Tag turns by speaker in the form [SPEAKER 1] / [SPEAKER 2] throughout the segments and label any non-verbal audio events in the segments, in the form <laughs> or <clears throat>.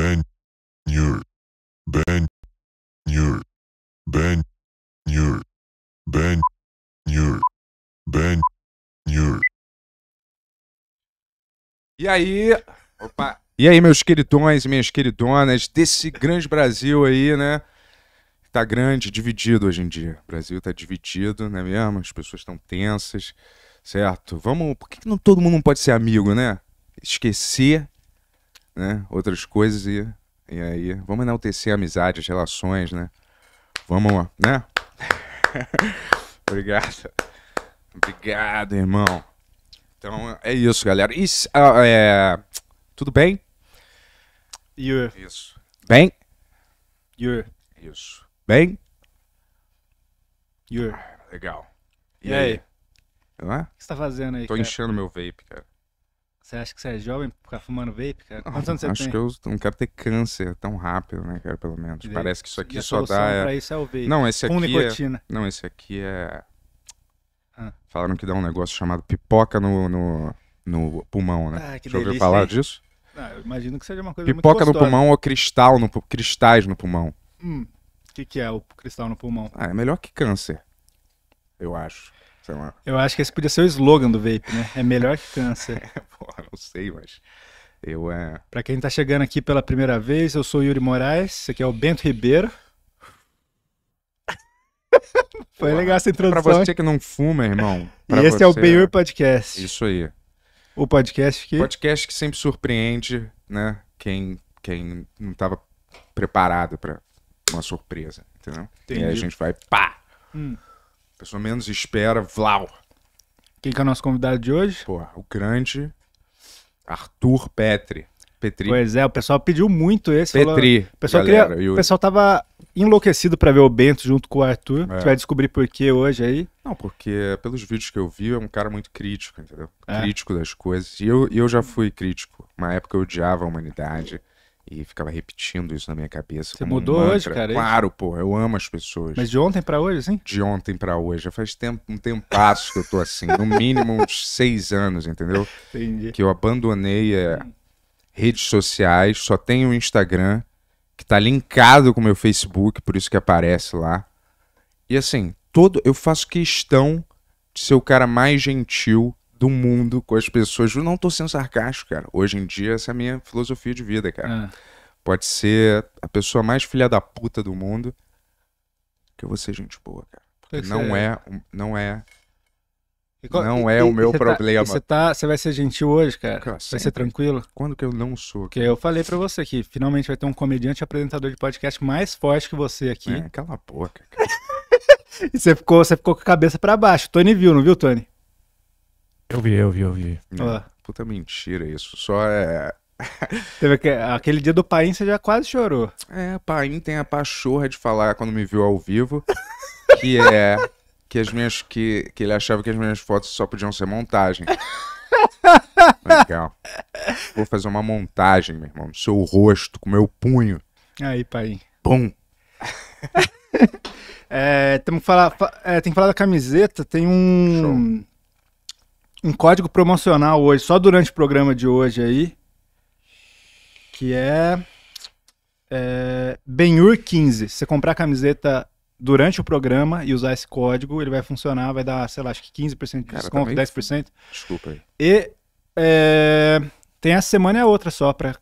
[SPEAKER 1] Ben Nur Ben Nur Ben Nur Ben Nur Ben Nur E aí, opa, e aí meus queridões e minhas queridonas desse grande Brasil aí, né? Tá grande, dividido hoje em dia. O Brasil tá dividido, não é mesmo? As pessoas estão tensas, certo? Vamos, por que, que não todo mundo não pode ser amigo, né? Esquecer né? Outras coisas e, e aí vamos enaltecer a amizade, as relações, né? Vamos lá, né? <laughs> Obrigado. Obrigado, irmão. Então é isso, galera. Isso, ah, é... Tudo bem? You're. Isso. Bem? You're. Isso. Bem? You're. Ah, legal. E, e aí? aí? É? O que você tá fazendo aí? Tô cara? enchendo meu vape, cara.
[SPEAKER 2] Você acha que você é jovem pra ficar fumando vape? Cara? Quantos não, anos você acho tem? que
[SPEAKER 1] eu não quero ter câncer tão rápido, né, cara? Pelo menos. Parece que isso aqui só dá. É... Pra isso é o vape. Não, esse aqui. Com é nicotina. É... Não, esse aqui é. Ah. Falaram que dá um negócio chamado pipoca no, no, no pulmão, né? Ah, que Você delícia, ouviu falar hein? disso? Ah, imagino que seja uma coisa muito Pipoca no pulmão ou cristal no, cristais no pulmão.
[SPEAKER 2] O hum, que, que é o cristal no pulmão?
[SPEAKER 1] Ah, é melhor que câncer, eu acho sei lá.
[SPEAKER 2] Eu acho que esse podia ser o slogan do vape, né? É melhor que câncer. <laughs> É,
[SPEAKER 1] porra, não sei, mas eu é.
[SPEAKER 2] Para quem tá chegando aqui pela primeira vez, eu sou Yuri Moraes, esse aqui é o Bento Ribeiro. <laughs> Foi legal essa é introdução. Pra você
[SPEAKER 1] que não fuma, irmão. E esse você... é o Bayer Podcast. Isso aí.
[SPEAKER 2] O podcast que.
[SPEAKER 1] Podcast que sempre surpreende, né? Quem, quem não tava preparado para uma surpresa, entendeu? Entendi. E aí a gente vai pá! Hum pessoa menos espera, Vlau. Quem que é o nosso convidado de hoje? o grande Arthur Petri. Petri. Pois é, o pessoal pediu muito esse.
[SPEAKER 2] Petri. Falou... O, pessoal galera, queria... o pessoal tava enlouquecido para ver o Bento junto com o Arthur. É. A gente é. vai descobrir
[SPEAKER 1] por que hoje aí. Não, porque pelos vídeos que eu vi, é um cara muito crítico, entendeu? É. Crítico das coisas. E eu, eu já fui crítico. Uma época eu odiava a humanidade. E ficava repetindo isso na minha cabeça. Você mudou um hoje, cara? Claro, pô, eu amo as pessoas. Mas de
[SPEAKER 2] ontem para hoje, sim?
[SPEAKER 1] De ontem para hoje. Já faz tempo, um tempasso que eu tô assim. No mínimo uns <laughs> seis anos, entendeu? Entendi. Que eu abandonei é, redes sociais, só tenho o Instagram, que tá linkado com o meu Facebook, por isso que aparece lá. E assim, todo eu faço questão de ser o cara mais gentil do mundo com as pessoas. Eu não tô sendo sarcástico, cara. Hoje em dia, essa é a minha filosofia de vida, cara. É. Pode ser a pessoa mais filha da puta do mundo que eu vou ser gente boa, cara. não é. é, não é qual, não e, é e, o meu tá- problema. você,
[SPEAKER 2] tá, você tá, vai ser gentil hoje, cara? cara vai sempre. ser tranquilo? Quando que eu não sou? Porque eu falei para você que finalmente vai ter um comediante apresentador de podcast mais forte que você aqui. É, cala a boca, <laughs> cara. e você ficou, você ficou com a cabeça para baixo. Tony viu, não viu, Tony?
[SPEAKER 1] Eu vi, eu vi, eu vi. É. Puta mentira isso. Só é. <laughs> Teve aquele dia do Paim, você já quase chorou. É, Paim tem a pachorra de falar quando me viu ao vivo, <laughs> que é que as minhas que, que ele achava que as minhas fotos só podiam ser montagem. Legal. Vou fazer uma montagem, meu irmão, no seu rosto, com meu punho. Aí, Paim. Pum.
[SPEAKER 2] <laughs> é, temos que falar, é, tem que falar da camiseta, tem um Show um código promocional hoje, só durante o programa de hoje aí, que é, é Benhur 15. Se você comprar a camiseta durante o programa e usar esse código, ele vai funcionar, vai dar, sei lá, acho que 15% de Cara, desconto, também... 10%. Desculpa aí. E é, tem essa semana e a outra só para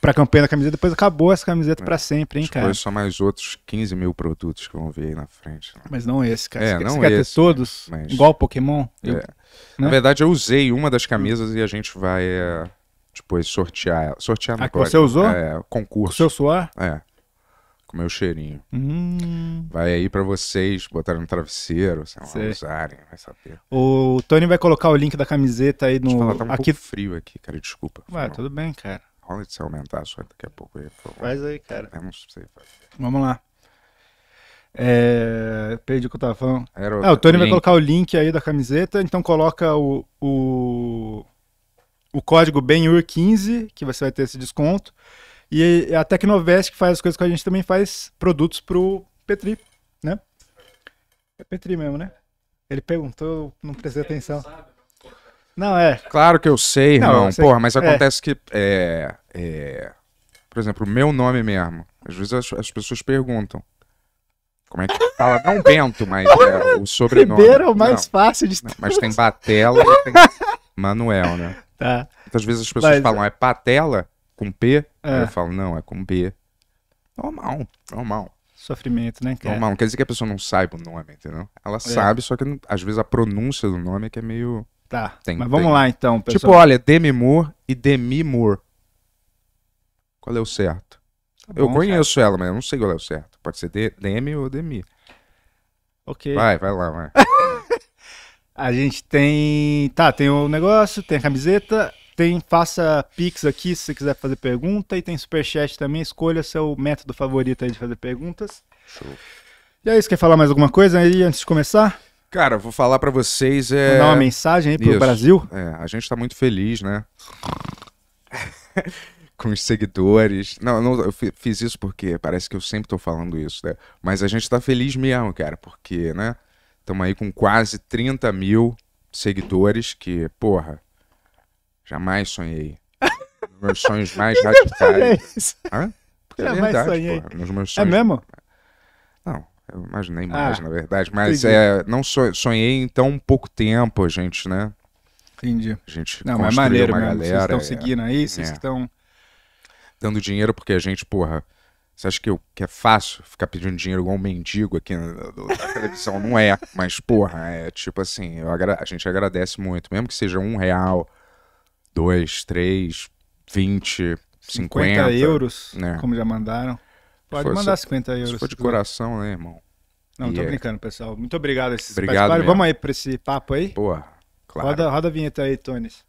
[SPEAKER 2] pra campanha da camiseta, depois acabou essa
[SPEAKER 1] camiseta é. pra sempre, hein, cara? Depois só mais outros 15 mil produtos que vão vir aí na frente. Né? Mas não esse, cara. É, você não você quer ter todos? Mas... Igual Pokémon? É. Né? Na verdade, eu usei uma das camisas hum. e a gente vai é, depois sortear. Sortear ah, não ah, Você usou? É, concurso. O seu suor? É. Com meu cheirinho. Hum. Vai aí para vocês botarem no travesseiro, sei lá, usarem, vai saber.
[SPEAKER 2] O Tony vai colocar o link da camiseta aí no. Falar, tá um aqui...
[SPEAKER 1] frio aqui, cara, desculpa. Ué, tudo bem, cara rola se aumentar sua daqui a pouco. Faz aí, cara. Eu não sei fazer.
[SPEAKER 2] Vamos lá. É... Perdi o que eu tava falando.
[SPEAKER 1] Era o, ah, o Tony link. vai colocar
[SPEAKER 2] o link aí da camiseta, então coloca o, o, o código BENUR15, que você vai ter esse desconto. E a Tecnovest, que faz as coisas que a gente também faz produtos pro Petri, né? É Petri mesmo, né? Ele perguntou, não prestei atenção. Sabe.
[SPEAKER 1] Não, é. Claro que eu sei, irmão. Não, eu Porra, mas é. acontece é. que. É, é, Por exemplo, o meu nome mesmo. Às vezes as, as pessoas perguntam. Como é que fala? Não Bento, mas é, o <laughs> sobrenome. Ribeiro é o mais
[SPEAKER 2] não. fácil de não, Mas tem
[SPEAKER 1] Batela e tem <laughs> Manuel, né? Tá. Muitas vezes as pessoas mas, falam, é Patela com P? É. Eu falo, não, é com B.
[SPEAKER 2] Normal, normal. Sofrimento, né, cara? Normal. Não
[SPEAKER 1] quer dizer que a pessoa não saiba o nome, entendeu? Ela é. sabe, só que às vezes a pronúncia do nome é que é meio. Tá. Tem, mas vamos tem. lá então, tipo, pessoal. Tipo, olha, Demi Moore e Demi Moore. Qual é o certo? Tá eu conheço certo. ela, mas eu não sei qual é o certo. Pode ser Demi ou Demi.
[SPEAKER 2] Ok. Vai, vai
[SPEAKER 1] lá, vai. <laughs>
[SPEAKER 2] a gente tem. Tá, tem o negócio, tem a camiseta, tem faça pix aqui se você quiser fazer pergunta e tem superchat também. Escolha seu
[SPEAKER 1] método favorito aí de fazer perguntas. Show.
[SPEAKER 2] E é isso, quer falar mais alguma coisa aí antes de
[SPEAKER 1] começar? Cara, vou falar para vocês. É... uma mensagem aí pro Isso. Brasil? É, a gente tá muito feliz, né? <laughs> com os seguidores. Não, não, eu fiz isso porque parece que eu sempre tô falando isso, né? Mas a gente tá feliz mesmo, cara, porque, né? Estamos aí com quase 30 mil seguidores que, porra, jamais sonhei. Nos meus sonhos <laughs> mais radicais. Hã?
[SPEAKER 2] Porque é jamais é verdade, sonhei. Porra, nos meus é sonhos... É mesmo? Não,
[SPEAKER 1] mas nem ah, mais, ah, na verdade. Mas é, não sonhei em tão pouco tempo, a gente, né?
[SPEAKER 2] Entendi. A gente não, mas é maneiro uma mesmo. galera. Vocês estão é, seguindo aí, é, vocês estão.
[SPEAKER 1] Dando dinheiro porque a gente, porra. Você acha que, eu, que é fácil ficar pedindo dinheiro igual um mendigo aqui na, na televisão? não é, mas porra, é tipo assim, a gente agradece muito. Mesmo que seja um real, dois, três, vinte, cinquenta. 50 euros, né? como
[SPEAKER 2] já mandaram. Pode mandar 50 euros. Se for de
[SPEAKER 1] coração, né, irmão? Não, yeah. tô é.
[SPEAKER 2] brincando, pessoal. Muito obrigado a esses obrigado Vamos aí pra esse papo aí? Boa, claro. Roda, roda a vinheta aí, Tones.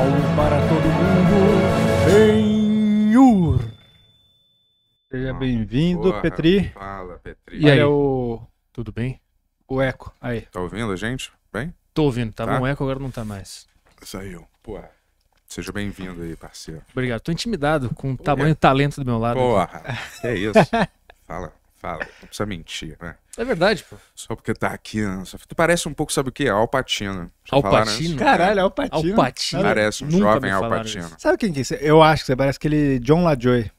[SPEAKER 3] Pau para todo mundo.
[SPEAKER 2] Benhur.
[SPEAKER 1] Seja bem-vindo,
[SPEAKER 2] Petri. Fala, Petri. E aí,
[SPEAKER 4] o... tudo bem? O eco,
[SPEAKER 1] aí. Tá ouvindo a gente? Bem? Tô ouvindo, tá, tá. bom. O eco
[SPEAKER 4] agora não tá mais.
[SPEAKER 1] Saiu. Pô, seja bem-vindo aí, parceiro.
[SPEAKER 4] Obrigado. Tô intimidado com o tamanho e é. talento do meu lado. Porra, é isso. <laughs>
[SPEAKER 1] Fala. Fala, não precisa mentir, né? É verdade, pô. Só porque tá aqui, né? Tu parece um pouco, sabe o quê? Alpatino. Alpatino? Caralho, Alpatino. Alpatino. Parece um Nunca jovem Alpatino.
[SPEAKER 2] Sabe quem que é? Eu acho que você parece aquele John LaJoy.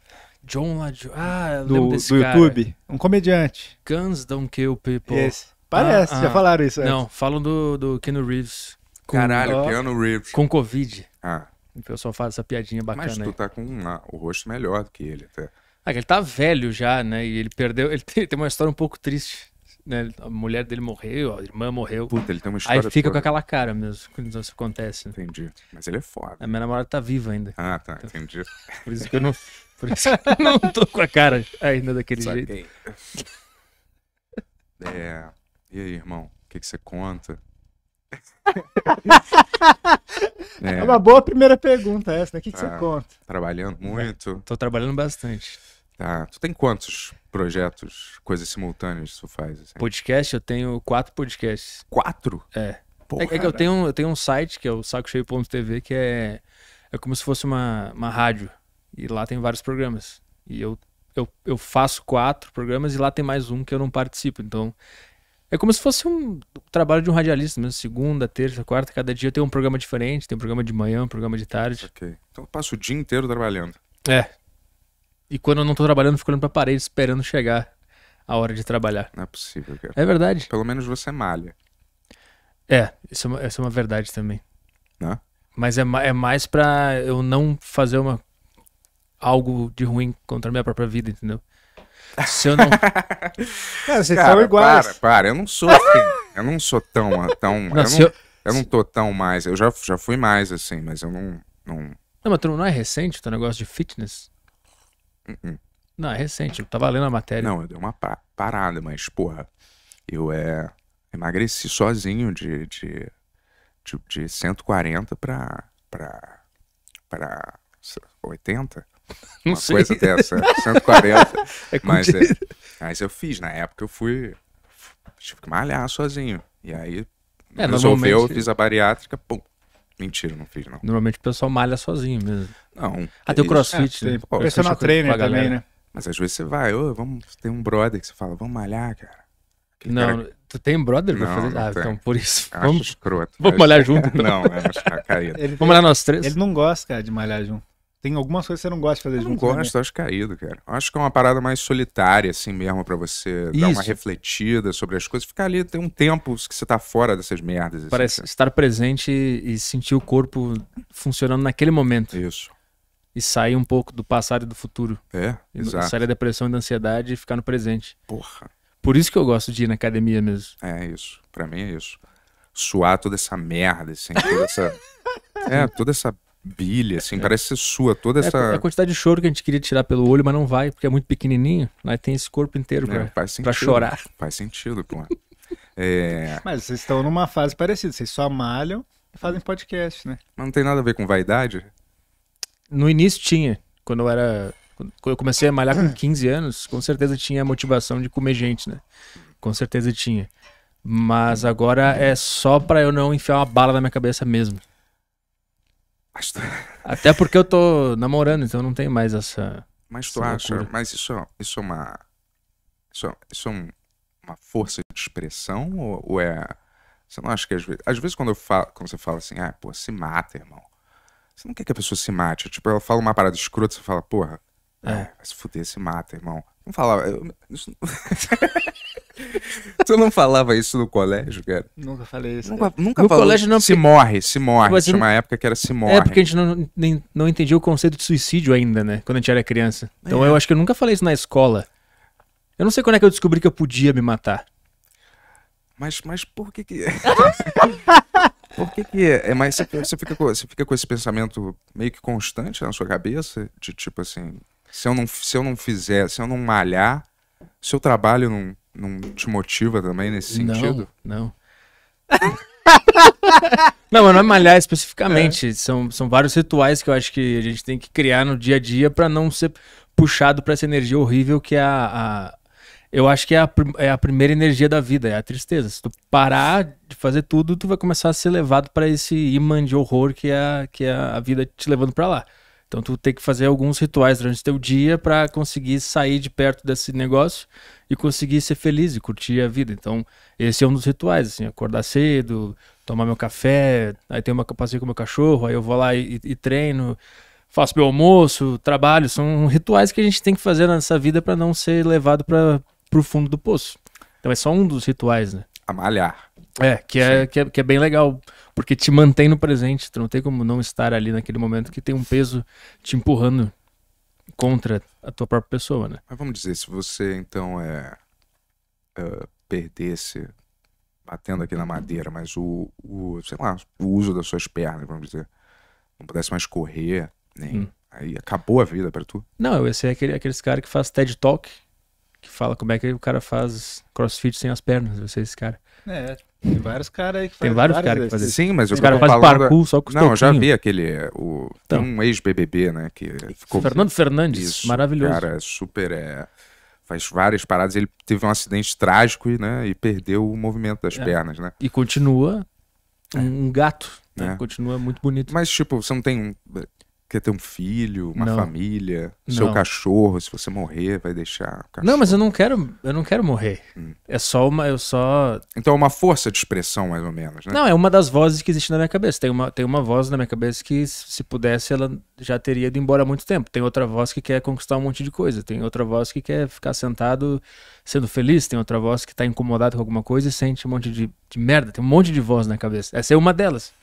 [SPEAKER 4] John LaJoy. Ah, eu do, desse do cara. YouTube. Um comediante. Guns Don't Kill People. Esse. Parece, ah, já ah. falaram isso antes. Não, falam do, do Keanu Reeves. Com, Caralho, ó, Keanu Reeves. Com Covid. Ah. O pessoal faz essa piadinha bacana Mas tu aí.
[SPEAKER 1] tá com uma, o rosto melhor do que ele até.
[SPEAKER 4] Ah, ele tá velho já, né? E ele perdeu. Ele tem, tem uma história um pouco triste. Né? A mulher dele morreu, a irmã morreu. Puta, ele tem uma história. Aí fica toda. com aquela cara mesmo, quando isso acontece. Né? Entendi. Mas ele é foda. A minha namorada tá viva ainda. Ah, tá. Então, entendi. Por isso que eu não. Por isso que eu não tô com a cara ainda daquele Saquei. jeito. <laughs> É.
[SPEAKER 1] E aí, irmão? O que, que você conta? é. <laughs> é. uma boa
[SPEAKER 2] primeira pergunta essa, né? O que, que ah, você tá conta?
[SPEAKER 1] Trabalhando é,
[SPEAKER 4] muito. Tô trabalhando bastante.
[SPEAKER 1] Tá. Tu tem quantos projetos, coisas simultâneas tu faz? Assim?
[SPEAKER 4] Podcast, eu tenho quatro podcasts. Quatro? É. Porra, é, é que eu tenho, eu tenho um site que é o sacocheio.tv, que é, é como se fosse uma, uma rádio. E lá tem vários programas. E eu, eu, eu faço quatro programas e lá tem mais um que eu não participo. Então, é como se fosse um trabalho de um radialista mesmo. Segunda, terça, quarta, cada dia tem um programa diferente. Tem um programa de manhã, um programa de tarde. Ok. Então eu passo o dia inteiro trabalhando. É, e quando eu não tô trabalhando, eu fico olhando pra parede esperando chegar a hora de trabalhar. Não é possível, cara. É verdade. Pelo menos você malha. É, isso é uma, essa é uma verdade também. Né? Mas é, é mais pra eu não fazer uma, algo de ruim contra a minha própria vida, entendeu? Se eu não. <laughs> Cara, vocês são iguais. para, para. Eu
[SPEAKER 1] não sou assim. Eu não sou tão... Ah, tão <laughs> eu, Não, eu... eu não tô tão mais. Eu já, já fui mais, assim, mas eu não... não... não,
[SPEAKER 4] mas tu não é recente o teu negócio de fitness? Uh -uh. Não, é recente. Eu tava lendo a matéria. Não, eu dei uma
[SPEAKER 1] parada, mas, porra, eu é, emagreci sozinho de, de, de, de 140 pra, pra, pra 80. <laughs> Não uma sei. coisa dessa, 140. <laughs> é mas, é, mas eu fiz, na época eu fui, tive que malhar sozinho. E aí, é, resolveu, normalmente... fiz a bariátrica, pum, Mentira, não
[SPEAKER 4] fiz, não. Normalmente o pessoal malha sozinho mesmo. Não. Até o crossfit. É, né? Pô, personal trainer também, né? Mas às
[SPEAKER 1] vezes você vai, ô, vamos,
[SPEAKER 4] tem um brother que você fala, vamos
[SPEAKER 1] malhar, cara. Aquele não, cara...
[SPEAKER 4] tu tem brother pra fazer? Ah, não ah, tem. então por isso. vamos, escroto. <laughs> <laughs> Tá vamos malhar junto? não, é uma caída. Vamos malhar nós três?
[SPEAKER 2] Ele não gosta, cara, de malhar junto tem algumas coisas que você não gosta de fazer eu junto. Não né, gosto, né?
[SPEAKER 1] acho caído, cara. Acho que é uma parada mais solitária, assim mesmo, para você Isso. dar uma refletida sobre as coisas. Ficar ali, tem um tempo que você tá fora dessas merdas. Assim, Parece
[SPEAKER 4] cara. estar presente e sentir o corpo funcionando naquele momento. Isso. E sair um pouco do passado e do futuro. É, e exato. Sair da depressão e da ansiedade e ficar no presente. Porra. Por isso que eu gosto de ir na academia
[SPEAKER 1] mesmo. É isso. Para mim é isso. Suar toda essa merda, assim, toda essa. <laughs> é, toda essa bilha, assim, é. parece ser sua toda é, essa. É a
[SPEAKER 4] quantidade de choro que a gente queria tirar pelo olho, mas não vai, porque é muito pequenininho, mas né, tem esse corpo inteiro pra, é, sentido, pra chorar.
[SPEAKER 1] Faz sentido, pô. <laughs>
[SPEAKER 4] É...
[SPEAKER 2] Mas vocês estão numa fase parecida, vocês só malham e fazem podcast, né?
[SPEAKER 4] Mas
[SPEAKER 1] não tem nada a ver com vaidade?
[SPEAKER 4] No início tinha, quando eu era. Quando eu comecei a malhar com 15 <clears throat> anos, com certeza tinha a motivação de comer gente, né? Com certeza tinha. Mas agora é só pra eu não enfiar uma bala na minha cabeça mesmo. <laughs> Até porque eu tô namorando, então não tem mais essa. Mas tu acha, loucura.
[SPEAKER 1] mas isso, isso é uma. Isso, é, isso é uma força de expressão? Ou, ou, é. Você não acha que às vezes. Às vezes quando, eu falo, quando você fala assim, ah, pô, se mata, irmão. Você não quer que a pessoa se mate. Tipo, ela fala uma parada escrota, você fala, porra, é. é vai se fuder, se mata, irmão. Não fala. Eu... <laughs> <laughs> <laughs> Tu não falava isso no colégio, cara? Nunca falei isso. Nunca, nunca no falou. colégio não. Se porque... morre, se morre. Mas tipo assim, Tinha uma época que era se é, morre. É porque a
[SPEAKER 4] gente não, nem, não entendia o conceito de suicídio ainda, né? Quando a gente era criança. Então é. eu acho que eu nunca falei isso na escola. Eu não sei quando é que eu descobri que eu podia me matar.
[SPEAKER 1] Mas, mas por que que...
[SPEAKER 4] <laughs> por que que é? é? Mas você, você, fica com, você
[SPEAKER 1] fica com esse pensamento meio que constante na sua cabeça? De tipo assim, se eu não, se eu não fizer, se eu não malhar, se eu trabalho não não te motiva também nesse sentido? Não. Não.
[SPEAKER 4] <laughs> não, mas não é malhar especificamente. É. São, são vários rituais que eu acho que a gente tem que criar no dia a dia para não ser puxado para essa energia horrível que é a, a. eu acho que é a, é a primeira energia da vida, é a tristeza. Se tu parar de fazer tudo, tu vai começar a ser levado para esse imã de horror que é, que é a vida te levando para lá. Então tu tem que fazer alguns rituais durante o teu dia para conseguir sair de perto desse negócio e conseguir ser feliz e curtir a vida. Então esse é um dos rituais, assim, acordar cedo, tomar meu café, aí tenho uma passeio com meu cachorro, aí eu vou lá e, e treino, faço meu almoço, trabalho, são rituais que a gente tem que fazer nessa vida para não ser levado para o fundo do poço. Então é só um dos rituais, né? A malhar. É, que é, que é, que é, bem legal, porque te mantém no presente, tu não tem como não estar ali naquele momento que tem um peso te empurrando contra a tua própria pessoa, né?
[SPEAKER 1] Mas vamos dizer, se você então é uh, ah, perdesse, batendo aqui na madeira, mas o, o, sei lá, o uso das suas pernas, vamos dizer, não pudesse mais correr, nem... Hum. Aí acabou a vida para tu?
[SPEAKER 4] Não, esse é aquele, aqueles cara que faz TED Talk, que fala como é que o cara faz crossfit sem as pernas, eu esse cara.
[SPEAKER 2] É, tem vários caras aí que fazem. Tem vários caras que fazem. Sim, mas Os caras fazem
[SPEAKER 4] falando... parkour é- só com os Não, eu já vi
[SPEAKER 1] aquele. O... Então. Tem um ex-BBB, né? Que ficou... Fernando Fernandes, Isso, maravilhoso. Cara, é super. É... Faz várias paradas. Ele teve um acidente trágico né, e perdeu o movimento das é. pernas, né?
[SPEAKER 4] E continua é. um gato. Né? É. Continua muito bonito.
[SPEAKER 1] Mas, tipo, você não tem quer ter um filho, uma não. família, seu cachorro, se você
[SPEAKER 4] morrer, vai deixar. Não, mas eu não quero, eu não quero morrer. Hum. É só uma, eu só.
[SPEAKER 1] Então é uma força de expressão mais ou menos, né? Não, é uma
[SPEAKER 4] das vozes que existe na minha cabeça. Tem uma, tem uma voz na minha cabeça que se pudesse ela já teria ido embora há muito tempo. Tem outra voz que quer conquistar um monte de coisa. Tem outra voz que quer ficar sentado sendo feliz. Tem outra voz que está incomodado com alguma coisa e sente um monte de, de merda. Tem um monte de voz na cabeça. Essa é uma delas.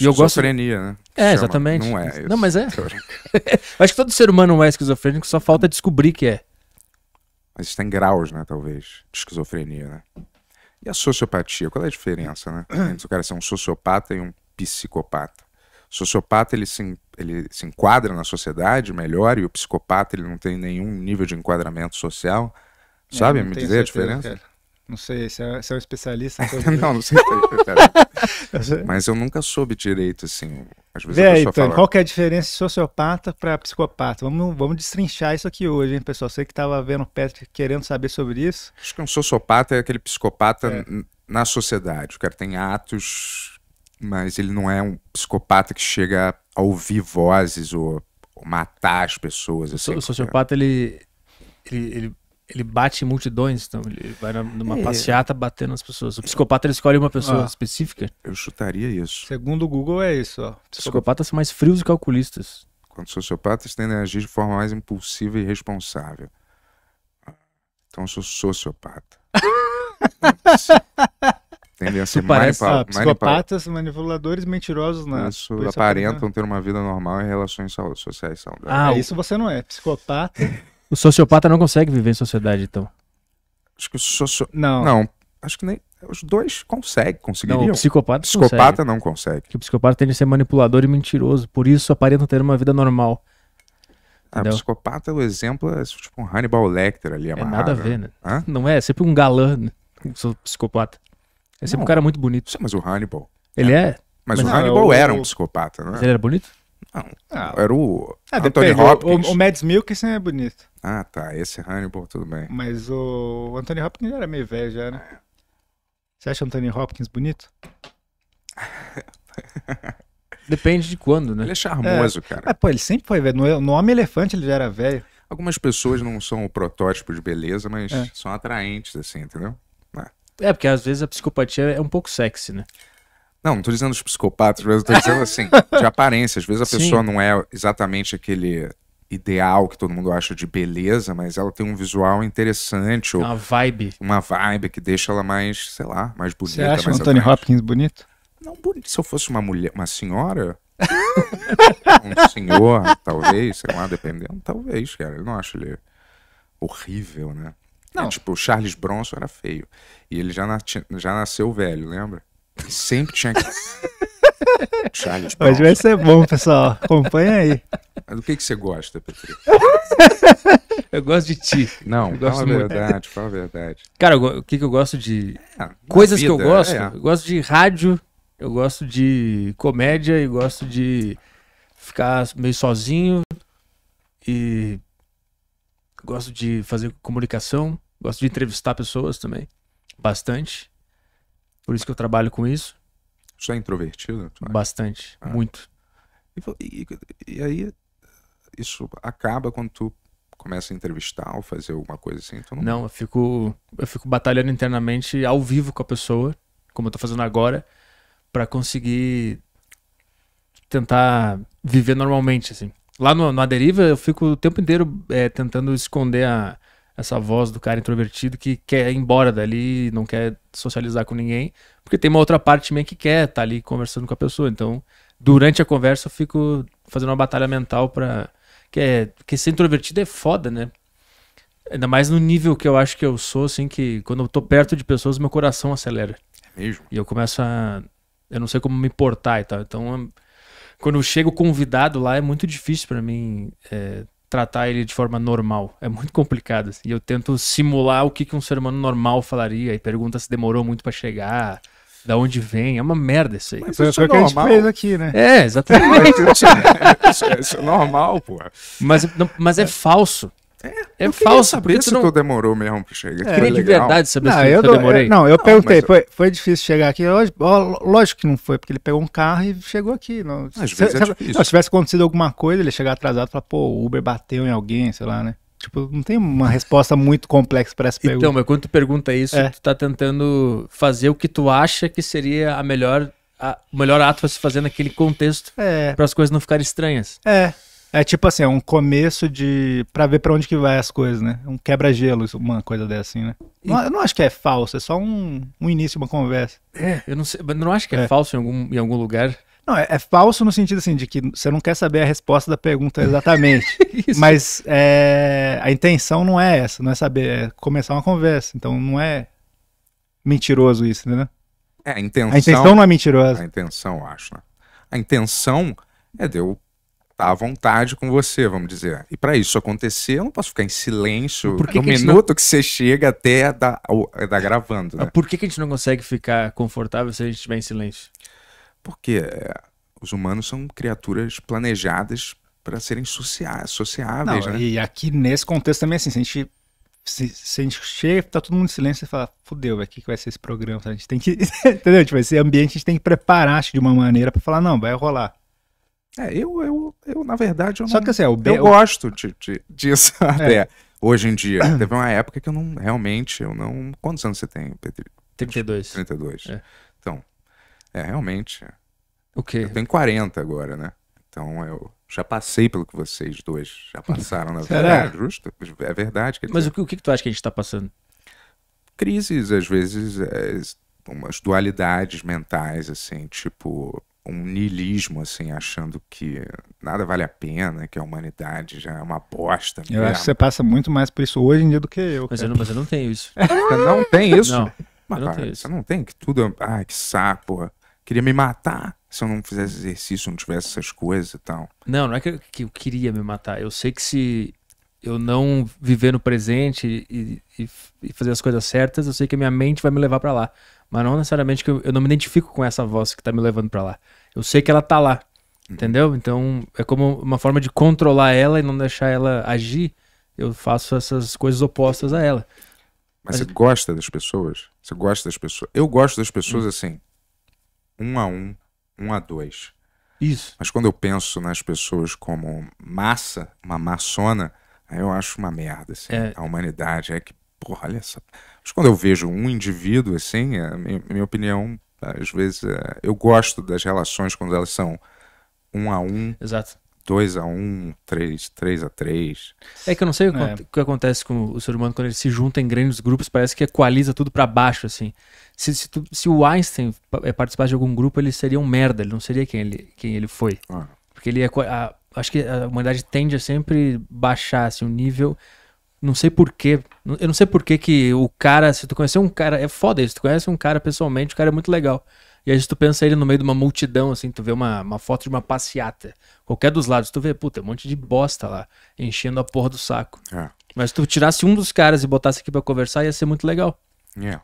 [SPEAKER 4] E eu gosto Esquizofrenia, né? É, Chama. exatamente. Não é isso. Não, mas é. <laughs> Acho que todo ser humano é esquizofrênico, só falta descobrir que é.
[SPEAKER 1] Mas tem graus, né, talvez, de esquizofrenia, né? E a sociopatia, qual é a diferença, né? <clears throat> Entre o cara ser um sociopata e um psicopata. O sociopata, ele se, ele se enquadra na sociedade melhor e o psicopata, ele não tem nenhum nível de enquadramento social. É, Sabe é, me dizer a diferença?
[SPEAKER 2] Não sei, se é, é um especialista. Sobre...
[SPEAKER 1] <laughs> não, não sei. Tá, tá, tá. <laughs> Mas eu nunca soube direito, assim. Às vezes Vê aí, fala... qual
[SPEAKER 2] que é a diferença de sociopata para psicopata? Vamos, vamos destrinchar isso aqui hoje, hein, pessoal? Você que estava vendo o Patrick querendo saber sobre isso.
[SPEAKER 1] Acho que um sociopata é aquele psicopata é. na sociedade. O cara tem atos, mas ele não é um psicopata que chega a ouvir vozes ou, ou matar as pessoas. Assim, o sociopata,
[SPEAKER 4] ele, ele, ele ele bate em multidões, então ele vai numa é. passeata batendo as pessoas. O psicopata
[SPEAKER 1] ele escolhe uma pessoa ah, específica. Eu chutaria isso.
[SPEAKER 2] Segundo o Google é isso,
[SPEAKER 4] ó. Psicopatas
[SPEAKER 1] são mais frios e calculistas. Quando sociopatas tendem a agir de forma mais impulsiva e irresponsável. Então eu sou sociopata. <laughs> tendem a ser parece, manipa ah, psicopatas,
[SPEAKER 2] manipuladores, mentirosos não né? isso é aparentam
[SPEAKER 1] ter uma vida normal e relações sociais saudáveis. Ah, é, isso
[SPEAKER 2] você não é, psicopata.
[SPEAKER 4] O sociopata não consegue viver em sociedade, então. Acho que o socio... Não. Não,
[SPEAKER 1] acho que nem... Os dois conseguem, conseguiriam. Não, o psicopata, psicopata consegue. não consegue.
[SPEAKER 4] Que o psicopata tende a ser manipulador e mentiroso, por isso aparenta ter uma vida normal.
[SPEAKER 1] Ah, Entendeu? psicopata, o exemplo é tipo um Hannibal Lecter ali amarrado. É nada a né? ver, né? Hã? Não é, é sempre um galã, né? um psicopata. É sempre não, um cara muito bonito. Sim, mas o Hannibal. Ele é? é? Mas, mas, o Hannibal é o... era um psicopata, não é? Mas ele era bonito? Não, ah, era o ah, Anthony depende. Hopkins. O, o, o
[SPEAKER 2] Mads Mikkelsen é bonito.
[SPEAKER 1] Ah, tá. Esse Hannibal, tudo bem.
[SPEAKER 2] Mas o Anthony Hopkins era meio velho já, né? É. Você acha o Anthony Hopkins bonito?
[SPEAKER 1] <laughs> Depende de
[SPEAKER 2] quando, né? Ele é charmoso, é. cara. Ah, pô, ele sempre foi velho. No, no Homem Elefante ele já era velho.
[SPEAKER 1] Algumas pessoas não são o protótipo de beleza, mas é. são atraentes, assim, entendeu?
[SPEAKER 4] É. é, porque às vezes a psicopatia é um pouco sexy, né? Não, não tô dizendo os psicopatas, mas eu tô dizendo assim,
[SPEAKER 1] de aparência. Às vezes a pessoa Sim. não é exatamente aquele ideal que todo mundo acha de beleza, mas ela tem um visual interessante. Ou uma vibe. Uma vibe que deixa ela mais, sei lá, mais bonita. Você acha o Anthony Hopkins bonito? Não, bonito. Se eu fosse uma mulher, uma senhora, <laughs> um senhor, talvez, sei lá, dependendo, talvez, cara. Eu não acho ele horrível, né? Não. É, tipo, o Charles Bronson era feio. E ele já, já nasceu velho, lembra? Sempre tinha que. <laughs> Charles Hoje vai
[SPEAKER 2] ser bom, pessoal. Acompanha aí.
[SPEAKER 1] Mas do que, que você gosta, Petri? <laughs> eu
[SPEAKER 4] gosto de ti. Não, eu gosto fala a verdade, fala a verdade. Cara, o que, que eu gosto de. É, Coisas vida, que eu gosto. É. Eu gosto de rádio, eu gosto de comédia e gosto de ficar meio sozinho. E gosto de fazer comunicação, gosto de entrevistar pessoas também. Bastante. Por isso que eu trabalho com isso. Você é
[SPEAKER 1] introvertido?
[SPEAKER 4] Bastante, ah. muito.
[SPEAKER 1] E, e, e, aí, isso acaba quando tu começa a entrevistar ou fazer alguma coisa assim? Então não... não,
[SPEAKER 4] eu, fico, eu fico batalhando internamente ao vivo com a pessoa, como eu tô fazendo agora, para conseguir tentar viver normalmente, assim. Lá no, no deriva eu fico o tempo inteiro é, tentando esconder a, essa voz do cara introvertido que quer ir embora dali, não quer socializar com ninguém, porque tem uma outra parte minha que quer estar tá ali conversando com a pessoa. Então, durante a conversa eu fico fazendo uma batalha mental para que é que ser introvertido é foda, né? Ainda mais no nível que eu acho que eu sou, assim, que quando eu tô perto de pessoas, meu coração acelera. É mesmo? E eu começo a eu não sei como me portar e tal. Então, quando chega o convidado lá, é muito difícil para mim é, tratar ele de forma normal. É muito complicado. Assim. E eu tento simular o que, que um ser humano normal falaria e pergunta se demorou muito para chegar. Da onde vem? É uma merda isso aí. Mas isso é o que é normal. a gente fez aqui, né? É, exatamente. isso, <laughs> é, isso, é, normal, pô. Mas, não, mas é, é. falso. É,
[SPEAKER 2] é falso. Saber se não... tu demorou
[SPEAKER 1] mesmo pra chegar. É, queria de verdade saber não, se eu, eu demorei. Não, eu não, perguntei.
[SPEAKER 2] Foi, foi difícil chegar aqui. Lógico que não foi, porque ele pegou um carro e chegou aqui. Não, Às se, vezes se, é Não, se tivesse acontecido alguma coisa, ele chegar atrasado e falar, pô, o Uber bateu em alguém, sei lá, né? Tipo, não tem uma resposta muito complexa para essa então, pergunta. Então, mas quando
[SPEAKER 4] tu pergunta isso, é. tu tá tentando fazer o que tu acha que seria a melhor, a, o melhor ato pra se fazer naquele contexto é. para as coisas não ficarem estranhas.
[SPEAKER 2] É. É tipo assim, é um começo de. pra ver para onde que vai as coisas, né? Um quebra-gelo, uma coisa dessa, assim, né? Não, eu não acho que é falso, é só um, um início de uma
[SPEAKER 4] conversa. É, eu não sei. não acho que é, é, falso em algum, em algum lugar.
[SPEAKER 2] Não, é, é, falso no sentido assim, de que você não quer saber a resposta da pergunta exatamente. <laughs> mas é, a intenção não é essa, não é saber, é começar uma conversa. Então não é
[SPEAKER 1] mentiroso isso, entendeu? É, a intenção. A intenção não é mentirosa. A intenção, acho, né? A intenção é de eu tá à vontade com você, vamos dizer. E para isso acontecer, eu não posso ficar em silêncio por que no que minuto não... que você chega até da, da gravando. Né?
[SPEAKER 4] Por que, que a gente não consegue ficar confortável se a gente estiver em silêncio?
[SPEAKER 1] Porque é, os humanos são criaturas planejadas para serem sociáveis, não, né? E
[SPEAKER 2] aqui nesse contexto também é assim, se a gente se, se, a gente chega, tá todo mundo em silêncio, e fala, fodeu, o que, que vai ser esse programa? A gente tem que, <laughs> entendeu? Tipo, esse ambiente a gente tem que preparar, acho, de uma maneira para falar, não, vai rolar.
[SPEAKER 1] É, eu, eu, eu, na verdade, eu não, Só que assim, é, o eu gosto de, de, disso <laughs> até é. hoje em dia. <coughs> Teve uma época que eu não, realmente, eu não... Quantos anos você tem, Petri? 32. 32. É. Então, é, realmente... O quê? Eu tenho 40 agora, né? Então, eu já passei pelo que vocês dois já passaram na <laughs> verdade. É justo, é
[SPEAKER 4] verdade. Mas dizer. o que, o que tu acha que a gente está passando?
[SPEAKER 1] Crises, às vezes, é, umas dualidades mentais, assim, tipo, um niilismo, assim, achando que nada vale a pena, que a humanidade já é uma bosta. Eu acho que você
[SPEAKER 2] passa muito mais por isso hoje em dia do que eu. Mas, eu não, mas
[SPEAKER 1] eu não tenho isso. <laughs> não tem isso? Não. Mas, eu não cara, isso. você não tem? Que tudo. Ai, que saco. Queria me matar se eu não fizesse exercício, não tivesse essas coisas e tal.
[SPEAKER 4] Não, não é que eu, que eu queria me matar. Eu sei que se eu não viver no presente e, e, e, fazer as coisas certas, eu sei que a minha mente vai me levar para lá. Mas não necessariamente que eu, eu, não me identifico com essa voz que tá me levando para lá eu sei que ela tá lá. Uhum. Entendeu? Então é como uma forma de controlar ela e não deixar ela agir. Eu faço essas coisas opostas a ela. Mas, Mas...
[SPEAKER 1] você gosta das pessoas? Você gosta das pessoas? Eu gosto das pessoas hum. assim,
[SPEAKER 4] um a um, um a dois. Isso.
[SPEAKER 1] Mas quando eu penso nas pessoas como massa, uma maçona, aí eu acho uma merda. Assim. É... A humanidade é que, porra, olha só. Mas quando eu vejo um indivíduo assim, é a minha, minha opinião Tá? Às vezes é, eu gosto das relações quando elas são um a um. Exato. a um, três três a três.
[SPEAKER 4] É que eu não sei o que, é. o que, acontece com o ser humano quando ele se junta em grandes grupos, parece que equaliza tudo para baixo, assim. Se, se, tu, se, o Einstein é, participasse de algum grupo, ele seria um merda, ele não seria quem ele, quem ele foi. Ah. Porque ele é a, acho que a humanidade tende a sempre baixar assim, o nível não sei porquê. Eu não sei porquê que o cara, se tu conhecer um cara, é foda isso. Tu conhece um cara pessoalmente, o cara é muito legal. E aí se tu pensa ele no meio de uma multidão, assim, tu vê uma, uma foto de uma passeata. Qualquer dos lados, tu vê, puta, um monte de bosta lá, enchendo a porra do saco. É. Mas se tu tirasse um dos caras e botasse aqui para conversar, ia ser muito legal.
[SPEAKER 1] É.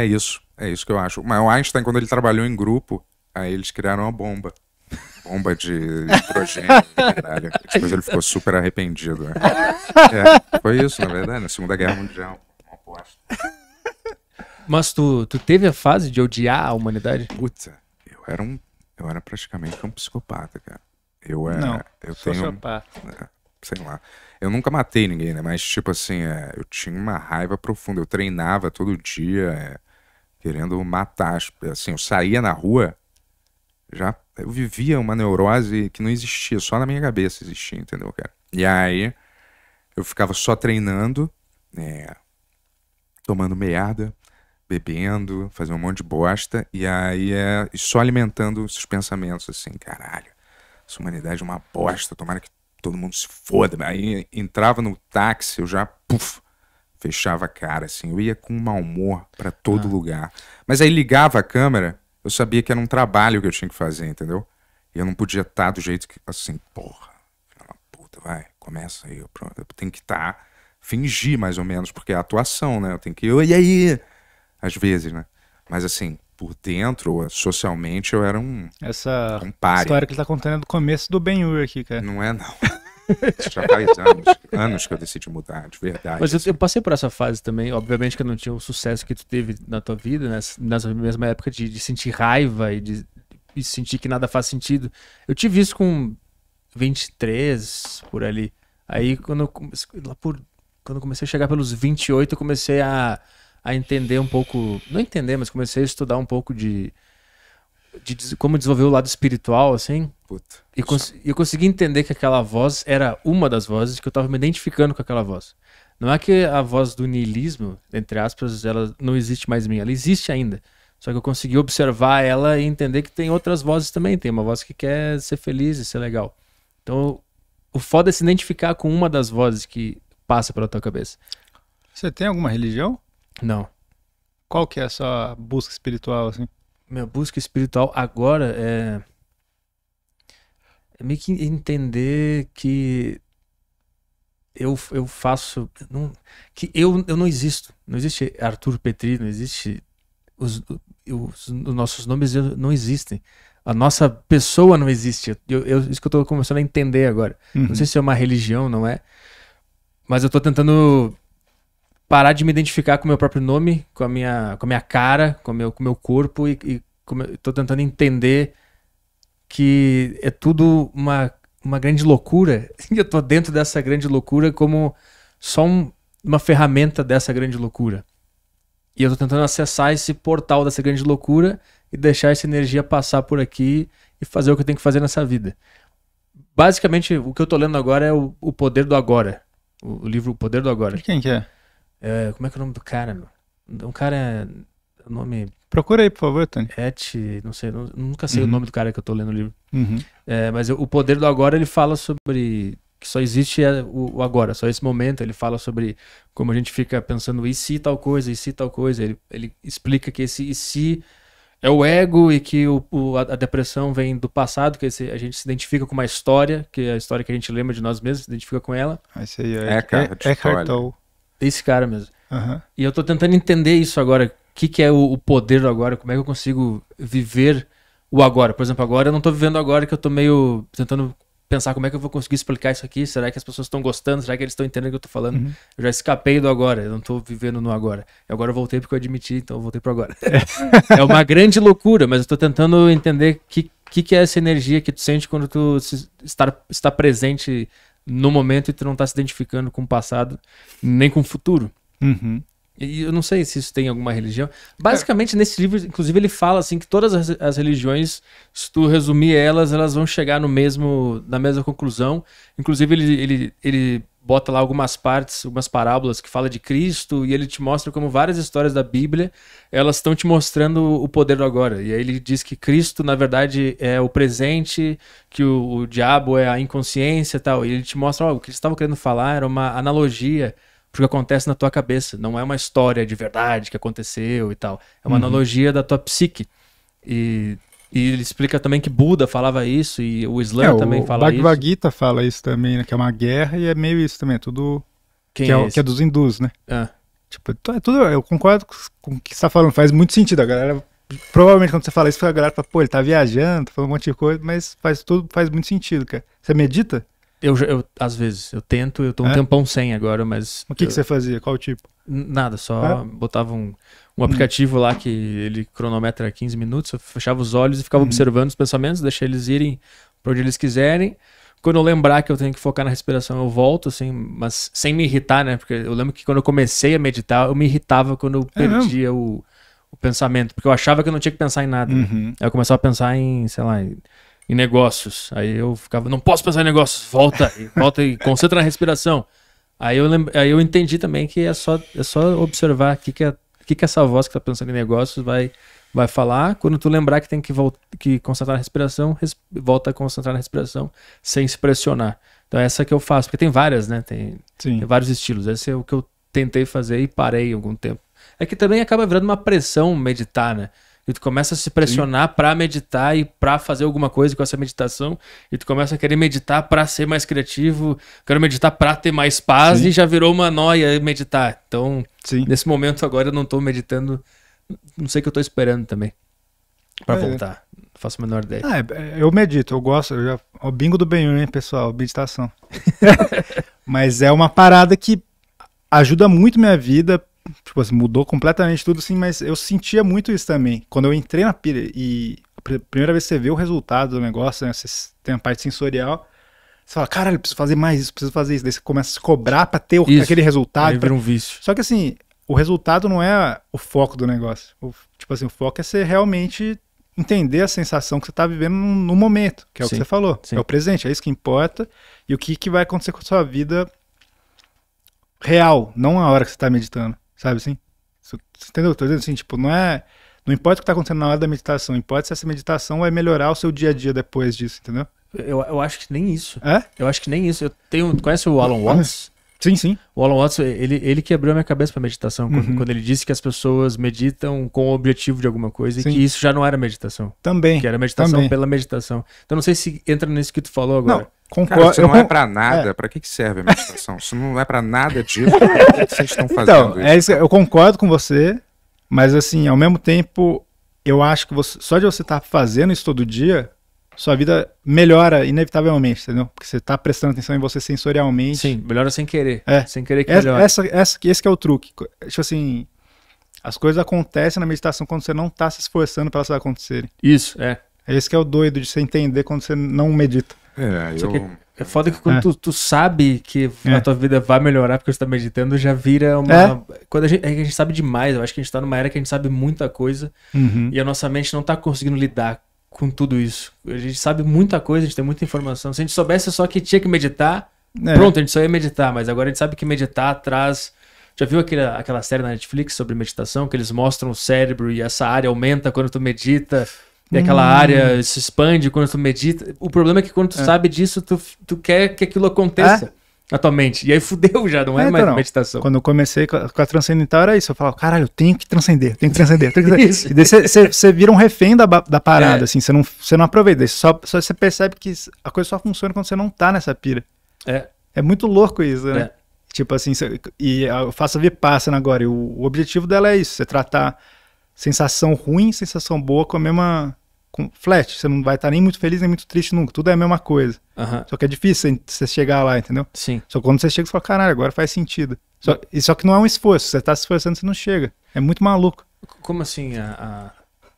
[SPEAKER 1] É isso. É isso que eu acho. Mas o Einstein, quando ele trabalhou em grupo, aí eles criaram a bomba bomba de hidrogênio, <laughs> caralho. Depois ele ficou super arrependido. Né? É, foi isso, na verdade, na né? Segunda Guerra Mundial.
[SPEAKER 4] Mas tu, tu teve a fase de odiar a humanidade? Puta, eu era um. Eu era praticamente um psicopata, cara.
[SPEAKER 1] Eu era. Não, eu sociopata. tenho. Né, sei lá. Eu nunca matei ninguém, né? Mas, tipo assim, é, eu tinha uma raiva profunda. Eu treinava todo dia, é, querendo matar. Tipo, assim, eu saía na rua, já eu vivia uma neurose que não existia, só na minha cabeça existia, entendeu, cara? E aí eu ficava só treinando, é, tomando merda, bebendo, fazendo um monte de bosta, e aí é, e só alimentando esses pensamentos assim, caralho, essa humanidade é uma bosta, tomara que todo mundo se foda. Aí entrava no táxi, eu já, puf, fechava a cara, assim, eu ia com mau humor para todo ah. lugar. Mas aí ligava a câmera, eu sabia que era um trabalho que eu tinha que fazer, entendeu? E eu não podia estar tá do jeito que, assim, porra, puta, vai, começa aí, pronto. Eu tenho que estar, tá, fingir mais ou menos, porque é a atuação, né? Eu tenho que, e aí? Às vezes, né? Mas assim, por dentro, é, socialmente, eu era um.
[SPEAKER 2] Essa um história que ele tá contando é do começo
[SPEAKER 1] do
[SPEAKER 4] Ben Hur aqui, cara. Não é, não
[SPEAKER 1] já faz anos, anos que eu decidi mudar, de verdade. Mas eu, assim. eu,
[SPEAKER 4] passei por essa fase também, obviamente que eu não tinha o sucesso que tu teve na tua vida, né? nessa mesma época de, de sentir raiva e de sentir que nada faz sentido. Eu tive isso com 23, por ali. Aí quando eu comecei, lá por, quando comecei a chegar pelos 28, eu comecei a, a entender um pouco, não entender, mas comecei a estudar um pouco de de como desenvolver o lado espiritual, assim. Puta. E cons eu consegui entender que aquela voz era uma das vozes que eu tava me identificando com aquela voz. Não é que a voz do niilismo, entre aspas, ela não existe mais em mim, ela existe ainda. Só que eu consegui observar ela e entender que tem outras vozes também. Tem uma voz que quer ser feliz e ser legal. Então, o foda é se identificar com uma das vozes que passa pela tua cabeça.
[SPEAKER 2] Você tem alguma religião? Não. Qual que é a sua busca
[SPEAKER 4] espiritual, assim? minha busca espiritual agora é, é meio que entender que eu, eu faço. Não, que eu, eu não existo. Não existe Arthur Petri, não existe. Os, os, os nossos nomes não existem. A nossa pessoa não existe. Eu, eu isso que eu estou começando a entender agora. Uhum. Não sei se é uma religião, não é. Mas eu estou tentando parar de me identificar com o meu próprio nome, com a minha, com a minha cara, com o meu, com meu corpo e, e estou tentando entender que é tudo uma, uma grande loucura e <laughs> eu estou dentro dessa grande loucura como só um, uma ferramenta dessa grande loucura. E eu estou tentando acessar esse portal dessa grande loucura e deixar essa energia passar por aqui e fazer o que eu tenho que fazer nessa vida. Basicamente, o que eu estou lendo agora é o, o Poder do Agora. O, o livro O Poder do Agora. De quem que é? É, como é que é o nome do cara, meu? Um cara. O nome. Procura aí, por favor, Tony. Et, não sei, nunca sei uhum. o nome do cara que eu tô lendo o livro. Uhum. É, mas o poder do agora ele fala sobre que só existe é, o, agora, só esse momento. Ele fala sobre como a gente fica pensando e se tal coisa, e se tal coisa. Ele, ele explica que esse e se é o ego e que o, o, a, depressão vem do passado, que esse, a gente se identifica com uma história, que é a história que a gente lembra de nós mesmos, se identifica com ela. Ah, isso aí é, é, é, é, é esse cara mesmo. Uhum. E eu tô tentando entender isso agora. O que, que é o, o, poder do agora? Como é que eu consigo viver o agora? Por exemplo, agora eu não tô vivendo agora que eu tô meio tentando pensar como é que eu vou conseguir explicar isso aqui. Será que as pessoas estão gostando? Será que eles estão entendendo o que eu tô falando? Uhum. Eu já escapei do agora, eu não tô vivendo no agora. E agora eu voltei porque eu admiti, então eu voltei pro agora. é, <laughs> é uma grande loucura, mas eu tô tentando entender o que, que, que é essa energia que tu sente quando tu se, estar, está presente no momento e tu não está se identificando com o passado nem com o futuro. Uhum. E eu não sei se isso tem alguma religião. Basicamente, é. nesse livro, inclusive, ele fala assim que todas as, as, religiões, se tu resumir elas, elas vão chegar no mesmo, na mesma conclusão. Inclusive, ele, ele, ele bota lá algumas partes, algumas parábolas que fala de Cristo e ele te mostra como várias histórias da Bíblia elas estão te mostrando o poder do agora. E aí ele diz que Cristo na verdade é o presente, que o, o diabo é a inconsciência, tal. E ele te mostra algo o que ele estava querendo falar era uma analogia porque acontece na tua cabeça, não é uma história de verdade que aconteceu e tal, é uma uhum. analogia da tua psique. E e ele explica também que Buda falava isso e o Islã é, também o fala Bhagavad isso. Bhagavad
[SPEAKER 2] Gita fala isso também, né? Que é uma guerra e é meio isso também, é tudo... Quem que, é, é que é dos hindus, né? É. Tipo, é tudo, eu concordo com o que você tá falando, faz muito sentido, a galera... Provavelmente quando você fala isso, a galera fala, pô, ele tá viajando, tá falando um monte de coisa, mas faz tudo, faz muito sentido,
[SPEAKER 4] cara. Você medita? Eu, eu, às vezes, eu tento, eu tô um é? tempão sem agora, mas... O que, eu... que você fazia? Qual tipo? Nada, só é? botava um um aplicativo lá que ele cronometra 15 minutos, eu fechava os olhos e ficava uhum. observando os pensamentos, deixei eles irem para onde eles quiserem. Quando eu lembrar que eu tenho que focar na respiração, eu volto, assim, mas sem me irritar, né? Porque eu lembro que quando eu comecei a meditar, eu me irritava quando eu é perdia é o, o, pensamento, porque eu achava que eu não tinha que pensar em nada. Né? Uhum. Aí eu começava a pensar em, sei lá, em, em negócios. Aí eu ficava, não posso pensar em negócios, volta, volta e concentra na respiração. Aí eu, lembra, aí eu entendi também que é só, é só observar o que, que é o que, que essa voz que está pensando em negócios vai, vai falar? Quando tu lembrar que tem que, que concentrar na respiração, res, volta a concentrar na respiração sem se pressionar. Então, essa que eu faço, porque tem várias, né? Tem, tem vários estilos. Esse é o que eu tentei fazer e parei algum tempo. É que também acaba virando uma pressão meditar, né? e tu começa a se pressionar para meditar e para fazer alguma coisa com essa meditação, e tu começa a querer meditar para ser mais criativo, quero meditar para ter mais paz Sim. e já virou uma noia meditar. Então, Sim. nesse momento agora eu não tô meditando, não sei o que eu tô esperando também para é. voltar. Não faço a menor ideia. Ah, é,
[SPEAKER 2] é, eu medito, eu gosto, eu já o bingo do bem, hein, pessoal, meditação. <laughs> Mas é uma parada que ajuda muito minha vida tipo assim, mudou completamente tudo, assim, mas eu sentia muito isso também. Quando eu entrei na pilha e a primeira vez que você vê o resultado do negócio, né, você tem a parte sensorial, você fala, caralho, preciso fazer mais isso, preciso fazer isso. Daí você começa a se cobrar pra ter isso. aquele resultado. Aí pra... um vício. Só que assim, o resultado não é o foco do negócio. O, tipo assim, o foco é ser realmente entender a sensação que você está vivendo no, momento, que é o que você falou. Sim. É o presente, é isso que importa. E o que, que vai acontecer com a sua vida real, não a hora que você está meditando. Sabe assim? Você entendeu? Tô dizendo assim, tipo, não é. Não importa o que está acontecendo na hora da meditação, importa se essa meditação vai melhorar o seu dia a dia depois disso, entendeu? Eu, eu
[SPEAKER 4] acho que nem isso. É? Eu acho que nem isso. Eu tenho. Conhece o Alan Watts? Sim, sim. O Alan Watts, ele, ele quebrou a minha cabeça para meditação, uhum. quando, quando, ele disse que as pessoas meditam com o objetivo de alguma coisa sim. e que isso já não era meditação. Também. Que era meditação também. pela meditação. Então não sei se entra nisso que tu falou agora.
[SPEAKER 1] Não.
[SPEAKER 2] Concordo. Cara, isso não é
[SPEAKER 1] para nada. É. Para que, que serve a meditação? isso não é para nada disso. Por que vocês estão fazendo então, isso? É
[SPEAKER 2] isso? Eu concordo com você, mas assim, ao mesmo tempo, eu acho que você, só de você estar tá fazendo isso todo dia, sua vida melhora inevitavelmente, entendeu? Porque você está prestando atenção em você sensorialmente. Sim, melhora sem querer. É. Sem querer que melhore. melhora. Essa, essa, esse que é o truque. Tipo assim, as coisas acontecem na meditação quando você não está se esforçando para elas acontecerem. Isso, é. é. Esse que é o doido de você entender quando você não medita. É, eu... Que...
[SPEAKER 4] É foda que quando é. tu, tu, sabe que é. a tua vida vai melhorar porque você tá meditando, já vira uma. É. Quando a gente, é a gente, sabe demais, eu acho que a gente tá numa era que a gente sabe muita coisa uhum. e a nossa mente não tá conseguindo lidar com tudo isso. A gente sabe muita coisa, a gente tem muita informação. Se a gente soubesse só que tinha que meditar, é. pronto, a gente só ia meditar, mas agora a gente sabe que meditar traz. Já viu aquele, aquela série na Netflix sobre meditação, que eles mostram o cérebro e essa área aumenta quando tu medita, e hum. aquela área se expande quando tu medita. O problema é que quando tu é. sabe disso, tu, tu quer que aquilo aconteça. É atualmente. E aí fudeu já, não é, é mais então, meditação.
[SPEAKER 2] Quando eu comecei com a, transcendental era isso. Eu falava, caralho, eu tenho que transcender, tenho que transcender, tenho que transcender. <laughs> e daí você vira um refém da, da parada, é. assim, você não, você não aproveita. Só, só você percebe que a coisa só funciona quando você não tá nessa pira. É. É muito louco isso, né? É. Tipo assim, cê, e eu faço a Vipassana agora, e o, o objetivo dela é isso, você tratar sensação ruim sensação boa com a mesma com flat, você não vai estar tá nem muito feliz nem muito triste nunca, tudo é a mesma coisa. Uhum. Só que é difícil você chegar lá, entendeu? Sim. Só quando você chega, você fala, caralho, agora faz sentido. Só, e só que não é um esforço, você está se esforçando, você não chega. É muito maluco. Como assim a,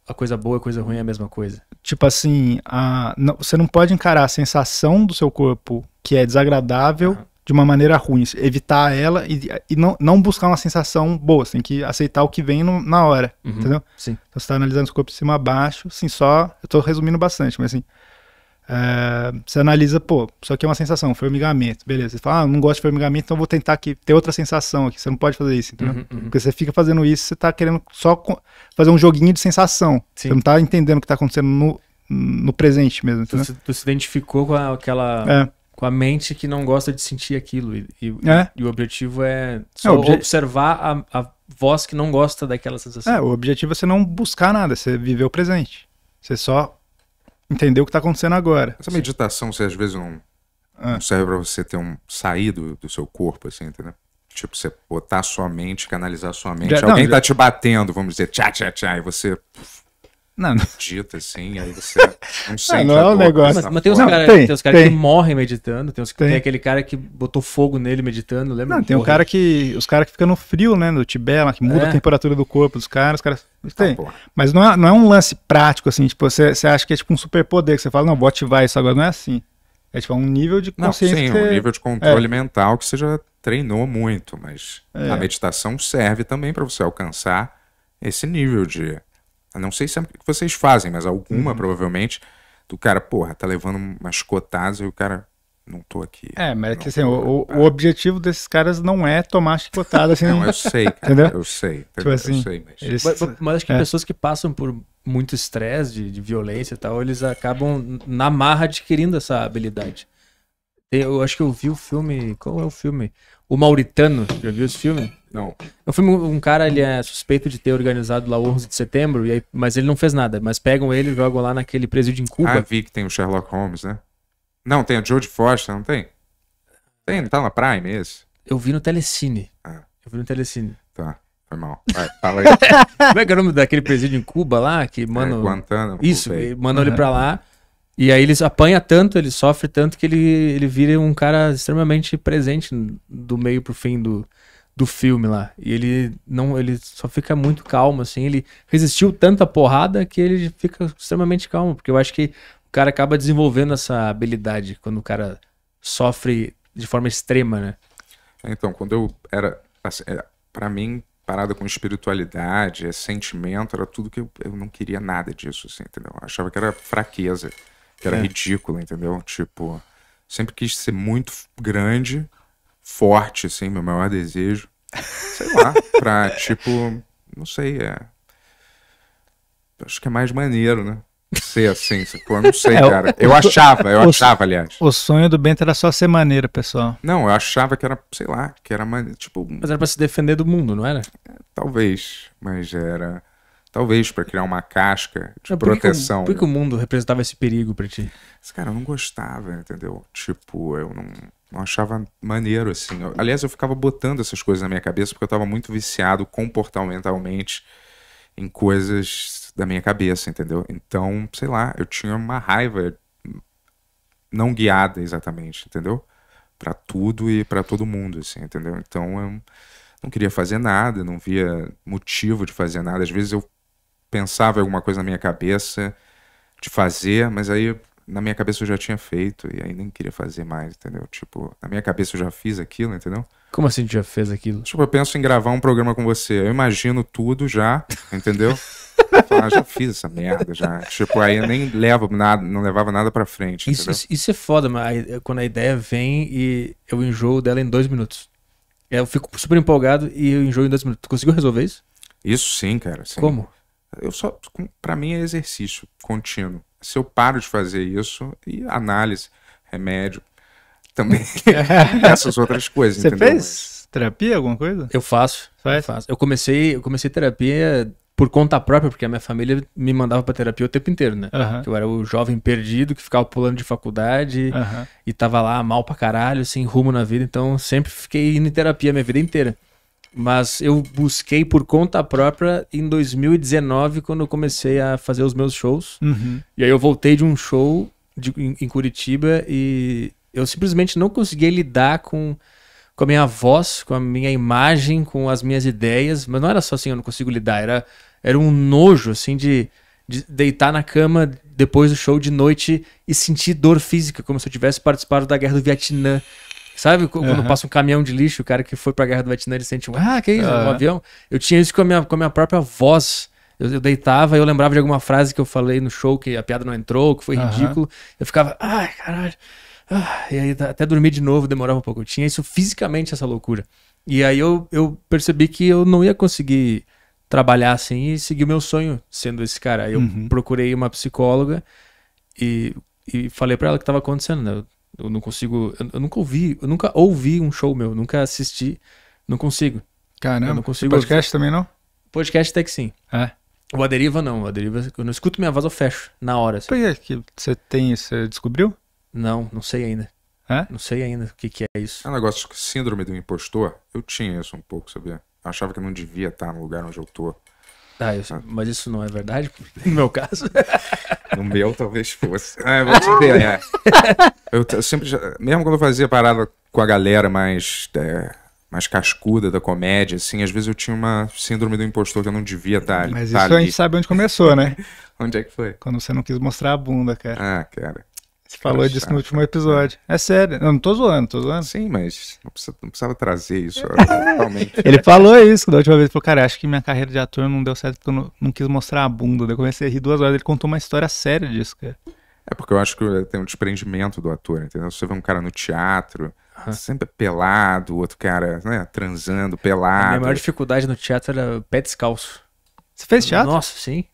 [SPEAKER 2] a, a coisa boa e a coisa ruim é a mesma coisa? Tipo assim, a, não, você não pode encarar a sensação do seu corpo que é desagradável uhum de uma maneira ruim, evitar ela e, e não, não buscar uma sensação boa, você tem que aceitar o que vem no, na hora, uhum, entendeu? Sim. Então você tá analisando os corpos de cima a baixo, assim, só, eu tô resumindo bastante, mas assim, é, você analisa, pô, só que é uma sensação, formigamento, beleza, você fala, ah, não gosto de formigamento, então vou tentar aqui, ter outra sensação aqui, você não pode fazer isso, entendeu? Uhum, uhum. Porque você fica fazendo isso, você tá querendo só fazer um joguinho de sensação, sim. você não tá entendendo o que tá acontecendo no, no presente mesmo, entendeu? Tu,
[SPEAKER 4] tu se identificou com aquela... É com a mente que não gosta de sentir aquilo. E, e, é. e o objetivo é, é só é, obje... observar a, a voz que não gosta daquela sensação. É, o
[SPEAKER 2] objetivo é você não buscar nada, você viver o presente. Você só entender o que está acontecendo agora.
[SPEAKER 1] Essa meditação, você às vezes não, ah. não serve para você ter um saído do, seu corpo, assim, entendeu? Tipo, você botar sua mente, canalizar sua mente. Já, Alguém não, já... tá te batendo, vamos dizer, tchá, tchá, tchá, e você. Não, não. Medita, assim, aí você não
[SPEAKER 2] sente. Não, não é um negócio. Mas, mas tem uns caras cara que
[SPEAKER 4] morrem meditando, tem, uns, tem. tem aquele cara que botou fogo nele meditando, lembra? Não, tem um cara que. Os
[SPEAKER 2] caras que ficam no frio, né? No Tibete, que muda é. a
[SPEAKER 4] temperatura do corpo dos caras, os caras. Ah, tem. Ah, mas não é, não
[SPEAKER 2] é um lance prático, assim, tipo, você, você acha que é tipo um superpoder, que você fala, não, vou ativar isso agora, não é assim. É tipo é um nível de consciência. Não, sim, você... um nível de controle é.
[SPEAKER 1] mental que você já treinou muito, mas é. a meditação serve também para você alcançar esse nível de não sei se é que vocês fazem, mas alguma uhum. provavelmente, do cara, porra, tá levando umas cotadas e o cara, não tô aqui.
[SPEAKER 2] É, mas é que assim, o, o, objetivo desses caras não é tomar chicotada
[SPEAKER 4] assim. não, eu sei, <laughs> cara, entendeu? Eu sei. Tipo eu, assim, eu sei, mas... Eles... Mas, mas acho que é. pessoas que passam por muito estresse de, de, violência e tal, eles acabam na marra adquirindo essa habilidade. Eu acho que eu vi o filme. Qual é o filme? O Mauritano. Já viu esse filme? Não. eu fui um cara, ele é suspeito de ter organizado lá o 11 de setembro, e aí, mas ele não fez nada. Mas pegam ele e jogam lá naquele presídio em Cuba. Ah,
[SPEAKER 1] vi que tem o Sherlock Holmes, né? Não, tem o George Foster, não tem? Tem, tá na Prime esse? Eu
[SPEAKER 4] vi no Telecine. Ah. Eu vi no Telecine. Tá, foi mal. Vai, fala aí. <laughs> Como é que é o nome daquele presídio em Cuba lá? Que manda... É, Isso, mandam ele pra lá. E aí eles apanha tanto, ele sofre tanto que ele, ele vira um cara extremamente presente do meio pro fim do, do filme lá. E ele não, ele só fica muito calmo assim, ele resistiu tanta porrada que ele fica extremamente calmo, porque eu acho que o cara acaba desenvolvendo essa habilidade quando o cara sofre de forma extrema, né?
[SPEAKER 1] É, então, quando eu era assim, é, para mim parada com espiritualidade, é sentimento, era tudo que eu, eu não queria nada disso, assim, entendeu? Eu achava que era fraqueza, que era é. ridículo, entendeu? Tipo, sempre quis ser muito grande, forte, assim, meu maior desejo. Sei lá, <laughs> pra, tipo, não sei, é. Acho que é mais maneiro, né? Ser assim, sacou? não sei, é, cara. Eu o, achava, eu o, achava, aliás.
[SPEAKER 2] O sonho do Bento era só ser maneiro, pessoal.
[SPEAKER 1] Não, eu achava que era, sei lá, que era maneiro. Tipo. Mas era pra se defender do mundo, não era? É, talvez, mas era. Talvez para criar uma casca de é, proteção. Por que, o mundo
[SPEAKER 4] representava esse perigo para ti? Esse cara eu não gostava, entendeu?
[SPEAKER 1] Tipo, eu não eu achava maneiro, assim. Eu, aliás, eu ficava botando essas coisas na minha cabeça porque eu estava muito viciado comportamentalmente em coisas da minha cabeça, entendeu? Então, sei lá, eu tinha uma raiva não guiada exatamente, entendeu? Para tudo e para todo mundo, assim, entendeu? Então, eu não queria fazer nada, não via motivo de fazer nada. Às vezes eu pensava em alguma coisa na minha cabeça de fazer, mas aí na minha cabeça eu já tinha feito e aí nem queria fazer mais, entendeu? Tipo, na minha cabeça eu já fiz aquilo, entendeu?
[SPEAKER 4] Como assim já fez aquilo? Tipo,
[SPEAKER 1] eu penso em gravar um programa com você, eu imagino tudo já, entendeu? <laughs> ah, já fiz essa merda, já. Tipo, aí eu nem levo nada, não levava nada pra frente. Isso, isso,
[SPEAKER 4] isso, é foda, mas é quando a ideia vem e eu enjoo dela em dois minutos. Eu fico super empolgado e eu enjoo em dois minutos. Tu conseguiu resolver isso? Isso sim, cara. Sim. Como? Eu só.
[SPEAKER 1] para mim é exercício contínuo se eu paro de fazer isso, e análise, remédio, também <laughs> <laughs> essas outras coisas, Você entendeu?
[SPEAKER 4] fez terapia, alguma coisa? Eu faço, Faz? eu faço. Eu comecei, eu comecei terapia por conta própria, porque a minha família me mandava pra terapia o tempo inteiro, né? Uhum. Eu era o jovem perdido que ficava pulando de faculdade uhum. e tava lá mal pra caralho, sem rumo na vida, então sempre fiquei indo em terapia a minha vida inteira. Mas eu busquei por conta própria em 2019, quando eu comecei a fazer os meus shows. Uhum. E aí eu voltei de um show de, em, em, Curitiba e eu simplesmente não conseguia lidar com, com a minha voz, com a minha imagem, com as minhas ideias. Mas não era só assim, eu não consigo lidar. Era, era um nojo, assim, de, de deitar na cama depois do show de noite e sentir dor física, como se eu tivesse participado da guerra do Vietnã Sabe quando uhum. passa um caminhão de lixo, o cara que foi pra guerra do Vietnã, ele sente um, ah, que isso, uhum. um avião. Eu tinha isso com a minha, com a minha própria voz. Eu, eu deitava e eu lembrava de alguma frase que eu falei no show, que a piada não entrou, que foi ridículo. Eu ficava, ai, caralho. Ah, e aí até dormir de novo demorava um pouco. Eu tinha isso fisicamente, essa loucura. E aí eu, eu percebi que eu não ia conseguir trabalhar assim e seguir o meu sonho sendo esse cara. Aí eu uhum. procurei uma psicóloga e, e falei para ela o que estava acontecendo. Né? Eu não consigo. Eu, eu nunca ouvi, eu nunca ouvi um show meu, nunca assisti. Não consigo. Caramba, não consigo podcast ouvir. também não? Podcast até que sim. É. O Aderiva não, o Aderiva, eu não escuto minha voz eu fecho, na hora. Assim. Por é que você tem, você descobriu? Não, não sei ainda. É? Não sei ainda o que, que é isso.
[SPEAKER 1] É um negócio de síndrome do impostor. Eu tinha isso um pouco, sabia? Eu achava que não devia estar no lugar onde eu tô. Tá, ah, eu,
[SPEAKER 4] mas isso não é verdade <laughs> no meu caso? <laughs>
[SPEAKER 1] No meu talvez fosse. Ah, eu vou te ver, né? <laughs> Eu sempre, mesmo quando eu fazia parada com a galera mais, é, mais cascuda da comédia, assim, às vezes eu tinha uma síndrome do impostor que eu não devia estar tá tá ali. Mas isso tá a gente sabe
[SPEAKER 2] onde começou, né? onde é que foi? Quando você não quis mostrar a bunda, cara.
[SPEAKER 1] Ah, cara. Você falou disso no último episódio. É sério, eu não tô zoando, tô zoando. Sim, mas não, não precisava trazer isso <laughs> totalmente.
[SPEAKER 2] Ele falou isso da última vez, ele falou, cara, acho que minha carreira de ator não deu certo porque eu não, não quis mostrar a bunda. Daí eu comecei a rir duas horas, ele contou uma história séria disso, cara.
[SPEAKER 1] É porque eu acho que tem um desprendimento do ator, entendeu? Você vê um cara no teatro, uhum. sempre pelado, o outro cara, né, transando, pelado. A minha maior
[SPEAKER 4] dificuldade no teatro era pé descalço. Você fez teatro? Nossa, sim.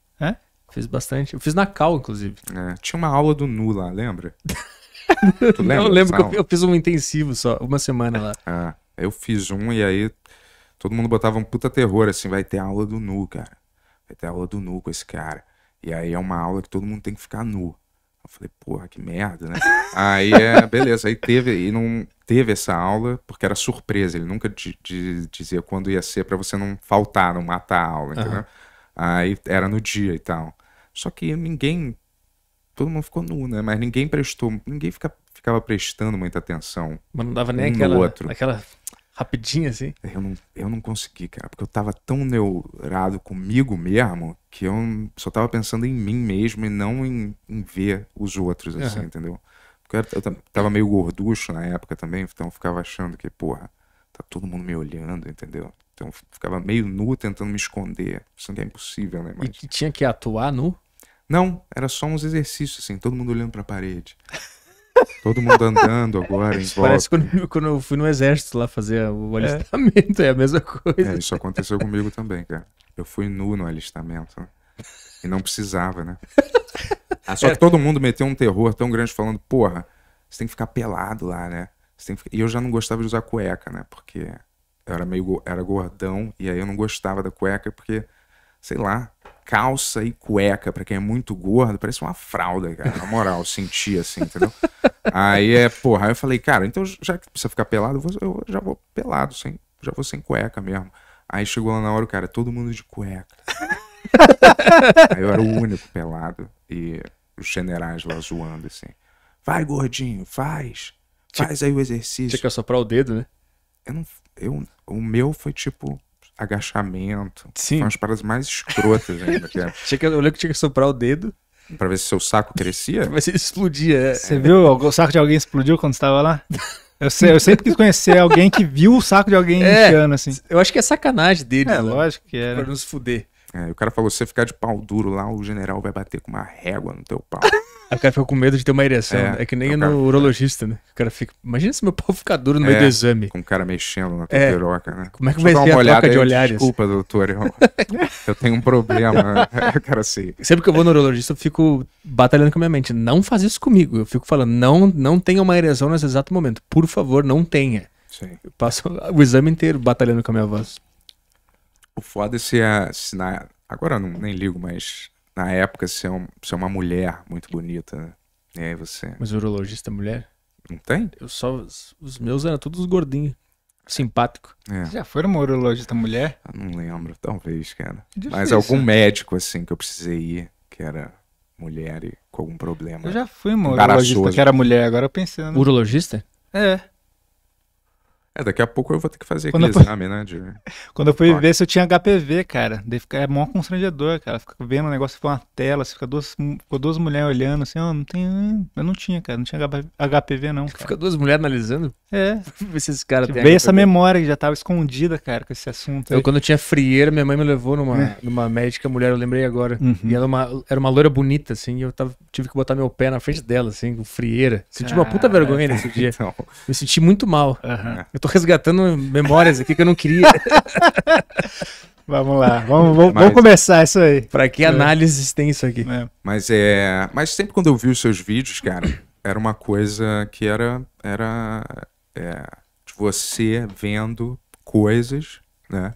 [SPEAKER 4] Fiz bastante. Eu fiz na Cal, inclusive. É, tinha uma aula do Nu lá, lembra? <laughs> tu lembra? eu lembro que eu, eu, fiz um intensivo só, uma semana lá. Ah, eu fiz um e aí
[SPEAKER 1] todo mundo botava um puta terror, assim, vai ter aula do Nu, cara. Vai ter aula do Nu com esse cara. E aí é uma aula que todo mundo tem que ficar nu. Eu falei, porra, que merda, né? <laughs> aí é, beleza, aí teve, e não teve essa aula, porque era surpresa, ele nunca de, de, dizia quando ia ser para você não faltar, não matar a aula, entendeu? Uhum. Aí era no dia e tal. Só que ninguém. Todo mundo ficou nu, né? Mas ninguém prestou. Ninguém fica, ficava prestando muita atenção. Mas não dava nem um aquela, outro. aquela rapidinha assim? Eu não, eu não consegui, cara, porque eu tava tão neurado comigo mesmo que eu só tava pensando em mim mesmo e não em, em ver os outros, assim, uhum. entendeu? Porque eu, eu, tava meio gorducho na época também, então eu ficava achando que, porra, tá todo mundo me olhando, entendeu? Então eu ficava meio nu tentando me esconder, isso é impossível, né? Mas...
[SPEAKER 4] E tinha que atuar nu?
[SPEAKER 1] Não, era só uns exercícios, assim, todo mundo olhando pra parede. <laughs> Todo mundo andando agora em volta. Parece
[SPEAKER 4] quando, quando eu fui no exército lá fazer o é. alistamento, é, é a mesma coisa. É,
[SPEAKER 1] isso aconteceu comigo também, cara. Eu fui nu no alistamento. Né? E não precisava, né? <laughs> Ah, só que é. todo mundo meteu um terror tão grande falando, porra, você tem que ficar pelado lá, né? Ficar... E eu já não gostava de usar cueca, né? Porque eu era meio era gordão e aí eu não gostava da cueca porque, sei lá, calça e cueca, para quem é muito gordo, parece uma fralda, cara. Na moral, senti assim, entendeu? Aí é, porra, aí eu falei, cara, então já que precisa ficar pelado, eu, vou, eu já vou pelado, sem, já vou sem cueca mesmo. Aí chegou lá na hora, cara, todo mundo de cueca. aí eu era o único pelado e os generais lá zoando assim. Vai, gordinho, faz. Faz aí o exercício. Tinha que assoprar o dedo, né? Eu não, eu, o meu foi tipo, agachamento. Sim. São as paradas mais escrotas ainda. Que é. <laughs> que, eu lembro que tinha que soprar o dedo. Pra ver se seu saco crescia? pra
[SPEAKER 2] ver se ele explodia. É. Você viu? O saco de alguém explodiu quando você tava lá? Eu, sei, eu sempre quis conhecer alguém que viu o saco de alguém é, assim.
[SPEAKER 4] Eu acho que é sacanagem dele. É, né? lógico que era.
[SPEAKER 1] É, né? Pra não se fuder. É, o cara falou: se você ficar de pau duro lá, o general vai bater com uma régua no teu pau.
[SPEAKER 4] Aí <laughs> o cara fica com medo de ter uma ereção. É, é que nem é cara... no urologista, né? O cara fica. Imagina se meu pau ficar duro no é, meio do
[SPEAKER 1] exame. Com o cara mexendo na tua é. Piroca, né? Como é que Deixa vai ser a olhada, troca de olhares? desculpa, doutor. Eu, <laughs> eu tenho um problema. cara, <laughs> assim. Sempre que
[SPEAKER 4] eu vou no urologista, eu fico batalhando com a minha mente. Não faz isso comigo. Eu fico falando: não, não tenha uma ereção nesse exato momento. Por favor, não tenha. Sim. Eu passo o exame inteiro batalhando com a minha voz.
[SPEAKER 1] O foda é se, é, se na, agora eu não, nem ligo, mas na época se é, um, se é uma mulher muito bonita, né? E aí você.
[SPEAKER 4] Mas urologista é mulher? Não tem? Eu só. Os meus eram todos gordinhos. Simpático. É. Já foi uma urologista
[SPEAKER 2] mulher?
[SPEAKER 1] Eu não lembro, talvez, cara. É mas algum médico, assim, que eu precisei ir, que era mulher e com algum problema. Eu já fui uma urologista que era mulher, agora eu pensando. Urologista? É. É, daqui a pouco eu vou ter que fazer quando aquele exame, né? De... <laughs> Quando eu fui Toque.
[SPEAKER 2] ver se eu tinha HPV, cara, é mó constrangedor, cara. Fica vendo o negócio, fica uma tela, fica duas, ficou duas mulheres olhando assim, ó, oh, ah, não tem. Eu não tinha, cara, não tinha HPV, não. Cara.
[SPEAKER 4] Fica duas mulheres analisando?
[SPEAKER 2] É. <laughs> ver se esse cara tipo, tem. essa memória que já tava escondida, cara, com esse assunto. Aí. Eu, quando
[SPEAKER 4] eu tinha frieira, minha mãe me levou numa, é. numa médica mulher, eu lembrei agora. Uhum. E ela é uma, era uma loira bonita, assim, e eu tava, tive que botar meu pé na frente dela, assim, com frieira. Senti ah, uma puta vergonha nesse <laughs> dia. Então... Me senti muito mal. Uhum. Eu tô resgatando memórias aqui que eu não queria. <laughs>
[SPEAKER 2] Vamos lá, vamos, vamos, mas, vamos, começar isso aí.
[SPEAKER 4] Para que é. análises tem isso
[SPEAKER 2] aqui? É.
[SPEAKER 1] Mas é, mas sempre quando eu vi os seus vídeos, cara, era uma coisa que era era é, você vendo coisas, né,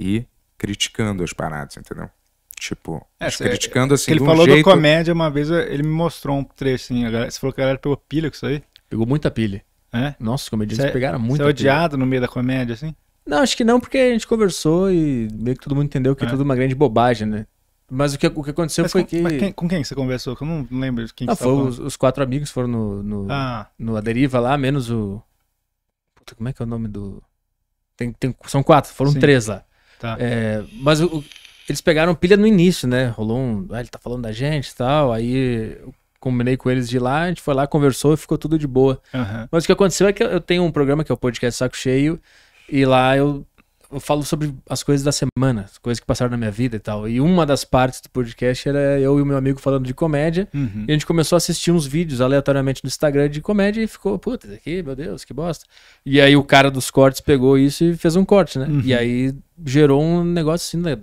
[SPEAKER 1] e criticando as paradas, entendeu? Tipo, é, criticando assim. Ele de um
[SPEAKER 2] falou jeito... do comédia uma vez, ele me mostrou um trecho assim. Galera, você falou que a galera pegou pilha com isso aí?
[SPEAKER 1] Pegou muita
[SPEAKER 4] pilha. É? Nossa, os comediantes cê, é pegaram muito. Você é odiado
[SPEAKER 2] no meio da comédia, assim?
[SPEAKER 4] Não, acho que não, porque a gente conversou e meio que todo mundo entendeu que é, é tudo uma grande bobagem, né? Mas o que, o que aconteceu mas foi com, que. Quem,
[SPEAKER 2] com quem você conversou? Que eu não lembro quem não, foi os,
[SPEAKER 4] os, quatro amigos foram no, no, ah. no Aderiva lá, menos o. Puta, como é que é o nome do. Tem, tem, são quatro, foram Sim. três lá. Tá. É, mas o, eles pegaram pilha no início, né? Rolou um. Ah, ele tá falando da gente e tal. Aí combinei com eles de lá, a gente foi lá, conversou, ficou tudo de boa. Uhum. Mas o que aconteceu é que eu tenho um programa que é o podcast Saco Cheio, e lá eu, eu falo sobre as coisas da semana, as coisas que passaram na minha vida e tal. E uma das partes do podcast era eu e o meu amigo falando de comédia, uhum. e a gente começou a assistir uns vídeos aleatoriamente no Instagram de comédia e ficou, puta, isso aqui, meu Deus, que bosta. E aí o cara dos cortes pegou isso e fez um corte, né? Uhum. E aí gerou um negócio assim, né?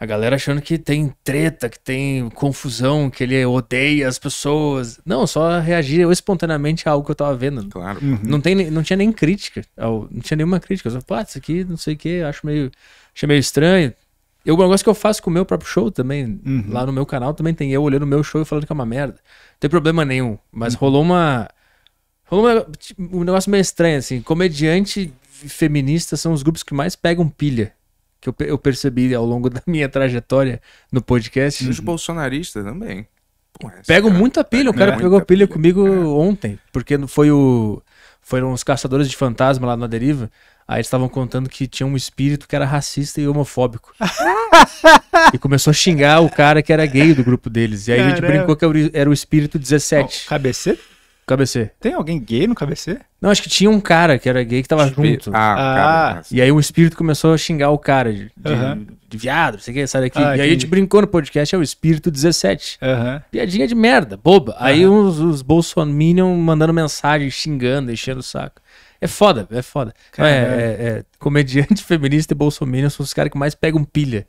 [SPEAKER 4] A galera achando que tem treta, que tem confusão, que ele odeia as pessoas. Não, só reagir espontaneamente a algo que eu tava vendo. Claro. Uhum. Não, tem, não tinha nem crítica. Não tinha nenhuma crítica. Eu só, pá, ah, isso aqui, não sei o que, acho meio, achei meio estranho. Eu, o negócio que eu faço com o meu próprio show também, uhum. lá no meu canal também tem eu olhando o meu show e falando que é uma merda. Não tem problema nenhum. Mas uhum. rolou uma. Rolou tipo, um negócio meio estranho, assim. Comediante e feminista são os grupos que mais pegam pilha que eu, eu percebi ao longo da minha trajetória no podcast. E os bolsonaristas
[SPEAKER 1] também. Pô, Pego cara, muita pilha, o cara pegou
[SPEAKER 4] pilha, pilha comigo é. ontem, porque foi o. Foram os caçadores de fantasma lá na deriva. Aí eles estavam contando que tinha um espírito que era racista e homofóbico. <laughs> e começou a xingar o cara que era gay do grupo deles. E aí Caramba. a gente brincou que era o espírito 17. Oh, cabeceta? KBC. Tem alguém gay no KBC? Não, acho que tinha um cara que era gay que tava Espírito. junto. Ah, ah. Cara, E aí o espírito começou a xingar o cara de, de viado, não sei o que, sai daqui. Ah, e aí a gente brincou no podcast, é o espírito 17. Uhum. Piadinha de merda, boba. Aí os, os bolsominion mandando mensagem, xingando, enchendo o saco. É foda, é foda. É, é, é, comediante <laughs> feminista e bolsominion são os caras que mais pegam pilha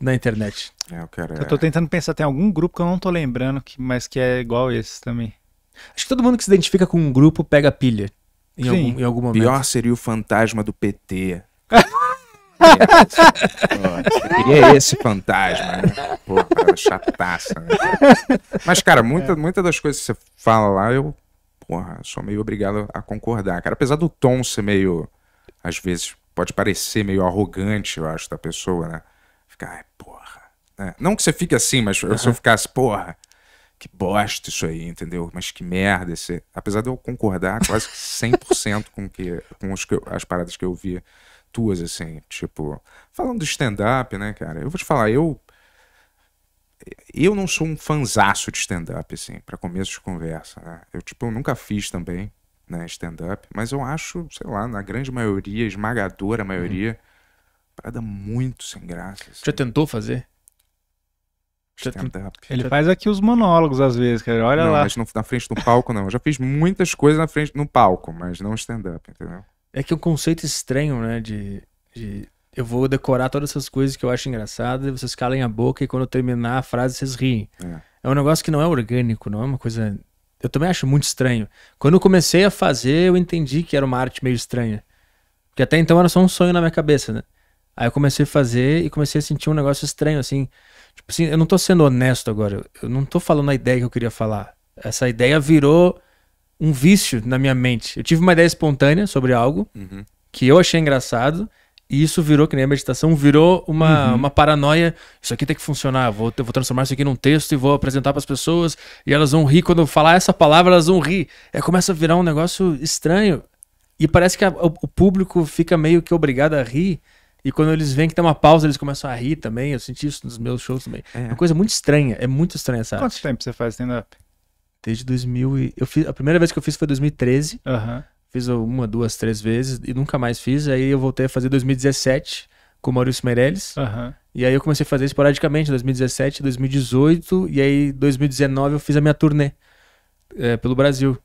[SPEAKER 4] na internet. É, eu quero. Eu tô é. tentando pensar, tem algum
[SPEAKER 2] grupo que eu não tô lembrando, que, mas que é igual esse também. Acho que todo mundo que se identifica com um grupo pega
[SPEAKER 1] pilha em, algum, em algum momento. Pior seria o fantasma do PT. <laughs> E é esse fantasma, né? Porra, chataça. Né? Mas, cara, muitas é. muita das coisas que você fala lá, eu, porra, sou meio obrigado a concordar, cara. Apesar do tom ser meio, às vezes, pode parecer meio arrogante, eu acho, da pessoa, né? Ficar, ai, porra. Né? Não que você fique assim, mas se eu ficasse, porra, que bosta isso aí, entendeu? Mas que merda esse. Apesar de eu concordar quase 100% com, que, com os que, as paradas que eu vi tuas, assim, tipo. Falando de stand-up, né, cara? Eu vou te falar, eu. Eu não sou um fanzaço de stand-up, assim, para começo de conversa, né? Eu, tipo, eu nunca fiz também, né, stand-up, mas eu acho, sei lá, na grande maioria, esmagadora maioria, uhum. parada muito sem graça. Assim. Já tentou fazer? Stand up. Ele faz aqui os monólogos às vezes, cara. Olha não, lá. Mas não, na frente do palco, não. Eu já fiz muitas coisas na frente no palco, mas não stand-up, entendeu?
[SPEAKER 4] É que é um conceito estranho, né? De, de eu vou decorar todas essas coisas que eu acho engraçadas, vocês calem a boca e quando eu terminar a frase vocês riem. É. é um negócio que não é orgânico, não é uma coisa. Eu também acho muito estranho. Quando eu comecei a fazer, eu entendi que era uma arte meio estranha. Porque até então era só um sonho na minha cabeça, né? Aí eu comecei a fazer e comecei a sentir um negócio estranho, assim. Tipo assim, eu não tô sendo honesto agora. Eu não tô falando a ideia que eu queria falar. Essa ideia virou um vício na minha mente. Eu tive uma ideia espontânea sobre algo uhum. que eu achei engraçado. E isso virou, que nem a meditação, virou uma, uhum. uma paranoia. Isso aqui tem que funcionar. Vou, vou transformar isso aqui num texto e vou apresentar para as pessoas. E elas vão rir. Quando eu falar essa palavra, elas vão rir. É, começa a virar um negócio estranho. E parece que a, o, o, público fica meio que obrigado a rir. E quando eles veem que tem uma pausa, eles começam a rir também. Eu senti isso nos meus shows também. É, é uma coisa muito estranha. É muito estranha essa Quanto arte. tempo você faz stand-up? Desde 2000 e... Eu fiz... A primeira vez que eu fiz foi 2013. Uhum. Fiz uma, duas, três vezes e nunca mais fiz. Aí eu voltei a fazer 2017 com o Maurício Meirelles. Uhum. E aí eu comecei a fazer esporadicamente, 2017, 2018. E aí 2019 eu fiz a minha turnê é, pelo Brasil.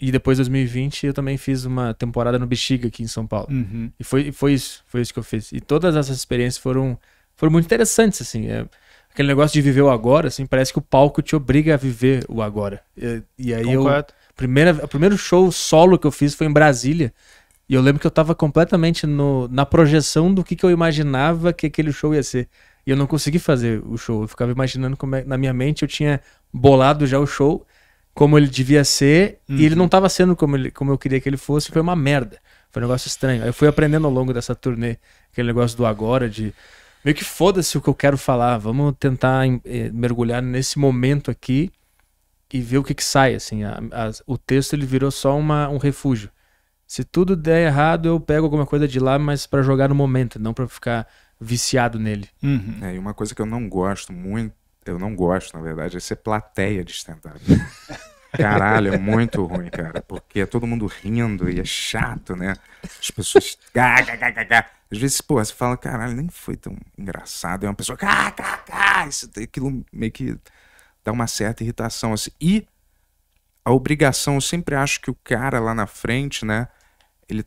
[SPEAKER 4] E depois, 2020, eu também fiz uma temporada no Bexiga aqui em São Paulo. Uhum. E foi, foi isso, foi isso que eu fiz. E todas essas experiências foram, foram muito interessantes, assim. É, aquele negócio de viver o agora, assim, parece que o palco te obriga a viver o agora. E, e aí Concordo. eu... Primeira, o primeiro show solo que eu fiz foi em Brasília. E eu lembro que eu tava completamente no, na projeção do que, que eu imaginava que aquele show ia ser. E eu não consegui fazer o show. Eu ficava imaginando como é... Na minha mente eu tinha bolado já o show como ele devia ser uhum. e ele uhum. não estava sendo como, ele, como eu queria que ele fosse, foi uma merda. Foi um negócio estranho. eu fui aprendendo ao longo dessa turnê, aquele negócio do agora, de meio que foda-se o que eu quero falar, vamos tentar eh, mergulhar nesse momento aqui e ver o que, que sai, assim. A, a, o texto ele virou só uma, um refúgio. Se tudo der errado, eu pego alguma coisa de lá, mas para jogar no momento, não para ficar viciado nele.
[SPEAKER 1] Uhum. É, e uma coisa que eu não gosto muito eu não gosto, na verdade, é ser plateia de stand-up. <laughs> Caralho, é muito ruim, cara. Porque é todo mundo rindo e é chato, né? As pessoas. <laughs> Às vezes, pô, você fala, caralho, nem foi tão engraçado. É uma pessoa. Isso, aquilo meio que dá uma certa irritação. Assim. E a obrigação, eu sempre acho que o cara lá na frente, né? Ele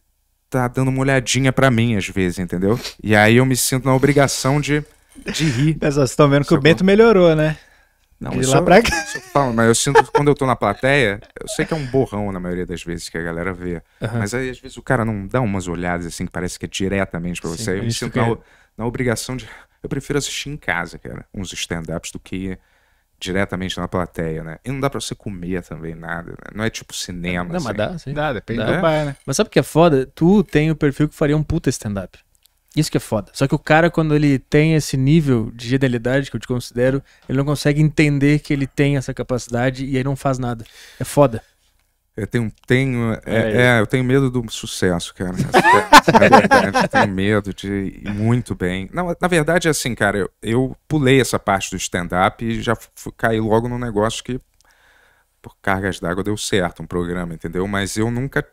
[SPEAKER 1] tá dando uma olhadinha para mim, às vezes, entendeu? E aí eu me sinto na obrigação de de rir. Mas vocês estão vendo que o é Bento melhorou, né? Não, de lá pra cá. mas eu sinto quando eu tô na plateia, eu sei que é um borrão na maioria das vezes que a galera vê. Uhum. Mas aí às vezes o cara não dá umas olhadas assim que parece que é diretamente pra Sim, você. eu é me sinto que... na, é. na, obrigação de. Eu prefiro assistir em casa, cara, uns stand-ups do que diretamente na plateia, né? E não dá pra você comer também nada, né? Não é tipo cinema. Não, assim. mas dá, sim. Dá,
[SPEAKER 4] depende dá. do bar, né? Mas sabe o que é foda? Tu tem o perfil que faria um puta stand-up. Isso que é foda. Só que o cara, quando ele tem esse nível de genialidade que eu te considero, ele não consegue entender que ele tem essa capacidade e aí não faz nada. É foda. Eu tenho, tenho é, é, eu
[SPEAKER 1] tenho medo do sucesso, cara. na verdade, eu tenho medo de ir muito bem. Não, na verdade, é assim, cara, eu, eu pulei essa parte do stand-up e já fui, caí logo num negócio que, por cargas d'água, deu certo um programa, entendeu? Mas eu nunca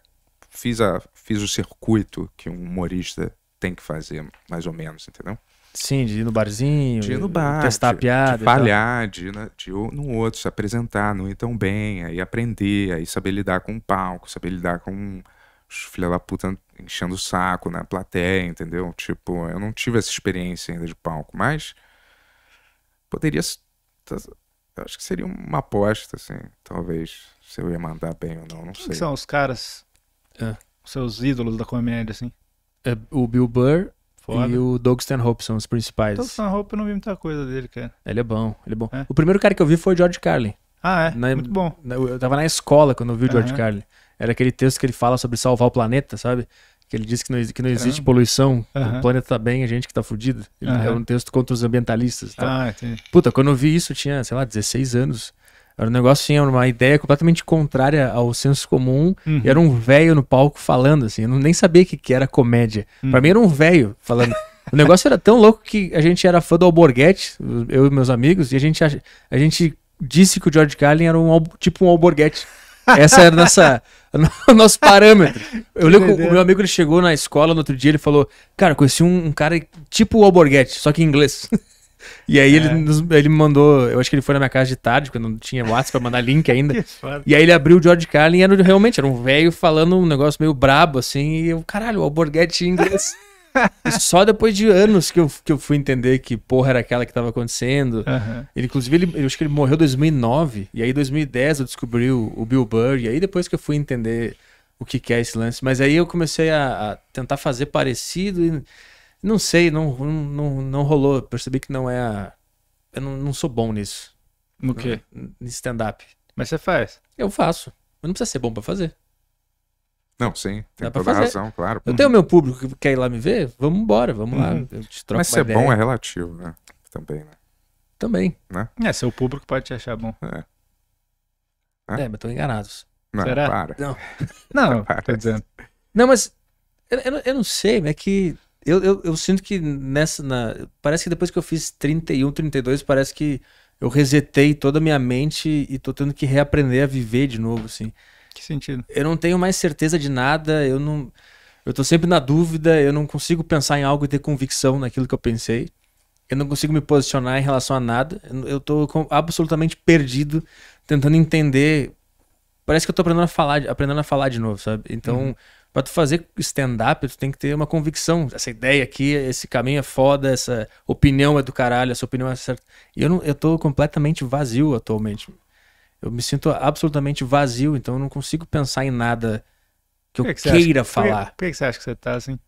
[SPEAKER 1] fiz, a, fiz o circuito que um humorista tem que fazer, mais ou
[SPEAKER 4] menos, entendeu? Sim, de ir no barzinho, de ir no eh, bar, testar de, a piada. De falhar,
[SPEAKER 1] de ir, na, de ir no outro, se apresentar, não ir tão bem, aí aprender, aí saber lidar com o palco, saber lidar com os filha da puta enchendo o saco na plateia, entendeu? Tipo, eu não tive essa experiência ainda de palco, mas poderia. Tá, eu acho que seria uma aposta, assim, talvez, se eu ia mandar bem ou não, não Quem sei. Quem são
[SPEAKER 2] os caras, é. os seus ídolos da comédia, assim?
[SPEAKER 4] É, o Bill Burr Foda. e o Doug Stanhope são os principais. Doug
[SPEAKER 2] Stanhope eu não vi muita coisa dele, cara.
[SPEAKER 4] Ele é bom, ele é bom. É. O primeiro cara que eu vi foi o George Carlin. Ah, é? Na, Muito bom. Na, eu tava na escola quando eu vi o George uhum. Carlin. Era aquele texto que ele fala sobre salvar o planeta, sabe? Que ele diz que não, que não existe Caramba. poluição, uhum. o planeta tá bem, a gente que tá fudido. uhum. É um texto contra os ambientalistas. Tá? Ah, entendi. Puta, quando eu vi isso, eu tinha, sei lá, 16 anos. Era um negócio, assim, era uma ideia completamente contrária ao senso comum. Uhum. era um velho no palco falando, assim. Eu nem sabia o que, que era comédia. Uhum. Pra mim era um velho falando. o negócio era tão louco que a gente era fã do Alborguete, eu e meus amigos, e a gente, a, a gente disse que o George Carlin era um, tipo um Alborguete. Essa era nossa, <laughs> o nosso parâmetro. Eu lembro que o meu amigo ele chegou na escola no outro dia ele falou: Cara, conheci um, um cara tipo o Alborguete, só que em inglês. E aí é. ele, nos, ele me mandou, eu acho que ele foi na minha casa de tarde, porque não tinha WhatsApp pra mandar link ainda. <laughs> e aí ele abriu o George Carlin e era, realmente era um velho falando um negócio meio brabo, assim, e eu, caralho, o Alborguete inglês. <laughs> só depois de anos que eu, que eu fui entender que porra era aquela que estava acontecendo. Uhum. Ele, inclusive, ele, eu acho que ele morreu em 2009, e aí em 2010 eu descobri o, o, Bill Burr, e aí depois que eu fui entender o que, que é esse lance. Mas aí eu comecei a, a tentar fazer parecido e não sei, não, não, não rolou. Percebi que não é a. Eu não, não sou bom nisso. No quê? No é, stand-up. Mas você faz? Eu faço. Mas não precisa ser bom pra fazer.
[SPEAKER 1] Não, sim, tem Dá toda razão, claro. Eu tenho
[SPEAKER 4] meu público que quer ir lá me ver, vamos embora, vamos lá. Uhum. Eu te troco Mas ser é
[SPEAKER 1] ideia. bom é relativo, né? Também, né? Também. Né?
[SPEAKER 4] É, seu
[SPEAKER 2] público pode te achar bom. É, é? é
[SPEAKER 4] mas estão enganados. Não, Será? Para. Não, <laughs> não, não tô dizendo. Não, mas eu, eu, eu não sei, mas é que eu, eu, eu, sinto que nessa. Na, parece que depois que eu fiz 31, 32, parece que eu resetei toda a minha mente e tô tendo que reaprender a viver de novo, assim. Que sentido? Eu não tenho mais certeza de nada, eu não. Eu tô sempre na dúvida, eu não consigo pensar em algo e ter convicção naquilo que eu pensei. Eu não consigo me posicionar em relação a nada. Eu tô absolutamente perdido, tentando entender. Parece que eu tô aprendendo a falar, aprendendo a falar de novo, sabe? Então. Uhum para tu fazer stand-up, tu tem que ter uma convicção. Essa ideia aqui, esse caminho é foda, essa opinião é do caralho, essa opinião é certa. E eu, não, eu tô completamente vazio atualmente. Eu me sinto absolutamente vazio, então eu não consigo pensar em nada que, que eu que queira acha, falar. Por que, por que, você acha que você tá assim?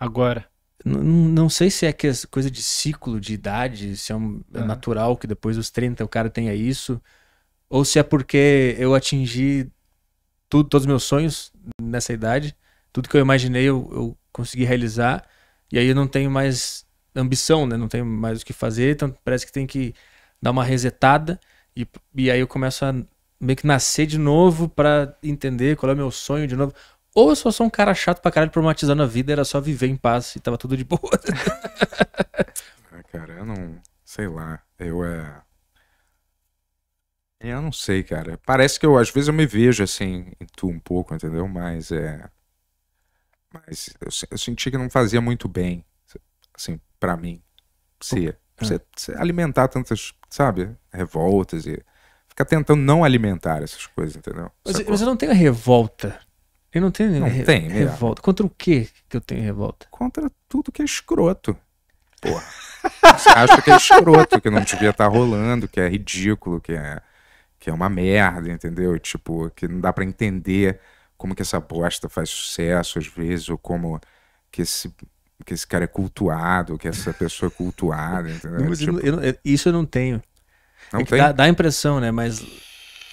[SPEAKER 4] Agora? N não sei se é que é coisa de ciclo, de idade, se é, um, é natural que depois dos 30 o cara tenha isso, ou se é porque eu atingi tudo, todos os meus sonhos nessa idade. Tudo que eu imaginei eu, eu consegui realizar. E aí eu não tenho mais ambição, né? Não tenho mais o que fazer. Então parece que tem que dar uma resetada. E, e aí eu começo a meio que nascer de novo para entender qual é o meu sonho de novo. Ou eu sou só um cara chato pra caralho problematizando a vida, era só viver em paz e tava tudo de boa. <laughs>
[SPEAKER 1] Ah, cara, eu não. Sei lá. Eu é. Eu não sei, cara. Parece que eu, às vezes, eu me vejo assim, em tu um pouco, entendeu? Mas é. Mas eu, eu senti que não fazia muito bem, assim, para mim. Ser. É. alimentar tantas, sabe, revoltas e ficar tentando não alimentar essas coisas, entendeu? Mas, mas eu não
[SPEAKER 4] tenho revolta. Eu não tenho não re tem, revolta. Contra o que que eu tenho revolta? Contra tudo que é escroto.
[SPEAKER 1] Porra. <laughs> você acha que é escroto, que não devia estar tá rolando, que é ridículo, que é que é uma merda, entendeu? Tipo, que não dá para entender como que essa bosta faz sucesso às vezes, ou como que esse, que esse cara é cultuado, que essa pessoa é cultuada, <laughs> entendeu? Tipo não, tipo... eu,
[SPEAKER 4] eu, isso eu não tenho. Não é tem? Dá, dá, a impressão, né? Mas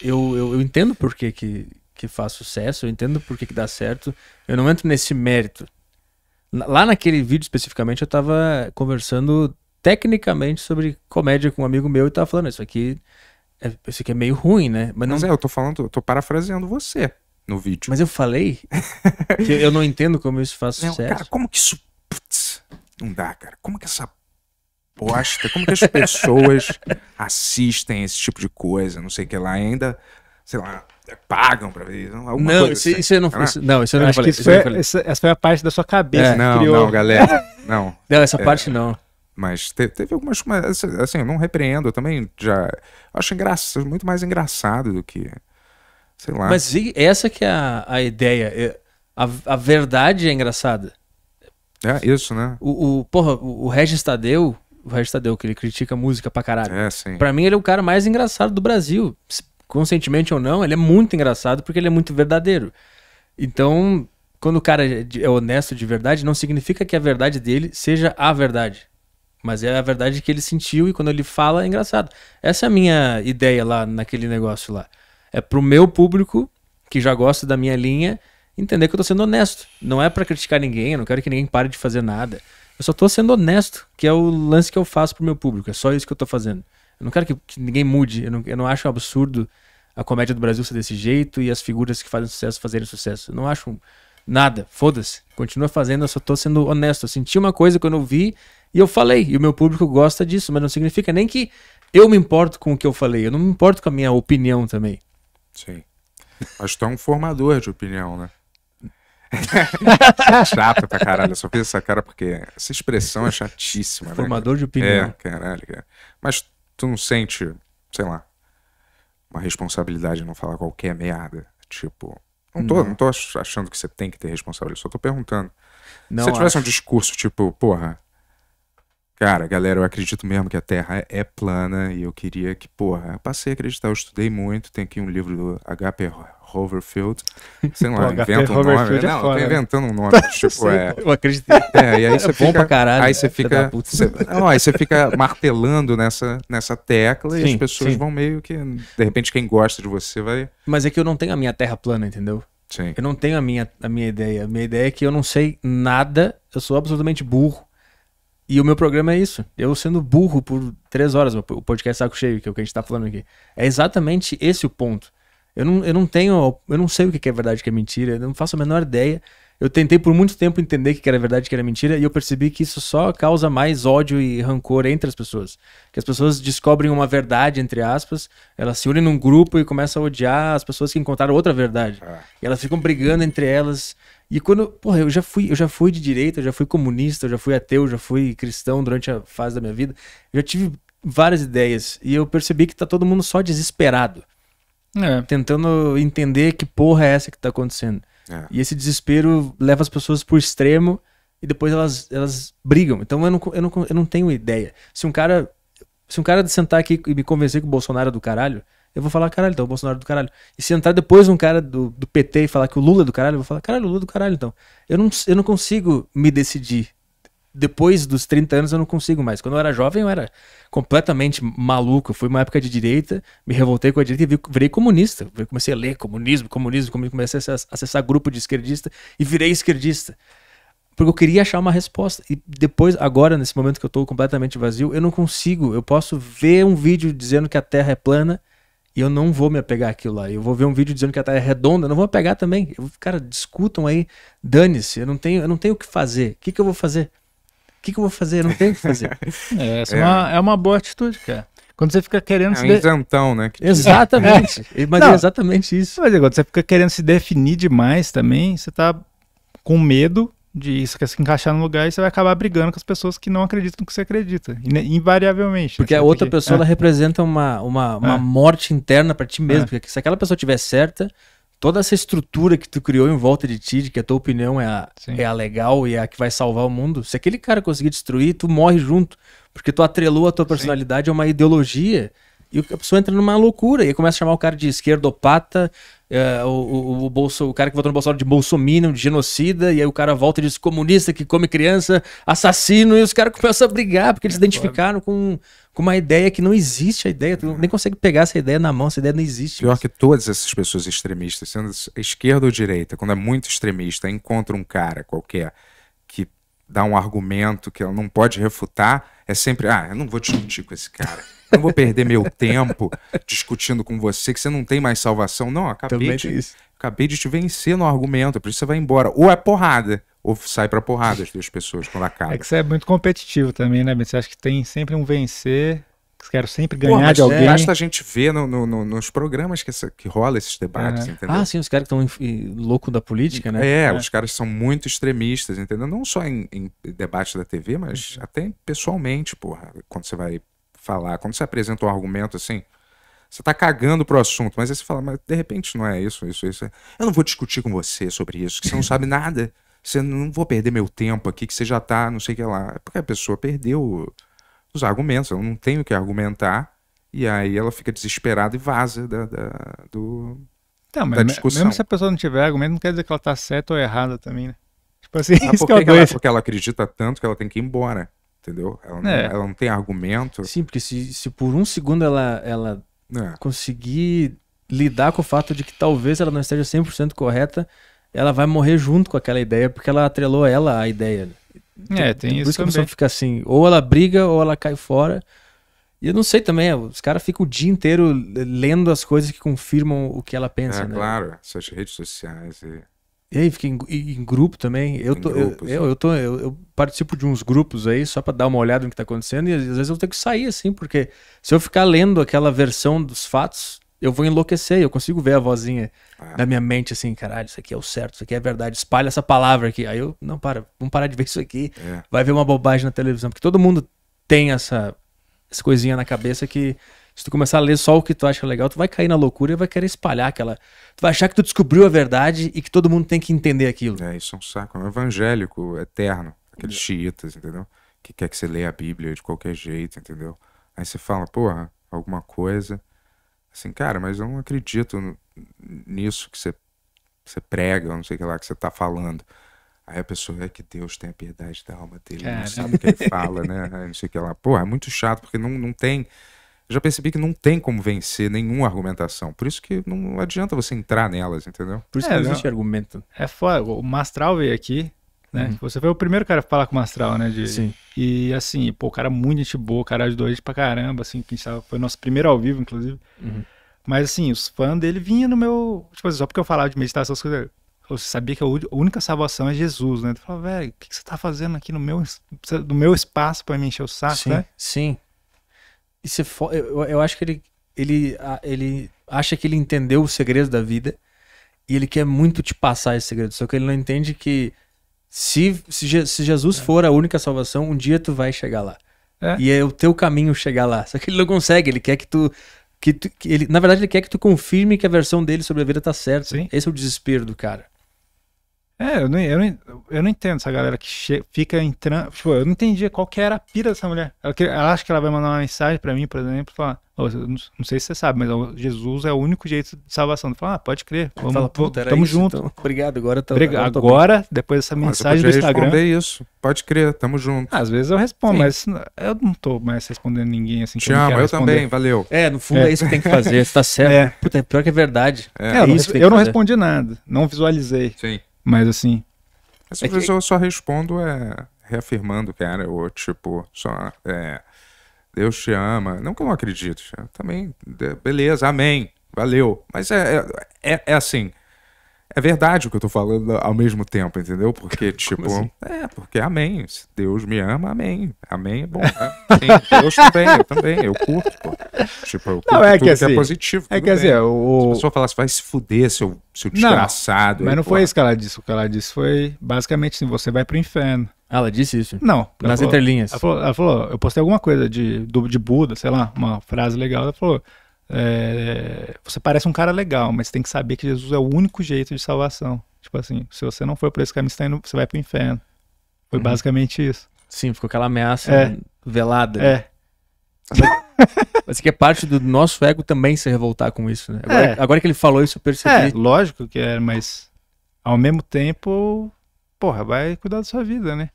[SPEAKER 4] eu, eu, eu entendo por que, que, que faz sucesso, eu entendo por que, que dá certo, eu não entro nesse mérito. Lá naquele vídeo especificamente, eu tava conversando tecnicamente sobre comédia com um amigo meu e tava falando isso aqui é, eu sei que é meio ruim, né? Mas, Mas não... é, eu tô falando, eu tô parafraseando você no vídeo. Mas eu falei <laughs> que eu não entendo como isso faz sucesso. Cara, como que isso. Putz, não dá,
[SPEAKER 1] cara. Como que essa bosta, como que as pessoas <laughs> assistem esse tipo de coisa, não sei o que lá, ainda, sei lá, pagam pra ver alguma não, coisa. Isso, assim, isso eu não, isso, não, isso eu não Acho falei. Que isso foi,
[SPEAKER 2] isso, essa foi a parte da sua cabeça. É, não, criou... não,
[SPEAKER 1] galera. Não. não, essa é, parte não. Mas te, teve algumas. Assim, assim, eu não repreendo, eu também já. Acho engraçado, muito mais engraçado do que. Sei lá. Mas
[SPEAKER 4] essa que é a, a ideia. É, a, a verdade é engraçada. É, isso, né? O, o, porra, o, o Regis Tadeu, o Regis Tadeu, que ele critica música pra caralho. É, sim. Pra mim, ele é o cara mais engraçado do Brasil. Conscientemente ou não, ele é muito engraçado porque ele é muito verdadeiro. Então, quando o cara é, é honesto de verdade, não significa que a verdade dele seja a verdade. Mas é a verdade que ele sentiu e quando ele fala é engraçado. Essa é a minha ideia lá naquele negócio lá. É pro meu público, que já gosta da minha linha, entender que eu tô sendo honesto. Não é para criticar ninguém, eu não quero que ninguém pare de fazer nada. Eu só tô sendo honesto, que é o lance que eu faço pro meu público. É só isso que eu tô fazendo. Eu não quero que, que ninguém mude. Eu não, eu não acho um absurdo a comédia do Brasil ser desse jeito e as figuras que fazem sucesso fazerem sucesso. Eu não acho um, Nada, foda-se. Continua fazendo, eu só tô sendo honesto. Eu senti uma coisa que eu não vi e eu falei. E o meu público gosta disso, mas não significa nem que eu me importo com o que eu falei. Eu não me importo com a minha opinião também.
[SPEAKER 1] Sim. Mas tu é um formador de opinião, né? é <laughs> chato pra caralho. Eu só fiz essa cara porque essa expressão é chatíssima. Né, formador né? de opinião. É, caralho, cara. Mas tu não sente, sei lá, uma responsabilidade em não falar qualquer merda. Tipo, não tô, não. não tô achando que você tem que ter responsabilidade, só tô perguntando. Não Se você tivesse acho. um discurso tipo, porra, cara, galera, eu acredito mesmo que a Terra é plana e eu queria que, porra, eu passei a acreditar, eu estudei muito, tem aqui um livro do H.P. Hoverfield. <laughs> Sei lá, inventa um nome. É não, tô inventando um nome. <laughs> tipo, é. Eu acreditei. É, e aí é você é fica. Caralho, aí você né, fica. Você, não, aí você fica martelando nessa, nessa tecla sim, e as pessoas sim. vão meio
[SPEAKER 4] que. De
[SPEAKER 1] repente, quem gosta de você vai.
[SPEAKER 4] Mas é que eu não tenho a minha terra plana, entendeu? Sim. Eu não tenho a minha, a minha ideia. A minha ideia é que eu não sei nada, eu sou absolutamente burro. E o meu programa é isso. Eu sendo burro por três horas, o podcast saco cheio, que é o que a gente tá falando aqui. É exatamente esse o ponto. Eu não, eu não tenho. Eu não sei o que é verdade o que é mentira. Eu não faço a menor ideia. Eu tentei por muito tempo entender o que era verdade, o que era mentira, e eu percebi que isso só causa mais ódio e rancor entre as pessoas. Que as pessoas descobrem uma verdade, entre aspas, elas se unem num grupo e começam a odiar as pessoas que encontraram outra verdade. Ah. E elas ficam brigando entre elas. E quando, porra, eu já fui, eu já fui de direita, eu já fui comunista, eu já fui ateu, eu já fui cristão durante a fase da minha vida. Eu já tive várias ideias e eu percebi que tá todo mundo só desesperado. É. Tentando entender que porra é essa que tá acontecendo. É. E esse desespero leva as pessoas pro extremo e depois elas, elas brigam. Então eu não, eu, não, eu não tenho ideia. Se um cara. Se um cara sentar aqui e me convencer que o Bolsonaro é do caralho, eu vou falar, caralho, então, o Bolsonaro é do caralho. E se entrar depois um cara do, do PT e falar que o Lula é do caralho, eu vou falar, caralho, o Lula é do caralho, então. Eu não, eu não consigo me decidir depois dos 30 anos eu não consigo mais. Quando eu era jovem, eu era completamente maluco. Eu fui uma época de direita, me revoltei com a direita e virei comunista. Eu comecei a ler comunismo, comunismo, comunismo, comecei a acessar grupo de esquerdista e virei esquerdista. Porque eu queria achar uma resposta. E depois, agora, nesse momento que eu estou completamente vazio, eu não consigo. Eu posso ver um vídeo dizendo que a Terra é plana e eu não vou me apegar àquilo lá. Eu vou ver um vídeo dizendo que a Terra é redonda, eu não vou apegar também. Eu, cara, discutam aí, dane-se. Eu, não tenho, eu não tenho o que fazer. O que, que eu vou fazer? que, que eu vou fazer? Não tenho o que fazer. <laughs>
[SPEAKER 1] É,
[SPEAKER 2] é, é, Uma,
[SPEAKER 4] é uma boa atitude, cara. Quando você fica querendo é se. Um de...
[SPEAKER 2] isentão, né? Que... Exatamente. <laughs> É, mas é não, é exatamente isso. Mas quando você fica querendo se definir demais também, você tá com medo de isso quer se encaixar no lugar e você vai acabar brigando com as pessoas que não
[SPEAKER 4] acreditam no que você acredita, invariavelmente. Porque a outra porque... pessoa é. representa uma, uma, uma é. morte interna para ti mesmo, é. porque se aquela pessoa tiver certa, toda essa estrutura que tu criou em volta de ti, de que a tua opinião é a, é a legal e é a que vai salvar o mundo, se aquele cara conseguir destruir, tu morre junto. Porque tu atrelou a tua personalidade Sim. a uma ideologia e a pessoa entra numa loucura e começa a chamar o cara de esquerdopata, é, o, o, o, Bolso, o cara que votou no Bolsonaro de bolsominion, de genocida, e aí o cara volta e diz comunista que come criança, assassino, e os caras começam a brigar, porque eles é se identificaram com, com uma ideia que não existe a ideia, tu nem consegue pegar essa ideia na mão, essa ideia não existe. Pior
[SPEAKER 1] mas... que todas essas pessoas extremistas, sendo esquerda ou direita, quando é muito extremista, encontra um cara qualquer dá um argumento que ela não pode refutar, é sempre, ah, eu não vou discutir com esse cara. não vou perder meu tempo discutindo com você, que você não tem mais salvação. Não, acabei de, acabei de te vencer no argumento, por isso você vai embora. Ou é porrada, ou sai pra porrada as duas pessoas quando acaba. É que
[SPEAKER 2] você é muito competitivo também, né, Você acha que tem sempre um vencer quero sempre ganhar Pô, de alguém. basta a gente
[SPEAKER 1] ver no, no, no, nos programas que, que rola esses debates, é. entendeu? Ah,
[SPEAKER 4] sim, os caras que estão loucos da política, né? É, é, os
[SPEAKER 1] caras são muito extremistas, entendeu? Não só em, em debate da TV, mas uhum. até pessoalmente, porra, quando você vai falar, quando você apresenta um argumento assim, você tá cagando pro assunto, mas aí você fala, mas de repente não é isso, isso, isso. É, eu não vou discutir com você sobre isso, que você não <laughs> sabe nada. Você não vou perder meu tempo aqui, que você já tá, não sei o que lá. É porque a pessoa perdeu os argumentos. Eu não tenho que argumentar. E aí ela fica desesperada e vaza da, da do, não, da discussão. Mesmo se
[SPEAKER 2] a pessoa não tiver argumento, não quer dizer que ela está certa ou errada também, né? Tipo assim, ah, <laughs> porque, é ela, porque
[SPEAKER 1] ela acredita tanto que ela tem que ir embora, entendeu? Ela, não, é. ela não tem argumento.
[SPEAKER 2] Sim,
[SPEAKER 4] porque se, se por um segundo ela, ela é. conseguir lidar com o fato de que talvez ela não esteja 100% correta, ela vai morrer junto com aquela ideia, porque ela atrelou ela à ideia. Né? É, então, tem, isso. É por isso também. que a pessoa fica assim, ou ela briga ou ela cai fora. E eu não sei também, os caras ficam o dia inteiro lendo as coisas que confirmam o que ela pensa, é, né? claro,
[SPEAKER 1] essas redes sociais e...
[SPEAKER 4] E aí, fica em, em grupo também. Eu, tô, grupos, eu, eu, eu, tô, eu, eu, participo de uns grupos aí só para dar uma olhada no que tá acontecendo e às vezes eu tenho que sair assim, porque se eu ficar lendo aquela versão dos fatos, eu vou enlouquecer, eu consigo ver a vozinha da ah. na minha mente assim, caralho, isso aqui é o certo, isso aqui é verdade, espalha essa palavra aqui. Aí eu, não, para, vamos parar de ver isso aqui. É. Vai ver uma bobagem na televisão, porque todo mundo tem essa, essa coisinha na cabeça que se tu começar a ler só o que tu acha legal, tu vai cair na loucura e vai querer espalhar aquela. Tu vai achar que tu descobriu a verdade e que todo mundo tem que
[SPEAKER 1] entender aquilo. É, isso é um saco, é um evangélico eterno, aqueles chiitas, hum. xiitas, entendeu? Que quer que você leia a Bíblia de qualquer jeito, entendeu? Aí você fala, porra, alguma coisa assim, cara, mas eu não acredito nisso que você, você prega, não sei o que lá que você tá falando. Aí a pessoa é que Deus a piedade da alma dele, cara. não sabe o que ele fala, né? Aí <laughs> não sei o que lá. Porra, é muito chato, porque não, não tem. Eu já percebi que não tem como vencer nenhuma argumentação. Por isso que não adianta você entrar nelas, entendeu? Por isso é, que não existe argumento.
[SPEAKER 2] É foda. O Mastral veio aqui, né? Uhum. Você foi o primeiro cara a falar com o Mastral, né? De, Sim. E assim, pô, o cara é muito gente boa, o cara ajudou a gente pra caramba, assim, que tava, foi nosso primeiro ao vivo, inclusive. Uhum. Mas assim, os fãs dele vinham no meu. Tipo assim, só porque eu falava de meditação, as coisas. Eu sabia que a única salvação é Jesus, né? Eu velho, o que, você tá fazendo aqui no meu, no meu espaço pra me encher o saco, sim, né? Sim.
[SPEAKER 4] E você, eu, eu acho que ele, ele, ele acha que ele entendeu o segredo da vida e ele quer muito te passar esse segredo, só que ele não entende que se, se, se Jesus é. for a única salvação, um dia tu vai chegar lá. É. E é o teu caminho chegar lá. <laughs> Só que ele não consegue, ele quer que tu. Que, tu, que ele, na verdade, ele quer que tu confirme que a versão dele sobre a vida tá certa. Sim. Esse é o desespero do cara.
[SPEAKER 2] É, eu não, eu, não, eu não entendo essa galera que fica entrando. Tipo, eu não entendi qual que era a pira dessa mulher. Ela, ela acha que ela vai mandar uma mensagem para mim, por exemplo, falar: oh, não, não, sei se você sabe, mas Jesus é o único jeito de salvação. Fala, ah, pode crer, vamos, Fala, Puta, tamo isso, junto. Então. Obrigado, agora tô, tá- Obrigado. Agora, tô... Tá agora, depois dessa mensagem do Instagram. responder
[SPEAKER 1] isso, pode crer, tamo junto. Às vezes eu respondo, Sim.
[SPEAKER 2] mas eu não tô mais respondendo ninguém assim. Te amo, eu, eu também, valeu. É, no fundo é. é, isso que tem que fazer, <laughs>
[SPEAKER 4] tá certo. É.
[SPEAKER 1] Puta, é pior que é verdade. É. é eu, eu não respondi nada, não visualizei. Sim. Mas assim. Às é vezes é que... eu só respondo é, reafirmando, cara, ou tipo, só. É, Deus te ama. Não que eu não acredito, também. Beleza, amém. Valeu. Mas é, é, é, é assim é verdade o que eu tô falando ao mesmo tempo, entendeu? Porque, <laughs> tipo, assim? é, porque amém. Se Deus me ama, amém. Amém é bom. Né? <laughs> Sim, Deus também, eu também, eu curto, pô. Tipo, eu curto não, é, é, assim, é que, assim, que é positivo. É que bem. assim, o... Se a pessoa falasse, vai se fuder, seu, seu desgraçado. Não, mas aí, não pô. foi isso que ela disse. O
[SPEAKER 2] que ela disse foi basicamente assim: você vai pro inferno. Ah, ela disse isso? Não. Nas falou, entrelinhas. Ela falou, ela falou, eu postei alguma coisa de, de Buda, sei lá, uma frase legal. Ela falou é, você parece um cara legal, mas tem que saber que Jesus é o único jeito de salvação. Tipo assim, se você não for por esse caminho, você, tá indo, você vai pro inferno. Foi uhum. basicamente isso. Sim, ficou aquela ameaça é. velada. É.
[SPEAKER 4] <laughs> Mas que é parte do nosso ego também se revoltar com isso, né? Agora, é. agora que ele falou isso, eu percebi. É, lógico que é, mas ao mesmo
[SPEAKER 1] tempo, porra, vai cuidar da sua vida, né?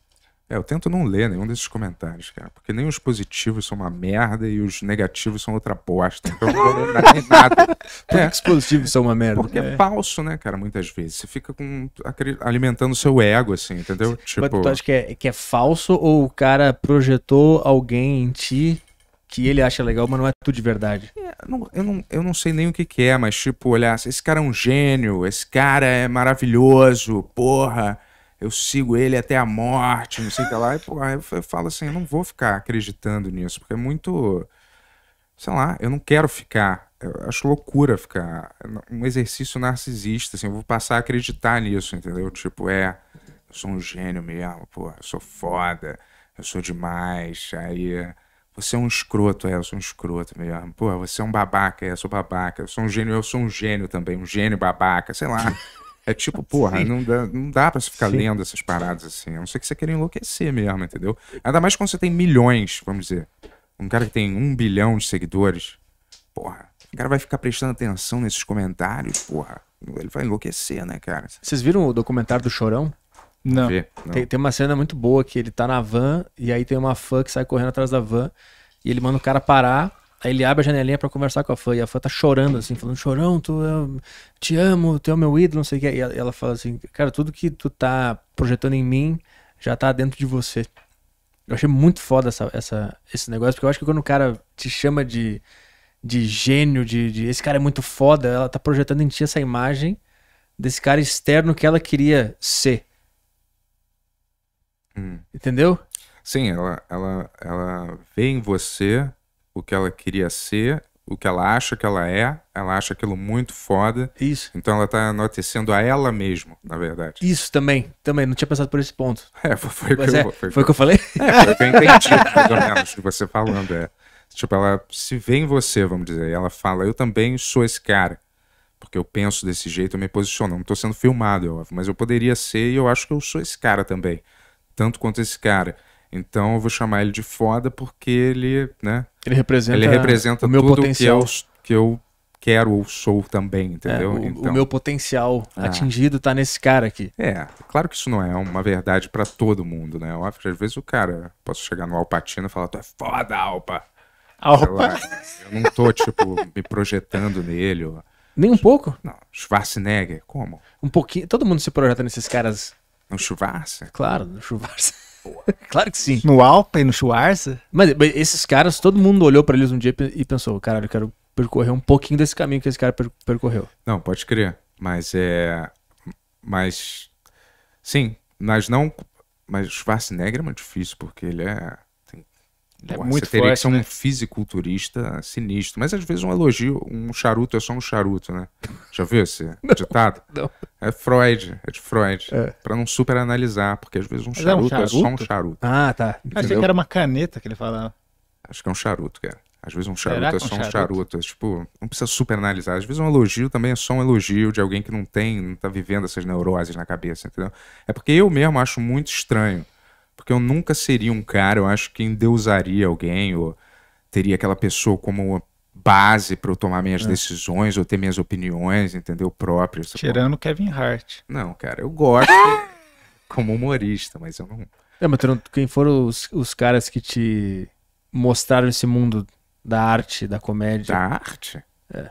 [SPEAKER 1] É, eu tento não ler nenhum desses comentários, cara, porque nem os positivos são uma merda e os negativos são outra bosta. Então eu não vou nem nada. <laughs>
[SPEAKER 4] Por é, que os positivos são uma merda? Porque é. é.
[SPEAKER 1] falso, né, cara, muitas vezes. Você fica com, alimentando o seu ego, assim, entendeu? Tipo... Mas tu tipo acha
[SPEAKER 4] que é, que é falso ou o cara projetou alguém em ti que ele acha legal, mas não é tudo de verdade. É, não, eu, não, eu não
[SPEAKER 1] sei nem o que, que, é, mas tipo, olhar, esse cara é um gênio, esse cara é maravilhoso, porra eu sigo ele até a morte, não sei o que lá. E, pô, aí eu falo assim, eu não vou ficar acreditando nisso, porque é muito. Sei lá, eu não quero ficar. Eu acho loucura ficar. É um exercício narcisista, assim, eu vou passar a acreditar nisso, entendeu? Tipo, é, eu sou um gênio mesmo, pô, eu sou foda, eu sou demais. Aí. Você é um escroto, é, eu sou um escroto mesmo. Pô, você é um babaca, é, eu sou babaca. Eu sou um gênio, eu sou um gênio também, um gênio babaca, sei lá. É tipo, porra, não dá, não dá pra você ficar Sim. lendo essas paradas assim. A não ser que você queira enlouquecer mesmo, entendeu? Ainda mais quando você tem milhões, vamos dizer. Um cara que tem um bilhão de seguidores, porra, o cara vai ficar prestando atenção nesses comentários, porra. Ele vai enlouquecer, né, cara? Vocês viram o
[SPEAKER 4] documentário do Chorão? Não. Vê, não. Tem, tem, uma cena muito boa que ele tá na van e aí tem uma fã que sai correndo atrás da van e ele manda o cara parar Aí ele abre a janelinha para conversar com a fã, e a fã tá chorando, assim, falando, chorão, tu eu é te amo, tu é o meu ídolo, não sei o que. E ela fala assim, cara, tudo que tu tá projetando em mim já tá dentro de você. Eu achei muito foda essa, essa, esse negócio, porque eu acho que quando o cara te chama de, de gênio, de, de esse cara é muito foda, ela tá projetando em ti essa imagem desse cara externo que ela queria ser. Hum. Entendeu? Sim, ela, ela,
[SPEAKER 1] ela vê em você o que ela queria ser, o que ela acha que ela é, ela acha aquilo muito foda. Isso. Então ela tá anotecendo a ela mesma, na verdade.
[SPEAKER 4] Isso também, também, não tinha pensado por esse ponto. <laughs> É, foi, foi, que, é, eu, foi, foi que eu falei? É, foi o que eu
[SPEAKER 1] entendi, pelo <laughs> menos, de você falando. É. Tipo, ela se vê em você, vamos dizer, e ela fala, eu também sou esse cara. Porque eu penso desse jeito, eu me posiciono. Não tô sendo filmado, eu, mas eu poderia ser e eu acho que eu sou esse cara também. Tanto quanto esse cara. Então eu vou chamar ele de
[SPEAKER 4] foda porque ele, né? Ele representa, ele representa o meu potencial. Que eu,
[SPEAKER 1] que eu quero ou sou também, é, entendeu? É, o, então, o, meu
[SPEAKER 4] potencial ah, atingido tá nesse cara aqui. É,
[SPEAKER 1] claro que isso não é uma verdade para todo mundo, né? às vezes o cara, posso chegar no Alpatino e falar, tu é foda, Alpa. Alpa. eu não tô, tipo, me projetando nele. Ou... Nem um pouco? Não, Schwarzenegger, como? Um pouquinho, todo mundo se projeta nesses
[SPEAKER 4] caras. No Schwarzenegger? Claro, no Schwarzenegger. <laughs> Claro que sim. No Alpen, no Schwarz. Mas, mas esses caras, todo mundo olhou para eles um dia e pensou, caralho, eu quero percorrer um pouquinho desse caminho que esse cara per percorreu.
[SPEAKER 1] Não, pode crer. Mas é. Mas. Sim, mas não. Mas Schwarzenegger é muito difícil, porque ele é.
[SPEAKER 5] Ele é Porra, muito você teria forte, que
[SPEAKER 1] ser um né? fisiculturista sinistro. Mas às vezes um elogio, um charuto é só um charuto, né? Já viu esse <laughs> não, ditado? Não. É Freud, é de Freud. É. Pra não super analisar, porque às vezes um charuto é, um charuto é, só um charuto.
[SPEAKER 2] Ah, tá. Entendeu? Achei que era uma caneta que ele falava.
[SPEAKER 1] Acho que é um charuto, cara. Às vezes um charuto Será é, é só um charuto? charuto. É, tipo, não precisa super analisar. Às vezes um elogio também é só um elogio de alguém que não tem, não tá vivendo essas neuroses na cabeça, entendeu? É porque eu mesmo acho muito estranho porque eu nunca seria um cara, eu acho que endeusaria alguém, ou teria aquela pessoa como base para eu tomar minhas é. decisões, ou ter minhas opiniões, entendeu? próprio? Tirando o Kevin Hart. Não, cara, eu gosto <laughs> como humorista, mas eu não.
[SPEAKER 4] É, mas quem foram os, os caras que te mostraram esse mundo da arte, da comédia? Da arte?
[SPEAKER 1] É.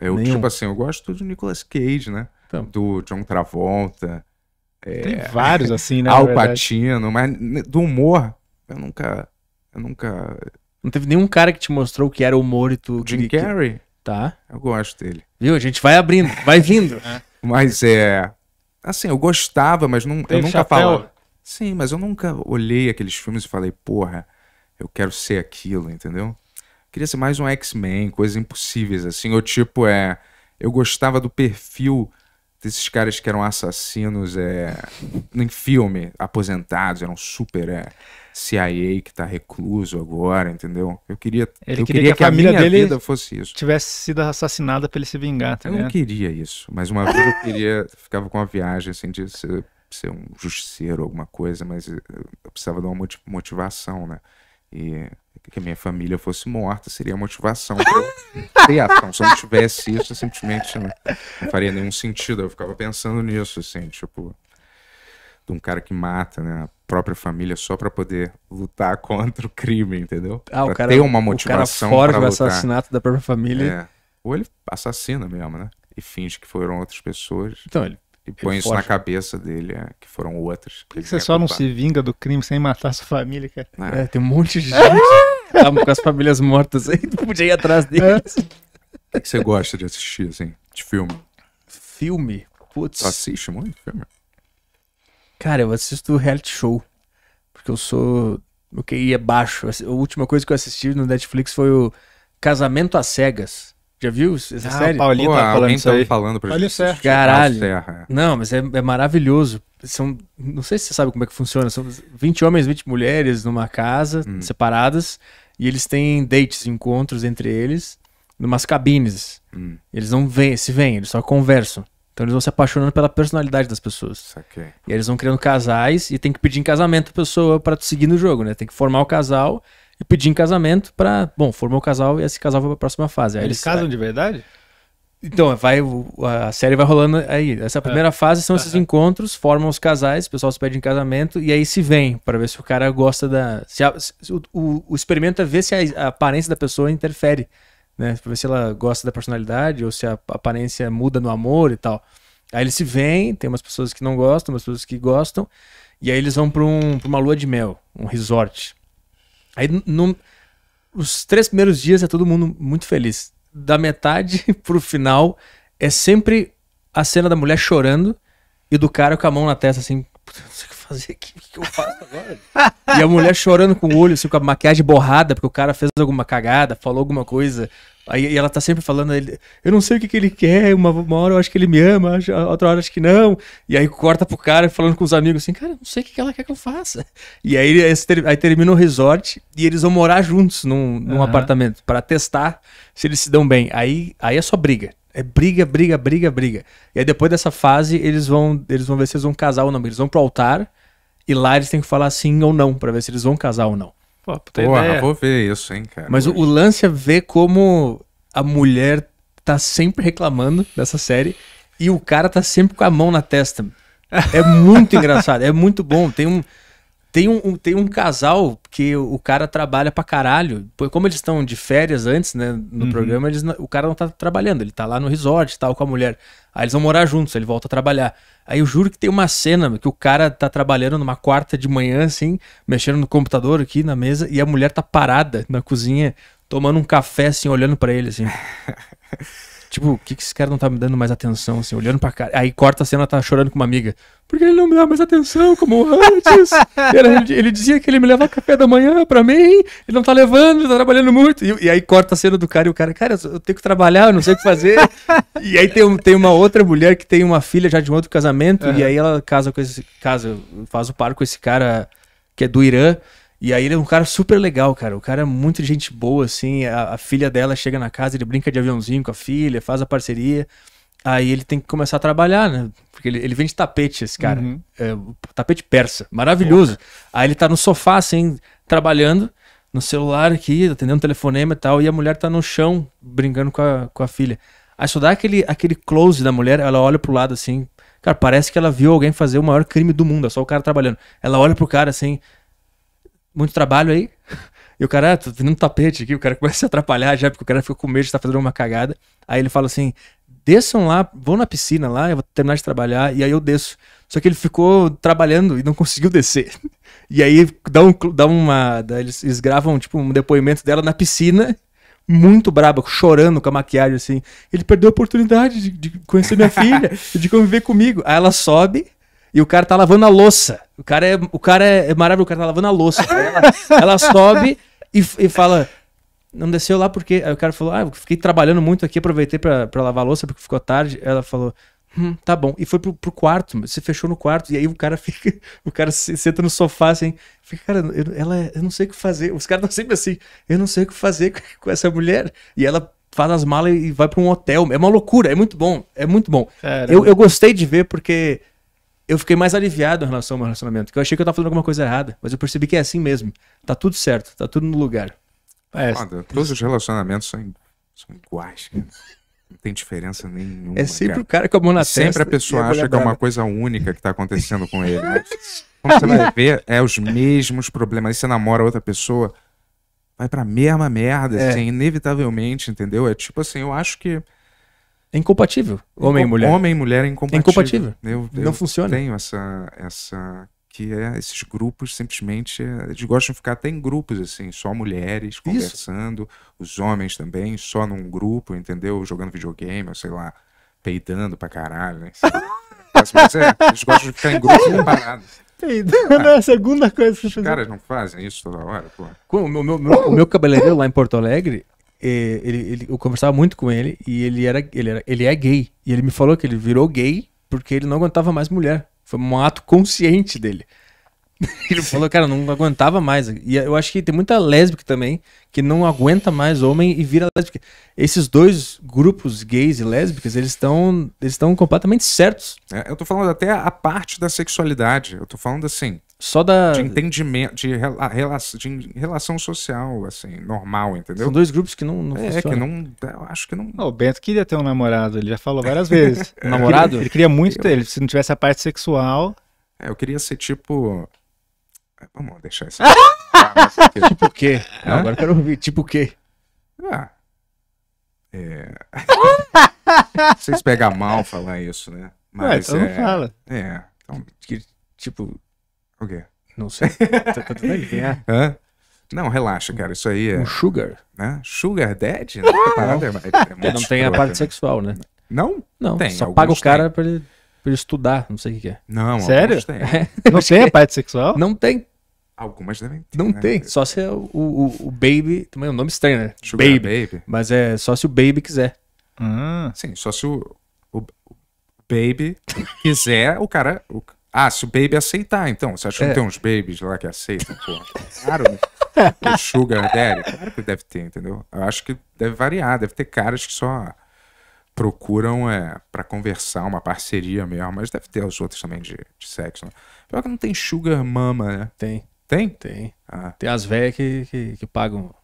[SPEAKER 1] Eu, Nenhum. tipo assim, eu gosto do Nicolas Cage, né? Então. Do John Travolta. É, Tem vários assim, né? Al Pacino, mas do
[SPEAKER 4] humor, eu nunca. Eu nunca. Não teve nenhum cara que te mostrou o que era humor e tu. Jim Carrey? Tá. Eu gosto dele. Viu? A gente vai abrindo, vai vindo. <laughs> É.
[SPEAKER 1] mas é. Assim, eu gostava, mas não, eu nunca falo Sim, mas eu nunca olhei aqueles filmes e falei, porra, eu quero ser aquilo, entendeu? Eu queria ser mais um X-Men, coisas impossíveis, assim. Ou tipo, é. Eu gostava do perfil desses caras que eram assassinos é, em filme, aposentados, eram super é, CIA que tá recluso agora, entendeu? Eu queria, ele eu queria, que, que a, minha vida
[SPEAKER 2] fosse isso. Tivesse sido assassinada para ele se vingar, tá Eu não
[SPEAKER 1] queria isso, mas uma vez eu queria, ficava com uma viagem assim de ser, ser um justiceiro, alguma coisa, mas eu precisava de uma motivação, né? E que a minha família fosse morta seria a motivação para Se eu não tivesse isso, simplesmente não, faria nenhum sentido. Eu ficava pensando nisso, assim, tipo, de um cara que mata, né? A própria família só para poder lutar contra o crime, entendeu? Ah, o cara, ter uma motivação. O cara o assassinato
[SPEAKER 4] da própria família.
[SPEAKER 1] É. Ou ele assassina mesmo, né? E finge que foram outras pessoas. Então, ele e põe isso na cabeça dele, é, que foram outras. Por que,
[SPEAKER 2] que você só não se vinga do crime sem matar
[SPEAKER 4] sua família, cara? É, tem um monte de <laughs> gente tava com as famílias mortas aí, não podia ir atrás é. deles.
[SPEAKER 1] O que você gosta de assistir, assim, de filme?
[SPEAKER 4] Filme? Putz. Tu assiste muito filme? Cara, eu assisto reality show. Porque eu sou. O QI é baixo. A última coisa que eu assisti no Netflix foi o Casamento às Cegas. Já viu essa ah, série? Paulinho Pô, tá falando isso aí. falando pra Paulinho Serra. Caralho. É. Não, mas é, é, maravilhoso. São, não sei se você sabe como é que funciona. São 20 homens, 20 mulheres numa casa, hum. separadas. E eles têm dates, encontros entre eles, numas cabines. Hum. Eles não vêm, se vêm, eles só conversam. Então eles vão se apaixonando pela personalidade das pessoas. E eles vão criando casais e tem que pedir em casamento a pessoa para seguir no jogo, né? Tem que formar o casal e em casamento para, bom, formou o casal e esse casal vai para a próxima fase. Aí eles, eles casam de verdade? Então, vai, a série vai rolando aí. Essa é. primeira é. fase são é, esses é. encontros, formam os casais, o pessoal se pede em casamento e aí se vem para ver se o cara gosta da. Se a, se, o, o, o, experimento é ver se a, a aparência da pessoa interfere, né? Pra ver se ela gosta da personalidade ou se a, a aparência muda no amor e tal. Aí eles se vêm, tem umas pessoas que não gostam, umas pessoas que gostam, e aí eles vão para um, uma lua de mel, um resort. Aí no, os três primeiros dias é todo mundo muito feliz. Da metade <laughs> pro final é sempre a cena da mulher chorando e do cara com a mão na testa assim, não sei o que fazer aqui, o que eu faço agora? <laughs> e a mulher chorando com o olho, assim, com a maquiagem borrada, porque o cara fez alguma cagada, falou alguma coisa, Aí ela tá sempre falando, eu não sei o que, que ele quer, uma, uma hora eu acho que ele me ama, outra hora acho que não. E aí corta pro cara falando com os amigos assim, cara, não sei o que, que ela quer que eu faça. <laughs> E aí, aí termina o resort e eles vão morar juntos num, num uhum. apartamento para testar se eles se dão bem. Aí, aí é só briga. É briga, briga, briga, briga. E aí depois dessa fase, eles vão, eles vão ver se eles vão casar ou não. Eles vão pro altar e lá eles têm que falar sim ou não para ver se eles vão casar ou não. Pô, puta Porra, ideia. vou
[SPEAKER 1] ver isso, hein, cara. Mas o, o
[SPEAKER 4] lance é ver como a mulher tá sempre reclamando dessa série e o cara tá sempre com a mão na testa. É muito <laughs> engraçado, é muito bom. Tem um, tem um, um, tem um casal que o cara trabalha pra caralho. Como eles estão de férias antes, né? No uhum. programa, eles, o cara não tá trabalhando, ele tá lá no resort tal, com a mulher. Aí eles vão morar juntos, ele volta a trabalhar. Aí eu juro que tem uma cena que o cara tá trabalhando numa quarta de manhã, assim, mexendo no computador aqui na mesa, e a mulher tá parada na cozinha, tomando um café, assim, olhando para ele, assim. <laughs> Tipo, o que, que esse cara não tá me dando mais atenção, assim, olhando pra cara. Aí corta a cena, tá chorando com uma amiga. Porque ele não me dá mais atenção, como antes. ele, ele, dizia que ele me levava café da manhã pra mim, ele não tá levando, ele tá trabalhando muito. E, e, aí corta a cena do cara e o cara, cara, eu tenho que trabalhar, eu não sei o que fazer. e aí tem, tem uma outra mulher que tem uma filha já de um outro casamento, uhum. e aí ela casa com esse. casa, faz o par com esse cara que é do Irã. E aí ele é um cara super legal, cara. O cara é muito gente boa, assim. A, a, filha dela chega na casa, ele brinca de aviãozinho com a filha, faz a parceria. Aí ele tem que começar a trabalhar, né? Porque ele, ele vende tapete, esse cara. Uhum. É, tapete persa. Maravilhoso. Aí ele tá no sofá, assim, trabalhando, no celular aqui, atendendo um telefonema e tal. E a mulher tá no chão, brincando com a, com a filha. Aí só dá aquele, aquele close da mulher, ela olha pro lado, assim. Cara, parece que ela viu alguém fazer o maior crime do mundo, é só o cara trabalhando. Ela olha pro cara, assim muito trabalho aí. <laughs> E o cara, ah, tô tendo um tapete aqui, o cara começa a se atrapalhar já, porque o cara fica com medo de estar tá fazendo uma cagada. Aí ele fala assim: desçam lá, vão na piscina lá, eu vou terminar de trabalhar, e aí eu desço. Só que ele ficou trabalhando e não conseguiu descer. <laughs> E aí dá, um, dá uma. Dá, eles, eles gravam, tipo, um depoimento dela na piscina, muito braba, chorando com a maquiagem, assim. Ele perdeu a oportunidade de, de conhecer minha filha, <laughs> de conviver comigo. Aí ela sobe e o cara tá lavando a louça. O cara é, o cara é, é maravilhoso, o cara tá lavando a louça. <laughs> Ela, ela sobe e, e fala: Não desceu lá porque. Aí o cara falou: Ah, eu fiquei trabalhando muito aqui, aproveitei pra, pra lavar a louça porque ficou tarde. Ela falou: Hum, tá bom. E foi pro, pro quarto, você fechou no quarto. E aí o cara <laughs> fica, o cara se, senta no sofá assim, fica, cara, eu, ela, eu não sei o que fazer. Os caras estão sempre assim, eu não sei o que fazer com essa mulher. E ela faz as malas e vai para um hotel. É uma loucura, é muito bom, é muito bom. Eu, eu gostei de ver porque eu fiquei mais aliviado em relação ao meu relacionamento. Que eu achei que eu tava fazendo alguma coisa errada, mas eu percebi que é assim mesmo. Tá tudo certo, tá tudo no lugar. É, Foda,
[SPEAKER 1] todos os relacionamentos são, são iguais, cara. Não tem diferença nenhuma. É sempre cara. o cara com a mão na testa. Sempre a pessoa acha que é uma coisa única que tá acontecendo com ele. Né? <laughs> Como você vai ver, é os mesmos problemas. Aí você namora outra pessoa, vai pra mesma merda, é. assim, inevitavelmente, entendeu? É tipo assim, eu acho que é incompatível. Homem e mulher. Homem e mulher é incompatível. É incompatível. Eu, eu não funciona. Tenho essa essa que é esses grupos simplesmente é, eles gostam de ficar até em grupos assim, só mulheres conversando, Isso. os homens também só num grupo, entendeu? Jogando videogame, ou sei lá, peidando pra caralho, né? É
[SPEAKER 4] mas é, eles gostam de ficar em grupos <laughs> separados.
[SPEAKER 2] Peidando é a segunda coisa que Os caras não
[SPEAKER 1] fazem isso toda hora, pô.
[SPEAKER 4] O meu, meu, meu, meu cabeleireiro lá em Porto Alegre, eh, ele, ele, eu conversava muito com ele e ele era, ele era, ele é gay. E ele me falou que ele virou gay porque ele não aguentava mais mulher. Foi um ato consciente dele. <laughs> Ele Sim. falou, cara, não aguentava mais. E eu acho que tem muita lésbica também que não aguenta mais homem e vira lésbica. Esses dois grupos gays e lésbicas, eles estão eles estão completamente certos. É,
[SPEAKER 1] eu tô falando até a parte da sexualidade. Eu tô falando assim, só da. De entendimento, de, ah, rela, de relação social, assim, normal, entendeu? São dois grupos que não. não é, funcionam. que não. Eu acho que não.
[SPEAKER 2] Oh, o Bento queria ter um namorado, ele já falou várias vezes. <laughs> um namorado? Queria, ele queria muito eu... ter, ele, se não tivesse a parte sexual. É, eu queria ser tipo. É, vamos deixar isso. <laughs>
[SPEAKER 1] Aqui. tipo o quê? Não, agora eu quero ouvir. Tipo o quê? Ah. É... <laughs> Vocês pegam mal falar isso, né? Mas. Ué, então é... não fala. É. Então... Tipo, o quê? Não sei. tá, tá tudo aí. É. Hã? Não, relaxa, cara. Isso aí é. Um sugar. Né? Sugar daddy? Né? Não, parada, é, é, é não tem a parte né?
[SPEAKER 4] sexual, né? Não? Não. Tem, só paga o cara pra ele, pra ele estudar. Não sei o que é. Não, Sério? É. <laughs> Não tem a parte sexual? Não tem. Algumas devem ter. Não né? tem. Só se é o, o, o, Baby. Também é um nome estranho, né? Sugar baby. baby. Mas é só se o Baby quiser. Ah. Sim, só se o, o, o Baby
[SPEAKER 1] quiser, o cara. O, ah, se o baby aceitar, então. Você acha que não é. tem uns babies lá que aceitam, pô? Claro, né? <laughs> o sugar daddy, claro que deve ter, entendeu? Eu acho que deve variar, deve ter caras que só procuram é, para conversar, uma parceria mesmo, mas deve ter os outros também de, de sexo, né? Pior que não tem sugar mama, né? Tem. Tem? Tem.
[SPEAKER 4] Ah. Tem as velhas que, que, que, pagam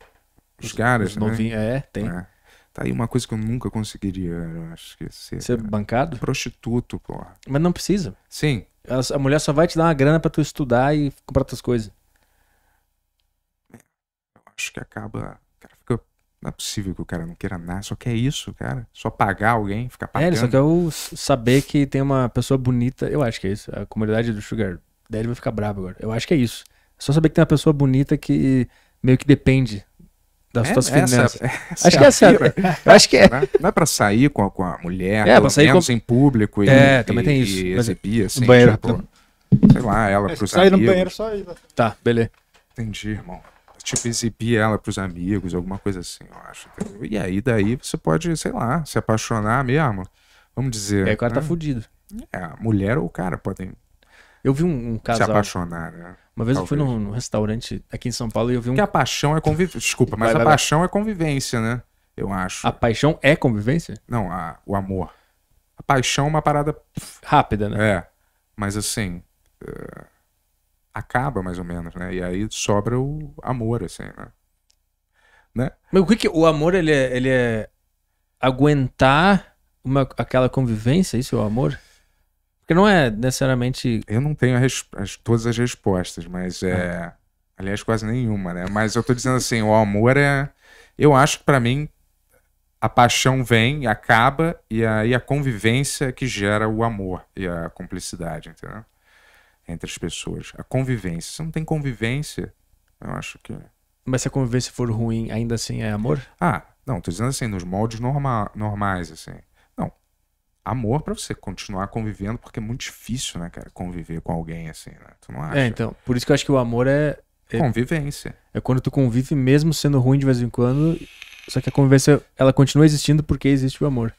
[SPEAKER 4] os, caras, os novinhos. Né? É, tem. É. Tá aí uma coisa que eu nunca conseguiria, eu acho que ser. Ser bancado? Prostituto, porra. Mas não precisa. Sim. A mulher só vai te dar uma grana para tu estudar e comprar outras coisas. Eu acho que acaba.
[SPEAKER 1] Cara, fica... Não é possível que o cara não queira nada, só quer isso, cara. Só pagar alguém, ficar pagando. É, ele só quer
[SPEAKER 4] o saber que tem uma pessoa bonita. Eu acho que é isso. A comunidade do Sugar Daddy vai ficar brava agora. Eu acho que é isso. É só saber que tem uma pessoa bonita que meio que depende das é, suas finanças. É- <laughs> acho é que é <laughs> eu né? acho que é. Não é,
[SPEAKER 1] não é pra sair com a, com a mulher, é, pelo menos com... em público e, é, também tem isso. e exibir, assim, banheiro, tipo, tá... sei lá, ela é, pros sair amigos. no banheiro só aí. Né? Tá, beleza. Entendi, irmão. Tipo, exibir ela pros amigos, alguma coisa assim, eu acho. E aí, daí, você pode, sei lá, se apaixonar mesmo. Vamos dizer. é o cara tá né? tá fudido. É, a mulher ou o cara podem eu vi um, um casal. Se apaixonar,
[SPEAKER 4] né? Uma vez Talvez. eu fui num, num,
[SPEAKER 1] restaurante
[SPEAKER 4] aqui em São Paulo e eu vi um. Porque a paixão é convivência. Desculpa, mas vai, vai, a paixão
[SPEAKER 1] vai. é convivência, né? Eu acho. A paixão é convivência? Não, a, o amor. A paixão é uma parada. Rápida, né? É. Mas assim. Uh, acaba mais ou menos, né? E aí
[SPEAKER 4] sobra o amor, assim, né? né? Mas o que, que o amor ele é, ele é aguentar uma, aquela convivência, isso é o amor? Porque não é necessariamente. Eu não tenho as, as, todas as respostas, mas é. Ah.
[SPEAKER 1] Aliás, quase nenhuma, né? Mas eu tô dizendo assim, o amor é. Eu acho que para mim a paixão vem, acaba, e aí a convivência que gera o amor e a cumplicidade, entendeu? Entre as pessoas. A convivência. Se não tem convivência, eu acho que.
[SPEAKER 4] Mas se a convivência for ruim, ainda assim é amor? Ah, não, tô
[SPEAKER 1] dizendo assim, nos moldes norma normais, assim amor para você continuar convivendo, porque é muito difícil, né, cara, conviver com alguém assim, né? Tu não é, acha? É,
[SPEAKER 4] então, por isso que eu acho que o amor é, é convivência. É quando tu convive mesmo sendo ruim de vez em quando, só que a convivência ela continua existindo porque existe o amor.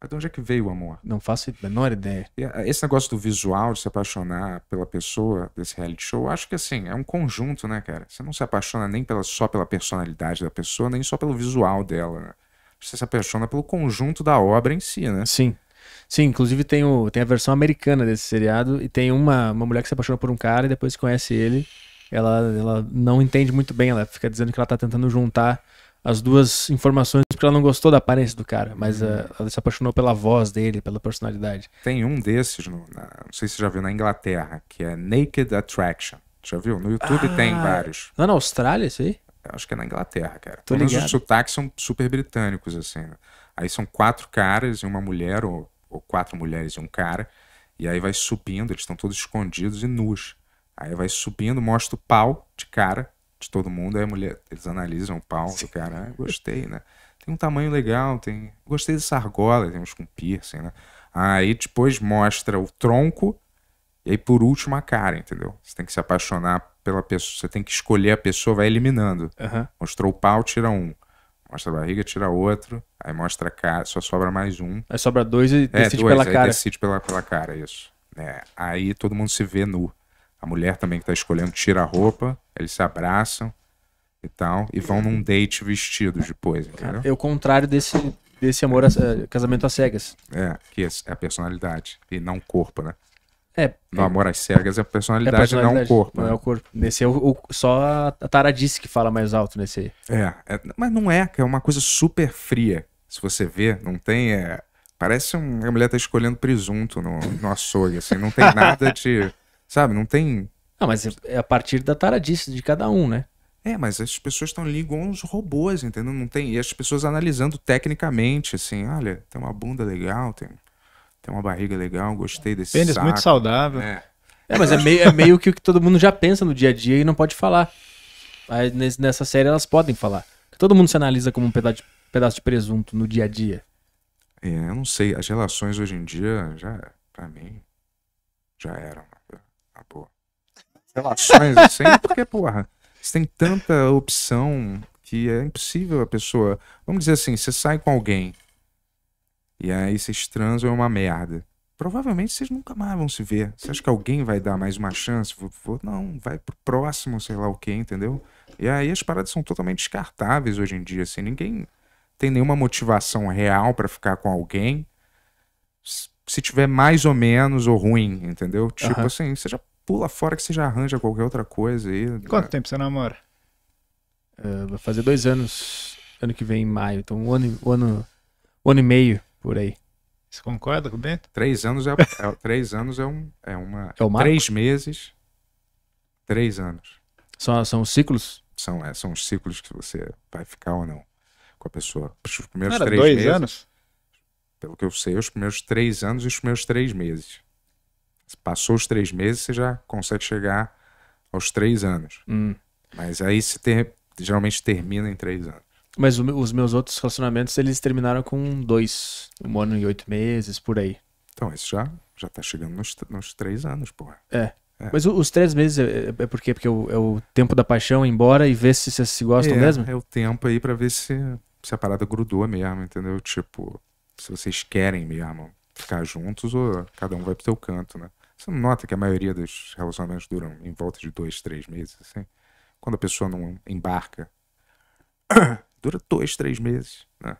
[SPEAKER 1] Mas de onde é que veio o amor? Não faço a menor ideia. Ah, esse negócio do visual, de se apaixonar pela pessoa desse reality show, acho que assim, é um conjunto, né, cara? Você não se apaixona nem pela, só pela personalidade da pessoa, nem só pelo visual dela, né?
[SPEAKER 4] Você se apaixona pelo conjunto da obra em si, né? Sim. Sim, inclusive tem, o, tem a versão americana desse seriado e tem uma, uma mulher que se apaixona por um cara e depois conhece ele. Ela, ela não entende muito bem, ela fica dizendo que ela tá tentando juntar as duas informações porque ela não gostou da aparência do cara, mas uh, ela se apaixonou pela voz dele, pela personalidade.
[SPEAKER 1] Tem um desses, no, na, não sei se você já viu, na Inglaterra, que é Naked Attraction. Já viu? No YouTube ah, tem vários. Não, na Austrália, isso aí? acho que é na Inglaterra, cara. Tô ligado. os sotaques são super britânicos, assim. Né? Aí são quatro caras e uma mulher, ou, ou quatro mulheres e um cara, e aí vai subindo, eles estão todos escondidos e nus. Aí vai subindo, mostra o pau de cara de todo mundo, aí a mulher, eles analisam o pau Sim. do cara, ah, gostei, né? Tem um tamanho legal, tem. Gostei dessa argola, tem uns com piercing, né? Aí depois mostra o tronco e aí, por último, a cara, entendeu? Você tem que se apaixonar pela pessoa, você tem que escolher a pessoa, vai eliminando. Uhum. Mostrou o pau, tira um. Mostra a barriga, tira outro. Aí mostra a cara, só sobra mais um. Aí sobra dois e é, decide é, dois, pela aí cara. decide pela, pela cara, isso. É, aí todo mundo se vê nu. A mulher também que tá escolhendo tira a roupa, eles se abraçam e tal, e vão num date vestidos depois,
[SPEAKER 4] entendeu? É o contrário desse, desse amor, a, é, casamento às cegas.
[SPEAKER 1] É, que é a personalidade e não o corpo, né? É. amor é. às cegas é a personalidade, é a personalidade não é o corpo. Não é né? é
[SPEAKER 4] o corpo. Nesse é o, o, só a Taradice que fala mais alto nesse aí. É, é,
[SPEAKER 1] mas não é, é uma coisa super fria. Se você vê, não tem. É, parece um, a mulher tá escolhendo presunto no, no açougue, assim, não tem nada <laughs> de. sabe, não tem. Não, mas é a partir da taradice de cada um, né? É, mas as pessoas estão ali igual uns robôs, entendeu? Não tem. E as pessoas analisando tecnicamente, assim, olha, tem uma bunda legal, tem tem uma barriga legal, gostei desse Pênis saco. muito saudável. É. é mas é meio, é meio
[SPEAKER 4] que o que todo mundo já pensa no dia a dia e não pode falar. Aí nessa série elas podem falar. Todo mundo se analisa como um pedaço de, pedaço de presunto no dia a dia. É, eu
[SPEAKER 1] não sei. As relações hoje em dia, já, pra mim, já eram. Ah, <laughs> Relações assim, porque, porra, você tem tanta opção que é impossível a pessoa. Vamos dizer assim, você sai com alguém e aí vocês transam é uma merda. Provavelmente vocês nunca mais vão se ver. Você acha que alguém vai dar mais uma chance? Não, vai pro próximo, sei lá o quê, entendeu? E aí as paradas são totalmente descartáveis hoje em dia, assim. Ninguém tem nenhuma motivação real para ficar com alguém. Se tiver mais ou menos ou ruim, entendeu? Tipo uhum. assim, você já pula fora que você já arranja qualquer outra coisa aí. Quanto
[SPEAKER 4] tempo você namora? Uh, vai fazer dois anos ano que vem em maio. Então, um ano, um ano, um ano e meio por aí.
[SPEAKER 1] Você concorda com o Bento? Três anos é, é três anos é, um, é uma. É o marco? Três meses, três anos. São, são ciclos? São, é, são os ciclos que você vai ficar ou não com a pessoa. Os primeiros Cara, três dois meses. anos? Pelo que eu sei, os primeiros três anos e os primeiros três meses. Passou os três meses, você já consegue chegar aos três anos. Hum. Mas aí se ter, geralmente termina em três anos.
[SPEAKER 4] Mas o, os meus outros relacionamentos, eles terminaram com dois. Um ano e oito meses, por aí. Então, isso já, já tá chegando nos, nos três anos, porra. É. É. Mas os três meses é, é, é porque, porque é o, é, o, tempo da paixão ir embora e ver se vocês se gostam é, mesmo?
[SPEAKER 1] É o tempo aí para ver se,
[SPEAKER 4] se a parada grudou
[SPEAKER 1] mesmo, entendeu? Tipo, se vocês querem mesmo ficar juntos ou cada um vai pro seu canto, né? Você nota que a maioria dos relacionamentos duram em volta de dois, três meses, assim? Quando a pessoa não embarca <coughs> Dura dois, três meses. Né?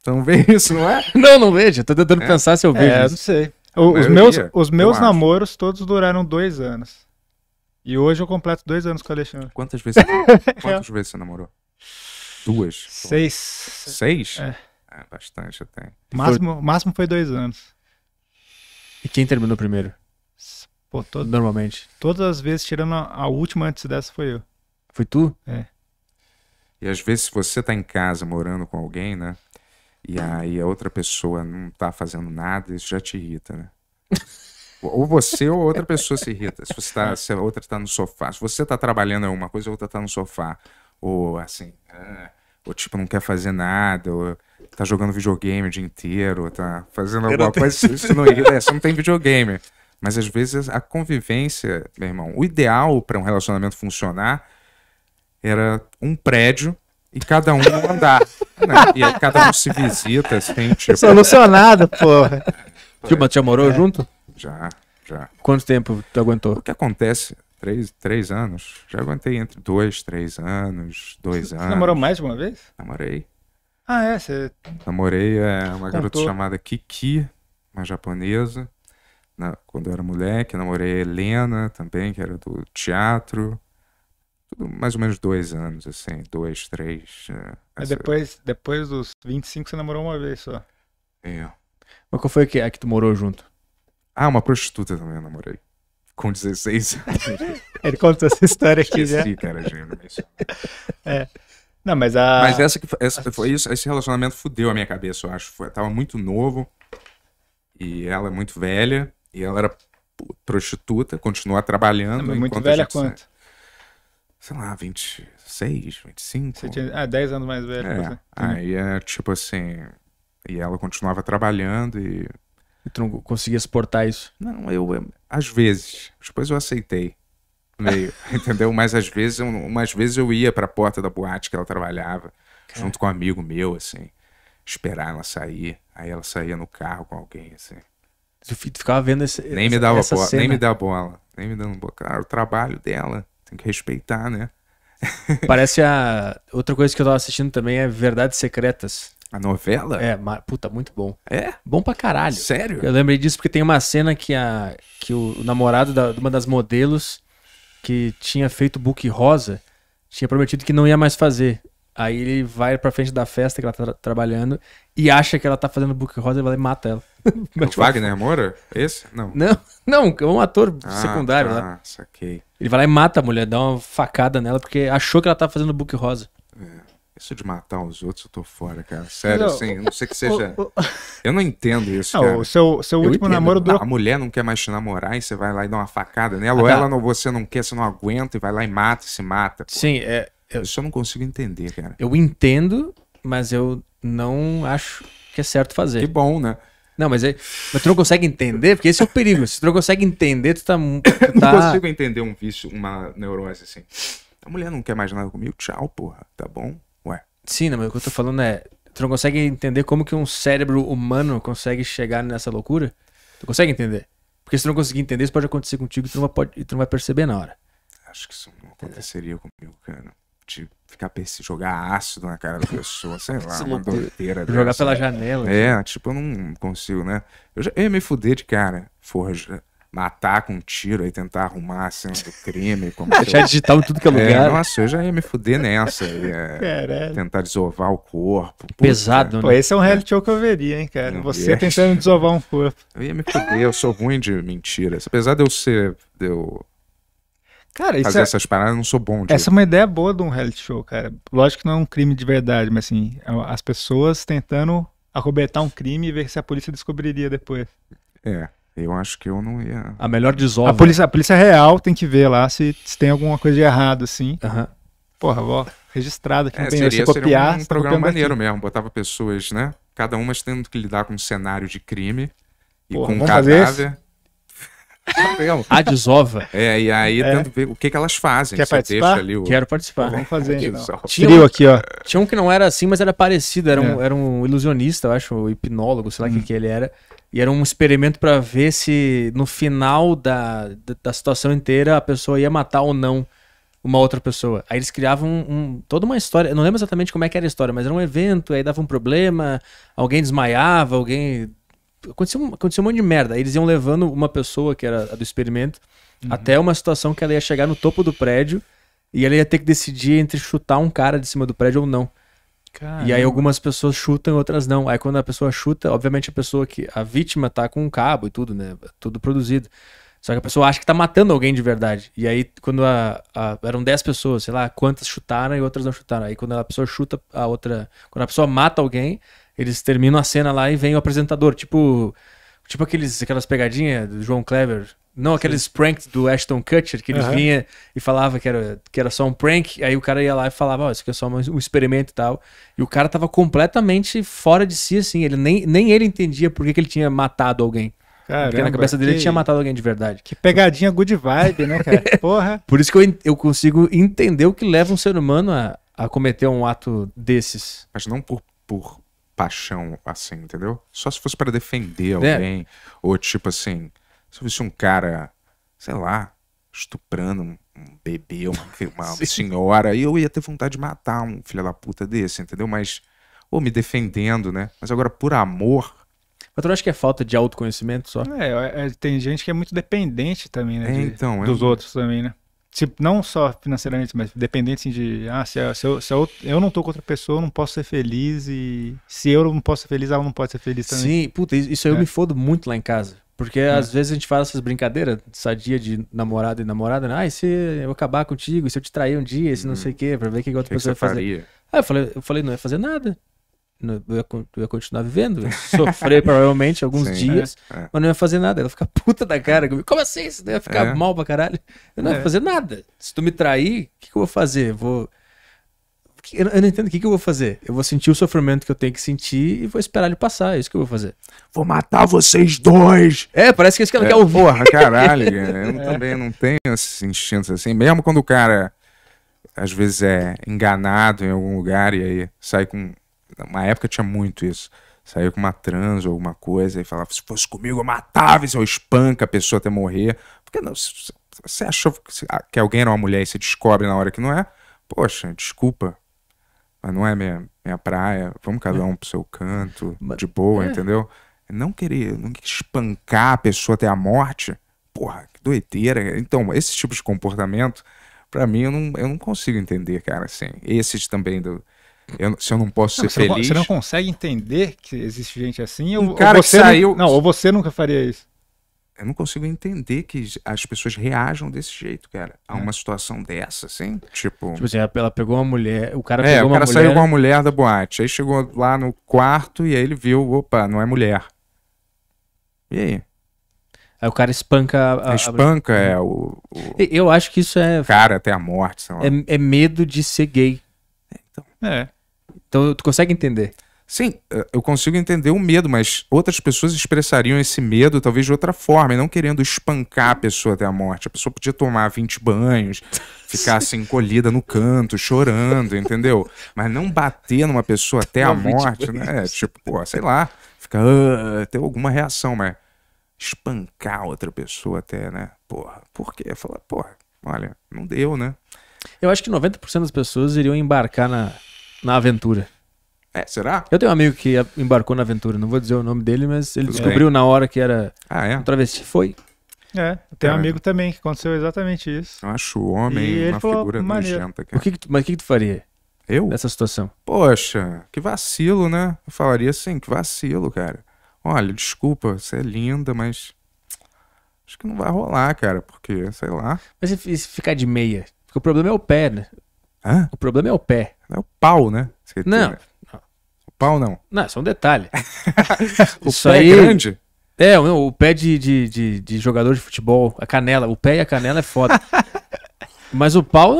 [SPEAKER 4] Então vê <laughs> isso, não é? não, não vejo. estou tô tentando é. pensar se eu vejo. É, isso. não sei. O, os meus, os meus
[SPEAKER 2] namoros acho. todos duraram dois anos. E hoje eu completo dois anos com o Alexandre.
[SPEAKER 1] Quantas vezes, <laughs> quantas vezes você namorou? Duas? Seis. Seis? É. é bastante até. máximo,
[SPEAKER 2] foi... máximo foi dois anos. E quem terminou primeiro? Pô, todo... Normalmente. Todas as vezes, tirando a, a última antes dessa, foi
[SPEAKER 4] eu. Foi tu? É.
[SPEAKER 1] E às vezes, se você está em casa morando com alguém, né? E aí a outra pessoa não está fazendo nada, isso já te irrita, né? <laughs> ou você ou outra pessoa se irrita. Se, você tá, se a outra está no sofá, se você está trabalhando alguma coisa, a outra está no sofá. Ou assim, ah, ou tipo, não quer fazer nada, ou tá jogando videogame o dia inteiro, ou tá fazendo alguma coisa. Isso não irrita, é, você não tem videogame. Mas às vezes a convivência, meu irmão, o ideal para um relacionamento funcionar era um prédio e cada um no andar. Né? E aí cada um se visita, assim, tipo. Solucionado,
[SPEAKER 4] porra. Dilma, <laughs> já morou é. junto?
[SPEAKER 1] Já, já. Quanto tempo tu aguentou? O que acontece? Três, três anos. Já aguentei entre dois, três anos, dois você, anos. Você namorou mais de uma vez? Namorei.
[SPEAKER 2] Ah, é? Você.
[SPEAKER 1] Namorei é, uma Contou. garota chamada Kiki, uma japonesa. Na, quando eu era moleque, namorei a Helena também, que era do teatro mais ou menos dois anos, assim, dois, três. É, essa...
[SPEAKER 2] depois, depois dos 25 você namorou uma vez só.
[SPEAKER 1] É. Mas qual foi a que, a que tu morou junto? Ah, uma prostituta também eu namorei. Com 16 anos. <laughs>
[SPEAKER 2] Ele conta essa história aqui né? já.
[SPEAKER 1] cara, gente.
[SPEAKER 2] <laughs> é.
[SPEAKER 1] Não, mas a. Mas essa que essa, foi isso, esse relacionamento fudeu a minha cabeça, eu acho. Foi, tava muito novo. E ela é muito velha. E ela era prostituta, continua trabalhando. É muito velha gente... quanto? sei lá, 26, 25. Você
[SPEAKER 2] tinha, ah, 10 anos mais velho. É, aí
[SPEAKER 1] é tipo assim. E ela continuava trabalhando e. E tu não conseguia suportar isso? Não, eu. eu às vezes. Depois eu aceitei. Meio, <laughs> entendeu? Mas às vezes, eu, umas vezes eu ia pra porta da boate que ela trabalhava, Cara. junto com um amigo meu, assim, esperar ela sair. Aí ela saía no carro com alguém, assim.
[SPEAKER 4] Tu ficava vendo esse. Nem essa, me dava bola, cena. nem me
[SPEAKER 1] dava bola. Nem me dando bola. Cara, o trabalho dela tem que respeitar,
[SPEAKER 4] né? <laughs> Parece a. Outra coisa que eu tava assistindo também é Verdades Secretas. A novela? É, ma... puta, muito bom. É? Bom pra caralho. Sério? Eu lembrei disso porque tem uma cena que, a... que o namorado da... de uma das modelos que tinha feito book rosa tinha prometido que não ia mais fazer. Aí ele vai pra frente da festa que ela tá trabalhando e acha que ela tá fazendo book rosa e vai lá e mata ela. É o <laughs> Wagner
[SPEAKER 1] Moura? É esse? Não. Não,
[SPEAKER 4] não, é um ator ah, secundário tá, lá. saquei. Ele vai lá e mata a mulher, dá uma facada nela porque achou que ela tá fazendo book rosa.
[SPEAKER 1] É. Isso de matar os outros, eu tô fora, cara. Sério, não, assim, não sei que seja. O, o... Eu não entendo isso, não, cara. O seu, seu último entendo. namoro durou. A mulher não quer mais te namorar e você vai lá e dá uma facada nela. Ah, ou tá. ela não, você não quer, você não aguenta e vai lá e mata e se
[SPEAKER 4] mata. Pô. Sim, é, eu só não consigo entender, cara. Eu entendo, mas eu não acho que é certo fazer. Que bom, né? Não, mas, é, mas tu não consegue entender, porque esse é o perigo. Se tu não consegue entender, tu tá. Tu tá... não consigo
[SPEAKER 1] entender um vício, uma neurose assim.
[SPEAKER 4] A mulher não quer mais nada comigo, tchau, porra, tá bom? Ué. Sim, não, mas o que eu tô falando é. Tu não consegue entender como que um cérebro humano consegue chegar nessa loucura? Tu consegue entender? Porque se tu não conseguir entender, isso pode acontecer contigo e tu não vai, pode, tu não vai perceber na hora.
[SPEAKER 1] Acho que isso não aconteceria comigo, cara de ficar jogar ácido na cara da pessoa, sei lá, <laughs> é uma doideira. Jogar dessa. pela janela. É, assim. tipo, eu não consigo, né? Eu, já, eu ia me fuder de cara, forja. Matar com um tiro e tentar arrumar a cena do crime. Deixar <laughs> eu... digital em tudo que é, é lugar. É, nossa, eu já ia me fuder nessa. Ia tentar desovar o corpo. Puta, Pesado, né? Pô, esse é um reality
[SPEAKER 2] show que eu veria, hein, cara? Não Você ia...
[SPEAKER 1] tentando desovar um corpo. Eu ia me fuder, eu sou ruim de mentiras. Apesar de eu ser. De eu Cara, fazer é... essas paradas, não sou bom. Essa é uma
[SPEAKER 2] ideia boa de um reality show, cara. Lógico que não é um crime de verdade, mas assim, é as pessoas tentando arrobetar um crime e ver se a polícia descobriria depois.
[SPEAKER 1] É, eu acho que eu não ia. A melhor desova. A polícia,
[SPEAKER 2] a polícia real tem que ver lá se, se tem alguma coisa de errado, assim. Uhum. Porra, vó, registrado aqui é, no seria, se copiar. Seria um, um programa maneiro
[SPEAKER 1] aqui. mesmo, botava pessoas, né? Cada uma tendo que lidar com um cenário de crime e Porra, com um cadáver. Fazer <laughs> A desova. É, e aí é. tento ver o que, que elas fazem. Quer participar? Ali o... Quero
[SPEAKER 4] participar. Vamos fazer. Então. Aqui, Tinha, um aqui, ó. Tinha um que não era assim, mas era parecido. Era, um, é. era um ilusionista, eu acho, um hipnólogo, sei lá o hum. que, que ele era. E era um experimento para ver se no final da, da situação inteira a pessoa ia matar ou não uma outra pessoa. Aí eles criavam um, um, toda uma história. Eu não lembro exatamente como é que era a história, mas era um evento, aí dava um problema, alguém desmaiava, alguém Aconteceu, aconteceu um monte de merda. Eles iam levando uma pessoa, que era a do experimento, uhum. até uma situação que ela ia chegar no topo do prédio e ela ia ter que decidir entre chutar um cara de cima do prédio ou não. Caramba. E aí algumas pessoas chutam, e outras não. Aí quando a pessoa chuta, obviamente a pessoa que. A vítima tá com um cabo e tudo, né? Tudo produzido. Só que a pessoa acha que tá matando alguém de verdade. E aí, quando a, a eram 10 pessoas, sei lá, quantas chutaram e outras não chutaram. Aí quando a pessoa chuta a outra. Quando a pessoa mata alguém, eles terminam a cena lá e vem o apresentador, tipo. Tipo aqueles, aquelas pegadinhas do João Clever. Não, aqueles Sim. pranks do Ashton Kutcher, que eles uhum. vinham e falava que era, que era só um prank, aí o cara ia lá e falava, ó, oh, isso aqui é só um experimento e tal. E o cara tava completamente fora de si, assim, ele nem, nem ele entendia por que, que ele tinha matado alguém. Caramba, Porque na cabeça dele que... tinha matado alguém de verdade. Que pegadinha
[SPEAKER 2] good vibe, né, cara? <laughs> Porra.
[SPEAKER 4] Por isso que eu, eu consigo entender o que leva um ser humano a, a cometer um ato desses. Mas não por, por
[SPEAKER 1] paixão assim, entendeu? Só se fosse para defender é. alguém. É. Ou tipo assim, se fosse um cara, sei lá, estuprando um, um bebê, uma, <laughs> uma senhora, aí eu ia ter vontade de matar um filho da puta desse, entendeu? Mas. Ou me defendendo, né? Mas agora, por amor. Mas tu acha que é falta de autoconhecimento só?
[SPEAKER 2] É, é tem gente que é muito dependente também, né? É, de, então, é dos outros também, né? tipo, não só financeiramente, mas dependente assim, de, ah, se, eu, é, se, eu, se eu, é eu, não tô com outra pessoa, eu não posso ser feliz e se
[SPEAKER 4] eu não posso ser feliz, ela não pode ser feliz também. Sim, puta, isso é. eu me fodo muito lá em casa. Porque é. às vezes a gente faz essas brincadeiras, sadia de namorado e namorada, né? Ah, e se eu acabar contigo, e se eu te trair um dia, e se não hum. sei o quê, pra ver o que a outra que pessoa que vai fazer. Faria? Ah, eu falei, eu falei, não ia fazer nada eu ia, eu ia continuar vivendo, sofrer <laughs> provavelmente alguns Sim, dias, é, é. mas não ia fazer nada. Ela fica puta da cara comigo. Como assim? Você ia ficar é. mal pra caralho? Eu não ia é. fazer nada. Se tu me trair, o que, que, eu vou fazer? Vou. Eu não entendo o que, que eu vou fazer. Eu vou sentir o sofrimento que eu tenho que sentir e vou esperar ele passar. É isso que eu vou fazer. Vou matar vocês dois! É, parece que é isso que ela é, quer ouvir. Porra, caralho. <laughs> É, eu é. também não
[SPEAKER 1] tenho esses instintos assim. Mesmo quando o cara às vezes é enganado em algum lugar e aí sai com uma época tinha muito isso. Saiu com uma trans ou alguma coisa e falava: se fosse comigo, eu matava, se eu espanca a pessoa até morrer. Porque não, você achou ah, que alguém era uma mulher e você descobre na hora que não é, poxa, desculpa. Mas não é minha, minha praia. Vamos cada é. um pro seu canto, Mas, de boa, é. entendeu? Não querer, não querer espancar a pessoa até a morte. Porra, que doideira. Então, esse tipo de comportamento, para mim, eu não, eu não consigo entender, cara, assim. Esses também do eu, se eu não posso não, ser você feliz. Não, você não
[SPEAKER 2] consegue entender que existe gente assim? Um ou, cara ou você saiu...
[SPEAKER 1] não, não, ou você nunca faria isso? Eu não consigo entender que as pessoas reajam desse jeito, cara. A é. uma situação dessa, assim. Tipo.
[SPEAKER 4] Tipo assim, ela pegou uma mulher. O cara é, pegou é, uma mulher. O cara mulher... saiu com uma
[SPEAKER 1] mulher da boate. Aí chegou lá no quarto e aí ele viu: opa, não é mulher. E aí? Aí o cara
[SPEAKER 4] espanca a. a espanca, a... é. O, o, Eu acho que isso é. Cara, até a morte, sei lá. É, é medo de ser gay. É. Então tu consegue entender? Sim,
[SPEAKER 1] é, eu consigo entender o medo, mas outras pessoas expressariam esse medo talvez de outra forma, e não querendo espancar a pessoa até a morte. A pessoa podia tomar 20 banhos, <laughs> ficar assim encolhida no canto, chorando, entendeu? Mas não bater numa pessoa até a morte, né? tipo, pô, sei lá, fica uh, ter alguma reação, mas espancar outra pessoa até, né? Porra, por quê? Falar, porra, olha, não
[SPEAKER 4] deu, né? Eu acho que 90% das pessoas iriam embarcar na na aventura. É, será? Eu tenho um amigo que embarcou na aventura, não vou dizer o nome dele, mas ele Tudo descobriu bem. na hora que era ah, é? um travesti. Foi.
[SPEAKER 2] É, tem um amigo também que aconteceu exatamente isso. Eu acho o homem e uma figura maneiro. nojenta.
[SPEAKER 1] Cara. O que que tu, mas o que, que tu faria? Eu? Nessa situação. Poxa, que vacilo, né? Eu falaria assim, que vacilo, cara. Olha, desculpa, você é linda, mas acho que não vai rolar, cara, porque, sei lá. Mas se ficar de meia? Porque o problema é o pé, né?
[SPEAKER 4] Hã? O problema é o pé. É o pau, né? Você não. Tem... Né? O pau não. Não, isso é um detalhe. <laughs> o isso pé é aí... é grande? É, o o pé de, de, de, de, jogador de futebol, a canela, o pé e a canela é foda. <laughs> Mas o pau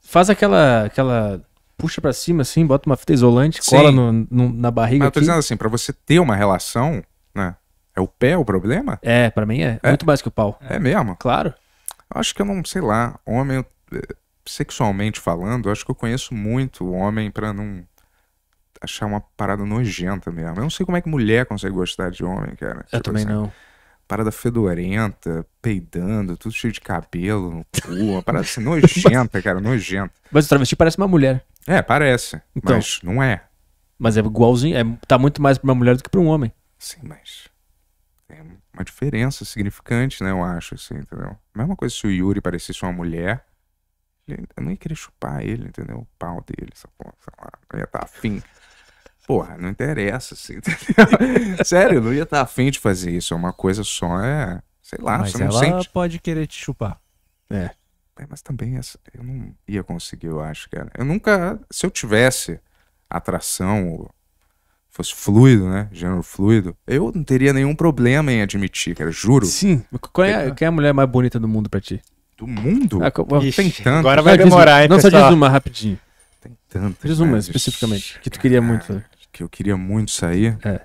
[SPEAKER 4] faz aquela. aquela puxa para cima assim, bota uma fita isolante, Sim. cola no, no, na barriga. Mas eu tô aqui. dizendo
[SPEAKER 1] assim, para você ter uma relação, né? É o pé o problema? É, para mim é. é. Muito mais que o pau. É mesmo? Claro. Acho que eu não, sei lá, homem, sexualmente falando, acho que eu conheço muito homem para não achar uma parada nojenta mesmo. Eu não sei como é que mulher consegue gostar de homem, cara. Eu tipo também assim, não. Parada fedorenta, peidando, tudo cheio de cabelo no cu, uma parada assim, nojenta, <laughs> cara, nojenta.
[SPEAKER 4] Mas o travesti parece uma mulher.
[SPEAKER 1] É, parece. Então, mas
[SPEAKER 4] não é. Mas é igualzinho, é, tá muito mais pra uma mulher do que pra um homem. Sim, mas. É uma diferença significante,
[SPEAKER 1] né, eu acho, assim, entendeu? Mesma coisa se o Yuri parecesse uma mulher eu não ia querer chupar ele, entendeu? O pau dele, essa porra, sei lá. Eu ia estar tá afim. <laughs> Porra, não interessa, assim, <laughs> entendeu? Sério, eu não ia estar tá afim de fazer isso. É uma coisa só, é. Sei lá, mas você ela sente. pode querer te chupar. É. é. Mas também essa, eu não ia conseguir, eu acho, era. Eu nunca. Se eu tivesse atração, fosse fluido, né? Gênero fluido, eu não teria nenhum problema em admitir, cara, juro. Sim.
[SPEAKER 4] Qual é, é a mulher mais bonita do mundo para ti? Do mundo? Ah, tem tanto. Agora vai demorar, hein, Não, só diz uma rapidinho. Tem tanto. Diz uma, especificamente, que tu queria muito. fazer. Né? Que eu queria muito
[SPEAKER 1] sair. É.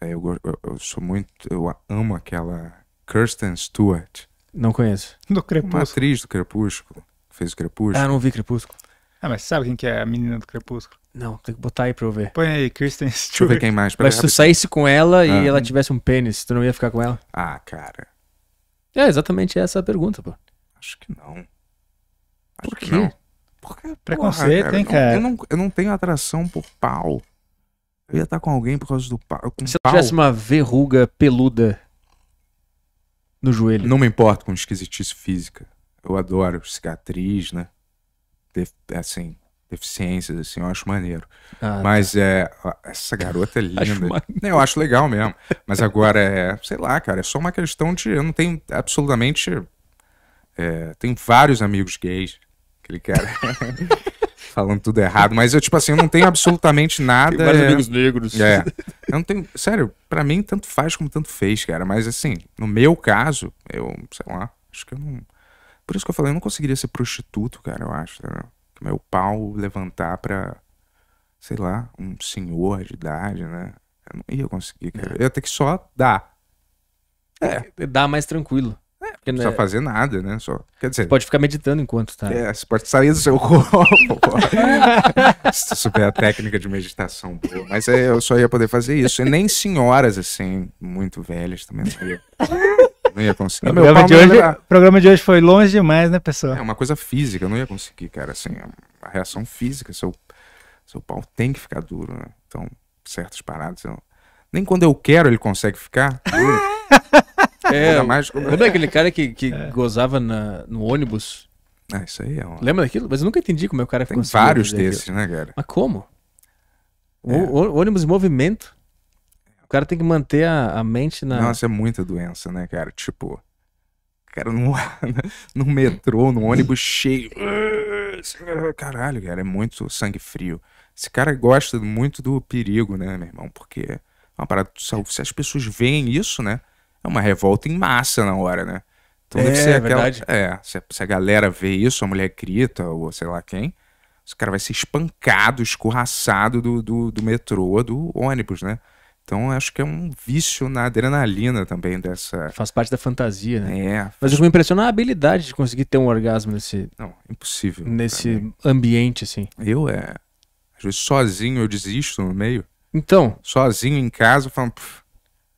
[SPEAKER 1] é eu, eu, eu, sou muito... Eu amo aquela Kirsten Stewart. Não conheço. Do Crepúsculo. Uma atriz do Crepúsculo. Fez o Crepúsculo. Ah, não
[SPEAKER 4] vi Crepúsculo.
[SPEAKER 2] Ah, mas sabe quem que é a menina do Crepúsculo? Não, tem que botar aí pra eu ver. Põe aí, Kirsten Stewart. Deixa eu ver
[SPEAKER 4] quem mais. Pera mas se tu saísse com ela ah. e ela tivesse um pênis, tu não ia ficar com ela?
[SPEAKER 1] Ah, cara.
[SPEAKER 4] É exatamente essa a pergunta, pô. Acho que não. Acho Por
[SPEAKER 1] quê? não. Porque, Preconceito, porra, hein, cara? Eu não, eu, não, tenho atração por pau. Eu ia estar tá com alguém
[SPEAKER 4] por causa do pau. Se eu tivesse uma verruga peluda no
[SPEAKER 1] joelho. Não me importo com esquisitice física. Eu adoro cicatriz, né? Def, assim, deficiências, assim, eu acho maneiro. Ah, tá. Mas tá. é, essa garota é <laughs> linda. acho eu acho legal mesmo. Mas agora é, sei lá, cara, é só uma questão de. Eu não tenho absolutamente é, tenho vários amigos gays, aquele cara <laughs> falando tudo errado, mas eu, tipo assim, eu não tenho absolutamente nada. Tem vários é... amigos
[SPEAKER 4] negros. É.
[SPEAKER 1] Eu não tenho. Sério, para mim, tanto faz como tanto fez, cara. Mas assim, no meu caso, eu, sei lá, acho que eu não. Por isso que eu falei, eu não conseguiria ser prostituto, cara, eu acho, tá? Que meu pau levantar pra, sei lá, um senhor de idade, né? Eu não ia conseguir, cara. É. Eu ia ter que só dar. É. Dá mais tranquilo. Porque não precisa é... fazer nada, né? Só, quer dizer... Você
[SPEAKER 4] pode ficar meditando enquanto tá... É, você
[SPEAKER 1] pode sair do seu <laughs> corpo. Se souber a técnica de meditação boa. Mas é, eu só ia poder fazer isso. E nem senhoras, assim, muito velhas também não ia... Não ia conseguir. O programa, de hoje, era...
[SPEAKER 2] programa de hoje foi longe demais, né, pessoal? É
[SPEAKER 1] uma coisa física, eu não ia conseguir, cara. Assim, é a reação física, seu, seu pau tem que ficar duro, né? Então, certas paradas... Eu... Nem quando eu quero ele consegue ficar duro. <laughs> É, mais como... Lembra
[SPEAKER 4] aquele cara que, que é. gozava na, no ônibus? Ah, isso aí é um... Lembra daquilo? Mas eu nunca entendi como é o cara Tem vários desses, aquilo. né, cara? Mas como? É. O, ônibus em movimento. O cara tem que manter a, a mente na. Nossa, é
[SPEAKER 1] muita doença, né, cara? Tipo, cara, <laughs> num, metrô, num ônibus cheio. Caralho, cara, é muito sangue frio. Esse cara gosta muito do perigo, né, meu irmão? Porque é uma parada Se as pessoas veem isso, né? é uma revolta em massa na hora, né? Então é, deve ser aquela. É, se, se, a galera vê isso, a mulher grita, ou sei lá quem, esse cara vai ser espancado, escorraçado do, do, do metrô, do ônibus, né? Então acho que é um vício na adrenalina também dessa. Faz parte da fantasia, né? É. Mas o que me
[SPEAKER 4] impressiona é a habilidade de conseguir ter um orgasmo nesse. Não, impossível. Nesse ambiente, assim.
[SPEAKER 1] Eu é. Às vezes sozinho eu desisto no meio. Então. Sozinho em casa, eu falo.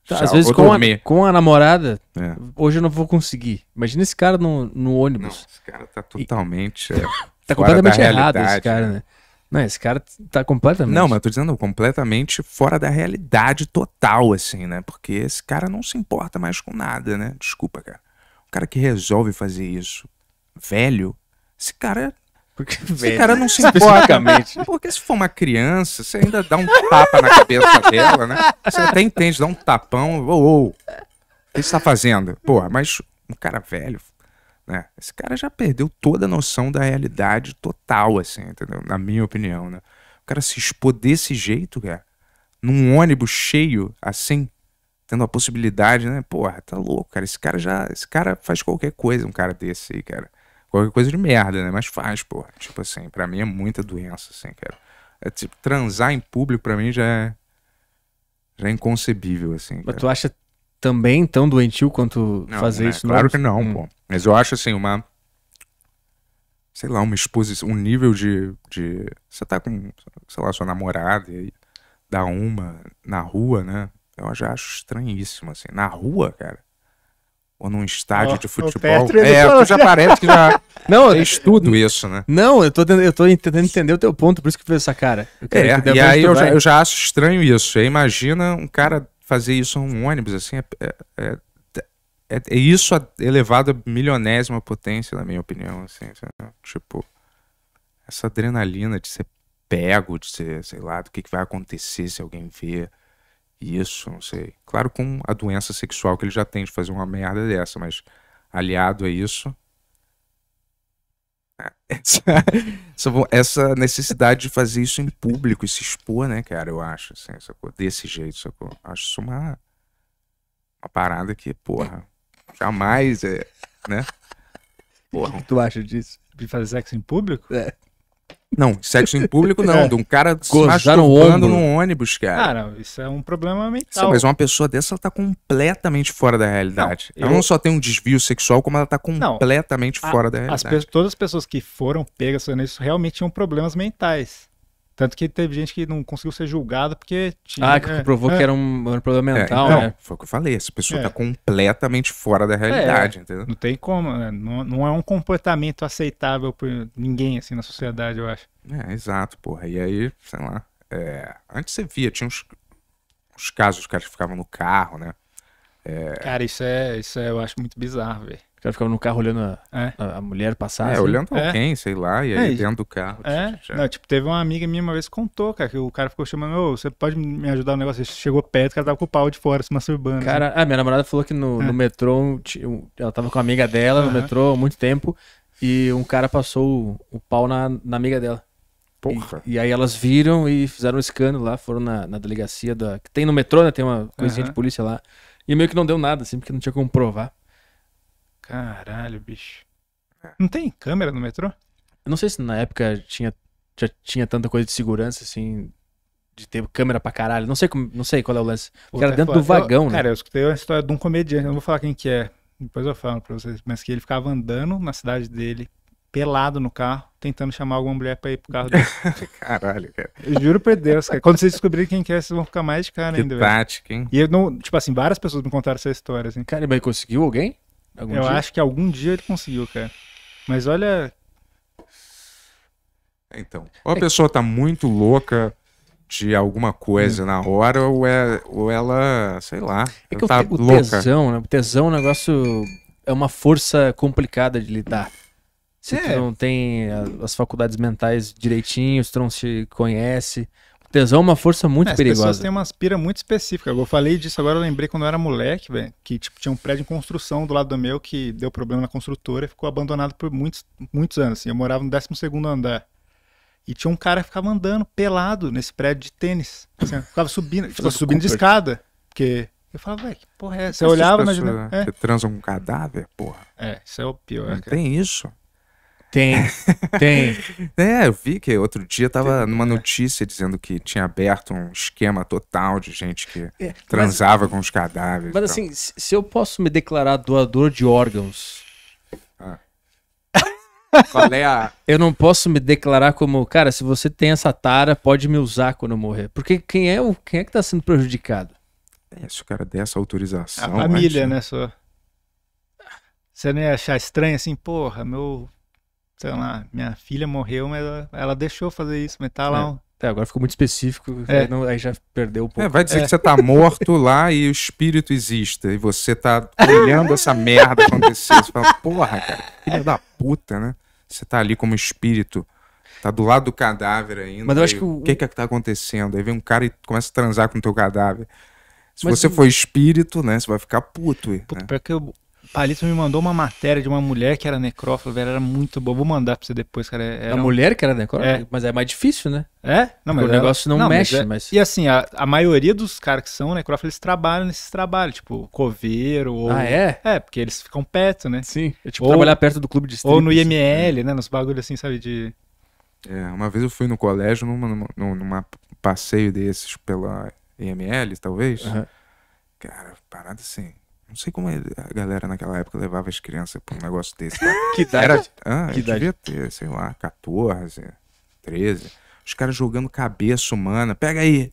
[SPEAKER 1] Tá, às vezes com a,
[SPEAKER 4] com a, namorada, é. hoje eu não vou conseguir. Imagina esse cara no, no ônibus. Não, esse cara tá totalmente. É, <laughs> tá completamente errado esse cara, né? né? Não, esse cara tá completamente. Não, mas
[SPEAKER 1] eu tô dizendo completamente fora da realidade total, assim, né? Porque esse cara não se importa mais com nada, né? Desculpa, cara. O cara que resolve fazer isso velho, esse cara porque, velho, cara né? não se importa. Porque se for uma criança, você ainda dá um tapa na cabeça dela, né? Você até entende, dá um tapão. Ou, ou. O que você tá fazendo? Pô, mas um cara velho, né? Esse cara já perdeu toda a noção da realidade total, assim, entendeu? Na minha opinião, né? O cara se expor desse jeito, cara, num ônibus cheio, assim, tendo a possibilidade, né? Porra, tá louco, cara. Esse cara já. Esse cara faz qualquer coisa, um cara desse aí, cara qualquer coisa de merda, né? Mas faz, pô. Tipo assim, pra mim é muita doença, assim, cara. É, tipo, transar em público pra mim já é,
[SPEAKER 4] já é inconcebível, assim. Cara. Mas tu acha também tão doentio quanto não, fazer né? isso? Claro que não, hum. pô.
[SPEAKER 1] Mas eu acho, assim, uma... Sei lá, uma exposição, um nível de... de você tá com, sei lá, sua namorada e dá uma na rua, né? Eu já acho estranhíssimo, assim. Na rua, cara ou num
[SPEAKER 4] estádio oh, de
[SPEAKER 1] futebol. É, tu já parece que já não, eu estudo isso, né?
[SPEAKER 4] Não, eu tô, eu tô tentando entender o teu ponto, por isso que eu fiz essa cara. é, e aí eu já, eu
[SPEAKER 1] já, acho estranho isso. Aí imagina um cara fazer isso num ônibus, assim, é, é, é, é isso elevado a milionésima potência, na minha opinião, assim, tipo, essa adrenalina de ser pego, de ser, sei lá, do que, que vai acontecer se alguém ver isso, não sei. Claro, com a doença sexual que ele já tem de fazer uma merda dessa, mas aliado a isso. Né? <laughs> Essa, essa necessidade de fazer isso em público e se expor, né, cara? Eu acho, assim, sacou? Desse jeito, sacou? Acho isso uma, uma parada que, porra, jamais é, né? <laughs> Porra. O que tu acha disso? De fazer sexo em público? É. Não, sexo em público não, <laughs> é. de um cara Gozar se masturbando num ônibus, cara.
[SPEAKER 2] Cara, isso é um problema mental. Sim, mas uma
[SPEAKER 1] pessoa dessa, ela tá completamente fora da realidade. Não, ela eu... não só tem um desvio sexual, como ela tá completamente não, fora a, da realidade. As,
[SPEAKER 2] todas as pessoas que foram pegas nisso realmente tinham problemas mentais. Tanto que teve gente que não conseguiu ser julgada porque tinha. Ah, que né? é, provou é, que era
[SPEAKER 1] um, um problema é, mental, é, então, né? Foi o que eu falei. Essa pessoa está é. completamente fora da realidade, é, entendeu? Não tem como.
[SPEAKER 2] Né? Não, não é um comportamento aceitável por ninguém, assim, na sociedade, eu acho.
[SPEAKER 1] É, exato, porra. E aí, sei lá. Antes você via, tinha uns, uns casos, de caras ficavam no carro, né?
[SPEAKER 2] Cara, isso é, isso é, eu acho muito bizarro, velho
[SPEAKER 1] caras ficava
[SPEAKER 4] no carro olhando a, é. a, a mulher passar. É, assim. olhando é. alguém, é. sei lá, e aí é, dentro do carro.
[SPEAKER 2] É. Não, tipo, teve uma amiga minha uma vez que contou, cara, que o cara ficou chamando, ô, você pode me ajudar no negócio? Ele chegou perto, o cara tava com o pau de fora, se assim, masturbando. Assim. Cara,
[SPEAKER 4] assim. a minha namorada falou que no, no é. metrô, ela tava com a amiga dela no metrô há muito tempo, e um cara passou o, o pau na, na amiga dela. E, e, aí elas viram e fizeram um escândalo lá, foram na, na delegacia da. Que tem no metrô, né? Tem uma coisinha uhum. de polícia lá. E meio que não deu nada, assim, porque não tinha como provar. Caralho, bicho. É. Não tem câmera no metrô? Eu não sei se na época tinha, já tinha tanta coisa de segurança, assim, de ter câmera pra caralho. Não sei, como, não sei qual é o lance. O cara dentro é do vagão, eu, né? Cara, eu
[SPEAKER 2] escutei a história de um comediante, eu não vou falar quem que é, depois eu falo pra vocês, mas que ele ficava andando na cidade dele, pelado no carro, tentando chamar alguma mulher pra ir pro carro dele. <laughs>
[SPEAKER 1] caralho, cara.
[SPEAKER 2] Eu juro por Deus, cara. Quando vocês descobrirem quem que é, vocês vão ficar mais de cara que ainda, tática, velho. hein? E eu não, tipo assim, várias pessoas me contaram essa história, assim. Cara, mas conseguiu alguém? Algum eu dia? acho que algum dia ele conseguiu, cara. Mas
[SPEAKER 1] olha. Então, ou a é pessoa tá muito louca de alguma coisa hum. na hora, ou, é, ou ela, sei lá, é que tá o, louca. tesão,
[SPEAKER 4] né? O tesão é um negócio. É uma força complicada de lidar. Se é. tu não tem as faculdades mentais direitinho, se tu não se conhece. Tesão é uma força muito é, perigosa. As pessoas
[SPEAKER 2] têm uma aspira muito específica. Eu falei disso agora, eu lembrei quando eu era moleque, velho, que tipo, tinha um prédio em construção do lado do meu que deu problema na construtora e ficou abandonado por muitos, muitos anos. Assim. Eu morava no 12 andar. E tinha um cara que ficava andando pelado nesse prédio de tênis. Assim, ficava subindo, ficava tipo, subindo de
[SPEAKER 1] escada. Porque
[SPEAKER 2] eu falava, velho, que porra é essa? Você olhava, imagina. É. Você
[SPEAKER 1] transa um cadáver, porra.
[SPEAKER 2] É, isso é o pior. Não cara. tem isso.
[SPEAKER 1] Tem, <laughs> tem. é, eu vi que outro dia tava tem, numa é. notícia dizendo que tinha aberto um esquema total de gente que é, transava mas, com os cadáveres.
[SPEAKER 4] Mas assim, se eu posso me declarar doador de órgãos. Ah. Qual é a. <laughs> Eu não posso me declarar como, cara, se você tem essa tara, pode me usar quando eu morrer. Porque quem é, o, quem é que tá sendo prejudicado?
[SPEAKER 1] É, se o cara der essa autorização. A família, antes, né,
[SPEAKER 2] né só. Você não ia achar estranho assim, porra, meu sei lá, minha filha morreu, mas ela, ela deixou fazer isso, mas tá é. lá.
[SPEAKER 4] É. agora ficou muito específico, é. aí, não, aí, já perdeu um pouco. É, vai dizer é.
[SPEAKER 2] que você
[SPEAKER 1] tá morto lá e o espírito existe, e você tá olhando essa merda acontecer. Você fala, porra, cara, filha da puta, né? Você tá ali como espírito, tá do lado do cadáver ainda. Mas eu acho que o que é que tá acontecendo? Aí vem um cara e começa a transar com o teu cadáver. Se mas você eu... for espírito, né, você vai ficar puto. Puta, né? que eu Palito me
[SPEAKER 2] mandou uma matéria de uma mulher que era necrófila, velho. Era muito boa. Vou mandar pra você depois, cara. Era é a um... mulher que era necrófila? É. Mas é mais difícil, né? É? Não, mas o é- negócio não, não mexe, mas, é... mas, E assim, a, a maioria dos caras que são necrófilos, eles trabalham nesses trabalhos, tipo, coveiro ou... Ah, é? É, porque eles ficam perto, né? Sim. É tipo ou... trabalhar perto do clube de strip, Ou no IML, né? né? Nos bagulhos assim, sabe, de...
[SPEAKER 1] É, uma vez eu fui no colégio, numa, numa, numa passeio desses pela IML, talvez. Uhum. Cara, parada assim não sei como é, a galera naquela época levava as crianças pra um negócio desse. Tá? <laughs> que idade? Era, ah, que idade? devia ter, sei lá, 14, 13. Os caras jogando cabeça humana. Pega aí!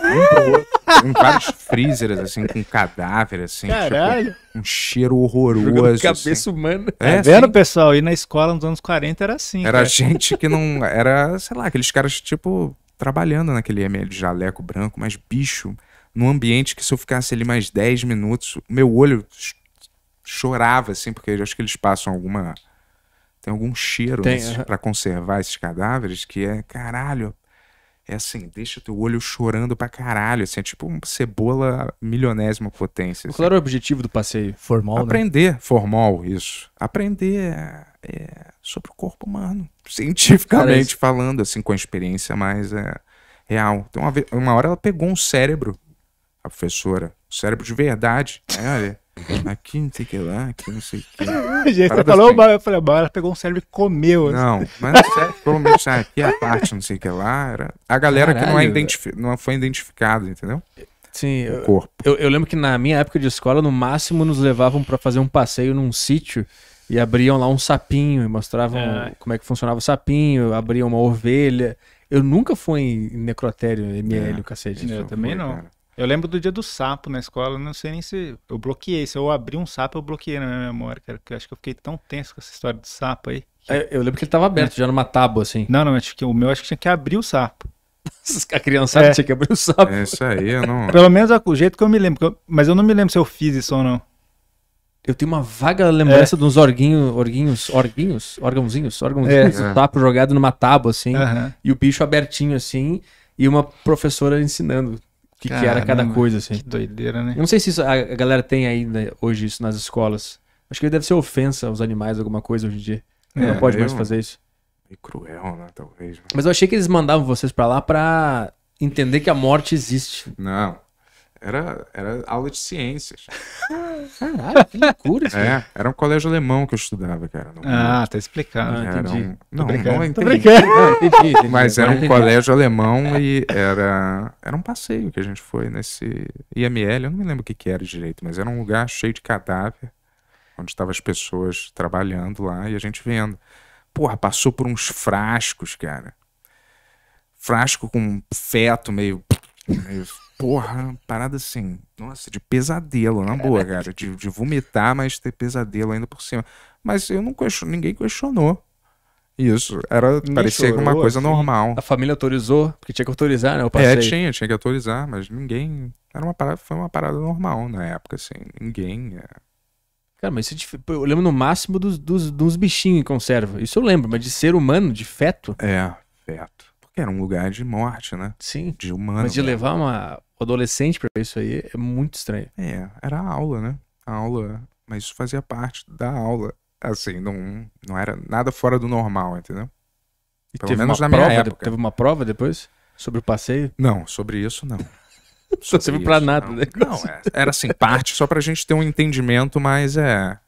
[SPEAKER 1] Um pro outro. vários freezers, assim, com cadáver, assim. Tipo, Caralho! Tipo, um cheiro horroroso. Jogando
[SPEAKER 2] assim. cabeça assim. humana.
[SPEAKER 4] É, tá vendo, assim?
[SPEAKER 1] pessoal? E na escola nos anos 40 era assim. Era cara. gente que não. Era, sei lá, aqueles caras, tipo, trabalhando naquele ML jaleco branco, mas bicho num ambiente que se eu ficasse ali mais 10 minutos, meu olho chorava, assim, porque eu acho que eles passam alguma. Tem algum cheiro uhum. para conservar esses cadáveres que é caralho. É assim, deixa teu olho chorando pra caralho, assim, é tipo uma cebola milionésima potência. Assim. Qual era assim. o objetivo do passeio? Formal, né? Aprender, né? formal, isso. Aprender é, sobre o corpo humano, <laughs> cientificamente Parece. falando, assim, com a experiência mais é, real. Então, uma, uma hora ela pegou um cérebro a professora, cérebro de verdade. É, olha, aqui não sei o que lá, aqui não sei o que. <laughs> Gente, você falou, bem.
[SPEAKER 2] Assim. eu falei, ela pegou um cérebro e comeu. Assim. Não, assim. mas é sério, pelo menos
[SPEAKER 4] aqui é a parte não sei o que lá. Era a galera Caralho, que não, é identifi não foi identificada, entendeu? Sim, o corpo. Eu, eu lembro que na minha época de escola, no máximo nos levavam para fazer um passeio num sítio e abriam lá um sapinho e mostravam é. como é que funcionava o sapinho, abriam uma ovelha. Eu nunca fui em necrotério, ML, é. o cacete. Eu também foi, não. Cara.
[SPEAKER 2] Eu lembro do dia do sapo na escola, não sei nem se. Eu bloqueei. Se eu abri um sapo, eu bloqueei na minha memória, cara. Porque eu acho que eu fiquei tão tenso com essa história do sapo aí.
[SPEAKER 4] Que... É, eu lembro que ele tava aberto, é. já numa tábua, assim. Não, não, acho que o meu acho que tinha que abrir o sapo. <laughs> A criança é. tinha que abrir o sapo. É isso aí, eu não. Pelo
[SPEAKER 2] menos é o jeito que eu me lembro. Eu... Mas eu não me lembro se eu fiz isso ou não. Eu tenho uma
[SPEAKER 4] vaga lembrança é. de uns orguinhos, orguinhos, órgãozinhos, órgãozinhos, é. um tapo é. jogado numa tábua, assim, uhum. e o bicho abertinho, assim, e uma professora ensinando que, que era cada coisa, assim. Que doideira, né? Eu não sei se isso, a galera tem ainda hoje isso nas escolas. Acho que deve ser ofensa aos animais, alguma coisa hoje em dia. É, não pode mais eu... fazer isso. É cruel, né? Talvez. Né? Mas eu achei que eles mandavam vocês para lá pra entender que a morte existe. Não. Era, era aula de ciências.
[SPEAKER 1] Caralho, que loucura. É, era um colégio alemão que eu estudava, cara. Não, ah, tá explicando. entendi. Um... Não, brincando. não entendi. brincando. Não,
[SPEAKER 2] entendi, entendi. <laughs> Mas era um colégio
[SPEAKER 1] alemão e era, era um passeio que a gente foi nesse IML. Eu não me lembro o que, que era direito, mas era um lugar cheio de cadáver, onde estavam as pessoas trabalhando lá e a gente vendo. Porra, passou por uns frascos, cara. Frasco com feto meio porra, parada assim, nossa, de pesadelo, na boa, <laughs> cara, de, de vomitar, mas ter pesadelo ainda por cima. Mas eu não question, ninguém questionou. Isso, era, parecia chorou, uma coisa
[SPEAKER 4] assim. normal. A família autorizou, porque tinha que autorizar, né? O é, passeio. É,
[SPEAKER 1] tinha, tinha que autorizar, mas ninguém.
[SPEAKER 4] Era uma parada, foi uma parada normal na época, assim. Ninguém. É... Cara, mas isso, é eu lembro no máximo dos, dos, dos bichinhos em conserva. Isso eu lembro, mas de ser humano, de feto. É,
[SPEAKER 1] feto porque era um lugar de morte, né? Sim. De humano. Mas de levar
[SPEAKER 4] uma adolescente
[SPEAKER 1] para isso aí é muito estranho. É, era a aula, né? A aula. Mas isso fazia parte da aula. Assim, não, não era nada fora do normal, entendeu? E Pelo menos na prova, minha época.
[SPEAKER 4] Teve uma prova depois? Sobre o passeio? Não, sobre isso não. Sobre <laughs> não serve pra
[SPEAKER 1] nada, não. É, era assim, parte só pra gente ter um entendimento mais, é,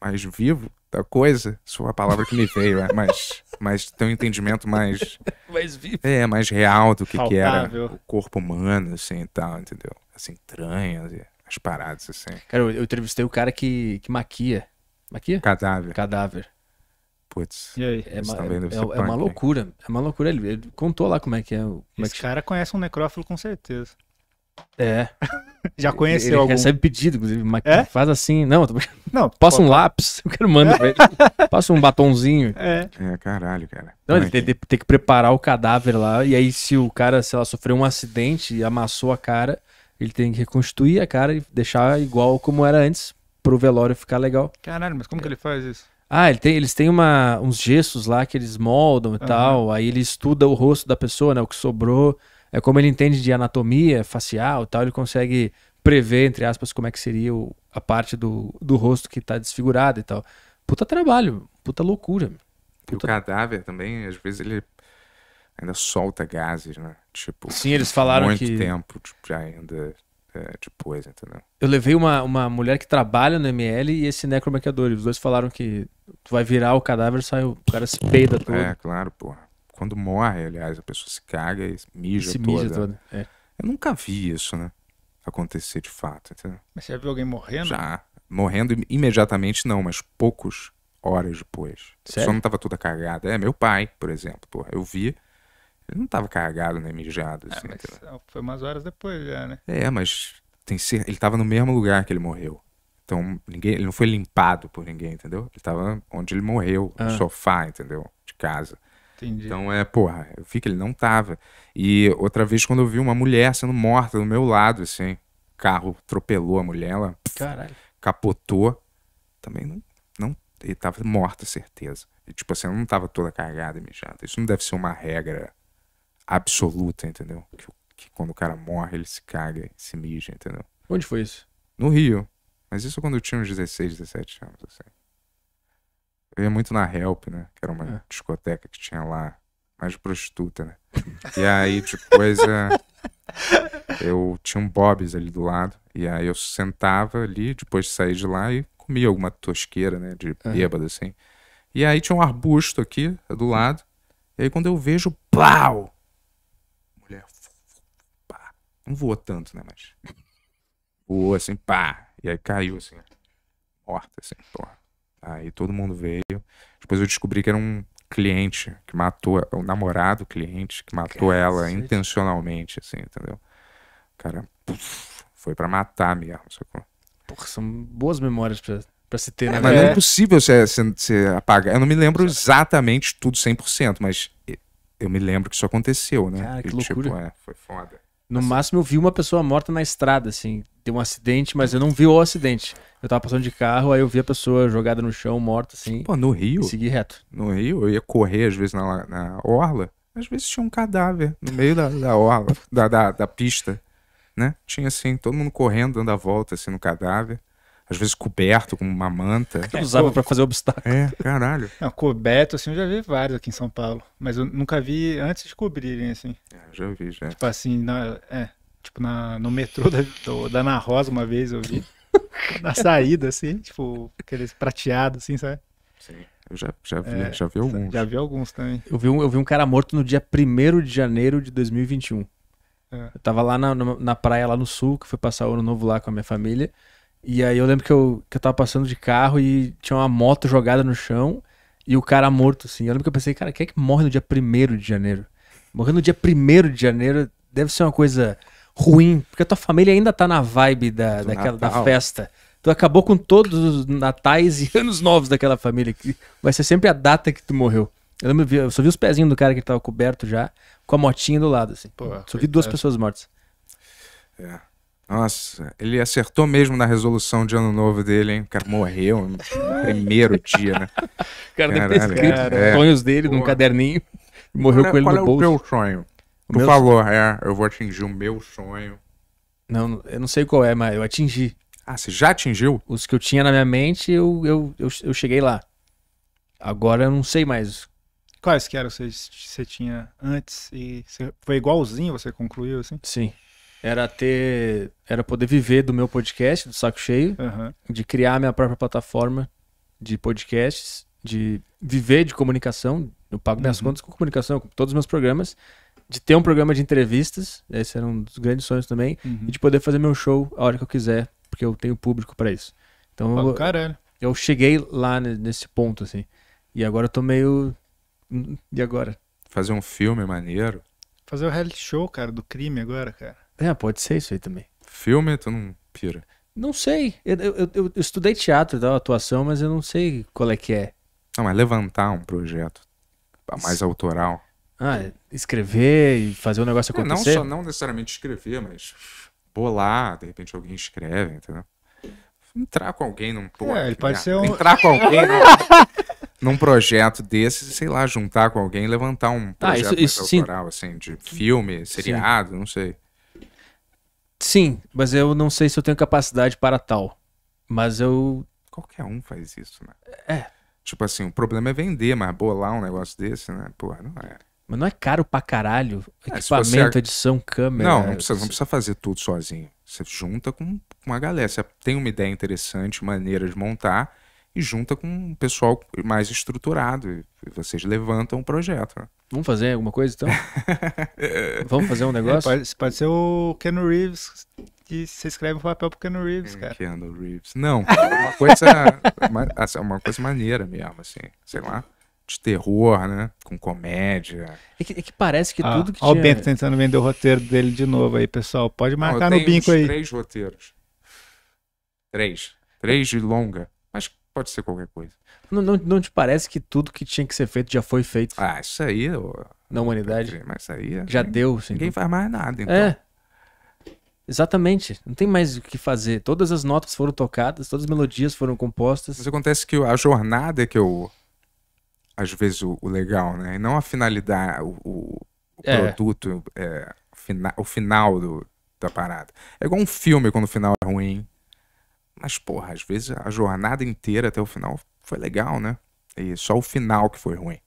[SPEAKER 1] mais vivo da coisa. Isso é a palavra que me veio, é, mas mas tem um entendimento mais. <laughs> mais vivo. É, mais real do que, que, era o corpo humano, assim e tal,
[SPEAKER 4] entendeu? Assim, tranhas assim,
[SPEAKER 1] as paradas, assim.
[SPEAKER 4] Cara, eu, eu, entrevistei o cara que, que maquia. Maquia? Cadáver. Cadáver. Putz. E aí? É, é, é, uma, é, é, é uma loucura. É uma loucura. Ele, ele, contou lá como é que é. o é cara conhece um necrófilo com certeza.
[SPEAKER 2] É. <laughs> Já conheceu ele, algum? recebe
[SPEAKER 4] pedido, inclusive, mas é? faz assim. Não, tô... não passa pô, um tá. lápis, eu quero mandar é? pra ele. <laughs> Passa um batonzinho. É. é caralho, cara. Não, ele tem, tem, que preparar o cadáver lá, e aí se o cara, sei lá, sofreu um acidente e amassou a cara, ele tem que reconstruir a cara e deixar igual como era antes, pro velório ficar legal.
[SPEAKER 2] Caralho, mas como que ele faz isso?
[SPEAKER 4] Ah, ele tem, eles têm uma, uns gestos lá que eles moldam e uhum. tal. Aí ele estuda o rosto da pessoa, né? O que sobrou é, como ele entende de anatomia facial e tal, ele consegue prever, entre aspas, como é que seria o, a parte do, do rosto que está desfigurada e tal. Puta trabalho, puta loucura.
[SPEAKER 1] Puta... E o cadáver também, às vezes ele ainda solta gases, né? Tipo, Sim, eles falaram muito que... tempo tipo, ainda é, depois, entendeu?
[SPEAKER 4] Eu levei uma, uma mulher que trabalha no ML e esse necromaquiador. E os dois falaram que tu vai virar o cadáver e sai o cara se peida todo. É,
[SPEAKER 1] claro, porra. Quando morre, aliás, a pessoa se caga e mija se toda. Mija toda. É. Eu nunca vi isso, né? Acontecer de fato, entendeu?
[SPEAKER 2] Mas você já viu alguém morrendo? Já.
[SPEAKER 1] Morrendo imediatamente não, mas poucos horas depois. Sério? Só não tava toda cagada. É, meu pai, por exemplo, porra, eu vi. Ele não tava cagado nem mijado, é, assim. É,
[SPEAKER 2] foi umas horas depois já, né? É,
[SPEAKER 1] mas tem ser... ele tava no mesmo lugar que ele morreu. Então, ninguém, ele não foi limpado por ninguém, entendeu? Ele tava onde ele morreu, ah. no sofá, entendeu? De casa. Entendi. Então é, porra, ah, eu vi que ele não tava. E outra vez, quando eu vi uma mulher sendo morta do meu lado, assim, carro atropelou a mulher, ela Caralho. capotou. Também não, não. Ele tava morto certeza. E, tipo assim, ela não tava toda carregada e mijada. Isso não deve ser uma regra absoluta, entendeu? Que, que quando o cara morre, ele se caga, se mija, entendeu? Onde foi isso? No Rio. Mas isso quando eu tinha uns 16, 17 anos, assim. Eu ia muito na Help, né? Que era uma é. discoteca que tinha lá, mais prostituta, né? E aí, de coisa. <laughs> eu tinha um Bob's ali do lado. E aí eu sentava ali, depois saí de lá e comia alguma tosqueira, né? De bêbado, assim. E aí tinha um arbusto aqui do lado. E aí quando eu vejo, pau! Mulher, pá. Não voou tanto, né? Mas. Voou assim, pá. E aí caiu assim. Morta, assim, porra. Aí todo mundo veio. Depois eu descobri que era um cliente que matou, o é namorado cliente que matou ela intencionalmente, assim, entendeu? Cara, puf, foi para matar mesmo, sacou?
[SPEAKER 4] Porra, são boas memórias pra, pra se ter, né? É, mas é
[SPEAKER 1] impossível você, você, apagar. Eu não me lembro exatamente tudo 100%, mas eu me lembro que isso aconteceu, né? Cara, ah, que e, tipo, loucura. Tipo, é,
[SPEAKER 4] foi foda. No assim. máximo eu vi uma pessoa morta na estrada, assim. Deu um acidente, mas eu não vi o acidente. Eu tava passando de carro, aí eu vi a pessoa jogada no chão, morta, assim. Pô, no Rio?
[SPEAKER 1] Segui reto. No Rio, eu ia correr, às vezes, na, na orla. Às vezes tinha um cadáver no meio da, da orla, da, da, da pista, né? Tinha, assim, todo mundo correndo, dando a volta, assim, no cadáver às vezes coberto com uma manta. Que
[SPEAKER 2] é, usava para fazer obstáculo.
[SPEAKER 3] É, caralho.
[SPEAKER 2] Não, coberto, assim, eu já vi vários aqui em São Paulo. Mas eu nunca vi antes de cobrirem, assim. É, já vi, já. Tipo assim, na, é, tipo na, no metrô da, do, da Ana Rosa uma vez eu vi. <laughs> na saída, assim, tipo, aqueles
[SPEAKER 4] prateados, assim, sabe? Sim. Eu já, já, vi, é, já vi alguns. Já vi alguns também. Eu vi um, eu vi um cara morto no dia 1 de janeiro de 2021. É. Eu tava lá na, na, na praia, lá no sul, que foi passar o ano novo lá com a minha família. E aí eu lembro que eu, que eu tava passando de carro e tinha uma moto jogada no chão e o cara morto, assim. Eu lembro que eu pensei, cara, quem é que morre no dia 1 de janeiro? Morrer no dia 1 de janeiro deve ser uma coisa ruim, porque a tua família ainda tá na vibe da, daquela, da festa. Tu acabou com todos os natais e <laughs> anos novos daquela família, que vai ser sempre a data que tu morreu. Eu, lembro, eu só vi os pezinhos do cara que tava coberto já, com a motinha do lado, assim. Pô, só vi duas é. pessoas mortas.
[SPEAKER 1] É. Nossa, ele acertou mesmo na resolução de ano novo dele, hein? O cara morreu no primeiro dia, né? o cara deve ter escrito os é. sonhos dele num caderninho e <laughs> morreu qual com ele qual no é bolso. Qual
[SPEAKER 4] é o teu sonho? tu meu... falou, é, eu vou
[SPEAKER 1] atingir o meu sonho.
[SPEAKER 4] Não, eu não sei qual é, mas eu atingi. Ah, você já atingiu? Os que eu tinha na minha mente, eu, eu, eu, eu cheguei lá. Agora eu não sei mais
[SPEAKER 2] Quais que eram que você, você tinha antes e você, foi igualzinho, você concluiu assim?
[SPEAKER 4] Sim era ter. Era poder viver do meu podcast, do Saco Cheio, uhum. de criar minha própria plataforma de podcasts, de viver de comunicação. Eu pago minhas uhum. contas com comunicação, com todos os meus programas. De ter um programa de entrevistas, esse era um dos grandes sonhos também. Uhum. E de poder fazer meu show a hora que eu quiser, porque eu tenho público para isso. Então eu, caralho. eu cheguei lá nesse ponto, assim. E agora eu tô meio. Hum, e agora?
[SPEAKER 1] Fazer um filme maneiro.
[SPEAKER 4] Fazer o um reality show, cara, do crime agora, cara.
[SPEAKER 1] É, pode ser isso aí também. Filme, tu não pira?
[SPEAKER 4] Não sei. Eu, eu, eu, eu estudei teatro, tal, tá, atuação, mas eu não sei qual é que é.
[SPEAKER 1] Não, mas levantar um projeto mais S autoral.
[SPEAKER 4] Ah, escrever e fazer o um negócio acontecer? É, não, só,
[SPEAKER 1] não necessariamente escrever, mas bolar, de repente alguém escreve, entendeu? Entrar com alguém num... Pô, é, ele pode ser um... Entrar com alguém <laughs> num, num projeto desse, sei lá, juntar com alguém, levantar um projeto ah, isso, isso, autoral, assim, de filme, seriado, sim.
[SPEAKER 4] não sei. Sim, mas eu não sei se eu tenho capacidade para tal. Mas eu. Qualquer um faz
[SPEAKER 1] isso, né? É. Tipo assim, o problema é vender, mas bolar um negócio desse, né? Porra, não é.
[SPEAKER 4] Mas não é caro pra caralho? É, Equipamento, você... edição, câmera. Não, não precisa, não precisa
[SPEAKER 1] fazer tudo sozinho. Você junta com uma galera. Você tem uma ideia interessante, maneira de montar e junta com um pessoal mais estruturado. vocês levantam o projeto. Vamos fazer
[SPEAKER 2] alguma coisa então? <laughs> Vamos fazer um é, negócio? É, pode, pode, ser o Ken Reeves. Que você escreve um papel pro Ken Reeves, é, cara. Ken Reeves. Não, uma coisa, uma, <laughs> assim,
[SPEAKER 1] uma coisa maneira mesmo, assim. Sei lá de terror, né? Com comédia.
[SPEAKER 4] É que, é que parece que ah, tudo que tinha... Ó o Bento
[SPEAKER 2] tentando vender o roteiro dele de novo aí, pessoal. Pode marcar Não, no bico aí.
[SPEAKER 4] três
[SPEAKER 1] roteiros.
[SPEAKER 4] Três. Três de longa. Pode ser qualquer coisa. Não, não, não te parece que tudo que tinha que ser feito já foi feito? Ah, isso aí. Eu... Na humanidade? Mas isso aí. Assim, já ninguém, deu. Sem ninguém faz mais nada, é. então. É. Exatamente. Não tem mais o que fazer. Todas as notas foram tocadas, todas as melodias foram compostas. Mas acontece
[SPEAKER 1] que a jornada é que eu. Às vezes o, o legal, né? E não a finalidade, o, o é. produto, é, o, fina, o final do, da parada. É igual um filme quando o final é ruim. Mas, porra, às vezes a jornada inteira até o final foi legal, né? E só o final que foi ruim.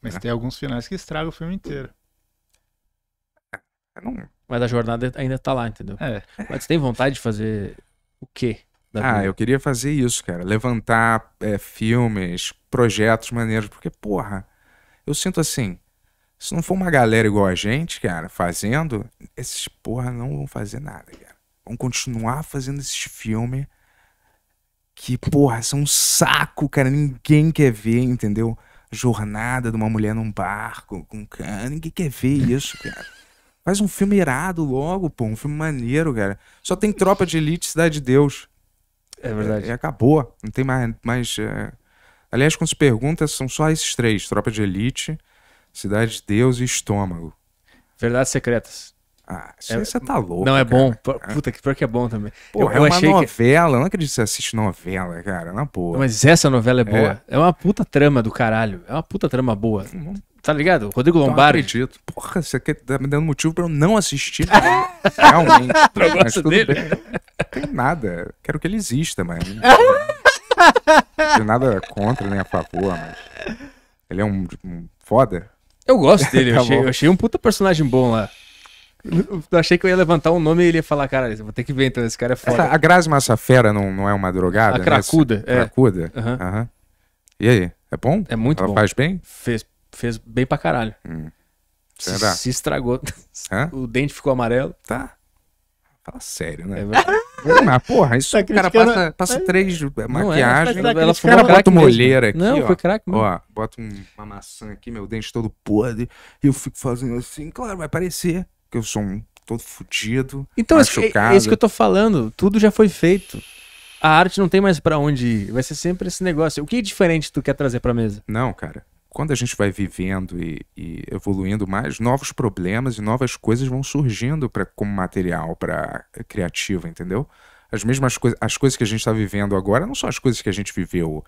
[SPEAKER 2] Mas né? tem alguns finais que estragam o filme inteiro.
[SPEAKER 4] É, não... Mas a jornada ainda tá lá, entendeu? É. Mas você tem vontade de fazer o quê? Ah, vida? eu
[SPEAKER 1] queria fazer isso, cara. Levantar é, filmes, projetos maneiros. Porque, porra, eu sinto assim, se não for uma galera igual a gente, cara, fazendo, esses porra não vão fazer nada, cara. Vão continuar fazendo esses filmes que, porra, são é um saco, cara. Ninguém quer ver, entendeu? Jornada de uma mulher num barco com um cara. Ninguém quer ver isso, cara. Faz um filme irado logo, pô. Um filme maneiro, cara. Só tem Tropa de Elite Cidade de Deus. É verdade. E, é, é, acabou. Não tem mais. mais é... Aliás, quando se pergunta, são só esses três: Tropa de Elite, Cidade de Deus e Estômago.
[SPEAKER 4] Verdades Secretas. Ah, isso é, você tá louco. Não, é cara. bom. Ah. Puta, que pior que é bom também. Pô, é uma novela. Que... Eu não acredito que você assiste novela, cara. Na boa. Mas essa novela é, é. boa. É. é uma puta trama do caralho. É uma puta trama boa. Hum. Tá ligado? Rodrigo então, Lombardi. Não acredito. Porra, você aqui tá me dando motivo pra eu não assistir. <laughs>
[SPEAKER 5] Realmente. Eu dele. bem. Não
[SPEAKER 1] tem nada. Quero que ele exista, mas. não <laughs> tem nada contra nem a favor, mas. Ele é um, tipo, um foda. Eu gosto dele. eu, <laughs> tá achei, eu
[SPEAKER 4] achei um puta personagem bom lá. Eu achei que eu ia levantar um nome e ele ia falar, cara, vou ter que ver, então esse cara é foda. Essa, a
[SPEAKER 1] Grazi Massafera não, não é uma drogada? A Cracuda. Né? É. Cracuda? Aham. Uhum. Uhum. E aí, é bom? É muito Ela bom. faz bem?
[SPEAKER 4] Fez, fez bem pra caralho. Hum. Se, se, estragou. Hã? <laughs> O dente ficou amarelo. Tá. Fala sério, né? É mas, porra, isso tá o cara passa, passa é. três maquiagens. É, ela fumou cara bota uma olheira aqui. Não, ó, foi craque mesmo. Ó,
[SPEAKER 1] bota uma maçã aqui, meu dente todo podre. E eu fico fazendo assim, claro, vai aparecer que eu sou um todo fudido, então, é é, é machucado. Então, isso que eu tô
[SPEAKER 4] falando, tudo já foi feito. A arte não tem mais para onde ir, vai ser sempre esse negócio. O que é diferente tu quer trazer pra mesa?
[SPEAKER 1] Não, cara. Quando a gente vai vivendo e, e evoluindo mais, novos problemas e novas coisas vão surgindo pra, como material para criativo, entendeu? As mesmas coisas, as coisas que a gente está vivendo agora não são as coisas que a gente viveu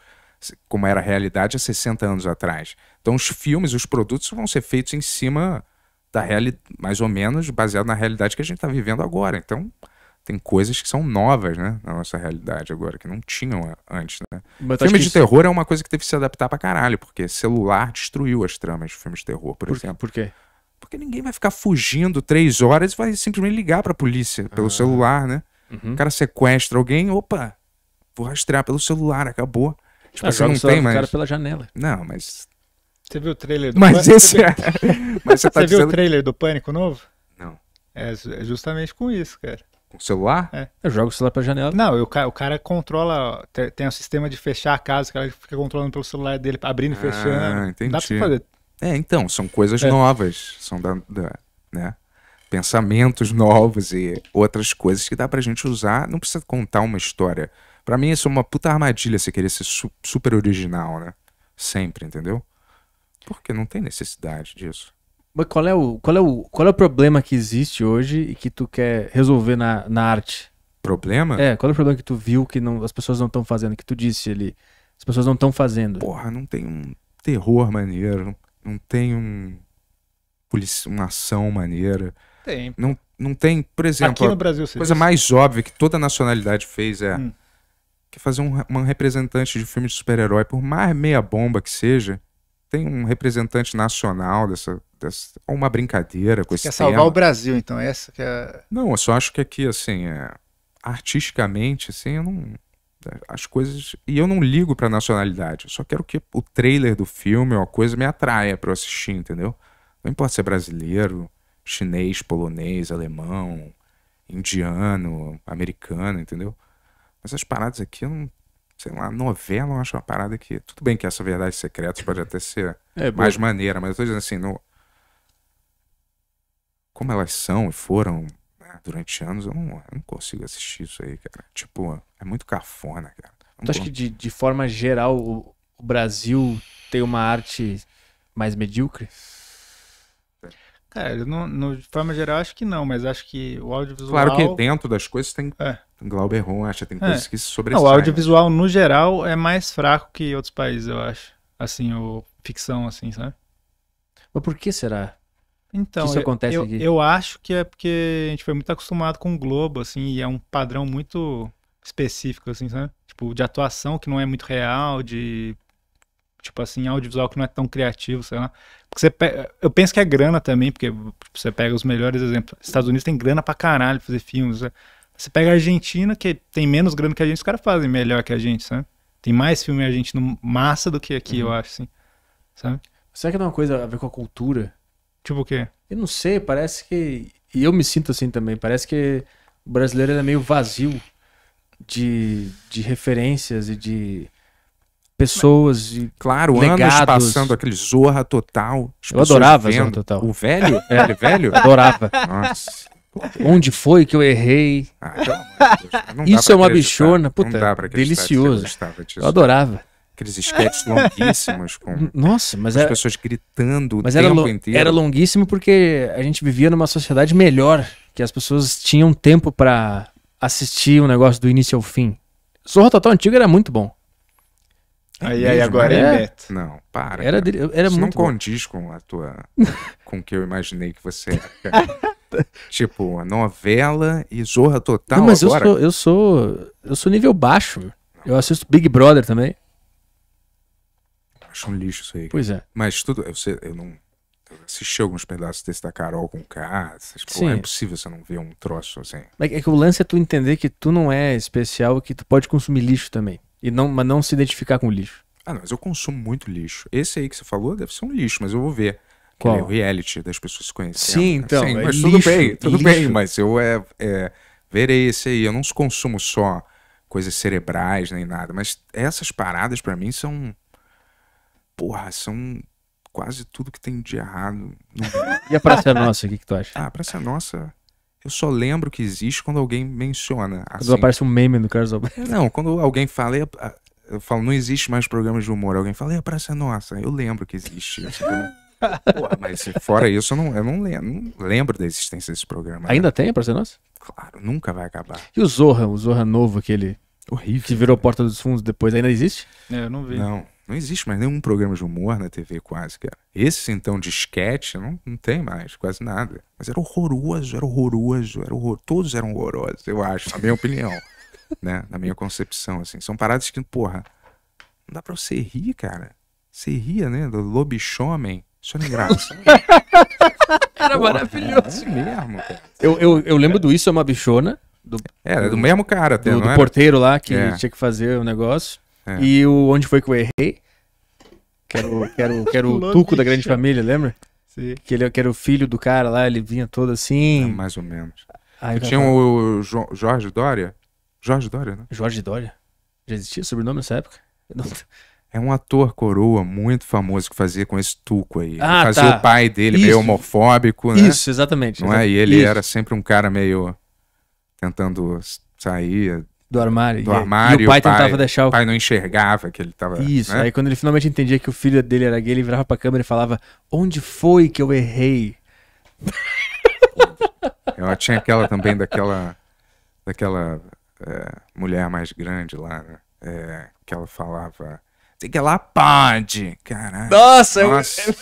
[SPEAKER 1] como era a realidade há 60 anos atrás. Então os filmes, os produtos vão ser feitos em cima da realidade, mais ou menos baseado na realidade que a gente está vivendo agora. Então, tem coisas que são novas, né, na nossa realidade agora, que não tinham antes, né? Mas filme de isso... terror é uma coisa que teve que se adaptar pra caralho, porque celular destruiu as tramas de filmes de terror, por, por exemplo. Por quê? Porque ninguém vai ficar fugindo três horas e vai simplesmente ligar pra polícia pelo ah. celular, né? Uhum. O cara sequestra alguém, opa, vou rastrear pelo celular, acabou. Tipo, ah, você não tem mais. O cara
[SPEAKER 2] pela janela. Não, mas você viu o trailer do Mas Pânico? Esse é- <laughs> Mas você, tá você dizendo... viu o trailer do Pânico novo? Não. É, é justamente com isso, cara. Com o celular? É. Eu jogo o celular pra janela. Não, o cara controla. Tem o um sistema de fechar a casa, o cara fica controlando pelo celular dele, abrindo e ah, fechando. ah, Entendi. Dá pra você fazer.
[SPEAKER 1] É, então, são coisas é. novas. São da, da, né? pensamentos novos e outras coisas que dá pra gente usar. Não precisa contar uma história. Pra mim, isso é uma puta armadilha você querer ser su super original, né? Sempre, entendeu? Porque não tem necessidade disso.
[SPEAKER 4] Mas qual é o, qual é o, qual é o problema que existe hoje e que tu quer resolver na, na arte? Problema? É, qual é o problema que tu viu que não, as pessoas não estão fazendo, que tu disse ali, as pessoas não estão fazendo? Porra, não tem um terror maneiro, não, tem um
[SPEAKER 1] uma ação maneira. Tem. Não, não tem, por exemplo, Aqui no Brasil, a coisa mais óbvia que toda nacionalidade fez é hum. que fazer um, uma representante de filme de super-herói, por mais meia bomba que seja, tem um representante nacional dessa, dessa uma brincadeira com Você esse quer tema. salvar o
[SPEAKER 2] Brasil, então essa que é...
[SPEAKER 1] Não, eu só acho que aqui assim, é, artisticamente assim, eu não é, as coisas e eu não ligo para nacionalidade. Eu só quero que o trailer do filme ou a coisa me atraia para eu assistir, entendeu? Não importa se é brasileiro, chinês, polonês, alemão, indiano, americano, entendeu? Essas paradas aqui eu não sei lá, novela, eu acho uma parada que. Tudo bem que essa verdade secreta pode até ser é, mais bom. maneira, mas eu tô dizendo assim, no... como elas são e foram né, durante anos, eu não, eu não, consigo assistir isso aí, cara. Tipo, é muito cafona, cara.
[SPEAKER 4] tu acha que de, de forma geral o, o Brasil tem uma arte mais medíocre?
[SPEAKER 2] Cara, no, no, de forma geral, acho que não, mas acho que o audiovisual. Claro que
[SPEAKER 4] dentro das coisas tem. É. Glauber acha, tem coisas é. que sobressaem. o né? audiovisual,
[SPEAKER 2] no geral, é mais fraco que outros países, eu acho. Assim, o ficção, assim, sabe?
[SPEAKER 4] Mas por que será? Então, que isso eu, acontece eu, aqui?
[SPEAKER 2] eu acho que é porque a gente foi muito acostumado com o Globo, assim, e é um padrão muito específico, assim, sabe? Tipo, de atuação que não é muito real, de tipo assim, audiovisual que não é tão criativo, sei lá. Porque você pega, eu penso que é grana também, porque você pega os melhores exemplos. Estados Unidos tem grana pra caralho fazer filmes. Né? Você pega a Argentina, que tem menos grana que a gente, os caras fazem melhor que a gente, sabe? Tem mais filme argentino massa do que aqui, uhum. eu acho, assim.
[SPEAKER 4] Sabe? Será que é uma coisa a ver com a cultura? Tipo o quê? Eu não sei, parece que. E eu me sinto assim também. Parece que o brasileiro é meio vazio de, de referências e de pessoas e, claro, Legados. anos passando aquele zorra total. Eu adorava vendo. zorra total. O velho? É. é velho? <laughs> Adorava. Nossa. Onde foi que eu errei? Ah, então, Isso é uma acreditar. bichona, puta, delicioso. Eu, eu adorava
[SPEAKER 1] aqueles esquetes longuíssimos com Nossa, mas as era, é- pessoas gritando o mas tempo era, inteiro. Era
[SPEAKER 4] longuíssimo porque a gente vivia numa sociedade melhor, que as pessoas tinham tempo para assistir um negócio do início ao fim. Zorro Total Antigo era muito bom. É
[SPEAKER 1] aí, aí agora é, é Beto. Não, para. Era, dele, era Isso muito. Não condiz bom. com a tua. <laughs> com o que eu imaginei que você era. tipo, novela e zorra total. Não, mas agora. Eu, sou,
[SPEAKER 4] eu sou. Eu sou nível baixo. Não. Eu assisto Big Brother também.
[SPEAKER 1] Acho um lixo isso aí. Pois é. Mas tudo. Eu, sei, eu não. Eu assisti alguns pedaços desse da Carol com K. Essas, Sim. Pô, é impossível você não ver um troço assim.
[SPEAKER 4] É que o lance é tu entender que tu não é especial e que tu pode consumir lixo também. E não, mas não se identificar com lixo.
[SPEAKER 1] Ah, não, mas eu consumo muito lixo. Esse aí que você falou deve ser um lixo, mas eu vou ver. Qual? Que é o reality das pessoas se conhecendo. Sim, então. Sim, é mas lixo, tudo bem, tudo lixo. bem, mas eu é, é, verei esse aí. Eu não consumo só coisas cerebrais nem nada, mas essas paradas para mim são. Porra, são quase tudo que tem de errado. <laughs> e a Praça Nossa, o que, que tu acha? Ah, a Praça Nossa. Eu só lembro que existe quando alguém menciona. Assim. Quando aparece
[SPEAKER 4] um meme do Carlos Alberto.
[SPEAKER 1] Não, quando alguém fala, eu falo, não existe mais programas de humor. Alguém fala, é a Praça é Nossa. Eu lembro que existe. Né? <laughs> Pô, mas fora isso,
[SPEAKER 4] eu não, eu não, lembro,
[SPEAKER 1] não lembro da existência desse programa. Né? Ainda né? tem para ser é Nossa? Claro, nunca vai acabar.
[SPEAKER 4] E o Zorra, o Zorra novo, aquele. Horrível. Que virou Porta dos Fundos depois, ainda existe? É, eu não vi. Não.
[SPEAKER 1] Não existe mais nenhum programa de humor na TV, quase, cara. Esse, então, de sketch, não, não tem mais, quase nada. Mas era horroroso, era horroroso, era horror... todos eram horrorosos, eu acho, na minha opinião, <laughs> né? Na minha concepção, assim. São paradas que, porra, não dá pra você rir, cara. Você ria, né? Do lobisomem. Isso era engraçado. <laughs> era maravilhoso. É mesmo, cara.
[SPEAKER 4] Eu, eu, eu lembro do Isso é uma bichona. Do, é, era do mesmo cara até, do, do porteiro lá que é. tinha que fazer o negócio. É. E o Onde Foi Que Eu Errei, que era <laughs> o, que era o, que era o Tuco da Grande Família, lembra? Sim. Que ele que era o filho do cara lá, ele vinha todo assim. É, mais ou menos. Aí, tinha o Jorge
[SPEAKER 1] Dória. Jorge Dória, né? Jorge Dória. Já existia sobrenome nessa época? Não... <laughs> É um ator coroa muito famoso que fazia com esse tuco aí. Ah, fazia tá. o pai dele Isso. meio homofóbico, né? Isso, exatamente. Não exatamente. é? E ele Isso. era sempre um cara meio tentando sair, do armário. Do é, armário. E o pai, o pai tentava deixar o. O pai não enxergava que ele tava. Isso. Né? Aí
[SPEAKER 4] quando ele finalmente entendia que o filho dele era gay, ele virava pra câmera e falava: Onde foi que eu errei? <laughs>
[SPEAKER 1] Ela tinha aquela também daquela. Daquela é, mulher mais grande lá, né? é, que ela falava. Sei que ela pode! Caralho. Nossa, nossa. Eu...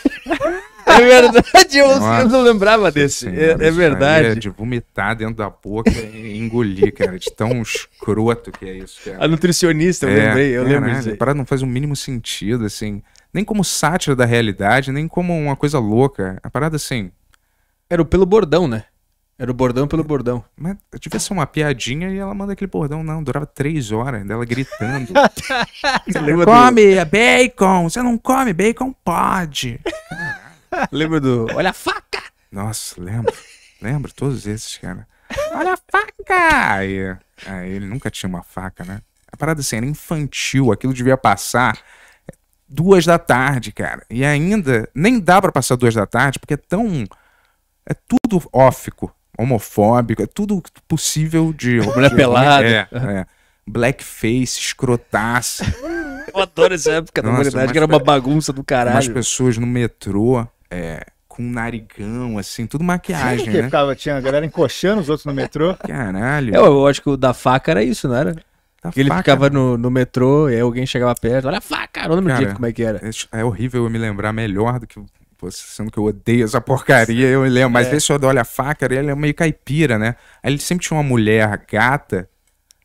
[SPEAKER 5] <laughs> É verdade, eu Nossa,
[SPEAKER 1] não lembrava desse. Senhora, é, é, é verdade. De vomitar dentro da boca e engolir, cara. De tão escroto que é isso, cara. A nutricionista, eu é, lembrei, eu caralho, lembro disso. não faz o mínimo sentido, assim. Nem como sátira da realidade, nem como uma coisa louca. A parada, assim. Era pelo bordão, né? Era o bordão pelo bordão. Mas tivesse assim, ser uma piadinha e ela manda aquele bordão, não. Durava três horas dela gritando. <laughs> você come do... bacon, você não come bacon, pode. <laughs> Lembra do Olha a faca? Nossa, lembro. lembro todos esses, cara. Olha a faca! Aí, aí ele nunca tinha uma faca, né? A parada assim era infantil, aquilo devia passar duas da tarde, cara. E ainda nem dá para passar duas da tarde, porque é tão. É tudo ófico, homofóbico, é tudo possível de. <laughs> Mulher né? pelada. É, é. Blackface, escrotaça.
[SPEAKER 4] Eu adoro essa
[SPEAKER 1] época da humanidade, que era uma bagunça do caralho. as pessoas no metrô é, com um narigão, assim, tudo maquiagem. Sim, né? ficava, tinha a galera encoxando os outros no metrô.
[SPEAKER 4] Caralho. Eu, é, eu acho que o da faca era isso, não era? Da ele faca, ficava no, no, metrô e aí alguém chegava perto, olha a faca, eu não me lembro como
[SPEAKER 1] é que era. É, é horrível eu me lembrar melhor do que você, sendo que eu odeio essa porcaria, eu me lembro. Mas é. se eu olho a faca, ele é meio caipira, né? Aí ele sempre tinha uma mulher gata,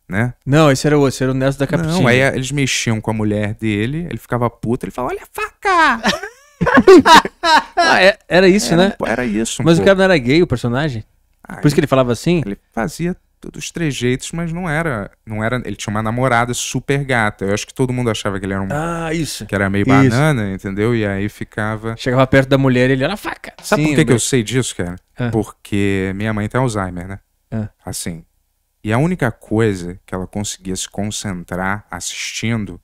[SPEAKER 1] né? Não, esse era o outro, era o Nelson da Capitinha. Não, aí eles mexiam com a mulher dele, ele
[SPEAKER 4] ficava puto, ele falava, olha a
[SPEAKER 5] faca! <laughs> <laughs> ah, é, era isso, era, é, né?
[SPEAKER 4] Era isso. Um mas pouco. o cara não era gay, o personagem? Ah, Por isso que ele falava assim? Ele fazia todos os trejeitos,
[SPEAKER 1] mas não era, não era. Ele tinha uma namorada super gata. Eu acho que todo mundo achava que ele era um. Ah, isso. Que era meio isso. banana, entendeu? E aí ficava.
[SPEAKER 4] Chegava perto da mulher e ele era faca. Sabe Sim, por que, que eu
[SPEAKER 1] sei disso, cara? Ah. Porque minha mãe tem Alzheimer, né? Ah. Assim. E a única coisa que ela conseguia se concentrar assistindo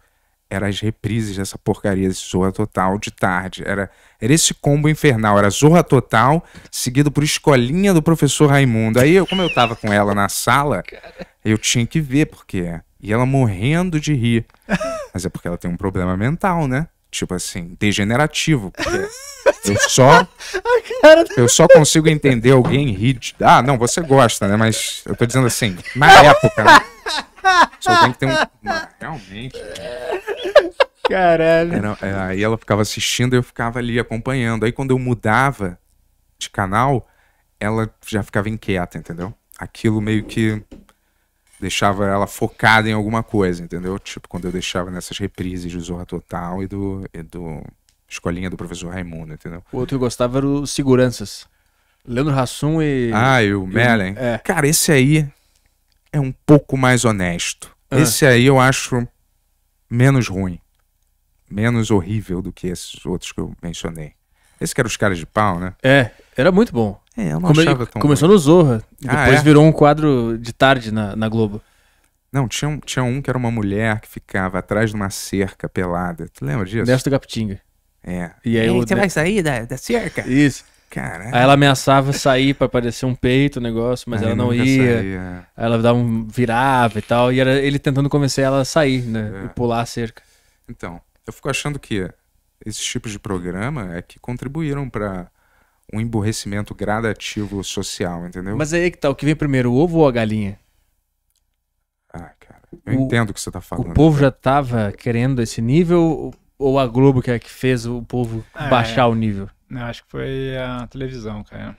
[SPEAKER 1] era as reprises dessa porcaria, esse Zorra Total de tarde. Era, era esse combo infernal. Era Zorra Total, seguido por Escolinha do Professor Raimundo. Aí, eu, como eu tava com ela na sala, eu tinha que ver, porque. E ela morrendo de rir. Mas é porque ela tem um problema mental, né? Tipo assim, degenerativo. Porque eu só. Eu só consigo entender alguém rir. De... Ah, não, você gosta, né? Mas eu tô dizendo assim, na época. Né? Só tem que ter um.
[SPEAKER 2] realmente. Caralho.
[SPEAKER 1] Era, era, é, aí ela ficava assistindo e eu ficava ali acompanhando. Aí quando eu mudava de canal, ela já ficava inquieta, entendeu? Aquilo meio que deixava ela focada em alguma coisa, entendeu? Tipo, quando eu deixava nessas reprises do Zorra Total e do, e do Escolinha do Professor Raimundo, entendeu?
[SPEAKER 4] O outro que eu gostava era o Seguranças. Leandro Hassum e. Ah, e o Mellen. É. Cara, esse aí é um
[SPEAKER 1] pouco mais honesto. Ah. Esse aí eu acho menos ruim. Menos horrível do que esses outros que eu mencionei. Esse que era os caras de pau, né?
[SPEAKER 4] É, era muito bom. É, eu não Come, achava tão Começou ruim. no Zorra, ah, depois ah, é? virou um quadro de tarde na, na
[SPEAKER 1] Globo. Não, tinha um, tinha um que era uma mulher que ficava atrás de uma cerca pelada. Tu
[SPEAKER 4] lembra disso? Nesta gaptinga É. E aí, é, o eu... você vai sair da, da cerca? Isso. Caraca. Aí ela ameaçava sair para aparecer um peito, o negócio, mas Aí ela não ia. Saía. Aí ela dava um, virava e tal. E era ele tentando convencer ela a sair, né? É. E pular a cerca. Então, eu
[SPEAKER 1] fico achando que esses tipos de programa é que contribuíram para um emborrecimento gradativo social, entendeu? Mas é
[SPEAKER 4] aí que tá, o que vem primeiro, o ovo ou a galinha?
[SPEAKER 1] Ah, cara, eu o, entendo o que você tá falando. O povo
[SPEAKER 4] né, cara. já tava querendo esse nível ou a Globo que, é que fez o povo ah, baixar é. o nível?
[SPEAKER 2] não acho que foi a televisão, cara.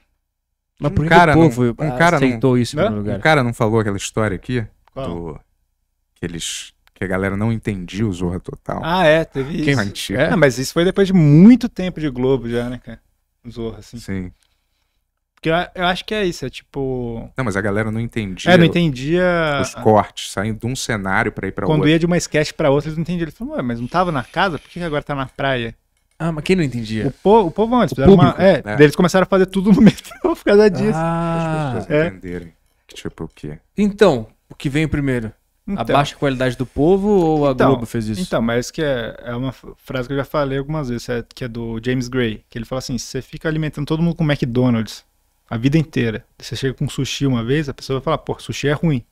[SPEAKER 2] Mas por um cara não, povo um ah, cara aceitou não, isso em primeiro lugar? Um
[SPEAKER 4] cara não falou aquela história aqui?
[SPEAKER 1] Qual? Do, que eles que a galera não entendia o Zorra Total. Ah, é, teve isso. Quem É, mas
[SPEAKER 2] isso foi depois de muito tempo de Globo já, né, cara?
[SPEAKER 1] Zorra, assim. Sim.
[SPEAKER 2] Porque eu, eu acho que é isso, é tipo...
[SPEAKER 1] Não, mas a galera não entendia... É, não
[SPEAKER 2] entendia... Os
[SPEAKER 1] cortes, saindo de um cenário pra ir pra Quando outro. Quando ia de
[SPEAKER 2] uma sketch pra outra, eles não entendiam. Eles falavam, mas não tava na casa? Por que agora tá na praia? Ah, mas quem não entendia? O, po o povo antes. O uma, é, né? Eles começaram a fazer tudo no <laughs> metrô por causa disso. Ah, as pessoas é.
[SPEAKER 1] entenderem. Que, tipo, o quê?
[SPEAKER 4] Então, o que vem primeiro? Então, a baixa qualidade do povo ou a então, Globo fez isso? Então, mas que é, é uma
[SPEAKER 2] frase que eu já falei algumas vezes, é, que é do James Gray, que ele fala assim: você fica alimentando todo mundo com McDonald's a vida inteira. Você chega com sushi uma vez, a pessoa vai falar, pô, sushi é ruim.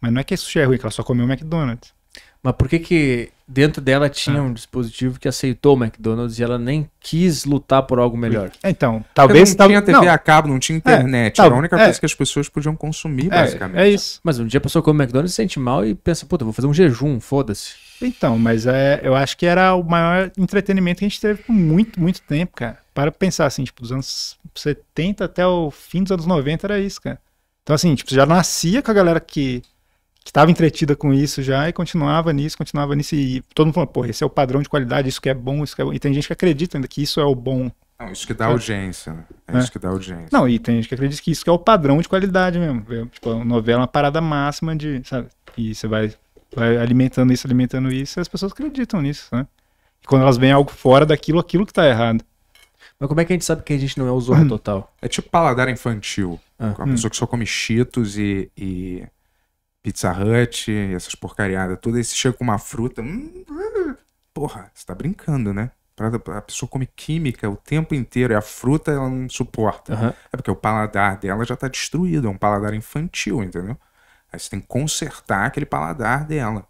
[SPEAKER 4] Mas não é que sushi é ruim, que ela só comeu McDonald's. Mas por que que dentro dela tinha ah. um dispositivo que aceitou o McDonald's e ela nem quis lutar por algo melhor? É, então, talvez... Porque não tinha TV não. a cabo, não tinha é, internet. É, Era a única é. coisa que
[SPEAKER 1] as pessoas podiam consumir, é, basicamente.
[SPEAKER 4] É, isso. Mas um dia a pessoa come McDonald's, se sente mal e pensa, puta, vou fazer um jejum, foda-se. Então, mas é, eu acho que era
[SPEAKER 2] o maior entretenimento que a gente teve por muito, muito tempo, cara. Para pensar assim, tipo, dos anos 70 até o fim dos anos 90 era isso, cara. Então, assim, tipo, já nascia com a galera que que estava entretida com isso já e continuava nisso, continuava nisso. E todo mundo fala porra, esse é o padrão de qualidade, isso que é bom, isso que é bom. E tem gente que acredita ainda que isso é o bom.
[SPEAKER 1] Não, isso que dá é. audiência, né? É, é, isso que dá audiência. Não,
[SPEAKER 2] e tem gente que acredita que isso que é o padrão de qualidade mesmo. Tipo, a novela é uma parada máxima de, sabe? E você vai, vai alimentando isso, alimentando isso, e as pessoas acreditam nisso, né?
[SPEAKER 1] E quando elas veem algo fora daquilo, aquilo que tá errado. Mas como é que a gente sabe que a gente não é o zorro <laughs> total? É tipo paladar infantil. Ah. Uma hum. pessoa que só come cheetos e, e Pizza Hut, essas porcariadas todas, aí você chega com uma fruta. Hum, porra, você tá brincando, né? A pessoa come química o tempo inteiro e é a fruta ela não suporta. Uhum. É porque o paladar dela já tá destruído, é um paladar infantil, entendeu? Aí você tem que consertar aquele paladar dela.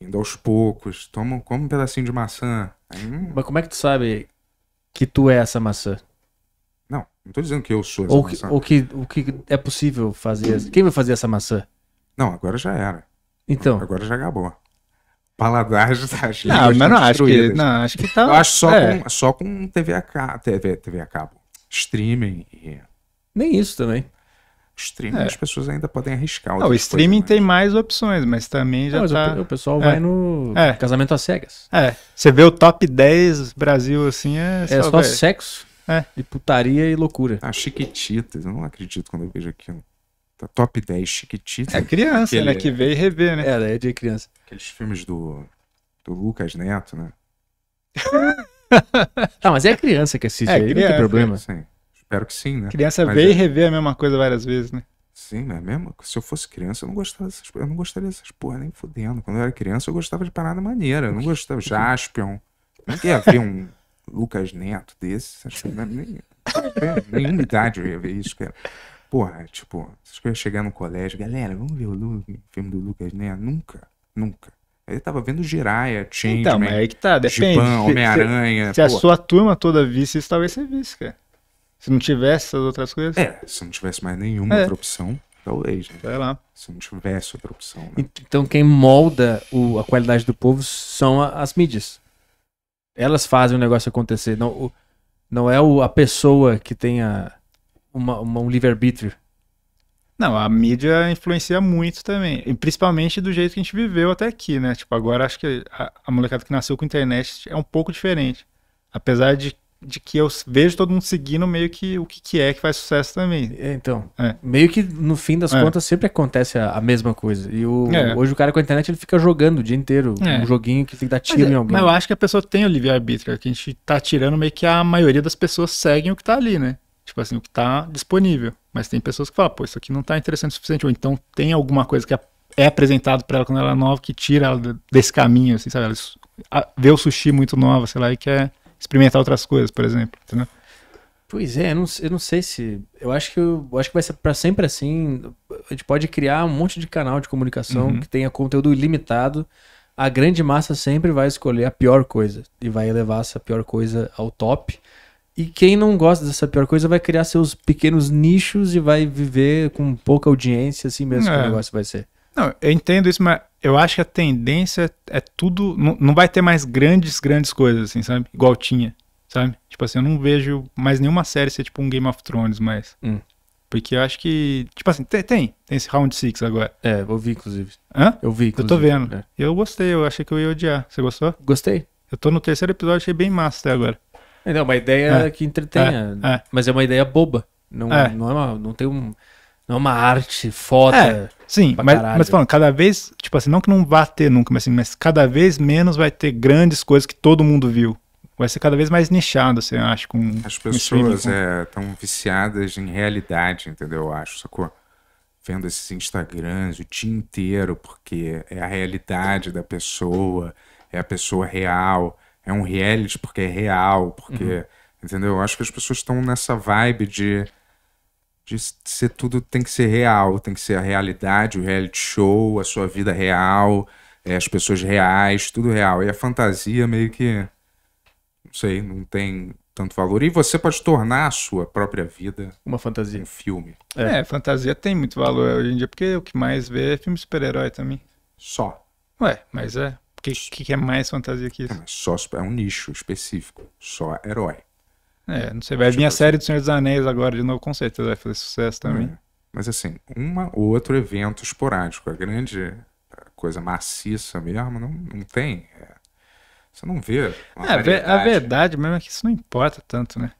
[SPEAKER 1] Indo aos poucos, toma, come um pedacinho de
[SPEAKER 4] maçã. Aí, hum. Mas como é que tu sabe que tu é essa maçã? Não,
[SPEAKER 1] não tô dizendo que eu sou essa ou que, maçã. Ou
[SPEAKER 4] que, o que é possível fazer. Quem vai fazer essa maçã? Não, agora já era. Então. Agora já acabou. Paladar já
[SPEAKER 1] as tá Não, mas não acho que. Não, acho que tá. Eu acho só, é. com, só com TV a, cabo, TV, TV a cabo. Streaming
[SPEAKER 4] e. Nem isso também. Streaming é. as pessoas ainda podem arriscar. Não, o streaming
[SPEAKER 2] coisas, né? tem mais opções, mas também já não, mas tá... o, o, pessoal é. vai no é. casamento às
[SPEAKER 4] cegas. É.
[SPEAKER 2] Você vê o top 10 Brasil assim, é, é só, só sexo.
[SPEAKER 1] É. E putaria e loucura. A ah, Chiquititas, eu não acredito quando eu vejo aquilo. Tá top 10 Chiquititas. É criança, né? aquele... né? Que veio e rever,
[SPEAKER 2] né? É,
[SPEAKER 4] daí é de
[SPEAKER 1] criança. Aqueles filmes do, do Lucas Neto, né?
[SPEAKER 4] <laughs> tá, mas é criança que assiste é, aí, criança, não tem problema.
[SPEAKER 1] Sim. Espero que sim, né? Criança veio vê é... e revê a mesma coisa várias vezes, né? Sim, mas é mesmo se eu fosse criança, eu não gostava dessas Eu não gostaria dessas porra nem fudendo. Quando eu era criança, eu gostava de parada maneira. Eu não gostava. Jaspion. Não ia ver um Lucas Neto desse. É
[SPEAKER 5] nem,
[SPEAKER 1] nem idade eu ia ver isso, cara. Porra, é, tipo, se eu ia chegar no colégio, galera, vamos ver o, o filme do Lucas, né? Nunca, nunca. Ele tava vendo Jiraya, Changeman, então, mas aí que tá, depende. Homem-Aranha. Se, se a sua
[SPEAKER 2] turma toda visse isso, talvez você visse, cara.
[SPEAKER 1] Se não tivesse essas outras coisas. É, se não tivesse mais nenhuma é. outra
[SPEAKER 4] opção, talvez. Né?
[SPEAKER 1] Sei lá. Se não tivesse outra opção.
[SPEAKER 4] Né? Então quem molda o, a qualidade do povo são a, as mídias. Elas fazem o negócio acontecer. Não, o, não é o, a pessoa que tem a uma, uma, um livre-arbítrio.
[SPEAKER 2] Não, a mídia influencia muito também, e principalmente do jeito que a gente viveu até aqui, né? Tipo, agora acho que a, a molecada que nasceu com internet é um pouco diferente. Apesar de, de que eu vejo todo mundo seguindo meio que o que, que é que faz sucesso também. É, então,
[SPEAKER 4] é. meio que no fim das é. contas sempre acontece a, a mesma coisa. E o, é. hoje o cara com a internet ele fica jogando o dia inteiro é. um joguinho que tem que dar tiro mas, em alguém. Mas eu
[SPEAKER 2] acho que a pessoa tem o livre-arbítrio, que a gente tá tirando meio que a maioria das pessoas seguem o que tá ali, né? Tipo assim, o que está disponível. Mas tem pessoas que falam, pô, isso aqui não está interessante o suficiente. Ou então tem alguma coisa que é, é apresentado para ela quando ela é nova que tira ela desse caminho, assim, sabe? Ela vê o sushi muito nova, sei lá, e quer experimentar outras coisas, por exemplo, entendeu?
[SPEAKER 4] Pois é, eu não, eu não sei se. Eu acho que eu, acho que vai ser para sempre assim. A gente pode criar um monte de canal de comunicação uhum. que tenha conteúdo ilimitado. A grande massa sempre vai escolher a pior coisa e vai elevar essa pior coisa ao top. E quem não gosta dessa pior coisa vai criar seus pequenos nichos e vai viver com pouca audiência, assim mesmo é. que o é. negócio vai ser.
[SPEAKER 2] Não, eu entendo isso, mas eu acho que a tendência é tudo. Não, vai ter mais grandes, grandes coisas, assim, sabe? Igual tinha, sabe? Tipo assim, eu não vejo mais nenhuma série ser tipo um Game of Thrones mais. Hum. Porque eu acho que. Tipo assim, tem, tem, tem esse Round 6 agora. É, eu vi,
[SPEAKER 4] inclusive. Hã? Eu vi, inclusive. Eu tô vendo. É.
[SPEAKER 2] Eu gostei, eu achei que eu ia odiar. Você gostou? Gostei. Eu
[SPEAKER 4] tô no terceiro episódio, achei bem massa até agora é uma ideia é. que entretenha. É. É. Mas é uma ideia boba. Não, é. não, é uma, não tem um. Não é uma arte foda. É, sim, mas, mas
[SPEAKER 2] falando, cada vez, tipo assim, não que não vá ter nunca, mas, assim, mas cada vez menos vai ter grandes coisas que todo mundo viu. Vai ser cada vez mais nichado, você assim, acha, com. As pessoas
[SPEAKER 1] estão com... É, viciadas em realidade, entendeu? Eu acho, sacou? Vendo esses Instagrams o dia inteiro, porque é a realidade da pessoa, é a pessoa real é um reality porque é real, porque. Uhum. Entendeu? Eu acho que as pessoas estão nessa vibe de, de ser tudo tem que ser real, tem que ser a realidade, o reality show, a sua vida real, é, as pessoas reais, tudo real. E a fantasia meio que. Não sei, não tem tanto valor. E você pode tornar a sua própria vida uma fantasia. Um filme. É,
[SPEAKER 2] é fantasia tem muito valor hoje em dia, porque o que mais vê é filme super-herói também. Só. Ué, mas é. O que, que, é mais fantasia que isso? É,
[SPEAKER 1] só, é um nicho específico, só herói. É, não sei, vai tipo vir a assim.
[SPEAKER 2] série do Senhor dos Anéis agora de novo, com certeza vai fazer sucesso também. É.
[SPEAKER 1] Mas assim, um ou outro evento esporádico, a grande coisa maciça mesmo, não, não tem. É. Você não vê.
[SPEAKER 4] É, a verdade mesmo é que isso não importa tanto, né?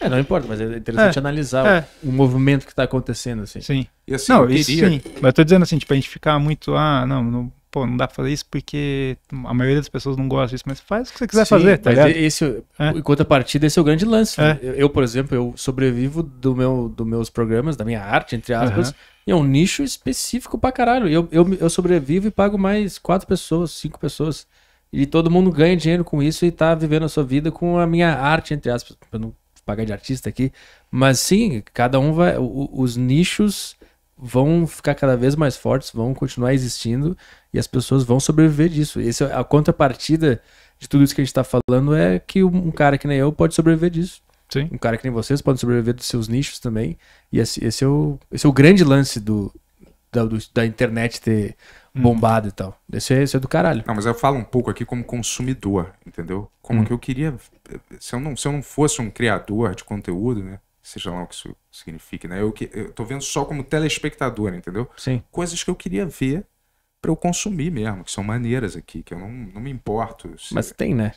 [SPEAKER 4] É, não importa, mas é interessante é, analisar é. O, o, movimento que está acontecendo, assim. Sim. E, assim, não, eu queria... sim. Mas eu
[SPEAKER 2] tô dizendo assim, tipo, a gente ficar muito, ah, não, não pô, não dá pra fazer isso porque a maioria das pessoas não gosta disso, mas faz o que você quiser Sim, fazer, tá ligado?
[SPEAKER 4] Esse, é. a contrapartida, esse é o grande lance. Né? É. Eu, por exemplo, eu sobrevivo do meu, dos meus programas, da minha arte, entre aspas, uhum. e é um nicho específico pra caralho. Eu, eu, eu sobrevivo e pago mais quatro pessoas, cinco pessoas. E todo mundo ganha dinheiro com isso e tá vivendo a sua vida com a minha arte, entre aspas. pra não pagar de artista aqui. Mas sim, cada um vai. O, os nichos vão ficar cada vez mais fortes, vão continuar existindo e as pessoas vão sobreviver disso. Esse, é a contrapartida de tudo isso que a gente está falando é que um cara que nem eu pode sobreviver disso. Sim. Um cara que nem vocês pode sobreviver dos seus nichos também. E esse, esse, é, o, esse é o grande lance do, da, do, da internet ter hum. bombado hum. e tal. Esse é, esse é do caralho. Não, mas eu falo um pouco aqui como
[SPEAKER 1] consumidor, entendeu? Como hum. que eu queria. Se eu, não, se eu não fosse um criador de conteúdo, né? seja lá o que isso signifique, né? Eu, que, eu tô vendo só como telespectador, entendeu? Sim. Coisas que eu queria ver para eu consumir mesmo, que são maneiras aqui, que eu não, não me importo.
[SPEAKER 4] Se... Mas tem, né?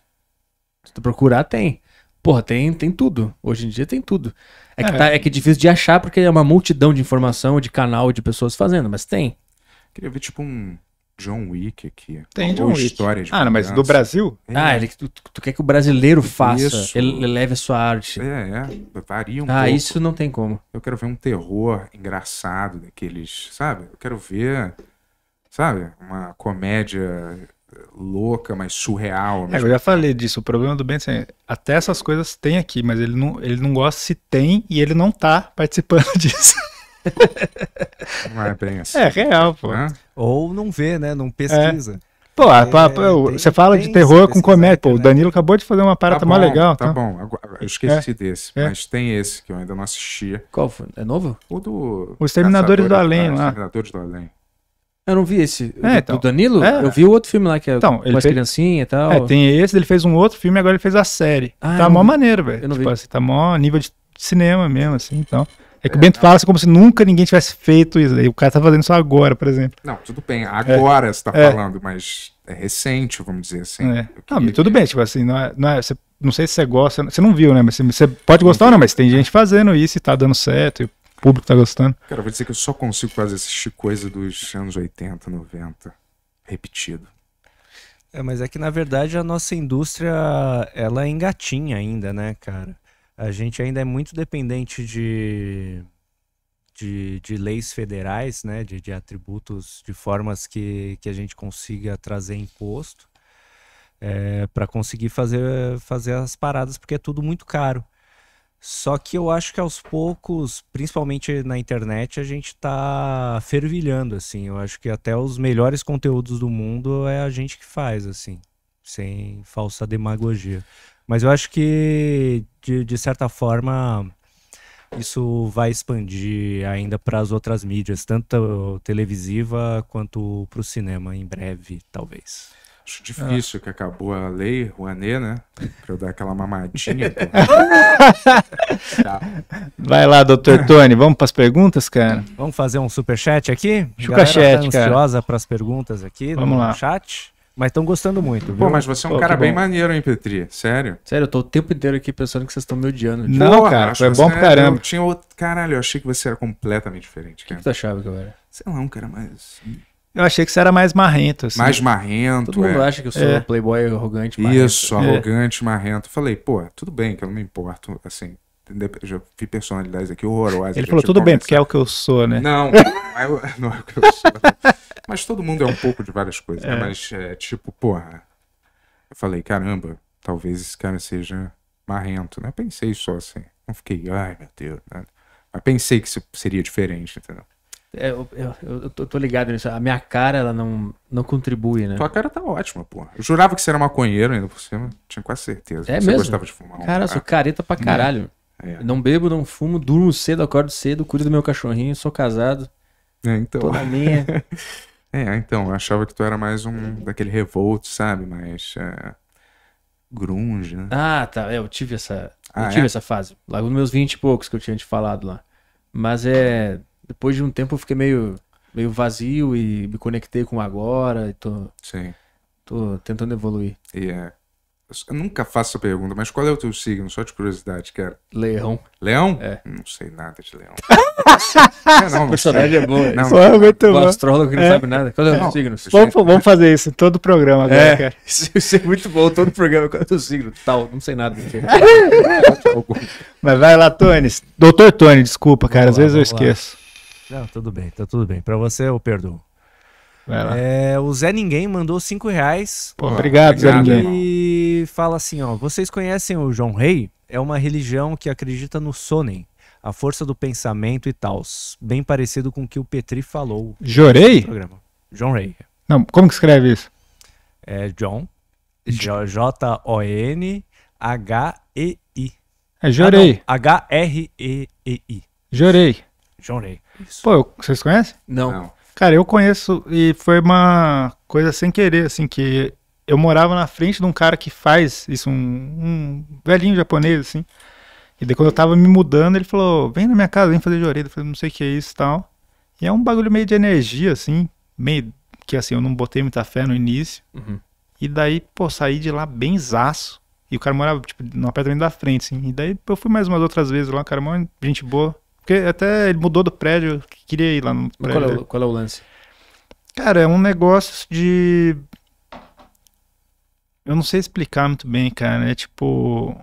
[SPEAKER 4] Se tu procurar, tem. Porra, tem, tem tudo. Hoje em dia tem tudo. É que, é. Tá, é que é difícil de achar porque é uma multidão de informação, de canal, de pessoas fazendo, mas tem. Queria
[SPEAKER 1] ver, tipo, um, John Wick aqui. Tem John Wick. História de ah, não, mas do Brasil?
[SPEAKER 4] É. Ah, ele, tu, tu, quer que o brasileiro faça, isso. ele leve a sua arte. É, é, varia um ah, pouco. Ah, isso
[SPEAKER 1] não tem como. Eu quero ver um terror engraçado daqueles, sabe? Eu quero ver, sabe, uma comédia louca, mas surreal. É, eu já falei disso, o problema do Benson é, até essas coisas tem aqui, mas ele não, ele não gosta se
[SPEAKER 2] tem e ele não tá participando <laughs> disso.
[SPEAKER 1] <laughs>
[SPEAKER 2] Não é bem assim. É real, pô. É?
[SPEAKER 3] Ou não vê, né? Não pesquisa. É. Pô, é, tem,
[SPEAKER 2] você fala de terror com comédia. Pô, o Danilo acabou de fazer uma parada tá bom, mó legal. Tá, tá bom,
[SPEAKER 3] eu esqueci é. desse, é. mas tem
[SPEAKER 1] esse que eu ainda não assisti. Qual foi? É novo? O do. Os Terminadores do Além, é, lá. Os Terminadores do Além.
[SPEAKER 4] Eu não vi esse. É, do, então, do Danilo? É. Eu vi o
[SPEAKER 1] outro filme lá que é
[SPEAKER 2] então, ele com as fez...
[SPEAKER 4] criancinhas e tal.
[SPEAKER 2] É, tem esse, ele fez um outro filme, agora ele fez a série. Ah, tá mó maneira, maneiro, velho. Tipo, assim, tá mó nível de cinema mesmo, assim, então. É que o Bento fala assim, como se nunca ninguém tivesse feito isso. E o cara tá fazendo isso agora, por exemplo. Não,
[SPEAKER 1] tudo bem. É. Agora é. você tá é. falando, mas é recente, vamos dizer assim. É.
[SPEAKER 2] Não, mas tudo bem, tipo assim, não é, não é você não sei se você gosta, você não viu, né? Mas você pode gostar ou não, mas tem gente fazendo isso e tá dando certo, e o público tá gostando.
[SPEAKER 1] Cara, eu vou dizer que eu só consigo fazer assistir coisa dos anos 80, 90, repetido.
[SPEAKER 3] É, mas é que na verdade a nossa indústria, ela é engatinha ainda, né, cara? a gente ainda é muito dependente de, de, de leis federais, né, de, de atributos, de formas que, que a gente consiga trazer imposto é, para conseguir fazer, fazer as paradas, porque é tudo muito caro. Só que eu acho que aos poucos, principalmente na internet, a gente está fervilhando, assim. Eu acho que até os melhores conteúdos do mundo é a gente que faz, assim, sem falsa demagogia. Mas eu acho que, de, de certa forma, isso vai expandir ainda para as outras mídias, tanto televisiva quanto para o cinema, em breve, talvez. Acho difícil ah. que acabou a lei Rouanet, né? Pra eu dar aquela mamadinha. <laughs> tá.
[SPEAKER 1] Vai
[SPEAKER 2] lá, doutor Tony, vamos para as perguntas, cara?
[SPEAKER 3] Vamos fazer um superchat aqui? Chuca tá chat, ansiosa para as perguntas aqui vamos no lá. chat. Mas estão gostando muito. Viu? Pô, mas você é um Pô, cara bem bom.
[SPEAKER 4] maneiro, hein, Petri? Sério? Sério, eu tô o tempo inteiro aqui pensando que vocês estão me odiando. Tipo. Não, Pô, cara, é bom pra caramba. Eu
[SPEAKER 1] tinha outro... Caralho, eu achei que você era completamente diferente, O que, que tu achava que eu era? Sei lá, um cara mais.
[SPEAKER 2] Eu achei que você era mais marrento, assim. Mais marrento, Todo mundo é. acha que eu sou é.
[SPEAKER 1] playboy arrogante, marrento. Isso, é. arrogante, é. marrento. Falei, pô, tudo bem que eu não me importo, assim, já vi personalidades aqui horrorosas. Ele falou, tudo bem, é
[SPEAKER 2] porque é o que eu sou, né? Não, não, é,
[SPEAKER 1] <laughs> não é o que eu sou. Mas todo mundo é um pouco de várias coisas, né? é. né? Mas, é, tipo, porra, eu falei, caramba, talvez esse cara seja marrento, né? Pensei só assim, não fiquei, ai meu Deus, né? Mas pensei que seria diferente, entendeu?
[SPEAKER 4] É, eu, eu, eu, eu, tô ligado nisso. A minha cara, ela não, não contribui, né? Tua cara tá ótima, pô.
[SPEAKER 1] Eu jurava que você era maconheiro ainda por cima. Tinha quase certeza. É você mesmo? gostava de fumar. Um cara, eu sou careta pra hum. caralho.
[SPEAKER 4] É. Não bebo, não fumo, durmo cedo, acordo cedo, cuido do meu cachorrinho, sou casado. É, então. Tô na minha. <laughs>
[SPEAKER 1] é, então, eu achava que tu era mais um daquele revolt, sabe? Mais. É...
[SPEAKER 4] Grunge, né? Ah, tá. É, eu tive essa. Ah, eu tive é? essa fase. Lá nos meus 20 e poucos que eu tinha te falado lá. Mas é. Depois de um tempo eu fiquei meio, meio vazio e me conectei com o agora. E tô, Sim. Tô tentando evoluir. E
[SPEAKER 1] yeah. é eu nunca faço essa pergunta, mas qual é o teu signo? Só de curiosidade, cara. Leão. Leão? É. Não sei nada de leão. <laughs> é, não, não personagem é bom. Não, Pô, é muito bom. O astrólogo
[SPEAKER 2] que não é. sabe nada. Qual é o signo? Vamos, vamos fazer isso em todo o programa agora, é. cara.
[SPEAKER 4] <laughs> Isso é muito bom, todo programa. Qual é o teu signo? Tal, não sei nada. <laughs>
[SPEAKER 2] mas vai lá, Tones. Doutor Tony, desculpa, cara. Vamos às lá, vezes eu esqueço.
[SPEAKER 4] Lá. Não, tudo bem, tá tudo bem. Pra
[SPEAKER 3] você eu perdoo. É, o Zé Ninguém mandou 5 reais. Porra, obrigado, Zé Ninguém. E fala assim: ó, vocês conhecem o João Rei? É uma religião que acredita no Sonen, a força do pensamento e tals. Bem parecido com o que o Petri falou. Jorei? John Ray.
[SPEAKER 2] Não, como que escreve isso?
[SPEAKER 3] É John. J-O-N-H-E-I. É Jorei. H-R-E-E-I. Ah, Jorei. John Ray. Pô, vocês conhecem? Não. não. Cara,
[SPEAKER 2] eu conheço e foi uma coisa sem querer, assim, que eu morava na frente de um cara que faz isso, um, um velhinho japonês, assim. E daí quando eu tava me mudando, ele falou, vem na minha casa, vem fazer de Eu falei, não sei o que é isso e tal. E é um bagulho meio de energia, assim, meio que assim, eu não botei muita fé no início. Uhum. E daí, pô, saí de lá bem zaço. E o cara morava, tipo, no apartamento da frente, assim. E daí eu fui mais umas outras vezes lá, o cara é mó gente boa. Porque até ele mudou do prédio, queria ir lá no prédio. Qual é o, qual é o lance? Cara, é um negócio de. Eu não sei explicar muito bem, cara. É tipo.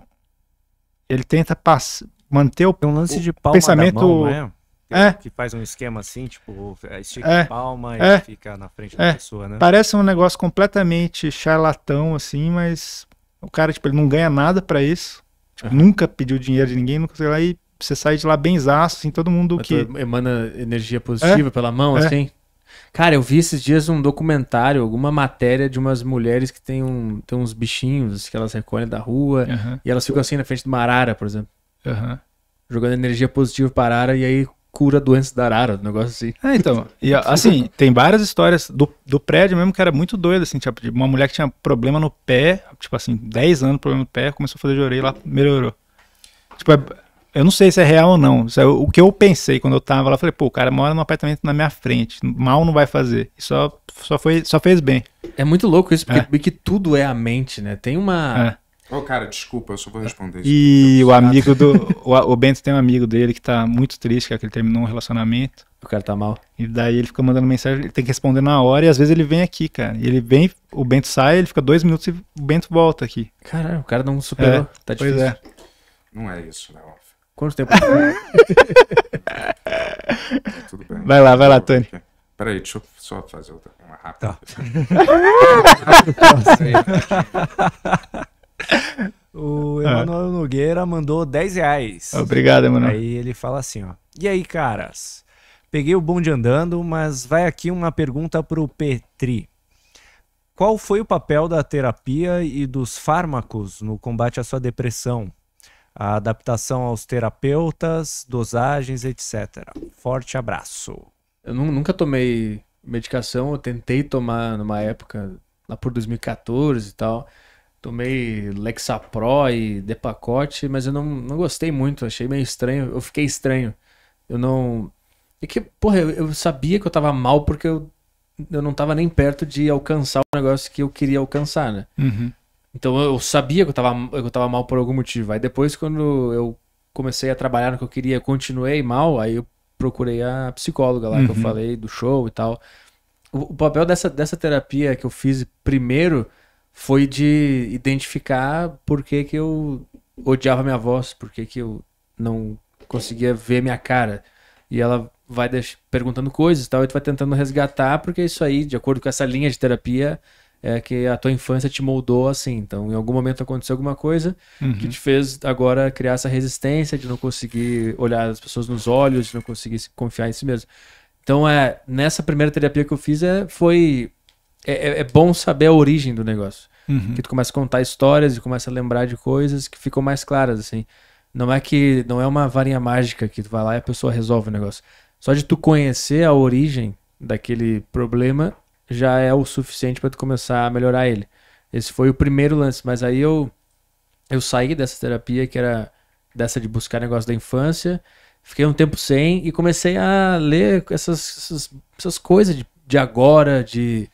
[SPEAKER 2] Ele tenta pass... manter o. Tem é um lance de palma pensamento... Mão, né? é? Que
[SPEAKER 3] faz um esquema assim, tipo, é, estica é. a palma e é. fica na frente é. da é. pessoa, né? Parece
[SPEAKER 2] um negócio completamente charlatão, assim, mas o cara, tipo, ele não ganha nada para isso. Tipo, uhum. Nunca pediu dinheiro de ninguém, nunca sei lá, e
[SPEAKER 4] você sai de lá benzaço, assim, todo mundo Mas que... Emana energia positiva é? pela mão, é. assim? Cara, eu vi esses dias um documentário, alguma matéria de umas mulheres que tem, um, tem uns bichinhos que elas recolhem da rua uhum. e elas ficam assim na frente de uma arara, por exemplo. Uhum. Jogando energia positiva para a arara e aí cura doenças da arara, um negócio assim. Ah, então. E assim,
[SPEAKER 2] tem várias histórias do, do prédio mesmo que era muito doido, assim, tipo, de uma mulher que tinha problema no pé, tipo assim, 10 anos problema no pé, começou a fazer de orelha lá, melhorou. Tipo, é, eu não sei se é real ou não. É o que eu pensei quando eu tava lá, eu falei, pô, o cara mora num apartamento na minha frente. Mal não
[SPEAKER 4] vai fazer. E só, só, foi, só fez bem. É muito louco isso, porque, é. tudo é a mente, né? Tem uma.
[SPEAKER 1] É. Ô, é. oh, cara, desculpa, eu só vou responder isso. E o amigo do.
[SPEAKER 2] O, o Bento tem um amigo dele que tá muito triste, que, é que ele terminou um relacionamento. O cara tá mal. E daí ele fica mandando mensagem, ele tem que responder na hora, e às vezes ele vem aqui, cara. E ele vem, o Bento sai, ele fica dois minutos e o Bento volta aqui. Caralho, o cara não superou. É, tá difícil. Pois é.
[SPEAKER 1] Não é isso, né? Quanto tempo? <laughs> Tudo bem. Vai lá, vai lá, tá Tony. Peraí, deixa eu só fazer outra, uma rápida. Tá.
[SPEAKER 3] <laughs> o Emanuel Nogueira mandou 10 reais. Obrigado, Emanuel. Aí ele fala assim, ó. E aí, caras? Peguei o bonde andando, mas vai aqui uma pergunta pro Petri. Qual foi o papel da terapia e dos fármacos no combate à sua depressão? a adaptação aos terapeutas,
[SPEAKER 4] dosagens, etc. Forte abraço. Eu nunca tomei medicação, eu tentei tomar numa época, lá por 2014 e tal. Tomei Lexapro e Depacote, mas eu não, não gostei muito, achei meio estranho. Eu fiquei estranho. Eu não. É que, porra, eu, eu sabia que eu tava mal porque eu, eu não tava nem perto de alcançar o negócio que eu queria alcançar, né? Uhum. Então eu sabia que eu tava, eu tava mal por algum motivo. Aí depois, quando eu comecei a trabalhar no que eu queria, continuei mal, aí eu procurei a psicóloga lá uhum. que eu uhum. falei do show e tal. O, o papel dessa, dessa terapia que eu fiz primeiro foi de identificar por que, que eu odiava minha voz, por que, que eu não conseguia ver minha cara. E ela vai perguntando coisas e tal, e tu vai tentando resgatar, porque isso aí, de acordo com essa linha de terapia, é que a tua infância te moldou assim. Então, em algum momento aconteceu alguma coisa uhum. que te fez agora criar essa resistência de não conseguir olhar as pessoas nos olhos, de não conseguir confiar em si mesmo. Então, é, nessa primeira terapia que eu fiz, é, foi. É, é, é bom saber a origem do negócio. Uhum. Que tu começa a contar histórias e começa a lembrar de coisas que ficam mais claras, assim. Não é que. Não é uma varinha mágica que tu vai lá e a pessoa resolve o negócio. Só de tu conhecer a origem daquele problema já é o suficiente para tu começar a melhorar ele. Esse foi o primeiro lance, mas aí eu eu saí dessa terapia que era dessa de buscar negócio da infância, fiquei um tempo sem e comecei a ler essas, essas, essas coisas de, de agora, de,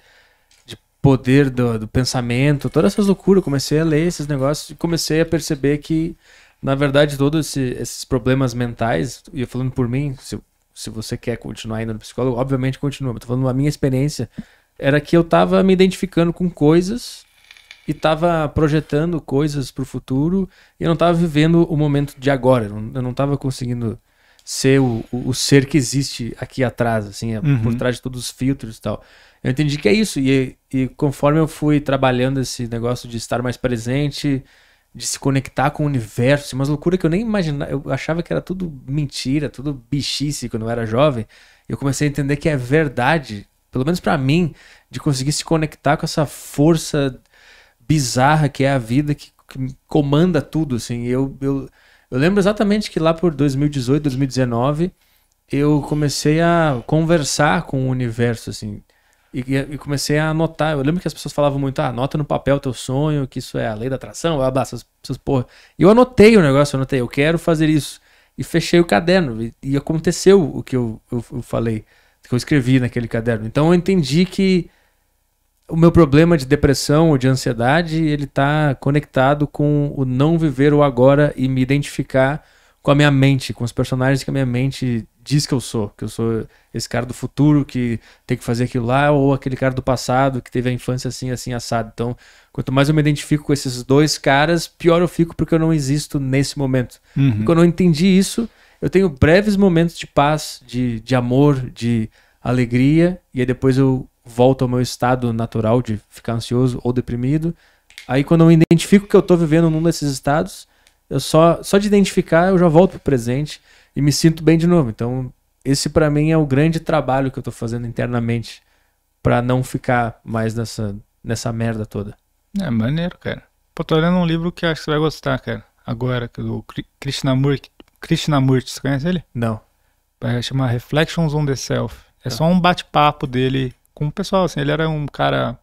[SPEAKER 4] de poder do, do pensamento, todas essas loucuras. Comecei a ler esses negócios e comecei a perceber que, na verdade, todos esse, esses problemas mentais, e eu falando por mim, se, se você quer continuar indo no psicólogo, obviamente continua, mas tô falando da minha experiência era que eu estava me identificando com coisas e estava projetando coisas para o futuro e eu não estava vivendo o momento de agora. Eu não estava conseguindo ser o, o, o, ser que existe aqui atrás, assim, é, uhum. por trás de todos os filtros e tal. Eu entendi que é isso. E, e conforme eu fui trabalhando esse negócio de estar mais presente, de se conectar com o universo, umas loucuras que eu nem imaginava. Eu achava que era tudo mentira, tudo bichice quando eu era jovem. Eu comecei a entender que é verdade pelo menos para mim, de conseguir se conectar com essa força bizarra que é a vida que, que comanda tudo, assim. Eu, eu, eu lembro exatamente que lá por 2018, 2019, eu comecei a conversar com o universo, assim. E, e, comecei a anotar. Eu lembro que as pessoas falavam muito: ah, anota no papel teu sonho, que isso é a lei da atração, blá, blá, essas, essas porra. E eu anotei o negócio, eu anotei, eu quero fazer isso. E fechei o caderno. E, e aconteceu o que eu, eu, eu falei que eu escrevi naquele caderno. Então eu entendi que o meu problema de depressão ou de ansiedade, ele está conectado com o não viver o agora e me identificar com a minha mente, com os personagens que a minha mente diz que eu sou, que eu sou esse cara do futuro que tem que fazer aquilo lá, ou aquele cara do passado que teve a infância assim, assim, assado. Então, quanto mais eu me identifico com esses dois caras, pior eu fico porque eu não existo nesse momento. Uhum. Quando eu entendi isso, eu tenho breves momentos de paz, de, de amor, de alegria, e aí depois eu volto ao meu estado natural de ficar ansioso ou deprimido. Aí quando eu identifico que eu estou vivendo num desses estados, eu só só de identificar eu já volto pro presente e me sinto bem de novo. Então, esse para mim é o grande trabalho que eu estou fazendo internamente para não ficar mais nessa nessa merda toda. É maneiro, cara. Pô,
[SPEAKER 2] tô lendo um livro que acho que você vai gostar, cara. Agora, é do Krishnamurti. Krishnamurti, você conhece ele? Não. É, chama Reflections on the Self. É tá. só um bate-papo dele com o pessoal, assim, ele era um cara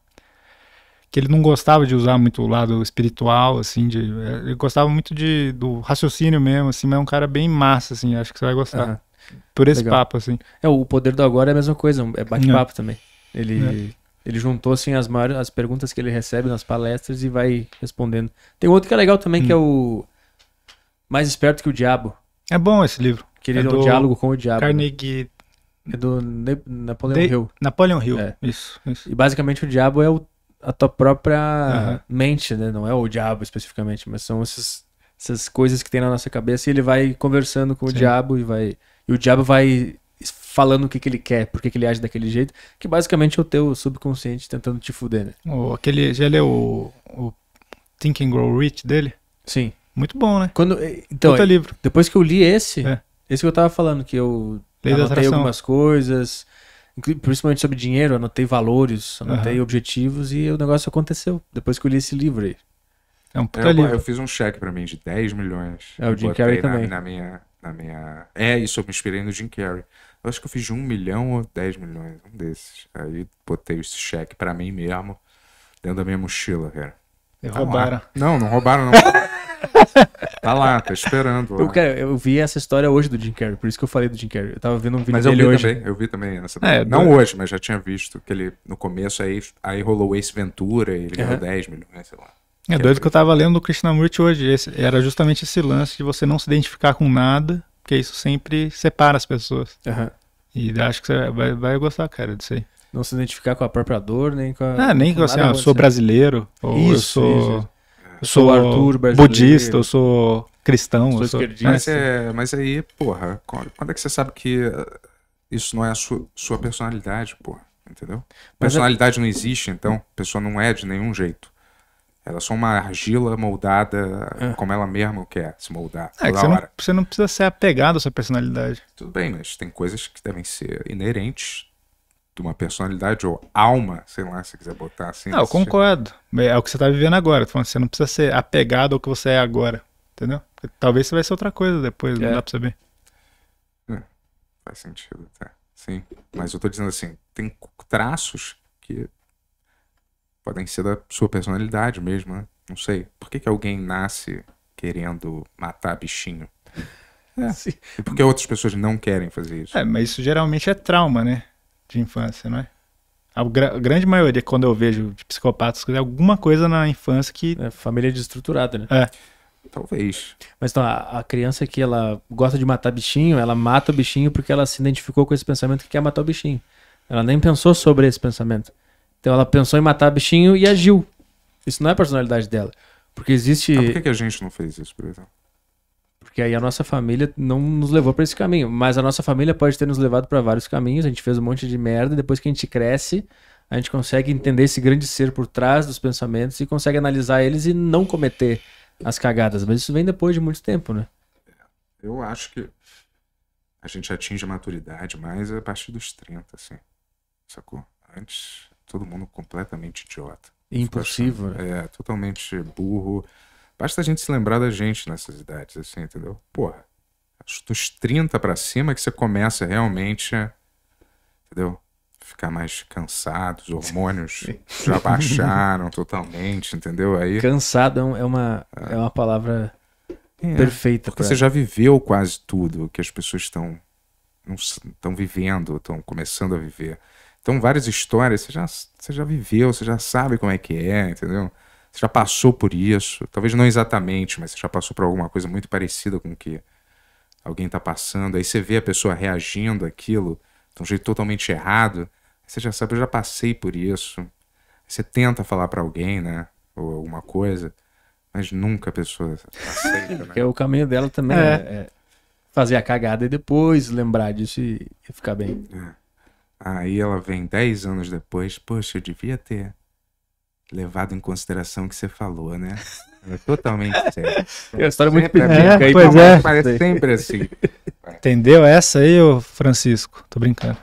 [SPEAKER 2] que ele não gostava de usar muito o lado espiritual, assim, de, é, ele gostava muito de, do raciocínio mesmo, assim, mas é um cara bem massa, assim,
[SPEAKER 4] acho que você vai gostar. Por esse legal. papo, assim. É, o Poder do Agora é a mesma coisa, é bate-papo é. também. Ele, é. ele juntou, assim, as, maiores, as perguntas que ele recebe nas palestras e vai respondendo. Tem outro que é legal também, hum. que é o Mais Esperto que o Diabo. É bom esse livro. Querido, é do... diálogo com o diabo. Né? Carnegie. É do ne Napoleon de... Hill. Napoleon Hill, é. isso, isso, E basicamente o diabo é o, a tua própria uhum. mente, né? Não é o diabo especificamente, mas são esses, essas coisas que tem na nossa cabeça e ele vai conversando com Sim. o diabo e vai. E o diabo vai falando o que, que ele quer, por que, que ele age daquele jeito, que basicamente é o teu subconsciente tentando te fuder, né? O, aquele, já leu o, o Think and Grow Rich dele? Sim. Muito bom, né? Quando, eh, então, Puta livro. Depois que eu li esse, é. esse que eu tava falando, que eu Lei anotei algumas coisas, principalmente sobre dinheiro, anotei valores, anotei uhum. objetivos e o negócio aconteceu. Depois que eu li esse livro aí. É um puta eu, livro. Eu
[SPEAKER 1] fiz um cheque para mim de 10 milhões. É, o Jim Carrey na, também. Na minha, na minha... É, isso, eu me inspirei no Jim Carrey. Eu acho que eu fiz de 1 milhão ou 10 milhões, um desses. Aí botei esse cheque para mim mesmo, dentro da minha mochila, cara.
[SPEAKER 2] E tá roubaram.
[SPEAKER 4] Não, não roubaram, não. <laughs>
[SPEAKER 1] tá lá, tá esperando. Eu,
[SPEAKER 4] cara, eu vi essa história hoje do Jim Carrey, por isso que eu falei do Jim Carrey. Eu tava vendo um vídeo mas dele eu vi hoje. Também, eu vi também. Essa... É, Não do... hoje,
[SPEAKER 1] mas já tinha visto que ele, no começo, aí, aí rolou Ace Ventura, ele ganhou 10 milhões, né, sei lá. É doido é que
[SPEAKER 2] eu tava lendo do Krishnamurti hoje. Esse, era justamente esse lance de você não se identificar com nada, porque isso sempre separa as pessoas. Uhum. E acho que você vai, vai gostar, cara, disso aí.
[SPEAKER 4] Não se identificar com a própria dor, nem com a. Ah, nem com, com assim, ah, eu sou brasileiro, ou isso, eu sou. Isso, isso. Eu sou, sou Arthur, budista, eu sou cristão. Sou eu sou esquerdista. Né? Mas,
[SPEAKER 1] é, mas aí, porra, quando é que você sabe que uh, isso não é a sua, sua personalidade, porra? Entendeu? É personalidade é... não existe, então a pessoa não é de nenhum jeito. Ela é só uma argila moldada é. como ela mesma quer se moldar. É que você não,
[SPEAKER 2] você não, precisa ser apegado à sua personalidade.
[SPEAKER 1] Tudo bem, mas tem coisas que devem ser inerentes de uma personalidade ou alma, sei lá, se quiser botar assim. Não, eu concordo.
[SPEAKER 2] Tipo. É o que você está vivendo agora. Falando, você não precisa ser apegado ao que você é agora, entendeu? Talvez você vai ser outra coisa depois, é. não dá para saber.
[SPEAKER 1] É, faz sentido, tá? Sim. Mas eu estou dizendo assim, tem traços que podem ser da sua personalidade mesmo, né? Não sei. Por que, que alguém nasce querendo matar bichinho? É. <laughs> Sim. E por que outras pessoas não querem fazer isso? É,
[SPEAKER 2] mas isso geralmente é trauma, né? de infância, não é? A grande maioria, quando eu vejo de psicopatas, é alguma coisa na infância que. É família
[SPEAKER 4] desestruturada, né? É. Talvez. Mas então, a, a, criança que ela gosta de matar bichinho, ela mata o bichinho porque ela se identificou com esse pensamento que quer matar o bichinho. Ela nem pensou sobre esse pensamento. Então ela pensou em matar o bichinho e agiu. Isso não é a personalidade dela. Porque existe. Mas ah, por que,
[SPEAKER 1] que a gente não fez isso, por exemplo?
[SPEAKER 4] Porque aí a nossa família não nos levou para esse caminho. Mas a nossa família pode ter nos levado para vários caminhos. A gente fez um monte de merda. Depois que a gente cresce, a gente consegue entender esse grande ser por trás dos pensamentos e consegue analisar eles e não cometer as cagadas. Mas isso vem depois de muito tempo, né?
[SPEAKER 1] Eu acho que a gente atinge a maturidade mais a partir dos 30, assim. Sacou? Antes, todo mundo completamente idiota. impossível, né? É, totalmente burro. Basta a gente se lembrar da gente nessas idades, assim, entendeu? Porra, acho que dos 30 para cima que você começa realmente a, entendeu? Ficar mais cansado, os hormônios <laughs> já baixaram totalmente, entendeu? Aí
[SPEAKER 4] Cansado é, é uma, é, é uma palavra é, perfeita. Porque pra... você já
[SPEAKER 1] viveu quase tudo que as pessoas estão estão vivendo, estão começando a viver. Então, várias histórias, você já, você já viveu, você já sabe como é que é, entendeu? Você já passou por isso, talvez não exatamente, mas você já passou por alguma coisa muito parecida com o que alguém está passando. Aí você vê a pessoa reagindo àquilo de um jeito totalmente errado. Você já sabe, eu já passei por isso. Você tenta falar para alguém, né? Ou alguma coisa, mas nunca a pessoa
[SPEAKER 4] aceita, né? <laughs> É, o caminho dela também é. é. é fazer a cagada e depois lembrar disso e ficar bem. É.
[SPEAKER 1] Aí ela vem 10 anos depois, poxa, eu devia ter levado em consideração o que você falou, né? É totalmente <laughs> sério. É uma história muito é pequena. É, pois é. Parece sempre assim. assim.
[SPEAKER 2] É. Entendeu essa aí, ô Francisco? Tô brincando.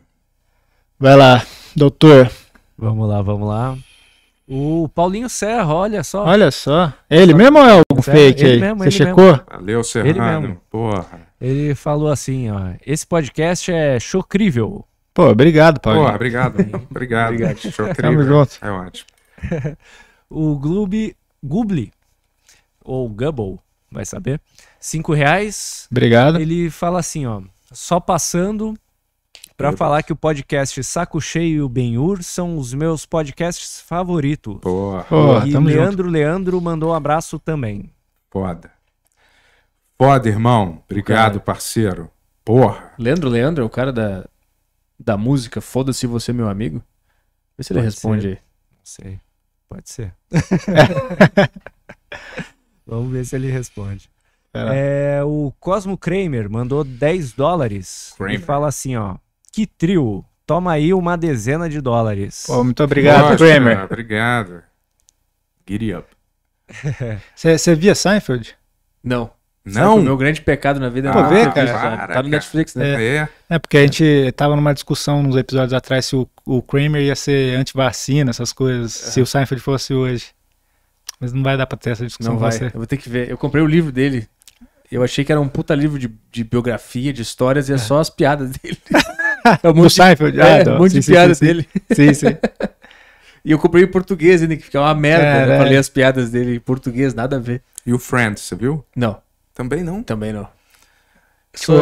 [SPEAKER 2] <laughs>
[SPEAKER 1] Vai
[SPEAKER 3] lá, doutor. Vamos lá, vamos lá. O Paulinho Serra, olha só. Olha só. Ele só mesmo ou é o fake aí? Mesmo, Você checou? Mesmo.
[SPEAKER 2] Valeu, Serrano. Ele mesmo.
[SPEAKER 3] Porra. Ele falou assim, ó. Esse podcast é chocrível. Pô, obrigado, Paulo. Pô, obrigado. <laughs> obrigado. obrigado. Show Tamo junto. É ótimo. <laughs> o Gloob, Gubli, ou Gubble, vai saber, cinco reais. Obrigado. Ele fala assim, ó, só passando para falar que o podcast Saco Cheio e o Benhur são os meus podcasts favoritos. Porra. Porra, e Leandro junto.
[SPEAKER 4] Leandro mandou um abraço também.
[SPEAKER 1] Foda. Foda, irmão. Obrigado, parceiro.
[SPEAKER 4] Porra. Leandro Leandro é o cara da, da música Foda-se Você, Meu Amigo? Vê se ele Pode responde ser. aí. Não
[SPEAKER 3] sei. Pode ser. <laughs> Vamos ver se ele responde. É, o Cosmo Kramer mandou 10 dólares Kramer. e fala assim, ó. Que trio, toma aí uma dezena de dólares. Pô, muito obrigado, Nossa, Kramer.
[SPEAKER 4] obrigado. Giddy up.
[SPEAKER 3] <laughs> Você via Seinfeld? Não. Não. O meu
[SPEAKER 4] grande pecado na vida é ah, ver, cara. Cara, né? Tá no Netflix, né? É, é.
[SPEAKER 2] porque a gente tava numa discussão nos episódios atrás se o, o Kramer ia ser anti-vacina, essas coisas, é. se o Seinfeld fosse hoje.
[SPEAKER 4] Mas não vai dar pra ter essa discussão. Não vai. Você. Eu vou ter que ver. Eu comprei o livro dele. Eu achei que era um puta livro de, de biografia, de histórias, e é, é. só as piadas dele. <laughs>
[SPEAKER 5] é um monte, do Seinfeld? É, ah, é, um então, monte sim, de piadas sim, dele. <laughs> Sim, sim.
[SPEAKER 4] E eu comprei em português ainda, que fica uma merda. Né? É, né? Eu falei as piadas dele em português, nada a ver. E o Friends, você viu? Não. Também não? Também não. Tipo,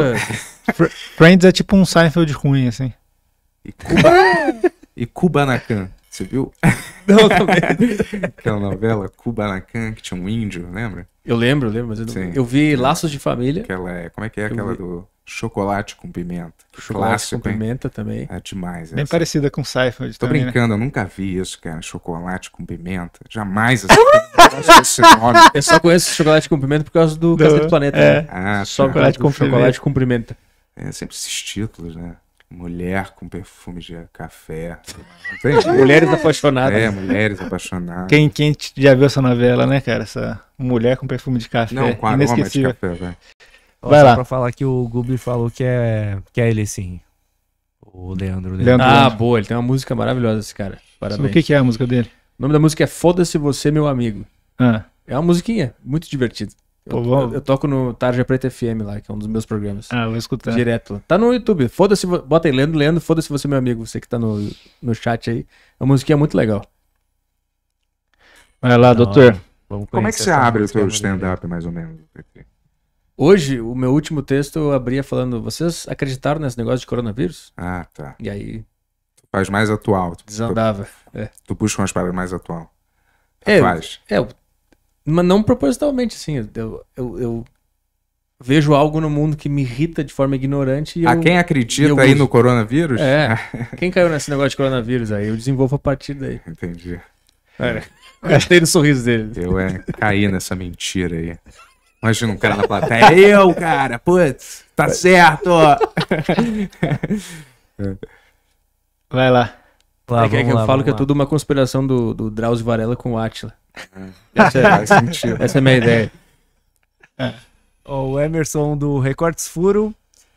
[SPEAKER 2] <laughs> Friends é tipo um Seinfeld ruim, assim. E Cuba...
[SPEAKER 1] <laughs> e Kubanacan, você viu? <laughs> Não, também. Aquela novela Kubanacan que tinha um índio, lembra? Eu lembro, lembro, mas eu, não... eu vi Laços de Família. Aquela é... Como é que é aquela vi... do Chocolate com pimenta. Chocolate clássico, com hein? pimenta também. É demais. Bem essa. parecida
[SPEAKER 2] com Saifa. Tô né? brincando,
[SPEAKER 1] né? eu nunca vi isso, cara. Chocolate com pimenta. Jamais Assim, <laughs>
[SPEAKER 4] Eu só conheço chocolate com pimenta por causa do, do... do Planeta. É. Né? Ah, chocolate com, chocolate com pimenta.
[SPEAKER 1] É, sempre esses títulos, né? Mulher com perfume de café. mulheres apaixonadas. É, mulheres apaixonadas. Quem,
[SPEAKER 2] quem já viu essa novela, né, cara? Essa mulher com perfume de café. Não, com aroma
[SPEAKER 3] de café, velho. Vai lá. Pra falar que o Gubi falou que é, que é ele sim.
[SPEAKER 4] O Leandro. Leandro. Ah, Leandro. Ah, boa. Ele tem uma música maravilhosa, esse cara. Parabéns. O que, que é a música dele? O nome da música é Foda-se Você, Meu Amigo. Ah. É uma musiquinha muito divertida. Eu, eu, eu, toco no Tarja Preta FM lá, que é um dos meus programas. Ah, vou escutar. Direto. Tá no YouTube. Foda-se. Bota aí, Leandro, Leandro, foda-se você, meu amigo. Você que tá no, no chat aí. É a musiquinha é muito legal. Vai lá, Não, doutor. Como é que você abre
[SPEAKER 1] o seu stand-up, mais ou menos?
[SPEAKER 4] Hoje, o meu último texto eu abria falando: vocês acreditaram nesse negócio de coronavírus? Ah, tá. E aí. Tu
[SPEAKER 1] faz mais atual. Tu, desandava. Tu, é. tu puxa umas palavras mais atual.
[SPEAKER 4] É, Atuais. É, é, mas não propositalmente, assim. Eu, eu, eu, vejo algo no mundo que me irrita de forma ignorante. E ah, eu, a quem acredita aí no coronavírus? É. <laughs> quem caiu nesse negócio de coronavírus aí? Eu desenvolvo a partir daí. Entendi. Olha, gastei no sorriso dele.
[SPEAKER 1] Eu é, caí nessa mentira aí. Imagina um cara na plateia. É eu, cara, putz, tá certo. <laughs> É.
[SPEAKER 4] Vai lá. lá é que, é que lá, eu falo que é tudo uma conspiração do, do Drauzio Varela com o Atila. É. Essa é, essa é a minha ideia.
[SPEAKER 3] O Emerson do Recortes Furo,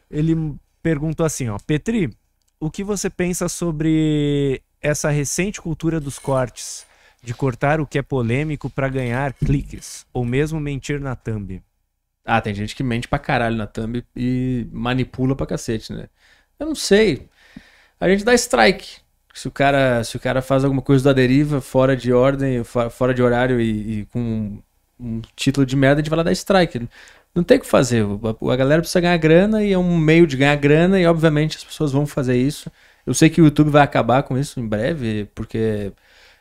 [SPEAKER 3] ele perguntou assim, ó, Petri, o que você pensa sobre essa recente cultura dos cortes? de cortar o que é polêmico para
[SPEAKER 4] ganhar cliques, ou mesmo mentir na thumb. Ah, tem gente que mente pra caralho na thumb e manipula pra cacete, né? Eu não sei. A gente dá strike. Se o cara, se o cara faz alguma coisa da deriva, fora de ordem, fora de horário e, e com um título de merda, a gente vai lá dar strike. Não tem o que fazer. A galera precisa ganhar grana e é um meio de ganhar grana e, obviamente, as pessoas vão fazer isso. Eu sei que o YouTube vai acabar com isso em breve, porque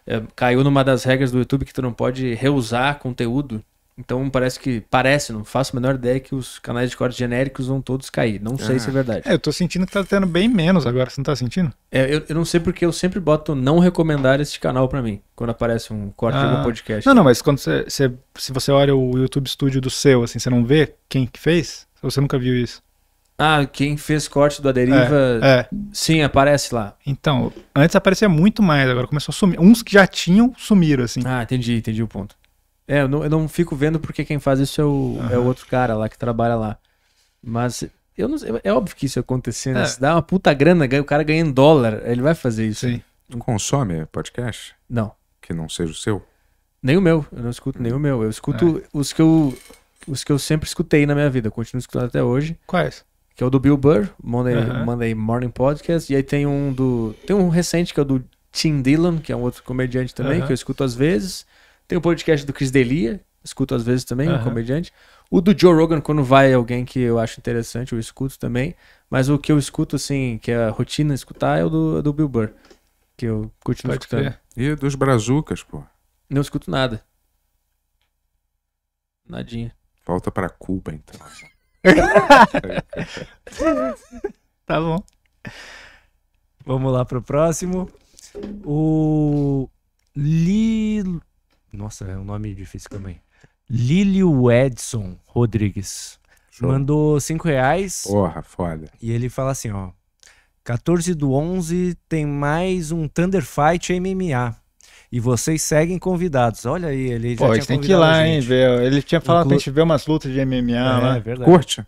[SPEAKER 4] é, caiu numa das regras do YouTube que tu não pode reusar conteúdo. Então parece que. Parece, não faço a menor ideia que os canais de cortes genéricos vão todos cair. Não ah. sei se é ah. verdade. É,
[SPEAKER 2] eu tô sentindo que tá tendo bem menos agora, você não tá sentindo?
[SPEAKER 4] É, eu, eu não sei porque eu sempre boto não recomendar este canal para mim, quando aparece um corte ah. de podcast. Não, não, mas quando
[SPEAKER 2] você, você, se você olha o YouTube Studio do seu, assim, você não vê quem que fez? Ou você nunca viu
[SPEAKER 4] isso? Ah, quem fez corte do Aderiva. É, é. Sim, aparece lá. Então,
[SPEAKER 2] antes aparecia muito mais, agora começou a sumir. Uns que já tinham sumiram, assim. Ah, entendi, entendi o ponto.
[SPEAKER 4] É, eu não, eu não fico vendo porque quem faz isso é o, uhum. é o outro cara lá que trabalha lá. Mas eu não sei, é óbvio que isso acontecer, né? É. Se dá uma puta grana, o cara ganha em dólar, ele vai fazer isso. Sim. Não consome podcast?
[SPEAKER 1] Não. Que não seja o seu?
[SPEAKER 4] Nem o meu, eu não escuto nem o meu. Eu escuto é. os que eu os que eu sempre escutei na minha vida, continuo escutando até hoje. Quais? que é o do Bill Burr, Monday, uhum. Monday Morning Podcast. E aí tem um do. Tem um recente que é o do Tim Dillon, que é um outro comediante também, uhum. que eu escuto às vezes. Tem o um podcast do Chris Delia, escuto às vezes também, uhum. um comediante. O do Joe Rogan, quando vai alguém que eu acho interessante, eu escuto também. Mas o que eu escuto, assim, que é a rotina escutar, é o do, é do Bill Burr. Que eu continuo Pode escutando.
[SPEAKER 1] E dos Brazucas, pô.
[SPEAKER 4] Não escuto nada. Nadinha.
[SPEAKER 1] Volta pra Cuba, então.
[SPEAKER 3] <laughs> tá bom. Vamos lá pro próximo. O Li... Nossa, é um nome difícil também. Lílio Edson Rodrigues. Show. Mandou 5 reais. Porra, foda. E ele fala assim, ó. 14 do 11 tem mais um Thunder Fight MMA. E vocês seguem convidados. Olha aí, ele Pô, tinha tem que ir lá, hein, ver. Ele tinha falado Inclu... pra gente ver umas lutas de MMA é, lá. É verdade. Curte?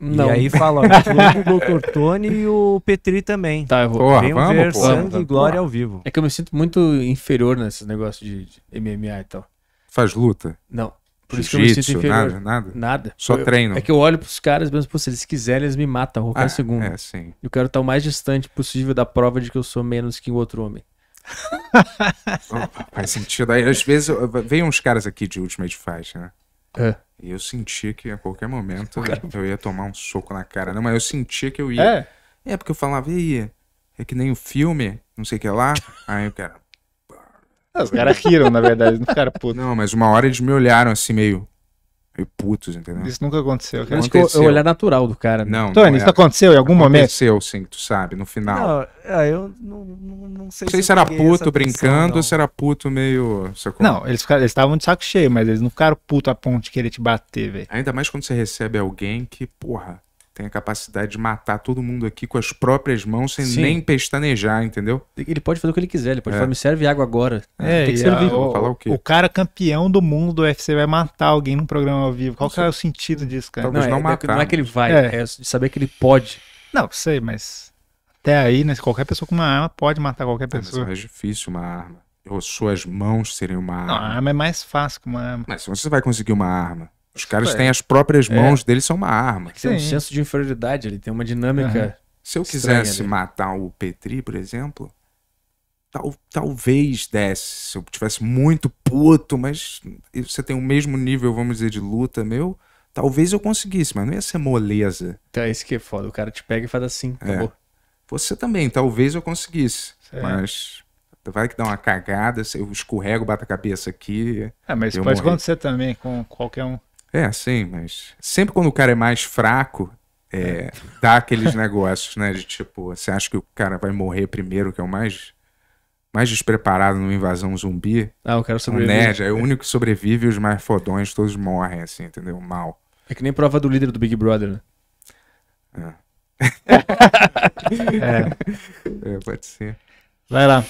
[SPEAKER 3] Não. E aí fala, ó, o <laughs> Dr. Tony e o Petri também. Tá, eu vou. Porra, vamos, ver porra, sangue vamos, e glória porra. ao vivo.
[SPEAKER 4] É que eu me sinto muito inferior nesses negócios de, de MMA e tal.
[SPEAKER 1] Faz luta? Não. Por isso que eu me sinto inferior. Nada, nada. nada. Só eu, treino. É
[SPEAKER 4] que eu olho pros caras mesmo, se eles quiserem, eles me matam a qualquer ah, segundo. É, sim. Eu quero estar tá o mais distante possível da prova de que eu sou menos que o outro homem. <laughs>
[SPEAKER 1] Oh, faz sentido. Aí, às vezes, veio uns caras aqui de Ultimate Fight, né? É. E eu sentia que a qualquer momento cara... eu ia tomar um soco na cara. Não, mas eu sentia que eu ia. É, é porque eu falava, e aí? É que nem o um filme, não sei o que lá. <laughs> Aí o cara.
[SPEAKER 2] Os caras riram, na verdade, não ficaram
[SPEAKER 1] putos. Não, mas uma hora eles me olharam assim, meio. E putos, entendeu? Isso nunca aconteceu, cara. Acho que é o olhar natural do cara. Né? Não. Tony, é. isso aconteceu em algum momento? Aconteceu, sim, tu sabe, no final.
[SPEAKER 3] Não, é, eu não, não, não sei, sei se, se era puto brincando não. ou
[SPEAKER 2] se
[SPEAKER 1] era puto meio. Sacou? Não, eles estavam de saco cheio, mas eles não ficaram puto a ponto de querer te bater, velho. Ainda mais quando você recebe alguém que, porra, tem a capacidade de matar todo mundo aqui com as próprias mãos sem Sim. nem pestanejar,
[SPEAKER 4] entendeu? Ele pode fazer o que ele quiser, ele pode é. falar, me serve água agora. É, tem que servir. A, o, falar o, quê? o cara campeão
[SPEAKER 2] do mundo do UFC vai matar alguém num programa ao vivo. Qual que é o sentido disso, cara? Talvez não, não é, matar. É não é que ele vai, é. é saber que ele pode. Não, sei, mas até aí, né, qualquer pessoa com uma arma pode matar qualquer ah, pessoa. Mas
[SPEAKER 1] é difícil uma arma. Ou suas mãos serem uma arma. Não, a
[SPEAKER 2] arma é mais
[SPEAKER 4] fácil que uma arma. Mas
[SPEAKER 2] se você
[SPEAKER 1] vai conseguir uma arma os caras têm é. as próprias é. mãos é. deles, são uma arma. Tem um senso
[SPEAKER 4] de inferioridade, ele tem uma dinâmica. Uhum. Se eu quisesse ali.
[SPEAKER 1] matar o Petri, por exemplo, tal, talvez desse. Se eu tivesse muito puto, mas você tem o mesmo nível, vamos dizer, de luta meu, talvez eu conseguisse, mas não ia ser moleza. Então é isso que é foda. O cara te pega e faz assim, é. Você também, talvez eu conseguisse, mas vai que dá uma cagada, eu escorrego, bato a cabeça aqui. É, mas pode morrer. acontecer
[SPEAKER 2] também com qualquer um.
[SPEAKER 1] É, sim, mas sempre quando o cara é mais fraco, é, é. dá aqueles <laughs> negócios, né? De tipo, você acha que o cara vai morrer primeiro, que é o mais mais despreparado numa invasão zumbi. Ah, o cara sobrevive. O nerd é, é o único que sobrevive e os mais fodões todos morrem, assim, entendeu? Mal.
[SPEAKER 4] É que nem prova do líder do Big Brother,
[SPEAKER 1] né? É. <laughs> é. é. pode ser.
[SPEAKER 3] Vai lá.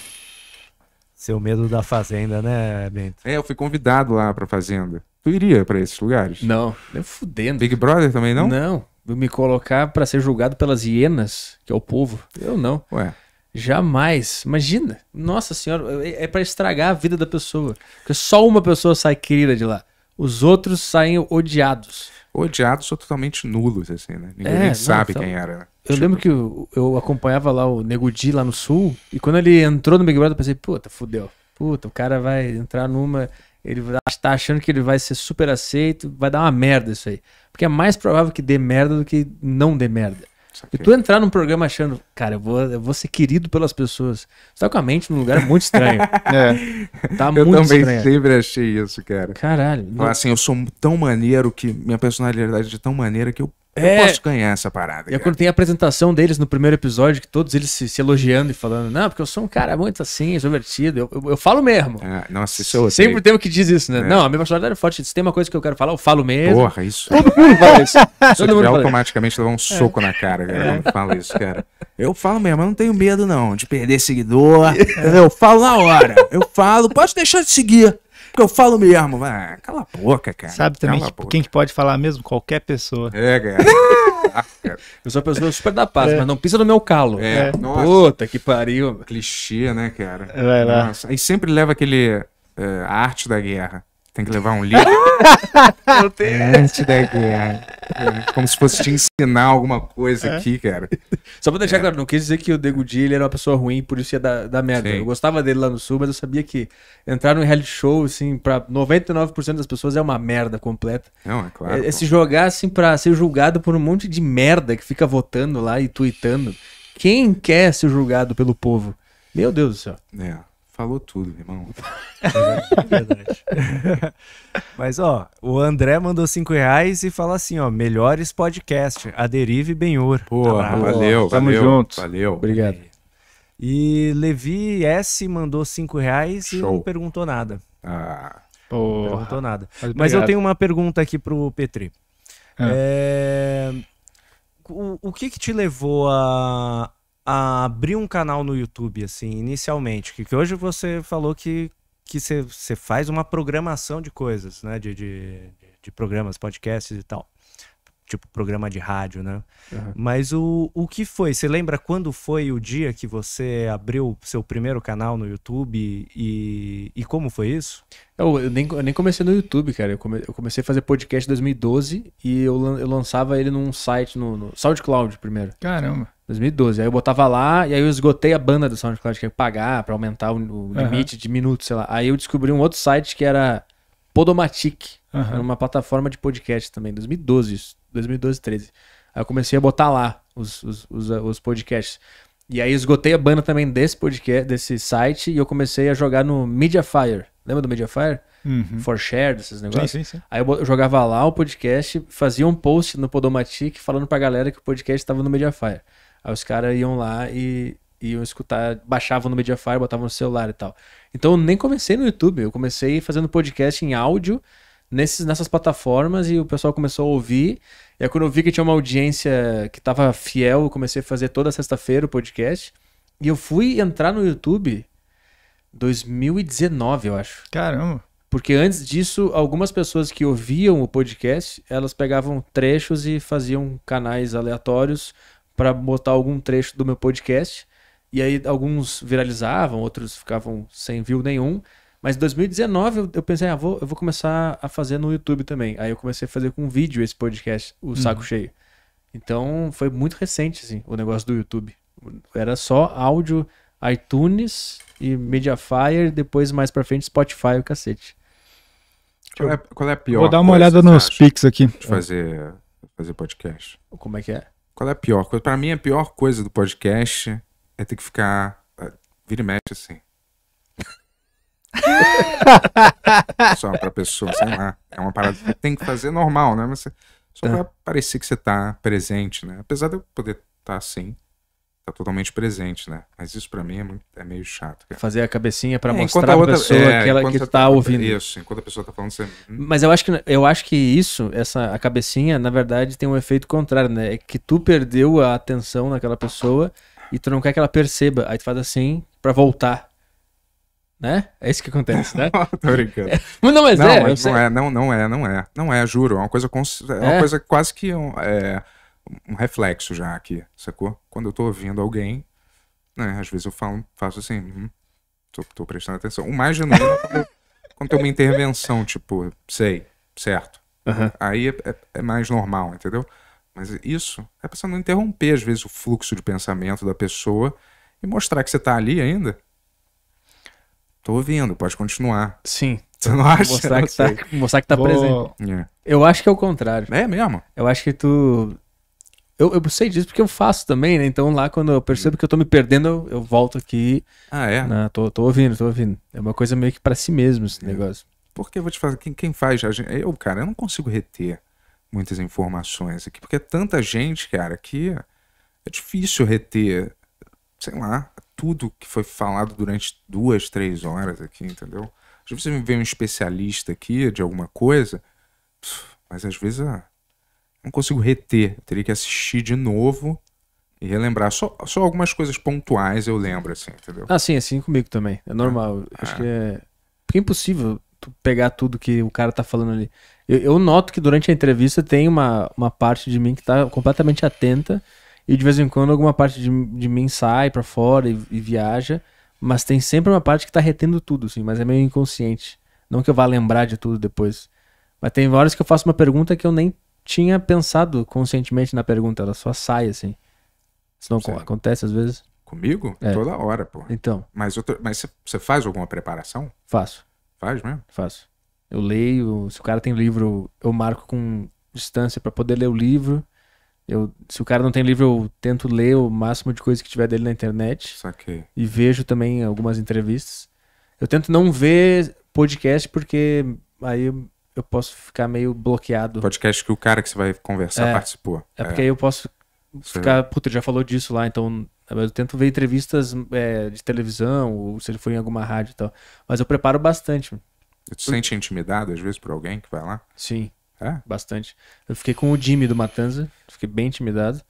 [SPEAKER 3] Seu medo da fazenda, né, Bento?
[SPEAKER 1] É, eu fui convidado
[SPEAKER 4] lá pra fazenda. Tu iria para esses lugares? Não, nem fudendo. Big Brother também não? Não. Me colocar para ser julgado pelas hienas, que é o povo. Eu não. Ué. Jamais. Imagina. Nossa senhora, é, é para estragar a vida da pessoa. Porque só uma pessoa sai querida de lá. Os outros saem odiados. Odiados ou totalmente nulos,
[SPEAKER 1] assim, né? Ninguém é, não, sabe então, quem era. Eu tipo...
[SPEAKER 4] lembro que eu, eu, acompanhava lá o Negudi lá no sul, e quando ele entrou no Big Brother, eu pensei, puta, fudeu. Puta, o cara vai entrar numa ele está achando que ele vai ser super aceito, vai dar uma merda isso aí. Porque é mais provável que dê merda do que não dê merda. E tu entrar num programa achando, cara, eu vou, eu vou ser querido pelas pessoas. Você tá com a mente num lugar muito estranho. <laughs> é. Tá eu muito estranho. Eu também
[SPEAKER 1] sempre achei isso, cara. Caralho. Não... Assim, eu sou tão maneiro que. Minha personalidade é de tão maneira que eu
[SPEAKER 4] é... Eu posso ganhar essa parada. E é cara. quando tem a apresentação deles no primeiro episódio, que todos eles se, se, elogiando e falando, não, porque eu sou um cara muito assim, extrovertido, eu, eu, eu falo mesmo. É, nossa,
[SPEAKER 1] isso eu é Sempre o tem que
[SPEAKER 4] diz isso, né? É. Não, a minha personalidade é forte, se tem uma coisa que eu quero falar, eu falo mesmo. Porra, isso. Todo mundo fala isso. <laughs> Todo mundo
[SPEAKER 1] automaticamente levar um é. soco na cara, cara. Não fala isso, cara. Eu falo mesmo, eu não tenho medo não de perder seguidor. Eu falo na hora. Eu falo, posso deixar de seguir. Porque eu falo mesmo. Ah, cala a
[SPEAKER 2] boca, cara. Sabe também que,
[SPEAKER 4] quem que pode falar mesmo? Qualquer pessoa. É, cara. Ah, <laughs> eu sou uma pessoa super da paz, é. mas não pisa no meu calo. É. é. Nossa. Puta que pariu.
[SPEAKER 1] Clichê, né, cara? Vai lá. Nossa. Aí sempre leva aquele uh, arte da guerra tem que levar um livro. Não <laughs> tem. É, antes da guerra. É, como se fosse te ensinar alguma
[SPEAKER 4] coisa é. aqui, cara. Só pra deixar é. claro, não quis dizer que o Dego Dia ele era uma pessoa ruim, por isso ia dar, dar merda. Sim. Eu gostava dele lá no sul, mas eu sabia que entrar num reality show, assim, pra 99% das pessoas é uma merda completa. Não, é claro. É, é se jogar, assim, pra ser julgado por um monte de merda que fica votando lá e tweetando. Quem quer ser julgado pelo povo? Meu Deus do céu. É falou tudo, irmão. <laughs> É, é verdade.
[SPEAKER 3] Mas, ó, o André mandou cinco reais e fala assim, ó, melhores podcast, a Derive Benhor. Pô, tá valeu, Tamo valeu, junto. Valeu. Obrigado. E Levi S mandou cinco reais Show. e não perguntou nada. Ah. Porra. Não perguntou nada. Mas, Mas eu tenho uma pergunta aqui pro Petri. Ah. É... O, o que que te levou a, a abrir um canal no YouTube, assim, inicialmente? Que, que hoje você falou que que você faz uma programação de coisas, né? De, de, de, programas, podcasts e tal. Tipo, programa de rádio, né? Uhum. Mas o, o que foi? Você lembra quando foi o dia que você abriu
[SPEAKER 4] seu primeiro canal no YouTube e, e como foi isso? Eu, eu nem, eu nem comecei no YouTube, cara. Eu, come, eu, comecei a fazer podcast em 2012 e eu, eu lançava ele num site, no, no SoundCloud primeiro. Caramba. 2012. Aí eu botava lá e aí eu esgotei a banda do SoundCloud que eu é ia pagar pra aumentar o, o limite uhum. de minutos, sei lá. Aí eu descobri um outro site que era Podomatic. Uhum. Era uma plataforma de podcast também, 2012, isso, 2012, 13. Aí eu comecei a botar lá os, os, os, eh, os podcasts. E aí esgotei a banda também desse podcast, desse site, e eu comecei a jogar no Mediafire. Lembra do Mediafire? Uhum. For share, desses negócios. Sim, sim, sim. Aí eu, eu jogava lá o podcast, fazia um post no Podomatic falando pra galera que o podcast estava no Mediafire. Aí os caras iam lá e iam escutar, baixavam no Mediafire, botavam no celular e tal. Então eu nem comecei no YouTube, eu comecei fazendo podcast em áudio nesses, nessas plataformas e o pessoal começou a ouvir. E aí quando eu vi que tinha uma audiência que estava fiel, eu comecei a fazer toda sexta-feira o podcast. E eu fui entrar no YouTube 2019, eu acho. Caramba. Porque antes disso, algumas pessoas que ouviam o podcast, elas pegavam trechos e faziam canais aleatórios para botar algum trecho do meu podcast. E aí alguns viralizavam, outros ficavam sem view nenhum. Mas em 2019 eu, eu pensei, ah, vou, eu vou começar a fazer no YouTube também. Aí eu comecei a fazer com vídeo esse podcast, o uhum. Saco uhum. Cheio. Então foi muito recente, assim, o negócio do YouTube. Era só áudio, iTunes e Mediafire, depois mais pra frente Spotify o cacete. Qual
[SPEAKER 1] é, qual é a pior? Vou dar uma olhada nos pics aqui. De fazer, fazer podcast. Como é que é? Qual é a pior coisa? Pra mim, a pior coisa do podcast é ter que ficar. É, vira e mexe assim. <laughs> só pra pessoa, sei lá. É uma parada que tem que fazer normal, né? Mas só tá. pra é. parecer que você tá presente, né? Apesar de eu poder estar tá assim totalmente presente, né? Mas isso para mim é, muito, é, meio chato.
[SPEAKER 4] Cara. Fazer a cabecinha para é, mostrar a outra, pessoa é, que ela que tá, tá ouvindo.
[SPEAKER 1] Isso, enquanto a pessoa tá falando você...
[SPEAKER 4] Mas eu acho que eu acho que isso, essa a cabecinha, na verdade tem um efeito contrário, né? É que tu perdeu a atenção naquela pessoa e tu não quer que ela perceba, aí tu faz assim para voltar. Né? É isso que acontece, né? <laughs> Tô brincando. É. Não, mas não, é, mas não é,
[SPEAKER 1] não, não é, não é. Não é, juro, é uma coisa cons... é uma é? coisa quase que é um reflexo já aqui, sacou? Quando eu tô ouvindo alguém, né, às vezes eu falo, faço assim, hum, tô, tô, prestando atenção. O mais genuíno é quando, quando tem uma intervenção, tipo, sei, certo. Uhum. Aí é, é, é, mais normal, entendeu? Mas isso é pra você não interromper, às vezes, o fluxo de pensamento da pessoa e mostrar que você tá ali ainda. Tô ouvindo, pode continuar. Sim. Você não acha? Mostrar, que, tá, mostrar que tá Vou... presente. É.
[SPEAKER 4] Eu acho que é o contrário. É mesmo? Eu acho que tu eu, eu sei disso porque eu faço também, né? Então lá quando eu percebo que eu tô me perdendo, eu, eu volto aqui. Ah, é? Né? tô, tô ouvindo, tô ouvindo. É uma coisa meio que para si mesmo esse é. negócio. Porque eu vou te falar,
[SPEAKER 1] quem, quem faz, eu, cara, eu não consigo reter muitas informações aqui, porque é tanta gente, cara, que é difícil reter, sei lá, tudo que foi falado durante duas, três horas aqui, entendeu? Às vezes você vê um especialista aqui de alguma coisa, mas às vezes a não consigo reter. Eu teria que assistir de novo e relembrar. Só, só algumas coisas pontuais eu lembro, assim, entendeu?
[SPEAKER 4] Ah, sim, é assim comigo também. É normal. É. Acho é. que é. Porque é impossível pegar tudo que o cara tá falando ali. Eu, eu, noto que durante a entrevista tem uma, uma parte de mim que tá completamente atenta e de vez em quando alguma parte de, de mim sai para fora e, e, viaja, mas tem sempre uma parte que tá retendo tudo, assim, mas é meio inconsciente. Não que eu vá lembrar de tudo depois. Mas tem horas que eu faço uma pergunta que eu nem tinha pensado conscientemente na pergunta, ela só sai assim. Isso não acontece às vezes? Comigo? É. Toda hora, pô. Então.
[SPEAKER 1] Mas você mas faz alguma preparação?
[SPEAKER 4] Faço. Faz mesmo? Faço. Eu leio, se o cara tem livro, eu marco com distância para poder ler o livro. Eu, se o cara não tem livro, eu tento ler o máximo de coisa que tiver dele na internet. Saquei. E vejo também algumas entrevistas. Eu tento não ver podcast porque aí eu posso ficar meio bloqueado. Podcast que
[SPEAKER 1] o cara que você vai conversar é, participou. É, é. porque aí eu posso ficar,
[SPEAKER 4] puta, já falou disso lá, então eu tento ver entrevistas é, de televisão, ou se ele for em alguma rádio e tal. Mas eu preparo bastante.
[SPEAKER 1] Você sente intimidado, às
[SPEAKER 4] vezes, por alguém que vai lá? Sim. É? Bastante. Eu fiquei com o Jimmy do Matanza, fiquei bem intimidado,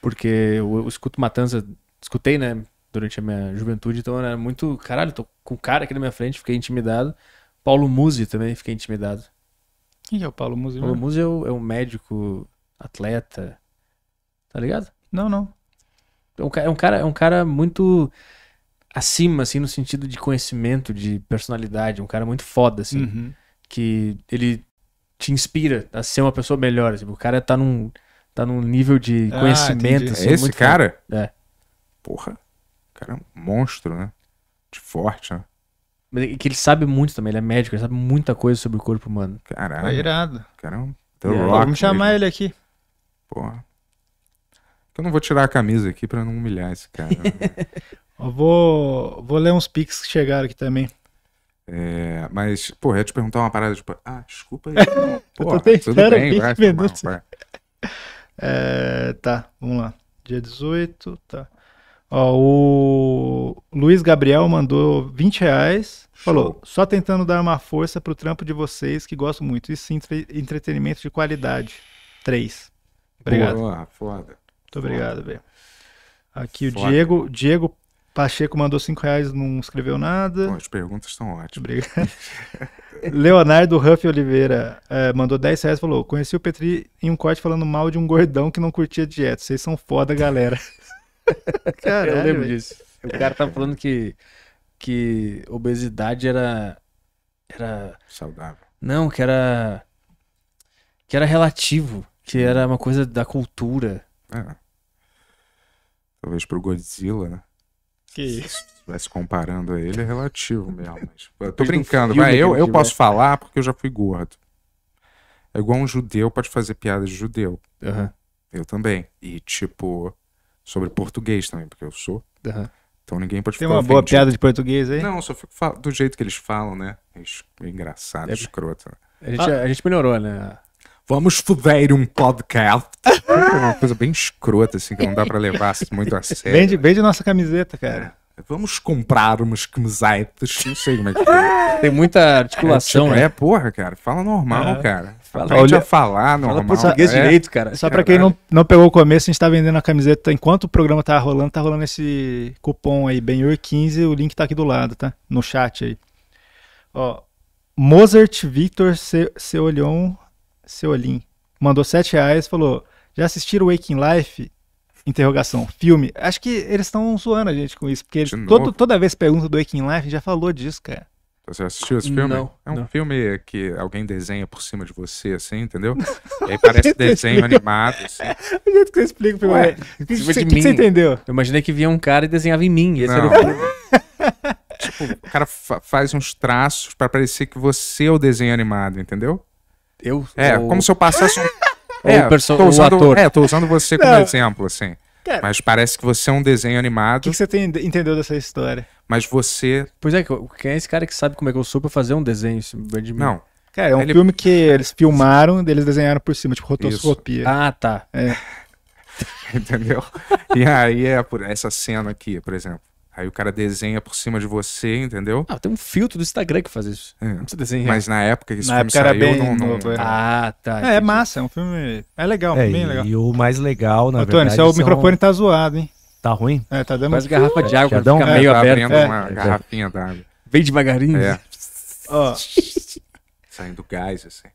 [SPEAKER 4] porque eu, eu escuto Matanza, escutei, né, durante a minha juventude, então era muito, caralho, tô com o cara aqui na minha frente, fiquei intimidado. Paulo Musi também fiquei intimidado. Quem é o Paulo Musi? Paulo né? Musi é, um é médico, atleta, tá ligado? Não, não. É, é um cara, é um cara muito acima, assim, no sentido de conhecimento, de personalidade. Um cara muito foda, assim. Uhum. Que ele te inspira a ser uma pessoa melhor. Assim. O cara tá num, tá num nível de ah, conhecimento, assim, é Esse cara?
[SPEAKER 1] Foda. É. Porra. O cara é um monstro, né? De forte, né?
[SPEAKER 4] É que ele sabe muito também, ele é médico, ele sabe muita coisa sobre o corpo humano. Caralho. Tá
[SPEAKER 2] irado. Caramba. yeah. Rock, Vamos chamar mesmo. ele aqui.
[SPEAKER 4] Porra.
[SPEAKER 1] Então eu não vou tirar a camisa aqui pra não humilhar esse cara. Eu né? <laughs> vou, vou ler uns pics que chegaram aqui também. É, mas, porra eu ia te perguntar uma parada, tipo, ah, desculpa aí. <laughs> Porra, eu tô bem, 20 vai, minutos. Tomar, vai. É,
[SPEAKER 2] tá, vamos lá. Dia 18, tá. Ó, o Luiz Gabriel mandou 20 reais. Show. Falou, só tentando dar uma força pro trampo de vocês, que gosto muito. E sim, entretenimento de qualidade. Três. Obrigado. Boa, foda. Muito foda. obrigado, velho. Aqui foda. o Diego, Diego Pacheco mandou 5 reais, não escreveu nada. Bom, as
[SPEAKER 1] perguntas estão ótimas. Obrigado.
[SPEAKER 2] <laughs> Leonardo Ruff Oliveira é, mandou 10 reais falou: Conheci o Petri em um corte falando mal de um gordão que não curtia dieta. Vocês são foda, galera. <laughs> <laughs> Caralho, eu lembro
[SPEAKER 4] disso. O cara tá falando que, que obesidade era. Era. Saudável. Não, que era. Que era relativo. Que era uma coisa da cultura. É.
[SPEAKER 1] Talvez pro Godzilla, né? Que isso. Se comparando a ele, é relativo mesmo. Mas... Eu tô brincando, vai. Eu, eu posso falar porque eu já fui gordo. É igual um judeu pode fazer piada de judeu. Uhum. Eu também. E, tipo, sobre português também, porque eu sou. Uhum. Então ninguém pode Tem ficar. Tem uma ofendido. boa piada de português aí? Não, só fico do jeito que eles falam, né? É, é engraçado, é, é... escroto. A gente, ah.
[SPEAKER 4] a gente melhorou, né? Vamos fuder um podcast. <laughs> é uma coisa
[SPEAKER 1] bem escrota, assim, que não dá pra levar assim muito a sério. Vende, vende nossa camiseta, cara. É. Vamos comprar umas camisetas. Não sei como é que é. Tem muita articulação, é, tipo, né? É, porra, cara. Fala normal, é. cara. Fala, Olha, a gente falar normal. Fala português é, direito, cara. Só é para quem não,
[SPEAKER 2] não pegou o começo, a gente tá vendendo a camiseta enquanto o programa tá rolando, tá rolando esse cupom aí, Benhur15, o link tá aqui do lado, tá? No chat aí. Ó, Mozart Victor Seolion Seolim mandou 7 reais, falou, já assistiram Waking Life? Interrogação, filme. Acho que eles estão zoando a gente com isso, porque todo, toda vez pergunta do Waking Life, já falou disso, cara.
[SPEAKER 1] Você assistiu esse filme? Não, é um não. filme que alguém desenha por cima de você, assim, entendeu? <laughs> E aí parece desenho animado, assim.
[SPEAKER 4] O jeito que você explica o filme. que, você, entendeu? Eu imaginei que vinha um cara e desenhava em mim. Esse
[SPEAKER 1] não. era o filme. <laughs> tipo, o cara fa faz uns traços para parecer que você é o desenho animado, entendeu? Eu? É, ou... como se eu passasse um... <laughs> É, tô usando, o ator. É, tô usando você como não. exemplo, assim. Cara, Mas parece que você é um desenho animado. O que, que você tem, entendeu dessa história?
[SPEAKER 4] Mas você. Pois é, quem é esse cara que sabe como é que eu sou pra fazer um desenho? De não. Cara, é um ele... filme
[SPEAKER 2] que eles filmaram e eles desenharam por cima, tipo rotoscopia. Isso. Ah,
[SPEAKER 4] tá. É. <laughs>
[SPEAKER 1] Entendeu? e aí é por essa cena aqui, por exemplo. Aí o cara desenha por cima de você, entendeu? Ah, tem um filtro do Instagram que faz isso. É. Não precisa Mas na época que esse na filme época
[SPEAKER 2] saiu, era
[SPEAKER 3] bem não, não...
[SPEAKER 4] Ah, tá. É, é, massa,
[SPEAKER 2] é um filme... É legal, é, bem legal.
[SPEAKER 3] E o mais legal, na verdade... Antônio, seu são... microfone tá zoado, hein? Tá ruim? É, tá dando. Quase garrafa de água, quando fica é, meio tá aberto. É. uma garrafinha d'água. Bem devagarinho.
[SPEAKER 1] É. <laughs> Ó. Saindo
[SPEAKER 3] gás, assim.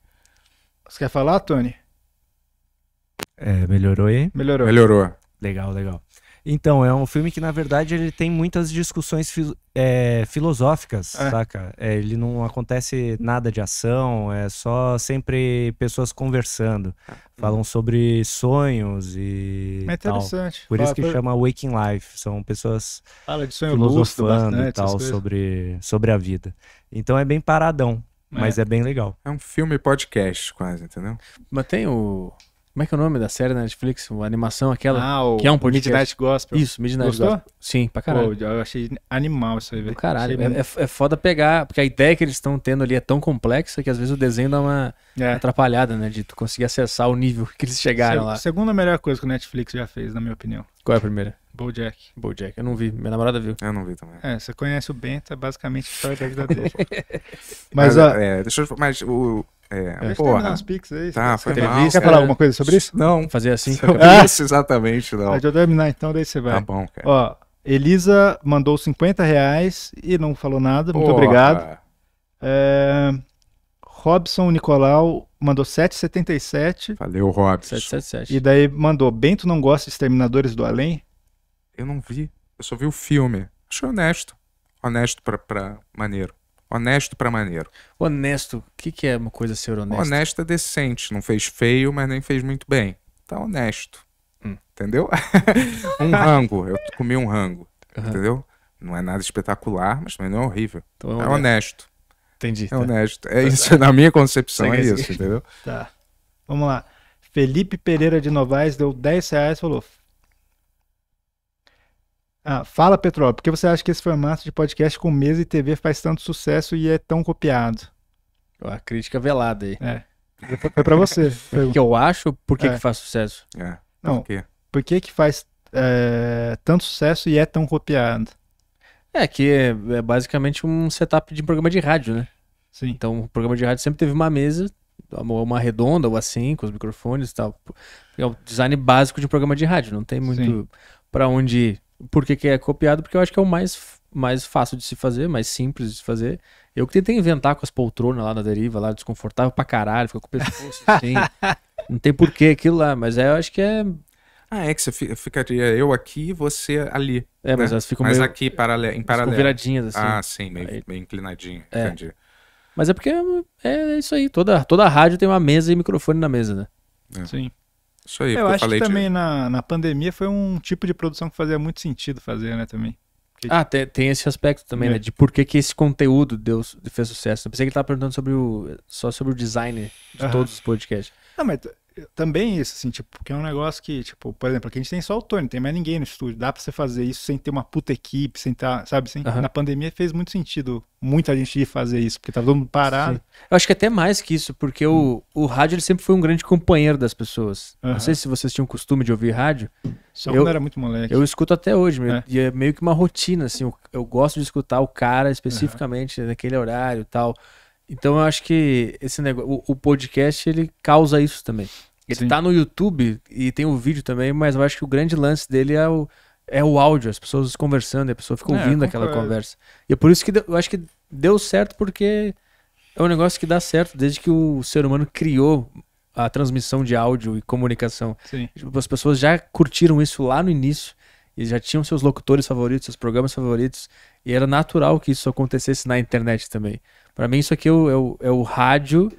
[SPEAKER 3] Você quer falar, Tony? É, melhorou aí? Melhorou. Melhorou. Legal, legal. Então, é um filme que, na verdade, ele tem muitas discussões é, filosóficas, é. saca? É, ele não acontece nada de ação, é só sempre pessoas conversando. Ah, Falam hum. sobre sonhos e. É interessante. Tal. Por Fala, isso que por... chama Waking Life. São pessoas Fala de sonho filosofando e tal sobre, sobre a vida. Então é bem paradão, é. mas é bem legal. É um filme podcast, quase, entendeu?
[SPEAKER 4] Mas tem o. Como é que é o nome da série na Netflix? Uma animação aquela. Ah, o, que é um podcast. Midnight Gospel. Isso, Midnight Gostou? Gospel. Sim, pra caralho.
[SPEAKER 1] Pô, eu achei animal
[SPEAKER 2] isso aí, velho. Caralho, é, é, é,
[SPEAKER 4] foda pegar, porque a ideia que eles estão tendo ali é tão complexa que às vezes o desenho dá uma é. atrapalhada, né? De tu conseguir acessar o nível que eles chegaram Se, lá.
[SPEAKER 2] Segunda melhor coisa que o Netflix já fez, na minha opinião.
[SPEAKER 4] Qual é a primeira? Bojack. Bojack, eu não vi. Minha namorada viu. Eu não vi também. É,
[SPEAKER 2] você conhece o é basicamente a história da vida <laughs> dele. mas, mas, ó...
[SPEAKER 1] É, deixa eu... Mas o é, é. porra. Os pix aí, tá, foi mal. Quer falar alguma coisa sobre
[SPEAKER 4] isso? Não. Fazer assim? Sobre
[SPEAKER 1] ah. isso, exatamente, não. Pode eu
[SPEAKER 2] terminar então, daí você vai. Tá bom, cara. Ó, Elisa mandou 50 reais e não falou nada, porra. muito obrigado. É, Robson Nicolau mandou 777. Valeu, Robson. 777. E daí mandou, Bento
[SPEAKER 1] não gosta de Exterminadores do Além? Eu não vi, eu só vi o filme. Achei honesto. Honesto pra, pra maneiro. Honesto para maneiro. Honesto, o que, que é uma coisa ser honesto? Honesto é decente, não fez feio, mas nem fez muito bem. Tá honesto. Hum. Entendeu? <laughs> um rango, eu comi um rango. Uhum. Entendeu? Não é nada espetacular, mas também não é horrível. Então, é, é honesto. honesto. Entendi. É honesto. É tá, isso, tá. <laughs> na minha concepção é assim. isso, entendeu?
[SPEAKER 2] Tá. Vamos lá. Felipe Pereira de Novaes deu 10 reais e falou: ah, fala, Petrópolis por que você acha que esse formato de podcast com mesa e TV faz tanto sucesso e é tão copiado?
[SPEAKER 4] A crítica velada aí. É. Foi pra você. <laughs> O que eu acho, por que, é. que faz sucesso? É. Não, por quê? Por que, que faz é, tanto sucesso e é tão copiado? É, que é, é basicamente um setup de programa de rádio, né? Sim. Então, o programa de rádio sempre teve uma mesa, uma redonda ou assim, com os microfones e tal. É o design básico de um programa de rádio, não tem muito para onde ir. Por que, que é copiado? Porque eu acho que é o mais, mais fácil de se fazer, mais simples de se fazer. Eu que tentei inventar com as poltronas lá na deriva, lá desconfortável pra caralho, fica com o pescoço <laughs> assim. Não tem porquê aquilo lá, mas é, eu acho que é. Ah, é que você ficaria eu aqui e você ali. É, mas né? elas ficam mas meio... aqui paralelo, em paralelo. viradinhas assim. Ah,
[SPEAKER 1] sim, meio, inclinadinho meio É. Entendi.
[SPEAKER 4] Mas é porque é, é isso aí. Toda, toda rádio tem uma mesa e microfone na mesa, né? É. Sim. Isso aí, eu acho eu falei que
[SPEAKER 2] também de... na, na pandemia foi um tipo de produção que fazia muito sentido fazer, né, também. Porque... Ah, tipo, tem,
[SPEAKER 4] tem esse aspecto também, é. né, de por que, que esse conteúdo deu, fez sucesso. Eu pensei que ele tava perguntando sobre o, só sobre o design de uh -huh. todos os podcasts.
[SPEAKER 2] Não, mas também isso, assim, tipo, que é um negócio que, tipo, por exemplo, aqui a gente tem só o Tony, não tem mais ninguém no estúdio. Dá pra você fazer isso sem ter uma puta equipe, sem estar, tá, sabe? Sem, uhum. Na
[SPEAKER 4] pandemia fez muito sentido muita gente ir fazer isso, porque tava tá todo mundo parado. Sim. Eu acho que até mais que isso, porque hum. o, o rádio ele sempre foi um grande companheiro das pessoas. Uhum. Não sei se vocês tinham costume de ouvir rádio. Só eu, quando era muito moleque. Eu escuto até hoje, meu, é. e é meio que uma rotina, assim. Eu, eu gosto de escutar o cara especificamente uhum. naquele horário e tal. Então eu acho que esse negócio, o, o podcast ele causa isso também. Ele Sim. tá no YouTube e tem o vídeo também, mas eu acho que o grande lance dele é o, é o áudio, as pessoas conversando, a pessoa fica é, ouvindo é, aquela conversa. E é por isso que eu acho que deu certo, porque é um negócio que dá certo desde que o ser humano criou a transmissão de áudio e comunicação. Sim. Tipo, as pessoas já curtiram isso lá no início e já tinham seus locutores favoritos, seus programas favoritos, e era natural que isso acontecesse na internet também. Para mim, isso aqui é o, é o, é o rádio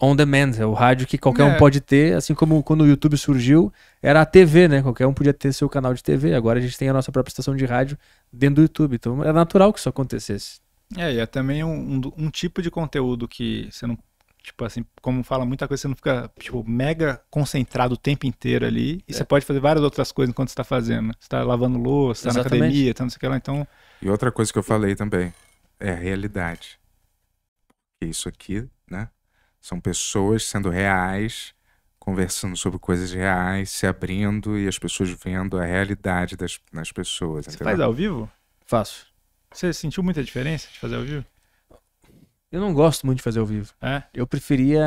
[SPEAKER 4] on demand, é o rádio que qualquer é. um pode ter, assim como quando o YouTube surgiu, era a TV, né? Qualquer um podia ter seu canal de TV, agora a gente tem a nossa própria estação de rádio dentro do YouTube, então é natural que isso acontecesse.
[SPEAKER 2] É, e é também um, um, um tipo de conteúdo que você não, tipo assim, como fala muita coisa, você não fica, tipo, mega concentrado o tempo inteiro ali, e é. você pode fazer várias outras coisas enquanto você tá fazendo, você tá lavando louça, tá na academia, tá não sei o que lá, então...
[SPEAKER 1] E outra coisa que eu falei também, é a realidade que isso aqui, né? São pessoas sendo reais, conversando sobre coisas reais, se abrindo e as pessoas vendo a realidade das, nas pessoas. Você entendeu? faz ao vivo? Faço.
[SPEAKER 2] Você sentiu muita diferença de fazer ao vivo?
[SPEAKER 4] Eu não gosto muito de fazer ao vivo. É? Eu preferia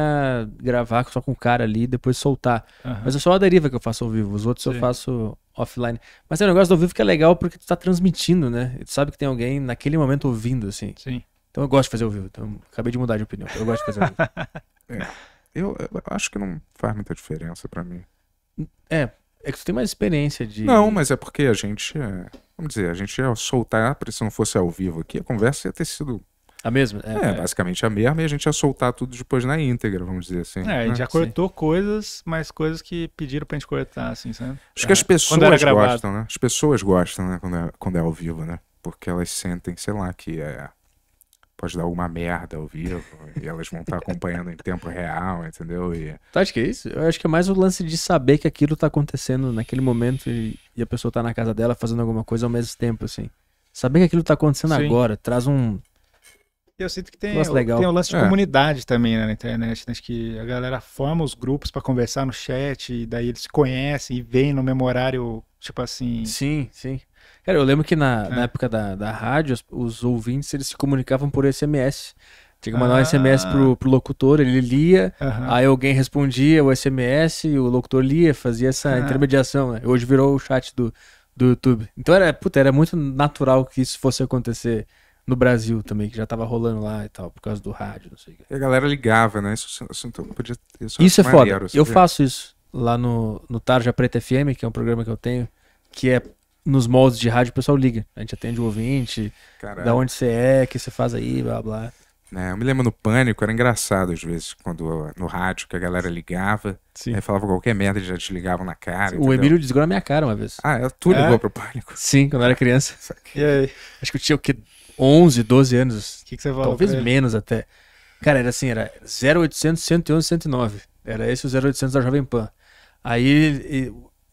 [SPEAKER 4] gravar só com o cara ali e depois soltar. Uhum. Mas é só a deriva que eu faço ao vivo. Os outros Sim. eu faço offline. Mas é um negócio do ao vivo que é legal porque tu tá transmitindo, né? tu sabe que tem alguém naquele momento ouvindo, assim. Sim. Então eu gosto de fazer ao vivo. Então, acabei de mudar de opinião. Eu gosto de fazer ao vivo. <laughs> É. Eu, eu, acho que não
[SPEAKER 1] faz muita diferença para
[SPEAKER 4] mim. É, é que tu tem mais experiência de. Não, mas
[SPEAKER 1] é porque a gente. É, vamos dizer, a gente ia soltar, se não fosse ao vivo aqui, a conversa ia ter sido. A mesma? É, é, é. basicamente a mesma e a gente ia soltar tudo depois na íntegra, vamos dizer assim. É, né? a gente já né? cortou
[SPEAKER 2] Sim. coisas, mas coisas que pediram pra gente cortar, assim, sabe? Acho que as é, pessoas gostam, né?
[SPEAKER 1] As pessoas gostam, né? Quando é, quando é ao vivo, né? Porque elas sentem, sei lá, que é pode dar alguma merda ao vivo e elas vão estar tá acompanhando em tempo real, entendeu? E...
[SPEAKER 4] Tu acha que é isso? Eu acho que é mais o lance de saber que aquilo tá acontecendo naquele momento e, e a pessoa tá na casa dela fazendo alguma coisa ao mesmo tempo, assim. Saber que aquilo tá acontecendo Sim. agora traz um. Eu sinto que tem, um legal. tem o lance de é.
[SPEAKER 2] comunidade também né, na internet. Acho né, que a galera forma os grupos para conversar no chat, e daí eles se conhecem e vêm no memorário
[SPEAKER 4] tipo assim. Sim, sim Cara, eu lembro que na, é. na época da, da rádio, os, os, ouvintes eles se comunicavam por SMS. Tinha que mandar ah. um SMS pro, pro locutor, ele lia, uhum. aí alguém respondia o SMS, o locutor lia, fazia essa ah. intermediação. Né? Hoje virou o chat do, do YouTube. Então era, puta, era muito natural que isso fosse acontecer no Brasil também, que já tava rolando lá e tal, por causa do rádio, não sei
[SPEAKER 1] E a galera ligava, né? Isso, isso então podia Isso, isso é maneiro, foda. eu faço
[SPEAKER 4] isso lá no, no Tarja Preta FM, que é um programa que eu tenho, que é nos moldes de rádio o pessoal liga. A gente atende o ouvinte, Caralho. da onde você é, que você faz aí, blá blá.
[SPEAKER 1] É, eu me lembro no Pânico, era engraçado às vezes, quando no rádio que a galera ligava, Sim. aí falava qualquer merda e já ligavam na cara. O Emílio
[SPEAKER 4] desligou na minha cara uma vez. Ah, é? tu é. ligou pro Pânico? Sim, quando eu era criança. Acho que eu tinha o quê? 11, 12 anos. O que, que, você falou? Talvez menos até. Cara, era assim, era 0800, 111, 109. Era esse o 0800 da Jovem Pan. Aí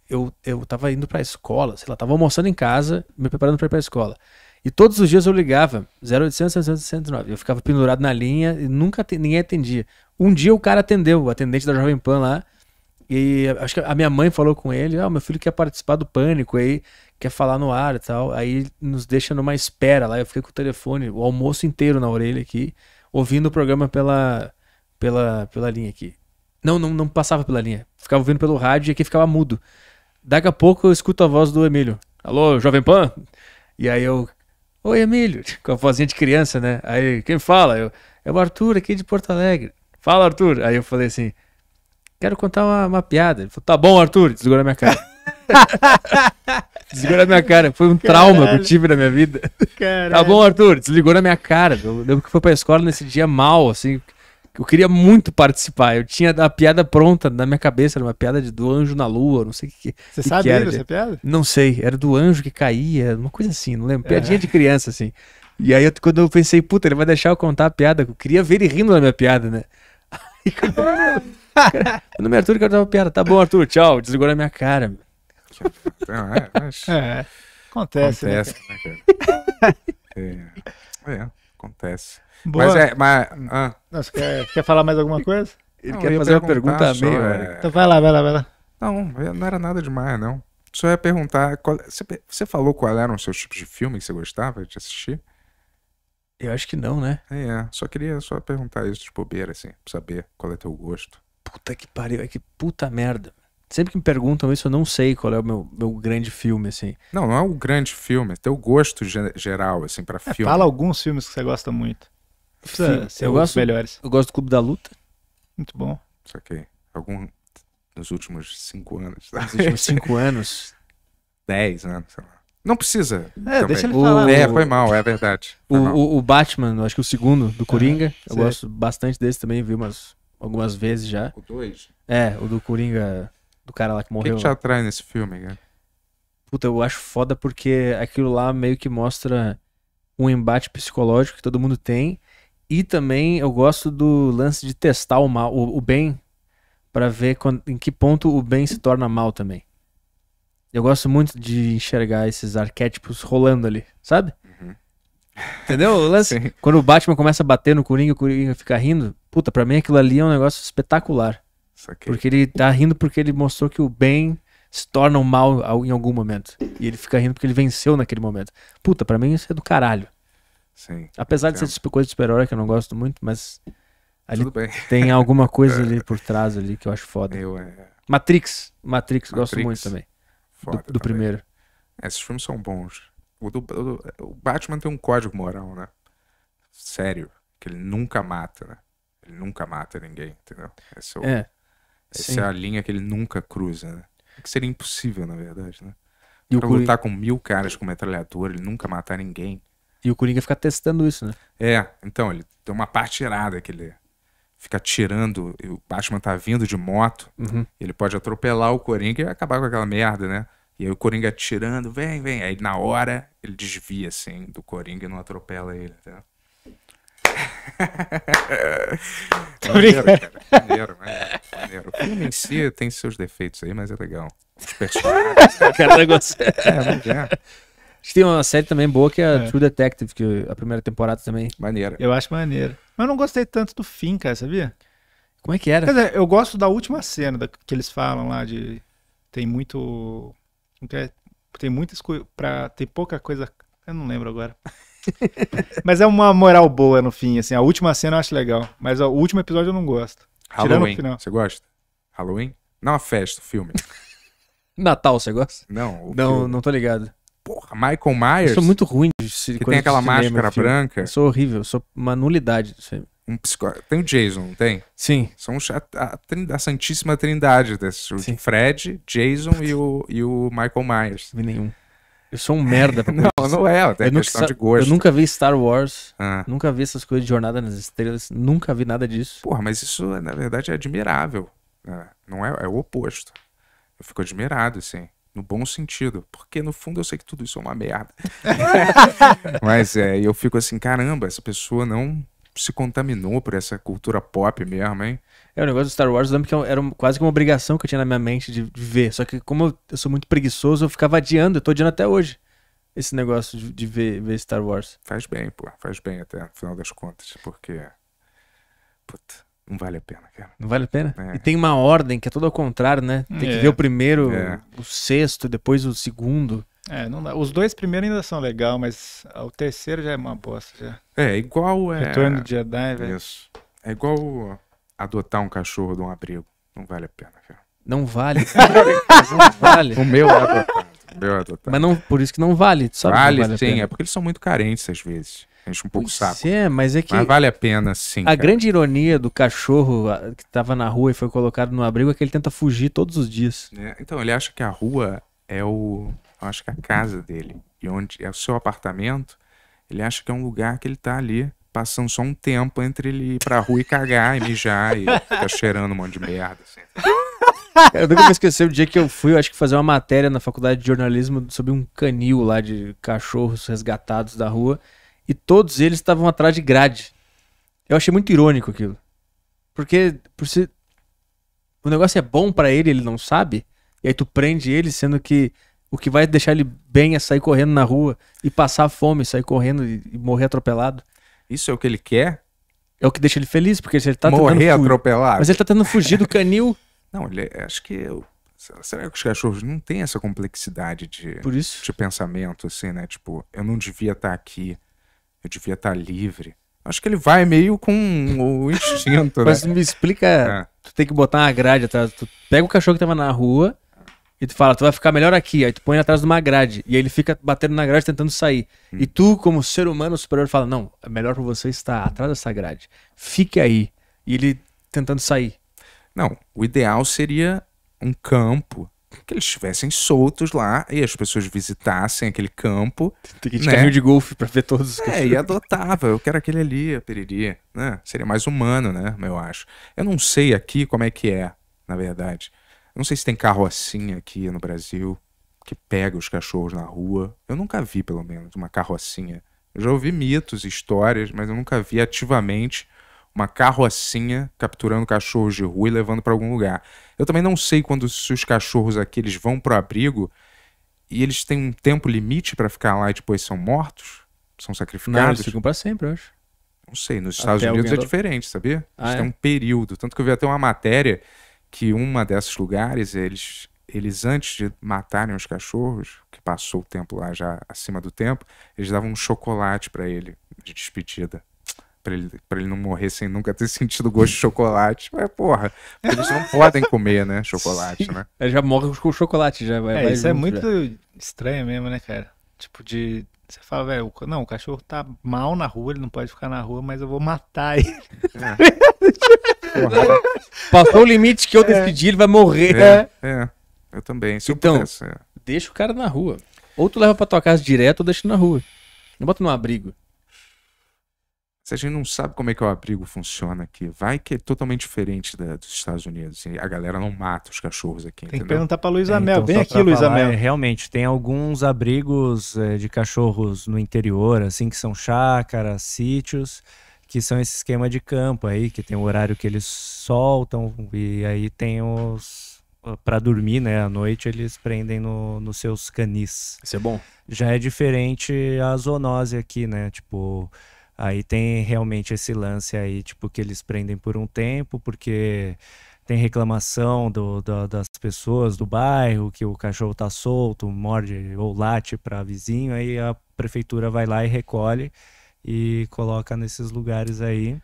[SPEAKER 4] eu, eu tava indo pra escola, sei lá, tava almoçando em casa, me preparando para ir pra escola. E todos os dias eu ligava, 0800, 800, 109. Eu ficava pendurado na linha e nunca ninguém atendia. Um dia o cara atendeu, o atendente da Jovem Pan lá. E acho que a minha mãe falou com ele: Ah, meu filho quer participar do pânico aí, quer falar no ar e tal. Aí nos deixa numa espera lá. Eu fiquei com o telefone, o almoço inteiro na orelha aqui, ouvindo o programa pela, pela, pela linha aqui. Não, não, não passava pela linha. Ficava ouvindo pelo rádio e aqui ficava mudo. Daqui a pouco eu escuto a voz do Emílio. Alô, Jovem Pan? E aí eu. Oi, Emílio. <laughs> Com a vozinha de criança, né? Aí, quem fala? Eu, é o Arthur aqui de Porto Alegre. Fala, Arthur. Aí eu falei assim: quero contar uma, uma piada. Ele falou: tá bom, Arthur, desgura minha cara. <laughs> Desligou na minha cara. Foi um Caralho. trauma que eu tive na minha vida. Caralho. Tá bom, Arthur? Desligou na minha cara. Eu lembro que foi pra escola nesse dia mal, assim. Eu queria muito participar. Eu tinha a piada pronta na minha cabeça, era uma piada de, do anjo na lua, não sei o que. Você que sabe que era, essa piada? Não sei, era do anjo que caía, uma coisa assim, não lembro. É. Piadinha é. de criança, assim. E aí, eu, quando eu pensei, puta, ele vai deixar eu contar a piada. Eu queria ver ele rindo da minha piada, né? <laughs>
[SPEAKER 2] Aí, cara,
[SPEAKER 4] meu Arthur, quero dar uma piada. Tá bom, Arthur, tchau. Desligou na minha cara. é,
[SPEAKER 2] acontece. Acontece, Né, cara?
[SPEAKER 4] É, é,
[SPEAKER 1] acontece. Né, né, é, é, Boa. Mas é. Mas, ah.
[SPEAKER 2] Nossa, quer, quer falar mais alguma coisa?
[SPEAKER 1] Ele não, quer fazer uma pergunta só, meio. É. É. Então vai lá, vai lá, vai lá. Não, não era nada demais, não. Só ia perguntar. Qual... Você falou qual eram o seus tipos de filme que você gostava de assistir? Eu acho que não, né? É, é. Só queria só perguntar isso de bobeira, assim, pra saber qual é teu gosto.
[SPEAKER 4] Puta que pariu, é que puta merda. Sempre que me perguntam isso, eu não sei qual é o meu, meu grande filme, assim.
[SPEAKER 1] Não, não é o grande filme, é teu gosto geral, assim, pra é, filme. Fala
[SPEAKER 2] alguns filmes que você gosta muito. Precisa ser eu gosto,
[SPEAKER 1] melhores. Eu gosto do Clube da Luta. Muito bom. que Algum. Nos últimos cinco anos. Tá? <laughs> Nos últimos cinco anos. Dez anos, sei lá. Não precisa. É, também. deixa ele falar. É, o, é, foi mal, é verdade.
[SPEAKER 4] O, o, o, Batman, acho que o segundo, do ah, Coringa. É, eu gosto bastante desse também, vi umas, algumas vezes já. O dois? É, o do Coringa, do cara lá que morreu. O que, que te atrai nesse filme, cara? Puta, eu acho foda porque aquilo lá meio que mostra um embate psicológico que todo mundo tem e também eu gosto do lance de testar o mal, o, o bem, para ver quando, em que ponto o bem se torna mal também. Eu gosto muito de enxergar esses arquétipos rolando ali, sabe? Uhum. Entendeu? O lance, <laughs> quando o Batman começa a bater no Coringa, o Coringa fica rindo. Puta, pra mim aquilo ali é um negócio espetacular. Porque ele tá rindo porque ele mostrou que o bem se torna um mal em algum momento. E ele fica rindo porque ele venceu naquele momento. Puta, pra mim isso é do caralho. Sim. Apesar de ser tipo coisa de super-herói que eu não gosto muito, mas. Ali tem alguma <laughs> coisa ali por trás ali que eu acho foda. Eu, é... Matrix. Matrix, Matrix. gosto muito também. Foda do, do também. primeiro.
[SPEAKER 1] esses filmes são bons. O, do, o, o, Batman tem um código moral, né? Sério. Que ele nunca mata, né? Ele nunca mata ninguém, entendeu? Esse é, o, é essa sim. é a linha que ele nunca cruza, né? Que seria impossível, na
[SPEAKER 4] verdade, né? Pra e pra lutar
[SPEAKER 1] com mil caras com metralhador, ele nunca matar ninguém.
[SPEAKER 4] E o Coringa fica testando isso, né?
[SPEAKER 1] É, então, ele tem uma parte irada que ele fica tirando. O Batman tá vindo de moto, uhum. ele pode atropelar o Coringa e acabar com aquela merda, né? E aí o Coringa tirando, vem, vem. Aí na hora ele desvia, assim, do Coringa e não atropela ele, entendeu? <laughs> É maneiro, cara. Maneiro, né? maneiro. O filme em si tem seus defeitos aí, mas é legal. Os personagens. Cara, <laughs> negócio. É, é.
[SPEAKER 4] Acho que tem uma série também boa que é, é. True Detective, que a primeira temporada também. Maneira. Eu acho maneiro.
[SPEAKER 2] Mas eu não gostei tanto do fim, cara, sabia? Como é que era? Quer dizer, eu gosto da última cena da, que eles falam lá de. Tem muito. É? Tem muita escuro. tem pouca coisa. Eu não lembro agora. <laughs> Mas é uma moral boa no fim, assim. A última cena eu acho legal. Mas ó, o último episódio eu não gosto.
[SPEAKER 1] Halloween. Você gosta? Halloween? Não a festa, o filme.
[SPEAKER 4] <laughs> Natal, você gosta? Não. não, filme. não tô ligado porra, Michael Myers. Eu sou muito ruim de Que tem aquela máscara branca. Eu sou horrível, eu sou uma nulidade. Um Tem o Jason, não tem? Sim.
[SPEAKER 1] São a, a, a Santíssima Trindade desses. O Sim. Fred, Jason e o, e o
[SPEAKER 4] Michael Myers. Não vi nenhum. Eu sou um merda pra <laughs> Não, não é, até eu questão nunca, de gosto. Eu nunca vi Star Wars, ah. nunca vi essas coisas de Jornada nas Estrelas, nunca vi nada disso. Porra, mas isso, na
[SPEAKER 1] verdade, é admirável. É, não é, é o oposto. Eu fico admirado, assim. No bom sentido, porque no fundo eu sei que tudo isso é uma merda. <laughs> Mas é, eu fico assim, caramba, essa pessoa não se contaminou por essa cultura pop mesmo, hein?
[SPEAKER 4] É, o negócio do Star Wars, eu lembro que era quase que uma obrigação que eu tinha na minha mente de ver. Só que como eu sou muito preguiçoso, eu ficava adiando, eu tô adiando até hoje esse negócio de, de ver, ver Star Wars. Faz bem, pô, faz bem até, no final das contas, porque... Puta não vale a pena, cara. Não vale a pena? É. E tem uma ordem que é tudo ao contrário, né? Tem é. que ver o primeiro, é. o sexto, depois o segundo.
[SPEAKER 2] É, não dá. Os dois primeiros ainda são legal, mas o terceiro já é uma bosta.
[SPEAKER 1] Já. É, igual é. Retorno de Jedi, velho. Isso. É igual adotar um cachorro de um abrigo. Não vale a pena, cara. Não vale. <laughs> não vale. O meu é adotado. Meu é adotado. Mas não, por isso que não vale. Sabe vale, não vale sim. É porque eles são muito carentes às vezes enche um pouco o saco. É, mas é que. Mas vale a pena, sim. A cara. grande
[SPEAKER 4] ironia do cachorro ah, que tava na rua e foi colocado no abrigo é que ele tenta fugir todos os dias. É, então, ele acha que a rua
[SPEAKER 1] é o. Eu acho que é a casa dele. E onde é o seu apartamento, ele acha que é um lugar que ele tá ali passando só um tempo entre ele ir pra rua e cagar e mijar e <laughs> ficar cheirando um monte de merda. Assim.
[SPEAKER 4] Eu nunca me esqueci o dia que eu fui, eu acho que fazer uma matéria na faculdade de jornalismo sobre um canil lá de cachorros resgatados da rua e todos eles estavam atrás de grade. Eu achei muito irônico aquilo. Porque por se... o negócio é bom para ele, ele não sabe, e aí tu prende ele, sendo que o que vai deixar ele bem é sair correndo na rua e passar fome, sair correndo e, morrer atropelado. Isso é o que ele quer? É o que deixa ele feliz, porque ele tá morrer tentando atropelado. Mas
[SPEAKER 1] ele tá tendo fugido do <laughs> canil. não, ele, é, acho que eu... Será que os cachorros não têm essa complexidade de, Por isso? de pensamento, assim, né? Tipo, eu não devia estar tá aqui. Eu devia estar tá livre.
[SPEAKER 4] Acho que ele vai meio com o <laughs> instinto, né? Mas me explica. É. Tu tem que botar uma grade atrás. Tu pega o cachorro que tava na rua e tu fala, tu vai ficar melhor aqui. Aí tu põe atrás de uma grade. E aí ele fica batendo na grade tentando sair. Hum. E tu, como ser humano superior, fala: Não, é melhor pra você estar atrás dessa grade. Fique aí. E ele tentando sair. Não, o ideal seria um campo que eles estivessem soltos
[SPEAKER 1] lá e as pessoas visitassem aquele campo. Tem que ir né? caminho de golfe pra ver todos os cachorros. É, e adotava. Eu quero aquele ali, a periri. Né? Seria mais humano, né? Eu acho. Eu não sei aqui como é que é, na verdade. não sei se tem carro assim aqui no Brasil que pega os cachorros na rua. Eu nunca vi, pelo menos, uma carrocinha. Eu já ouvi mitos, histórias, mas eu nunca vi ativamente uma carrocinha capturando cachorros de rua e levando para algum lugar. Eu também não sei quando se os cachorros aqui eles vão para o abrigo e eles têm um tempo limite para ficar lá e depois são mortos, são sacrificados. Não, eles ficam para sempre, eu acho. Não sei, nos Estados até Unidos é do... diferente, sabia? Ah, eles é? um período. Tanto que eu vi até uma matéria que uma desses lugares, eles, eles antes de matarem os cachorros, que passou o tempo lá já acima do tempo, eles davam um chocolate para ele de despedida para ele, pra ele não morrer sem nunca ter <laughs> sentido gosto de chocolate. Mas, porra, eles não podem comer, né? <laughs> Chocolate, Sim. né?
[SPEAKER 4] Ele já morre com chocolate, já vai. É, vai isso é junto, é muito já.
[SPEAKER 2] estranho mesmo, né, cara? Tipo, de. Você fala, velho, não, o cachorro tá mal na rua, ele não pode ficar na rua, mas eu vou matar ele. É.
[SPEAKER 1] <laughs>
[SPEAKER 4] Passou o limite que eu é. decidi, é. ele vai morrer. É, é. é. eu também. Se então, pudesse, deixa o cara na rua. Ou tu leva pra tua casa direto ou deixa na rua. Não bota no abrigo
[SPEAKER 1] se a gente não sabe como é que o abrigo funciona aqui, vai que é totalmente diferente da, dos Estados Unidos. A galera não mata os cachorros aqui. Tem entendeu? que
[SPEAKER 2] perguntar para Luísa é, Mel. Então, Vem aqui, Luísa
[SPEAKER 3] Mel. É, realmente, tem alguns abrigos é, de cachorros no interior, assim, que são chácaras, sítios, que são esse esquema de campo aí, que tem o horário que eles soltam e aí tem os, para dormir, né? À noite eles prendem no, nos seus canis. Isso é bom. Já é diferente a zoonose aqui, né? Tipo, Aí tem realmente esse lance aí, tipo, que eles prendem por um tempo, porque tem reclamação do, do, das pessoas do bairro, que o cachorro tá solto, morde ou late para vizinho, aí a prefeitura vai lá e recolhe e coloca nesses lugares aí.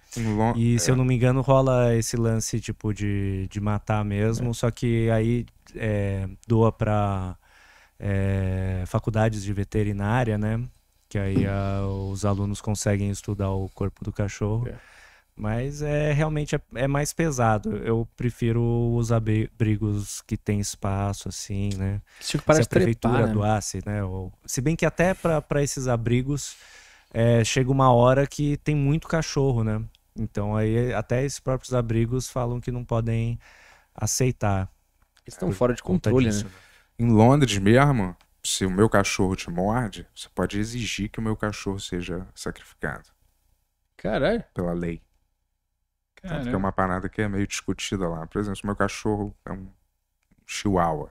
[SPEAKER 3] E se eu é. não me engano, rola esse lance, tipo, de, de matar mesmo, é. só que aí é, doa para é, faculdades de veterinária, né? que aí a, ah, os alunos conseguem estudar o corpo do cachorro. É. Mas é realmente é, é, mais pesado. Eu prefiro os abrigos que tem espaço, assim, né? Tipo, parece Se a prefeitura do né? doasse, né? Ou, se bem que até para esses abrigos é, chega uma hora que tem muito cachorro, né? Então aí até esses próprios abrigos falam que não podem aceitar. Eles estão fora de
[SPEAKER 1] controle, disso, né? né? Em Londres mesmo, se o meu cachorro te morde, você pode exigir que o meu cachorro seja sacrificado. Caralho. Pela lei. Caralho. Tanto que é uma parada que é meio discutida lá. Por exemplo, se o meu cachorro é um chihuahua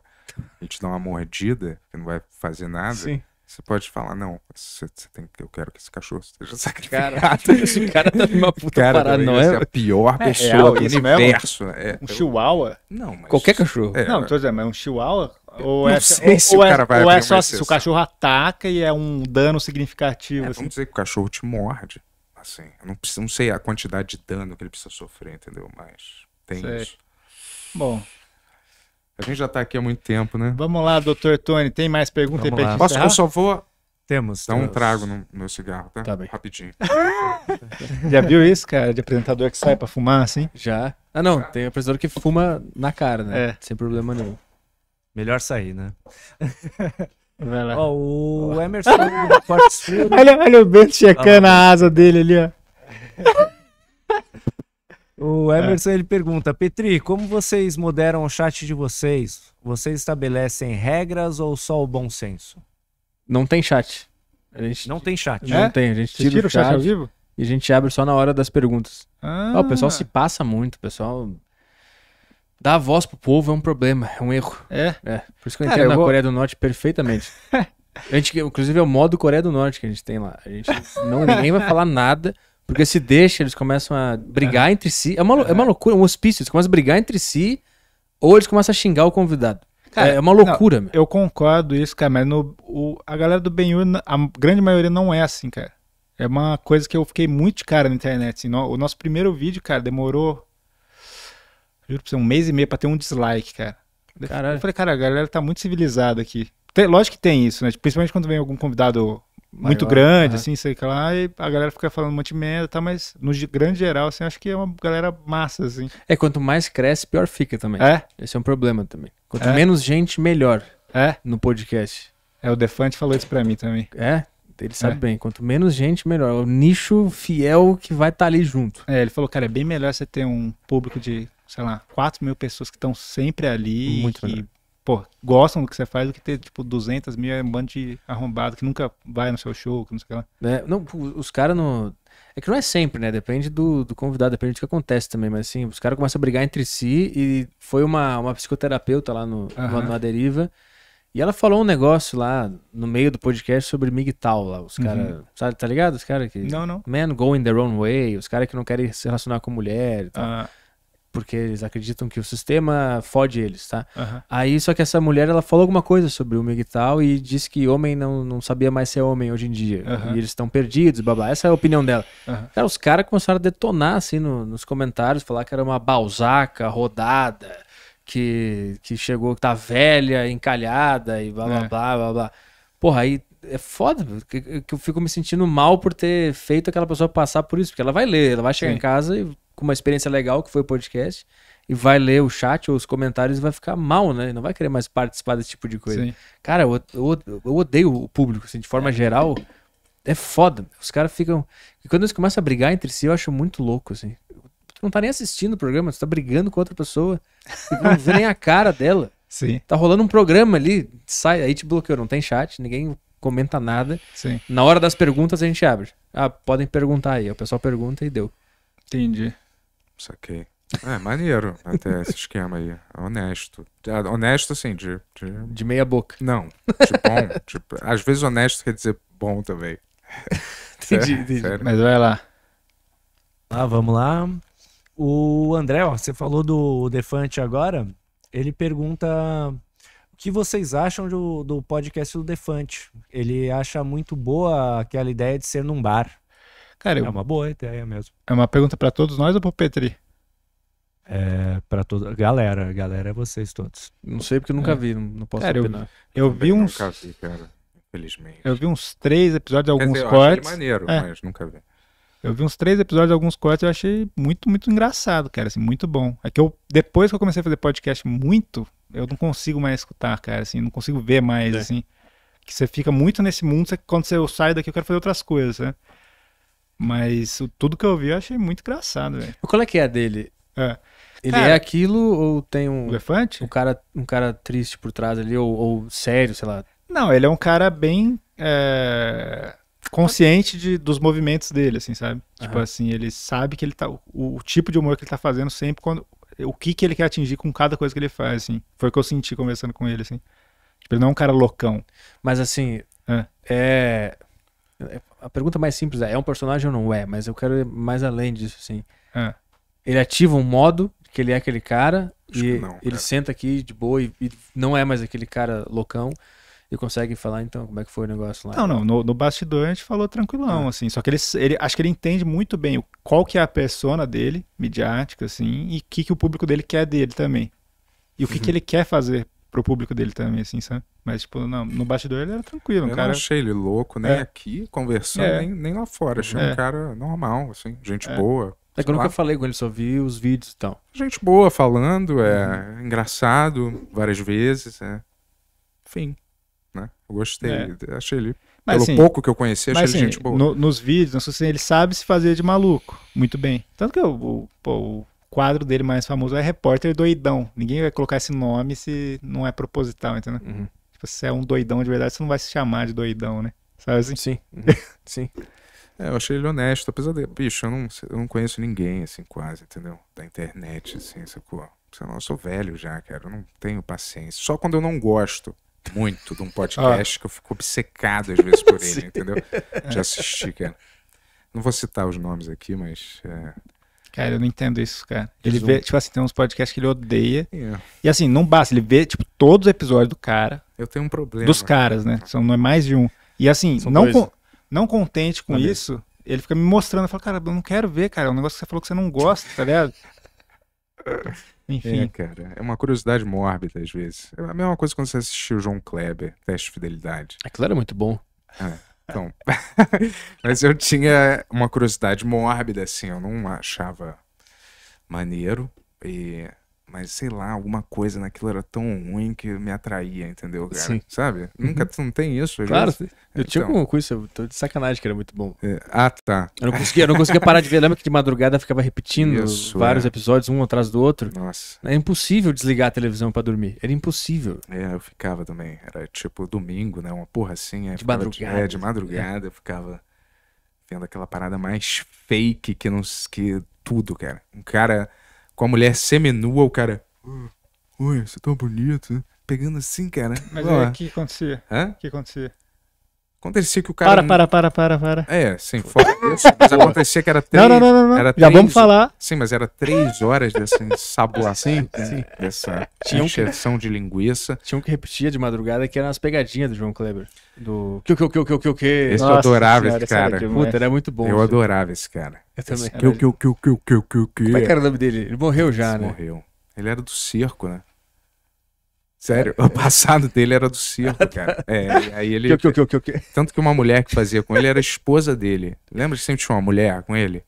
[SPEAKER 1] e te dá uma mordida, que não vai fazer nada. Sim. Você pode falar, não, você, você tem, eu quero que esse cachorro seja <laughs> sacrificado. Cara, esse cara tá numa puta
[SPEAKER 4] cara, paranoia. é a pior é pessoa é, é, do universo.
[SPEAKER 2] É, um eu... chihuahua? Não, mas...
[SPEAKER 4] Qualquer cachorro. É, não,
[SPEAKER 2] tô dizendo, mas um chihuahua ou é, sei se ou o é cara é, vai ou é só se o cachorro ataca e é um dano significativo. É, assim. Vamos dizer
[SPEAKER 1] que o cachorro te morde. Assim, eu não, preciso, não sei a quantidade de dano que ele precisa sofrer, entendeu? Mas tem sei. isso. Bom. A gente já está aqui há muito tempo, né? Vamos lá, doutor Tony. Tem mais perguntas
[SPEAKER 2] Vamos aí pra Posso, eu só
[SPEAKER 3] vou temos. Dá um trago
[SPEAKER 1] no meu cigarro, tá? Tá bem. Rapidinho.
[SPEAKER 2] <laughs> Já viu
[SPEAKER 4] isso, cara? De apresentador que sai pra fumar, assim? Já. Ah, não. Tem apresentador que fuma na cara, né? É. Sem problema nenhum. Melhor sair, né?
[SPEAKER 3] Vai lá. Ó, o Emerson Cortes Frio. <laughs> Olha, olha o Bento tá checando a
[SPEAKER 2] asa dele ali, ó.
[SPEAKER 3] O Emerson é. ele pergunta: Petri, como vocês moderam o chat de vocês? Vocês estabelecem regras ou
[SPEAKER 4] só o bom senso? Não tem chat. Gente... Não tem chat. Não é? tem. A gente tira, tira o chat, chat, ao vivo? E a gente abre só na hora das perguntas. Ah. o pessoal se passa muito, o pessoal Dar voz pro povo é um problema, é um erro. É? é. Por isso que eu entendo Cara, eu na vou... Coreia do Norte perfeitamente. <laughs> a gente, inclusive, é o modo Coreia do Norte que a gente tem lá. A gente não, ninguém vai falar nada, porque se deixa, eles começam a brigar é. entre si. É uma, é uma é. loucura, é um hospício. Eles começam a brigar entre si, ou eles começam a xingar o convidado. Cara, é uma loucura, não, meu.
[SPEAKER 2] Eu concordo isso, cara, mas no, o, a galera do Ben a grande maioria não é assim, cara. É uma coisa que eu fiquei muito cara na internet. Assim, no, o nosso primeiro vídeo, cara, demorou Juro pra você, um mês e meio pra ter um dislike, cara. Caralho. Eu falei, cara, a galera tá muito civilizada aqui. Tem, lógico que tem isso, né? Tipo, principalmente quando vem algum convidado muito Maior, grande, uhum. assim, sei lá, e a galera fica falando um monte de merda, tá, mas no grande geral, assim, acho que é uma galera massa, assim.
[SPEAKER 4] É, quanto mais cresce, pior fica também. É. Esse é um problema também. Quanto é. menos gente, melhor. É. No podcast. É, o Defante falou isso pra mim também. É? Ele sabe é. bem, quanto menos gente, melhor. É o
[SPEAKER 2] nicho fiel que vai estar tá ali junto. É, ele falou, cara, é bem melhor você ter um público de sei lá, 4 mil pessoas que estão sempre ali. Muito e, pô, gostam do que você faz do que ter, tipo, 200 mil é um bando de arrombado que nunca vai no seu show, que não sei o que
[SPEAKER 4] lá. É, não, os caras não... É que não é sempre, né? Depende do, do convidado, depende do que acontece também. Mas assim, os caras começam a brigar entre si e foi uma, uma psicoterapeuta lá no, uhum. no, no e ela falou um negócio lá no meio do podcast sobre MGTOW lá. Os caras, uhum. sabe, tá ligado? Os caras que... Não, não. Men going their own way, os caras que não querem se relacionar com mulher e tal. Uhum porque eles acreditam que o sistema fode eles, tá? Uhum. Aí só que essa mulher ela falou alguma coisa sobre o Miguel e disse que homem não, não sabia mais ser homem hoje em dia uhum. e eles estão perdidos, blá blá. Essa é a opinião dela. Uhum. Cara, os caras começaram a detonar assim no, nos comentários, falar que era uma balzaca rodada, que, que chegou que tá velha, encalhada e blá blá é. blá blá blá. Porra, aí é foda, que, que eu fico me sentindo mal por ter feito aquela pessoa passar por isso, porque ela vai ler, ela vai chegar Sim. em casa e com uma experiência legal, que foi o podcast, e vai ler o chat ou os comentários e vai ficar mal, né? Não vai querer mais participar desse tipo de coisa. Sim. Cara, eu, eu, eu, odeio o público, assim, de forma é. geral. É foda. Os caras ficam. E quando eles começam a brigar entre si, eu acho muito louco, assim. Tu não tá nem assistindo o programa, tu tá brigando com outra pessoa. Tu não vê nem a cara dela. <laughs> Sim. Tá rolando um programa ali, sai, aí te bloqueou, não tem chat, ninguém comenta nada. Sim. Na hora das perguntas a gente abre. Ah, podem perguntar aí. O pessoal pergunta e deu. Entendi. Saquei. É, maneiro
[SPEAKER 1] até esse esquema aí. Honesto. Ah, honesto, assim, de, de. De, meia boca. Não, de bom. Tipo, às vezes honesto quer dizer bom também. <laughs> entendi, entendi. Sério.
[SPEAKER 3] Mas vai lá. Lá, ah, vamos lá. O André, ó, você falou do Defante agora. Ele pergunta o que vocês acham do, do podcast do Defante. Ele acha muito boa aquela ideia de ser num bar. Cara, eu... é uma boa ideia mesmo.
[SPEAKER 2] É uma pergunta para todos nós ou pro Petri? É,
[SPEAKER 3] para toda galera, galera é vocês todos. Não sei porque nunca é. vi, não posso cara, opinar. Eu, eu vi uns
[SPEAKER 1] nunca vi, cara. Infelizmente.
[SPEAKER 3] Eu vi uns três episódios,
[SPEAKER 1] alguns dizer, cortes. Eu maneiro, é. mas nunca vi.
[SPEAKER 2] Eu vi uns três episódios, alguns cortes, eu achei muito, muito engraçado, cara, assim, muito bom. É que eu, depois que eu comecei a fazer podcast muito, eu não consigo mais escutar, cara, assim, não consigo ver mais, é. assim. Que você fica muito nesse mundo, você, quando você, sai daqui eu quero fazer outras coisas, né?
[SPEAKER 4] Mas o, tudo que eu vi eu achei muito engraçado, velho. Qual é que é a dele? É. Ele é, é aquilo ou tem um. Elefante? Um cara, um cara triste por trás ali, ou, ou sério, sei lá.
[SPEAKER 2] Não, ele é um cara bem. É, consciente de, dos movimentos dele, assim, sabe? Uhum. Tipo assim, ele sabe que ele tá. O, o, tipo de humor que ele tá fazendo sempre quando. O que que ele quer atingir com cada coisa que ele faz, assim. Foi o que eu senti conversando com ele, assim. Tipo, ele não é um cara loucão.
[SPEAKER 4] Mas assim. É. é a pergunta mais simples é: é um personagem ou não é? Mas eu quero ir mais além disso, assim. É. Ele ativa um modo que ele é aquele cara Acho e não, ele senta aqui de boa e, e, não é mais aquele cara loucão. E consegue falar, então, como é que foi o negócio lá? Não,
[SPEAKER 2] não. No, no bastidor a gente falou tranquilão, é. assim. Só que ele, ele, acho que ele entende muito bem qual que é a persona dele, midiática, assim, e o que, que o público dele quer dele também. E o que, uhum. que ele quer fazer pro público dele também, assim, sabe? Mas, tipo, no, no bastidor ele era tranquilo. Um eu cara... não achei ele louco, nem é. aqui, conversando, é. nem, nem lá fora. Achei é. um cara
[SPEAKER 1] normal, assim, gente é. boa. É que eu nunca falei com ele, só vi os vídeos e tal. Gente boa falando, é uhum. engraçado várias vezes, é. Enfim, né? Eu gostei, é. achei ele mas, Pelo assim, pouco que eu conheci, achei mas, assim, gente boa. No,
[SPEAKER 2] nos vídeos, se ele sabe se fazer de maluco. Muito bem. Tanto que eu, o, o, quadro dele mais famoso é Repórter Doidão. Ninguém vai colocar esse nome se não é proposital, entendeu? Uhum. Tipo, se é um doidão de verdade, você não vai se chamar de doidão, né? Sabe assim? Sim, uhum. <laughs> sim.
[SPEAKER 1] É, eu achei ele honesto, apesar de. Bicho, eu não, eu não conheço ninguém, assim, quase, entendeu? Da internet, assim, sacou? Eu sou velho já, cara. Eu não tenho paciência. Só quando eu não gosto muito de um <laughs> podcast ah. que eu fico obcecado às vezes por <laughs> ele, entendeu? De assistir, cara. Não vou citar os nomes aqui, mas. É...
[SPEAKER 2] Cara, eu não entendo isso, cara. Ele vê, tipo assim, tem uns podcasts que ele odeia. Yeah. E assim, não basta, ele vê, tipo, todos os episódios do cara. Eu tenho um problema. Dos caras, né? São, não é mais de um. E assim, não, não contente com Também. isso, ele fica me mostrando. Eu falo, cara, eu não quero ver, cara. É um negócio que você falou que você não gosta, tá ligado? <laughs>
[SPEAKER 1] Enfim. É, cara, é uma curiosidade mórbida às vezes. É a mesma coisa quando você assistiu o João Kleber, Teste de Fidelidade. Aquilo era muito bom. É. Então, <laughs> mas eu tinha uma curiosidade mórbida, assim, eu não achava maneiro. E mas sei lá, alguma coisa naquilo era tão ruim que me atraía, entendeu, cara? Sim. Sabe? Uhum. Nunca tu não tem isso. Claro, eu então... tinha alguma
[SPEAKER 4] coisa, eu tô de sacanagem que era muito bom. É, ah, tá. Eu não, conseguia, eu não conseguia parar de ver. Lembra que de madrugada eu ficava repetindo isso, vários é. episódios, um atrás do outro? Nossa. Era é impossível desligar a televisão para dormir. Era impossível. É, eu ficava também. Era tipo
[SPEAKER 1] domingo, né? Uma porra assim. É, de madrugada. De, é, de madrugada eu ficava vendo aquela parada mais fake que, nos que tudo, cara. Um cara com a mulher seminua, o cara. Oi, hum. você é tão bonito, né? Pegando assim, cara. Mas o que
[SPEAKER 2] acontecia? O que acontecia?
[SPEAKER 1] Acontecia que o cara. Para, para, para, para, para. É, sem fora Mas acontecia que era três. Não, não, não, não. Era Já vamos falar. Sim, mas era três horas dessa <laughs> ensaboação.
[SPEAKER 4] Sim, sim. Dessa
[SPEAKER 1] Tinham injeção que... de linguiça.
[SPEAKER 4] Tinham que repetia de madrugada que eram as pegadinhas do João Kleber. Do. Que, que, que, que, que, que. Esse Nossa, eu adorava senhora, esse cara. Puta, era muito bom. Eu adorava esse cara.
[SPEAKER 1] É Eu também. Que, é que, que, que, que, que, que. Como é que era o nome
[SPEAKER 4] dele? Ele morreu já, né? Morreu.
[SPEAKER 1] Ele era do circo, né? Sério, o <laughs> passado dele era do circo, cara. É, aí ele. Que, que, que, que, que. Tanto que uma mulher que fazia com ele era esposa dele. Lembra que sempre tinha uma mulher com ele?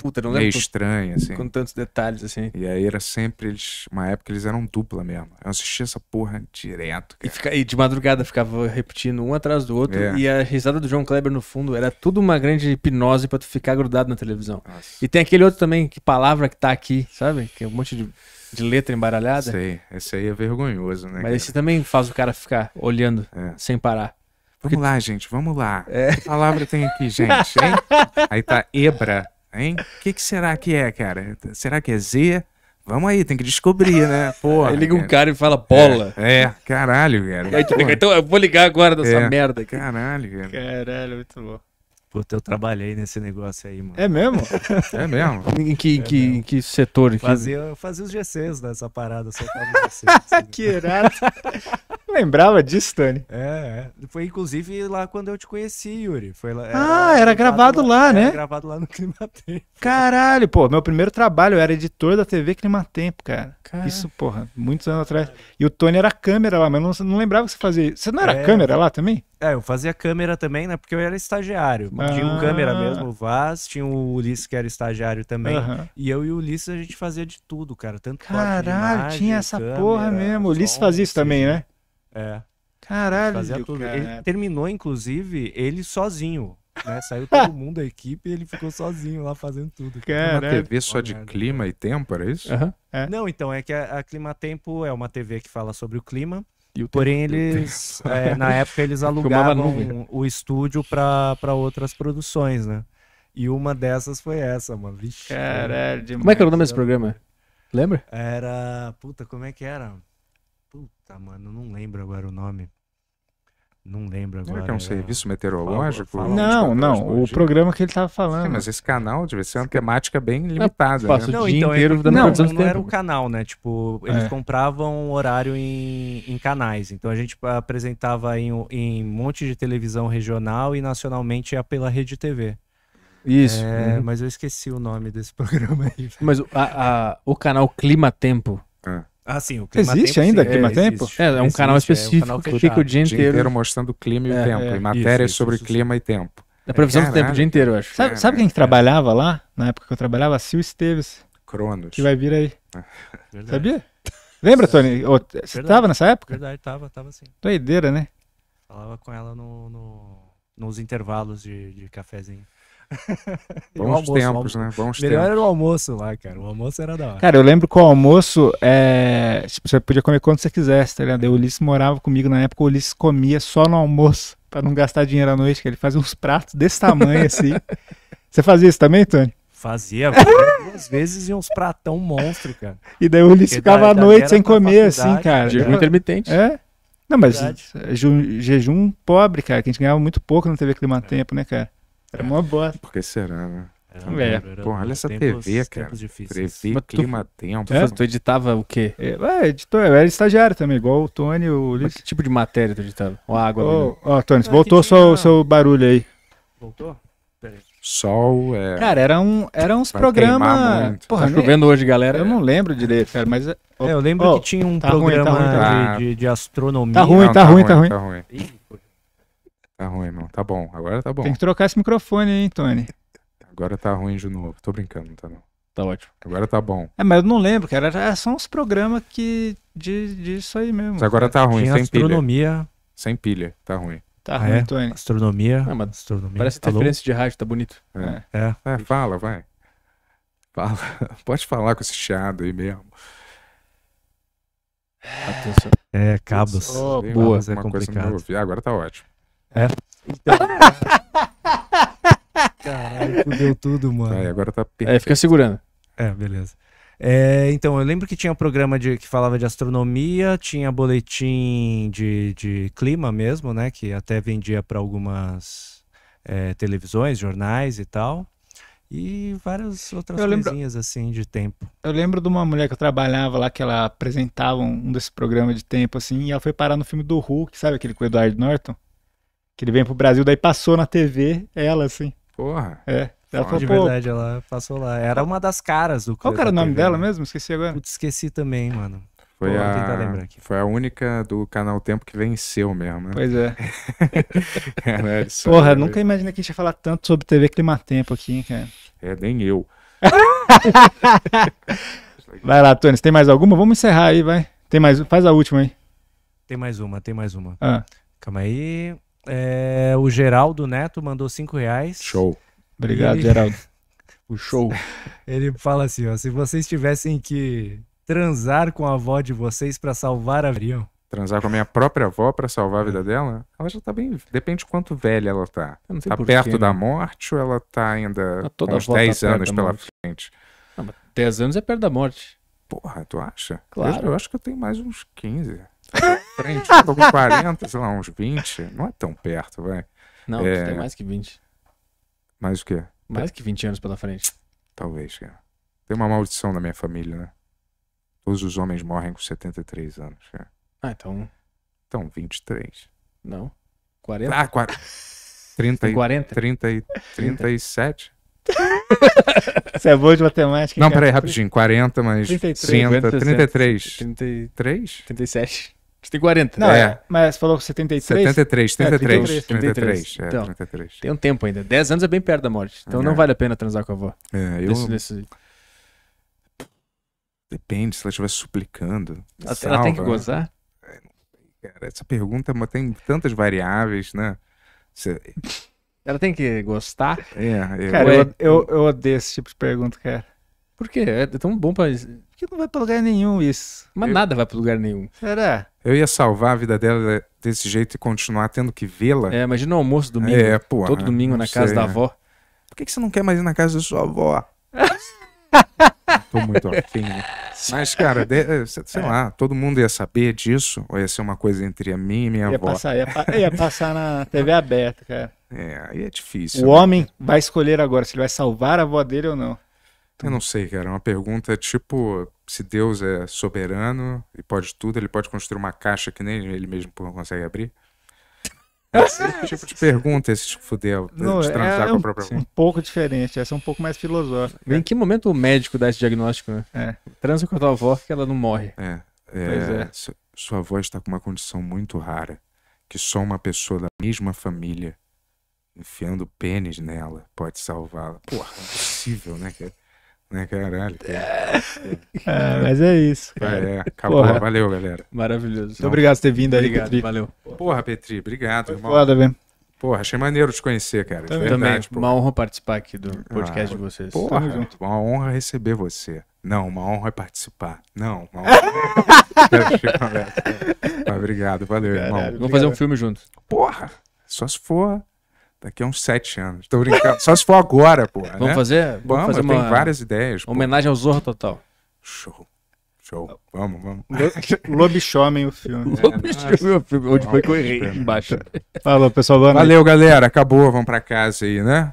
[SPEAKER 1] Puta, não lembro. Meio estranha, assim. Com tantos detalhes, assim. E aí era sempre eles. Uma época eles eram dupla mesmo. Eu assistia essa porra direto.
[SPEAKER 4] E, fica, e, de madrugada ficava repetindo um atrás do outro. É. E a risada do João Kleber no fundo era tudo uma grande hipnose pra tu ficar grudado na televisão. Nossa. E tem aquele outro também, que palavra que tá aqui, sabe? Que é um monte de. De letra embaralhada? Sei, esse aí é vergonhoso, né? Mas cara? esse também faz o cara ficar olhando é. sem parar. Porque... Vamos lá, gente, vamos lá.
[SPEAKER 1] É. Que palavra tem aqui, gente, hein? <laughs> aí tá Ebra. Hein? O que, que, será que é, cara? Será que é Z? Vamos aí, tem que descobrir, né? <laughs> Porra. Aí liga cara. um cara e fala bola. É, é caralho, cara. Aí tu então eu
[SPEAKER 4] vou ligar
[SPEAKER 3] agora dessa é, merda aqui. Caralho, cara. Caralho, muito bom. Puta, eu trabalhei nesse negócio aí, mano. É mesmo?
[SPEAKER 4] <laughs> É mesmo? Em que, é que, mesmo. Em que setor? Fazia,
[SPEAKER 3] que... fazia os GCs dessa parada, <laughs> que irado.
[SPEAKER 4] Lembrava disso,
[SPEAKER 3] Tony? É, é, foi inclusive lá quando eu te conheci, Yuri. Foi lá, ah, é, era ah, era gravado lá, lá né? Era gravado lá no Climatempo.
[SPEAKER 2] Caralho, pô, meu primeiro trabalho eu era editor da TV Climatempo, cara. Caralho. Isso, porra, muitos anos atrás. E o Tony era câmera lá, mas eu não, não lembrava que você fazia Você não era é, câmera
[SPEAKER 3] lá também? É, eu fazia câmera também, né? Porque eu era estagiário. Ah. Tinha um ah. câmera mesmo, o Vaz, tinha o Ulisses que era estagiário também. Uhum. E eu e o Ulisses a gente fazia de tudo, cara. Tanto Caralho, imagem, tinha essa câmera, porra mesmo. O Ulisses
[SPEAKER 2] fazia isso também, né?
[SPEAKER 3] É. Caralho, fazia tudo. Cara. Ele terminou, inclusive, ele sozinho. Né? Saiu todo mundo da equipe e ele ficou sozinho lá fazendo tudo. Cara. Uma TV só de
[SPEAKER 1] clima e tempo, era isso? Uhum.
[SPEAKER 3] É. Não, então, é que a, a Clima Tempo é uma TV que fala sobre o clima. O Porém, tempo, eles, <laughs> é, na época, eles alugavam o estúdio para outras produções, né? E uma dessas foi essa, mano. Vixe. Caralho, é demais. Como é que era o nome desse programa? Lembra? Era. Puta, como é que era? Puta, mano, não lembro agora o nome. Não lembro agora. Será que é um serviço
[SPEAKER 1] é. meteorológico? Fala, fala não, não. O programa que ele estava falando. Sim, mas esse canal devia ser uma temática bem é, limitada. Né? Não, o dia então, inteiro ele, é não, não, não era o
[SPEAKER 3] canal, né? Tipo, eles é. compravam horário em, em, canais. Então a gente ah, apresentava em, um monte de televisão regional e nacionalmente é pela Rede TV. Isso. É, uhum. Mas eu esqueci o nome desse <laughs> programa aí.
[SPEAKER 4] Mas a, a, o canal Clima Tempo. É. Ah, sim, o clima Existe tempo, ainda sim. clima é, tempo? É, é um existe, canal específico, é um canal fica o dia inteiro. O dia inteiro
[SPEAKER 1] mostrando o clima e o é, tempo, é. e matérias sobre isso, clima isso. e tempo. da é previsão Caralho. do tempo o dia inteiro, eu acho. Sabe, sabe quem que
[SPEAKER 2] trabalhava lá, na época que eu trabalhava? Sil Esteves. Cronos. Que vai vir aí. Verdade. Sabia? Lembra, Tony? Você estava nessa época? Verdade, estava, estava sim. Doideira, né?
[SPEAKER 3] Falava com ela no, no nos intervalos de, de cafezinho.
[SPEAKER 4] <laughs> Bons almoço, tempos, né? Bons Melhor tempos.
[SPEAKER 3] era o almoço lá, cara. O almoço era da hora.
[SPEAKER 2] Cara, eu lembro que o almoço, é... você podia comer quando você quisesse, tá ligado? O Ulisses morava comigo na época, o Ulisses comia só no almoço, para não gastar dinheiro à noite, que ele fazia uns pratos desse tamanho assim. <laughs> você fazia isso também, Tony?
[SPEAKER 3] Fazia, duas vezes e uns pratão monstro, cara. E daí o Ulisses ficava à noite sem comer, assim, cara. Tá jejum intermitente. É?
[SPEAKER 2] Não, mas jejum pobre, cara, que a gente ganhava muito pouco na TV Climatempo, é. né, cara? Era uma boa.
[SPEAKER 1] Por que será, né?
[SPEAKER 4] É. Pô, olha essa tempos, TV, cara. TV, Mas tu, clima, tempo. É? Tu editava o quê? Eu,
[SPEAKER 2] é, é, editor, eu era estagiário também, igual o Tony, o Ulisses. que tipo de matéria tu editava? Ou água? Ó, oh, oh, Tony, ah, voltou só o seu barulho aí. Voltou? Peraí. Sol, é... Cara, era, um, era uns programas... tá chovendo hoje, galera. Eu não lembro direito, cara, mas... É,
[SPEAKER 3] é eu lembro oh, que tinha um tá, tá programa ruim, tá ruim, de, de, de, astronomia. Tá ruim, não, tá, tá ruim, tá ruim. Tá ruim. Tá ruim, irmão. Tá bom. Agora tá bom. Tem que
[SPEAKER 1] trocar esse microfone aí, Tony. Agora tá ruim de novo. Tô brincando, não tá não. Tá ótimo. Agora tá bom.
[SPEAKER 2] É, mas eu não lembro, cara. Era só uns programas que. De, disso aí mesmo. Mas agora tá
[SPEAKER 1] ruim, Tinha sem astronomia. pilha. Sem pilha, tá ruim. Tá ah, ruim, é? Tony.
[SPEAKER 3] Astronomia. parece mas astronomia. Parece
[SPEAKER 1] de rádio, tá bonito. É. É. é. é fala, vai. Fala. <laughs> Pode falar com esse chiado aí mesmo.
[SPEAKER 4] Atenção. É, cabos. Oh, boa, é complicado. Ah, agora
[SPEAKER 3] tá ótimo. É? Então. <laughs> Caralho, fudeu tudo, mano. Aí, agora tá perfeito. É, fica segurando. É, beleza. É, então, eu lembro que tinha um programa de, que falava de astronomia, tinha boletim de, de clima mesmo, né? Que até vendia para algumas é, televisões, jornais e tal. E várias outras eu lembro, coisinhas assim de tempo. Eu lembro de uma mulher que eu trabalhava lá, que
[SPEAKER 2] ela apresentava um, desse desses programas de tempo, assim, e ela foi parar no filme do Hulk, sabe aquele com o Edward Norton? Que ele vem pro Brasil, daí passou na TV
[SPEAKER 3] ela, assim. Porra. É. Ela falou, de verdade, ela passou lá. Era uma das caras do Qual era o nome TV, dela né? mesmo? Esqueci agora. Putz, esqueci também, mano. Foi, Pô, a...
[SPEAKER 1] foi a única do canal Tempo que venceu mesmo, né? Pois é. <laughs> é Porra, nunca
[SPEAKER 2] imaginei que a gente ia falar tanto sobre TV Climatempo aqui, hein, cara. É, nem eu. <laughs> vai lá, Tony, tem mais alguma? Vamos encerrar aí, vai. Tem mais, faz a última aí.
[SPEAKER 3] Tem mais uma, tem mais uma. Ah. Calma aí. É, o Geraldo Neto mandou cinco reais. Show. Obrigado, ele... Geraldo.
[SPEAKER 4] <laughs> O show.
[SPEAKER 3] Ele fala assim: ó, se vocês tivessem que transar com a avó de vocês para salvar a vida.
[SPEAKER 1] Transar com a minha própria avó para salvar a vida dela? Ela já tá bem. Depende de quanto velha ela tá. não tá perto quê, da né? morte ou ela tá ainda tá com uns 10 tá anos pela frente? Não, 10 anos é perto da morte. Porra, tu acha? Claro. Eu, eu acho que eu tenho mais uns 15 frente, tô com 40, sei lá, uns 20. Não é tão perto, vai. Não, é... tem mais que 20. Mais o quê?
[SPEAKER 4] Mais que 20 anos pela frente. Talvez, cara. É.
[SPEAKER 1] Tem uma maldição na minha família, né? Todos os homens morrem com 73 anos, cara. É. Ah, então. Então, 23. Não. 40? Ah, 40. 30 40? 30 e 37?
[SPEAKER 2] Você é boa de matemática. Não, cara. peraí, rapidinho. 40 mas. 33,
[SPEAKER 4] 30, 33. 33? 37. Você tem 40, Não, né? é. Mas falou 73? 73, 33. É, 33, 33. 33. Então, é, Tem um tempo ainda. 10 anos é bem perto da morte. Então é. não vale a pena transar com a avó. É, eu... Desse,
[SPEAKER 1] desse... Depende, se ela estiver suplicando. Ela, ela tem que gozar? É, cara, essa pergunta tem tantas variáveis, né? Você...
[SPEAKER 4] Ela tem que gostar? É, eu... É. Cara, eu, eu,
[SPEAKER 1] eu odeio esse tipo de pergunta, cara. Por quê? É tão bom pra. Por
[SPEAKER 2] que não vai pra lugar nenhum
[SPEAKER 1] isso? Mas eu... nada vai pra lugar nenhum. Será? Eu ia salvar a vida dela desse jeito e continuar tendo que vê-la. É, imagina o almoço domingo. É, pô. Todo domingo na sei, casa da né? avó. Por que, que você não quer mais ir na casa da sua avó? <laughs> Tô muito afim. Né? Mas, cara, de, eh, sei é. lá, todo mundo ia saber disso? Ou ia ser uma coisa entre a mim e minha ia avó? Passar,
[SPEAKER 2] ia, ia, passar na TV aberta, cara.
[SPEAKER 1] É, aí é difícil. O né? homem vai
[SPEAKER 2] escolher agora
[SPEAKER 1] se ele vai salvar a avó dele ou não. Eu não sei, cara. É uma pergunta tipo se Deus é soberano e pode tudo, ele pode construir uma caixa que nem ele mesmo consegue abrir? <laughs> Esse tipo de pergunta, esse tipo fudeu,
[SPEAKER 4] não, de é, transar é com a própria um, um
[SPEAKER 2] pouco diferente, essa é um
[SPEAKER 4] pouco mais filosófica. Em que momento o médico dá esse diagnóstico, né? É. Transa com a tua avó que ela não morre.
[SPEAKER 1] É. é, é. Sua avó está com uma condição muito rara, que só uma pessoa da mesma família enfiando pênis nela pode salvá-la. Porra, é impossível, né, cara? Né, caralho. É. <laughs> é, mas é isso. é. Acabou. Porra. Valeu, galera.
[SPEAKER 4] Maravilhoso. Muito obrigado por ter vindo aí, Petri. Valeu.
[SPEAKER 1] Porra, Petri, obrigado, Foi irmão. Foda, velho. Porra, achei maneiro te conhecer, cara. Também, verdade, também. uma
[SPEAKER 4] honra participar aqui do ah, podcast ah, de vocês. Porra,
[SPEAKER 1] junto. uma honra receber você. Não, uma honra é participar. Não, uma honra. É <laughs> mas obrigado, valeu, Caralho, irmão. Vamos fazer um filme juntos. Porra, só se for Daqui a uns sete anos. Tô brincando. Só se for agora, pô. Vamos né? fazer? Vamos, vamos fazer tem uma... várias
[SPEAKER 4] ideias. Homenagem ao Zorro Total. Show. Show.
[SPEAKER 1] Vamos, vamos. Lobisomem o filme. É. Lobichomem o filme. Onde foi que eu errei? Embaixo. Falou, pessoal. Valeu, galera. Acabou. Vamos pra casa aí, né?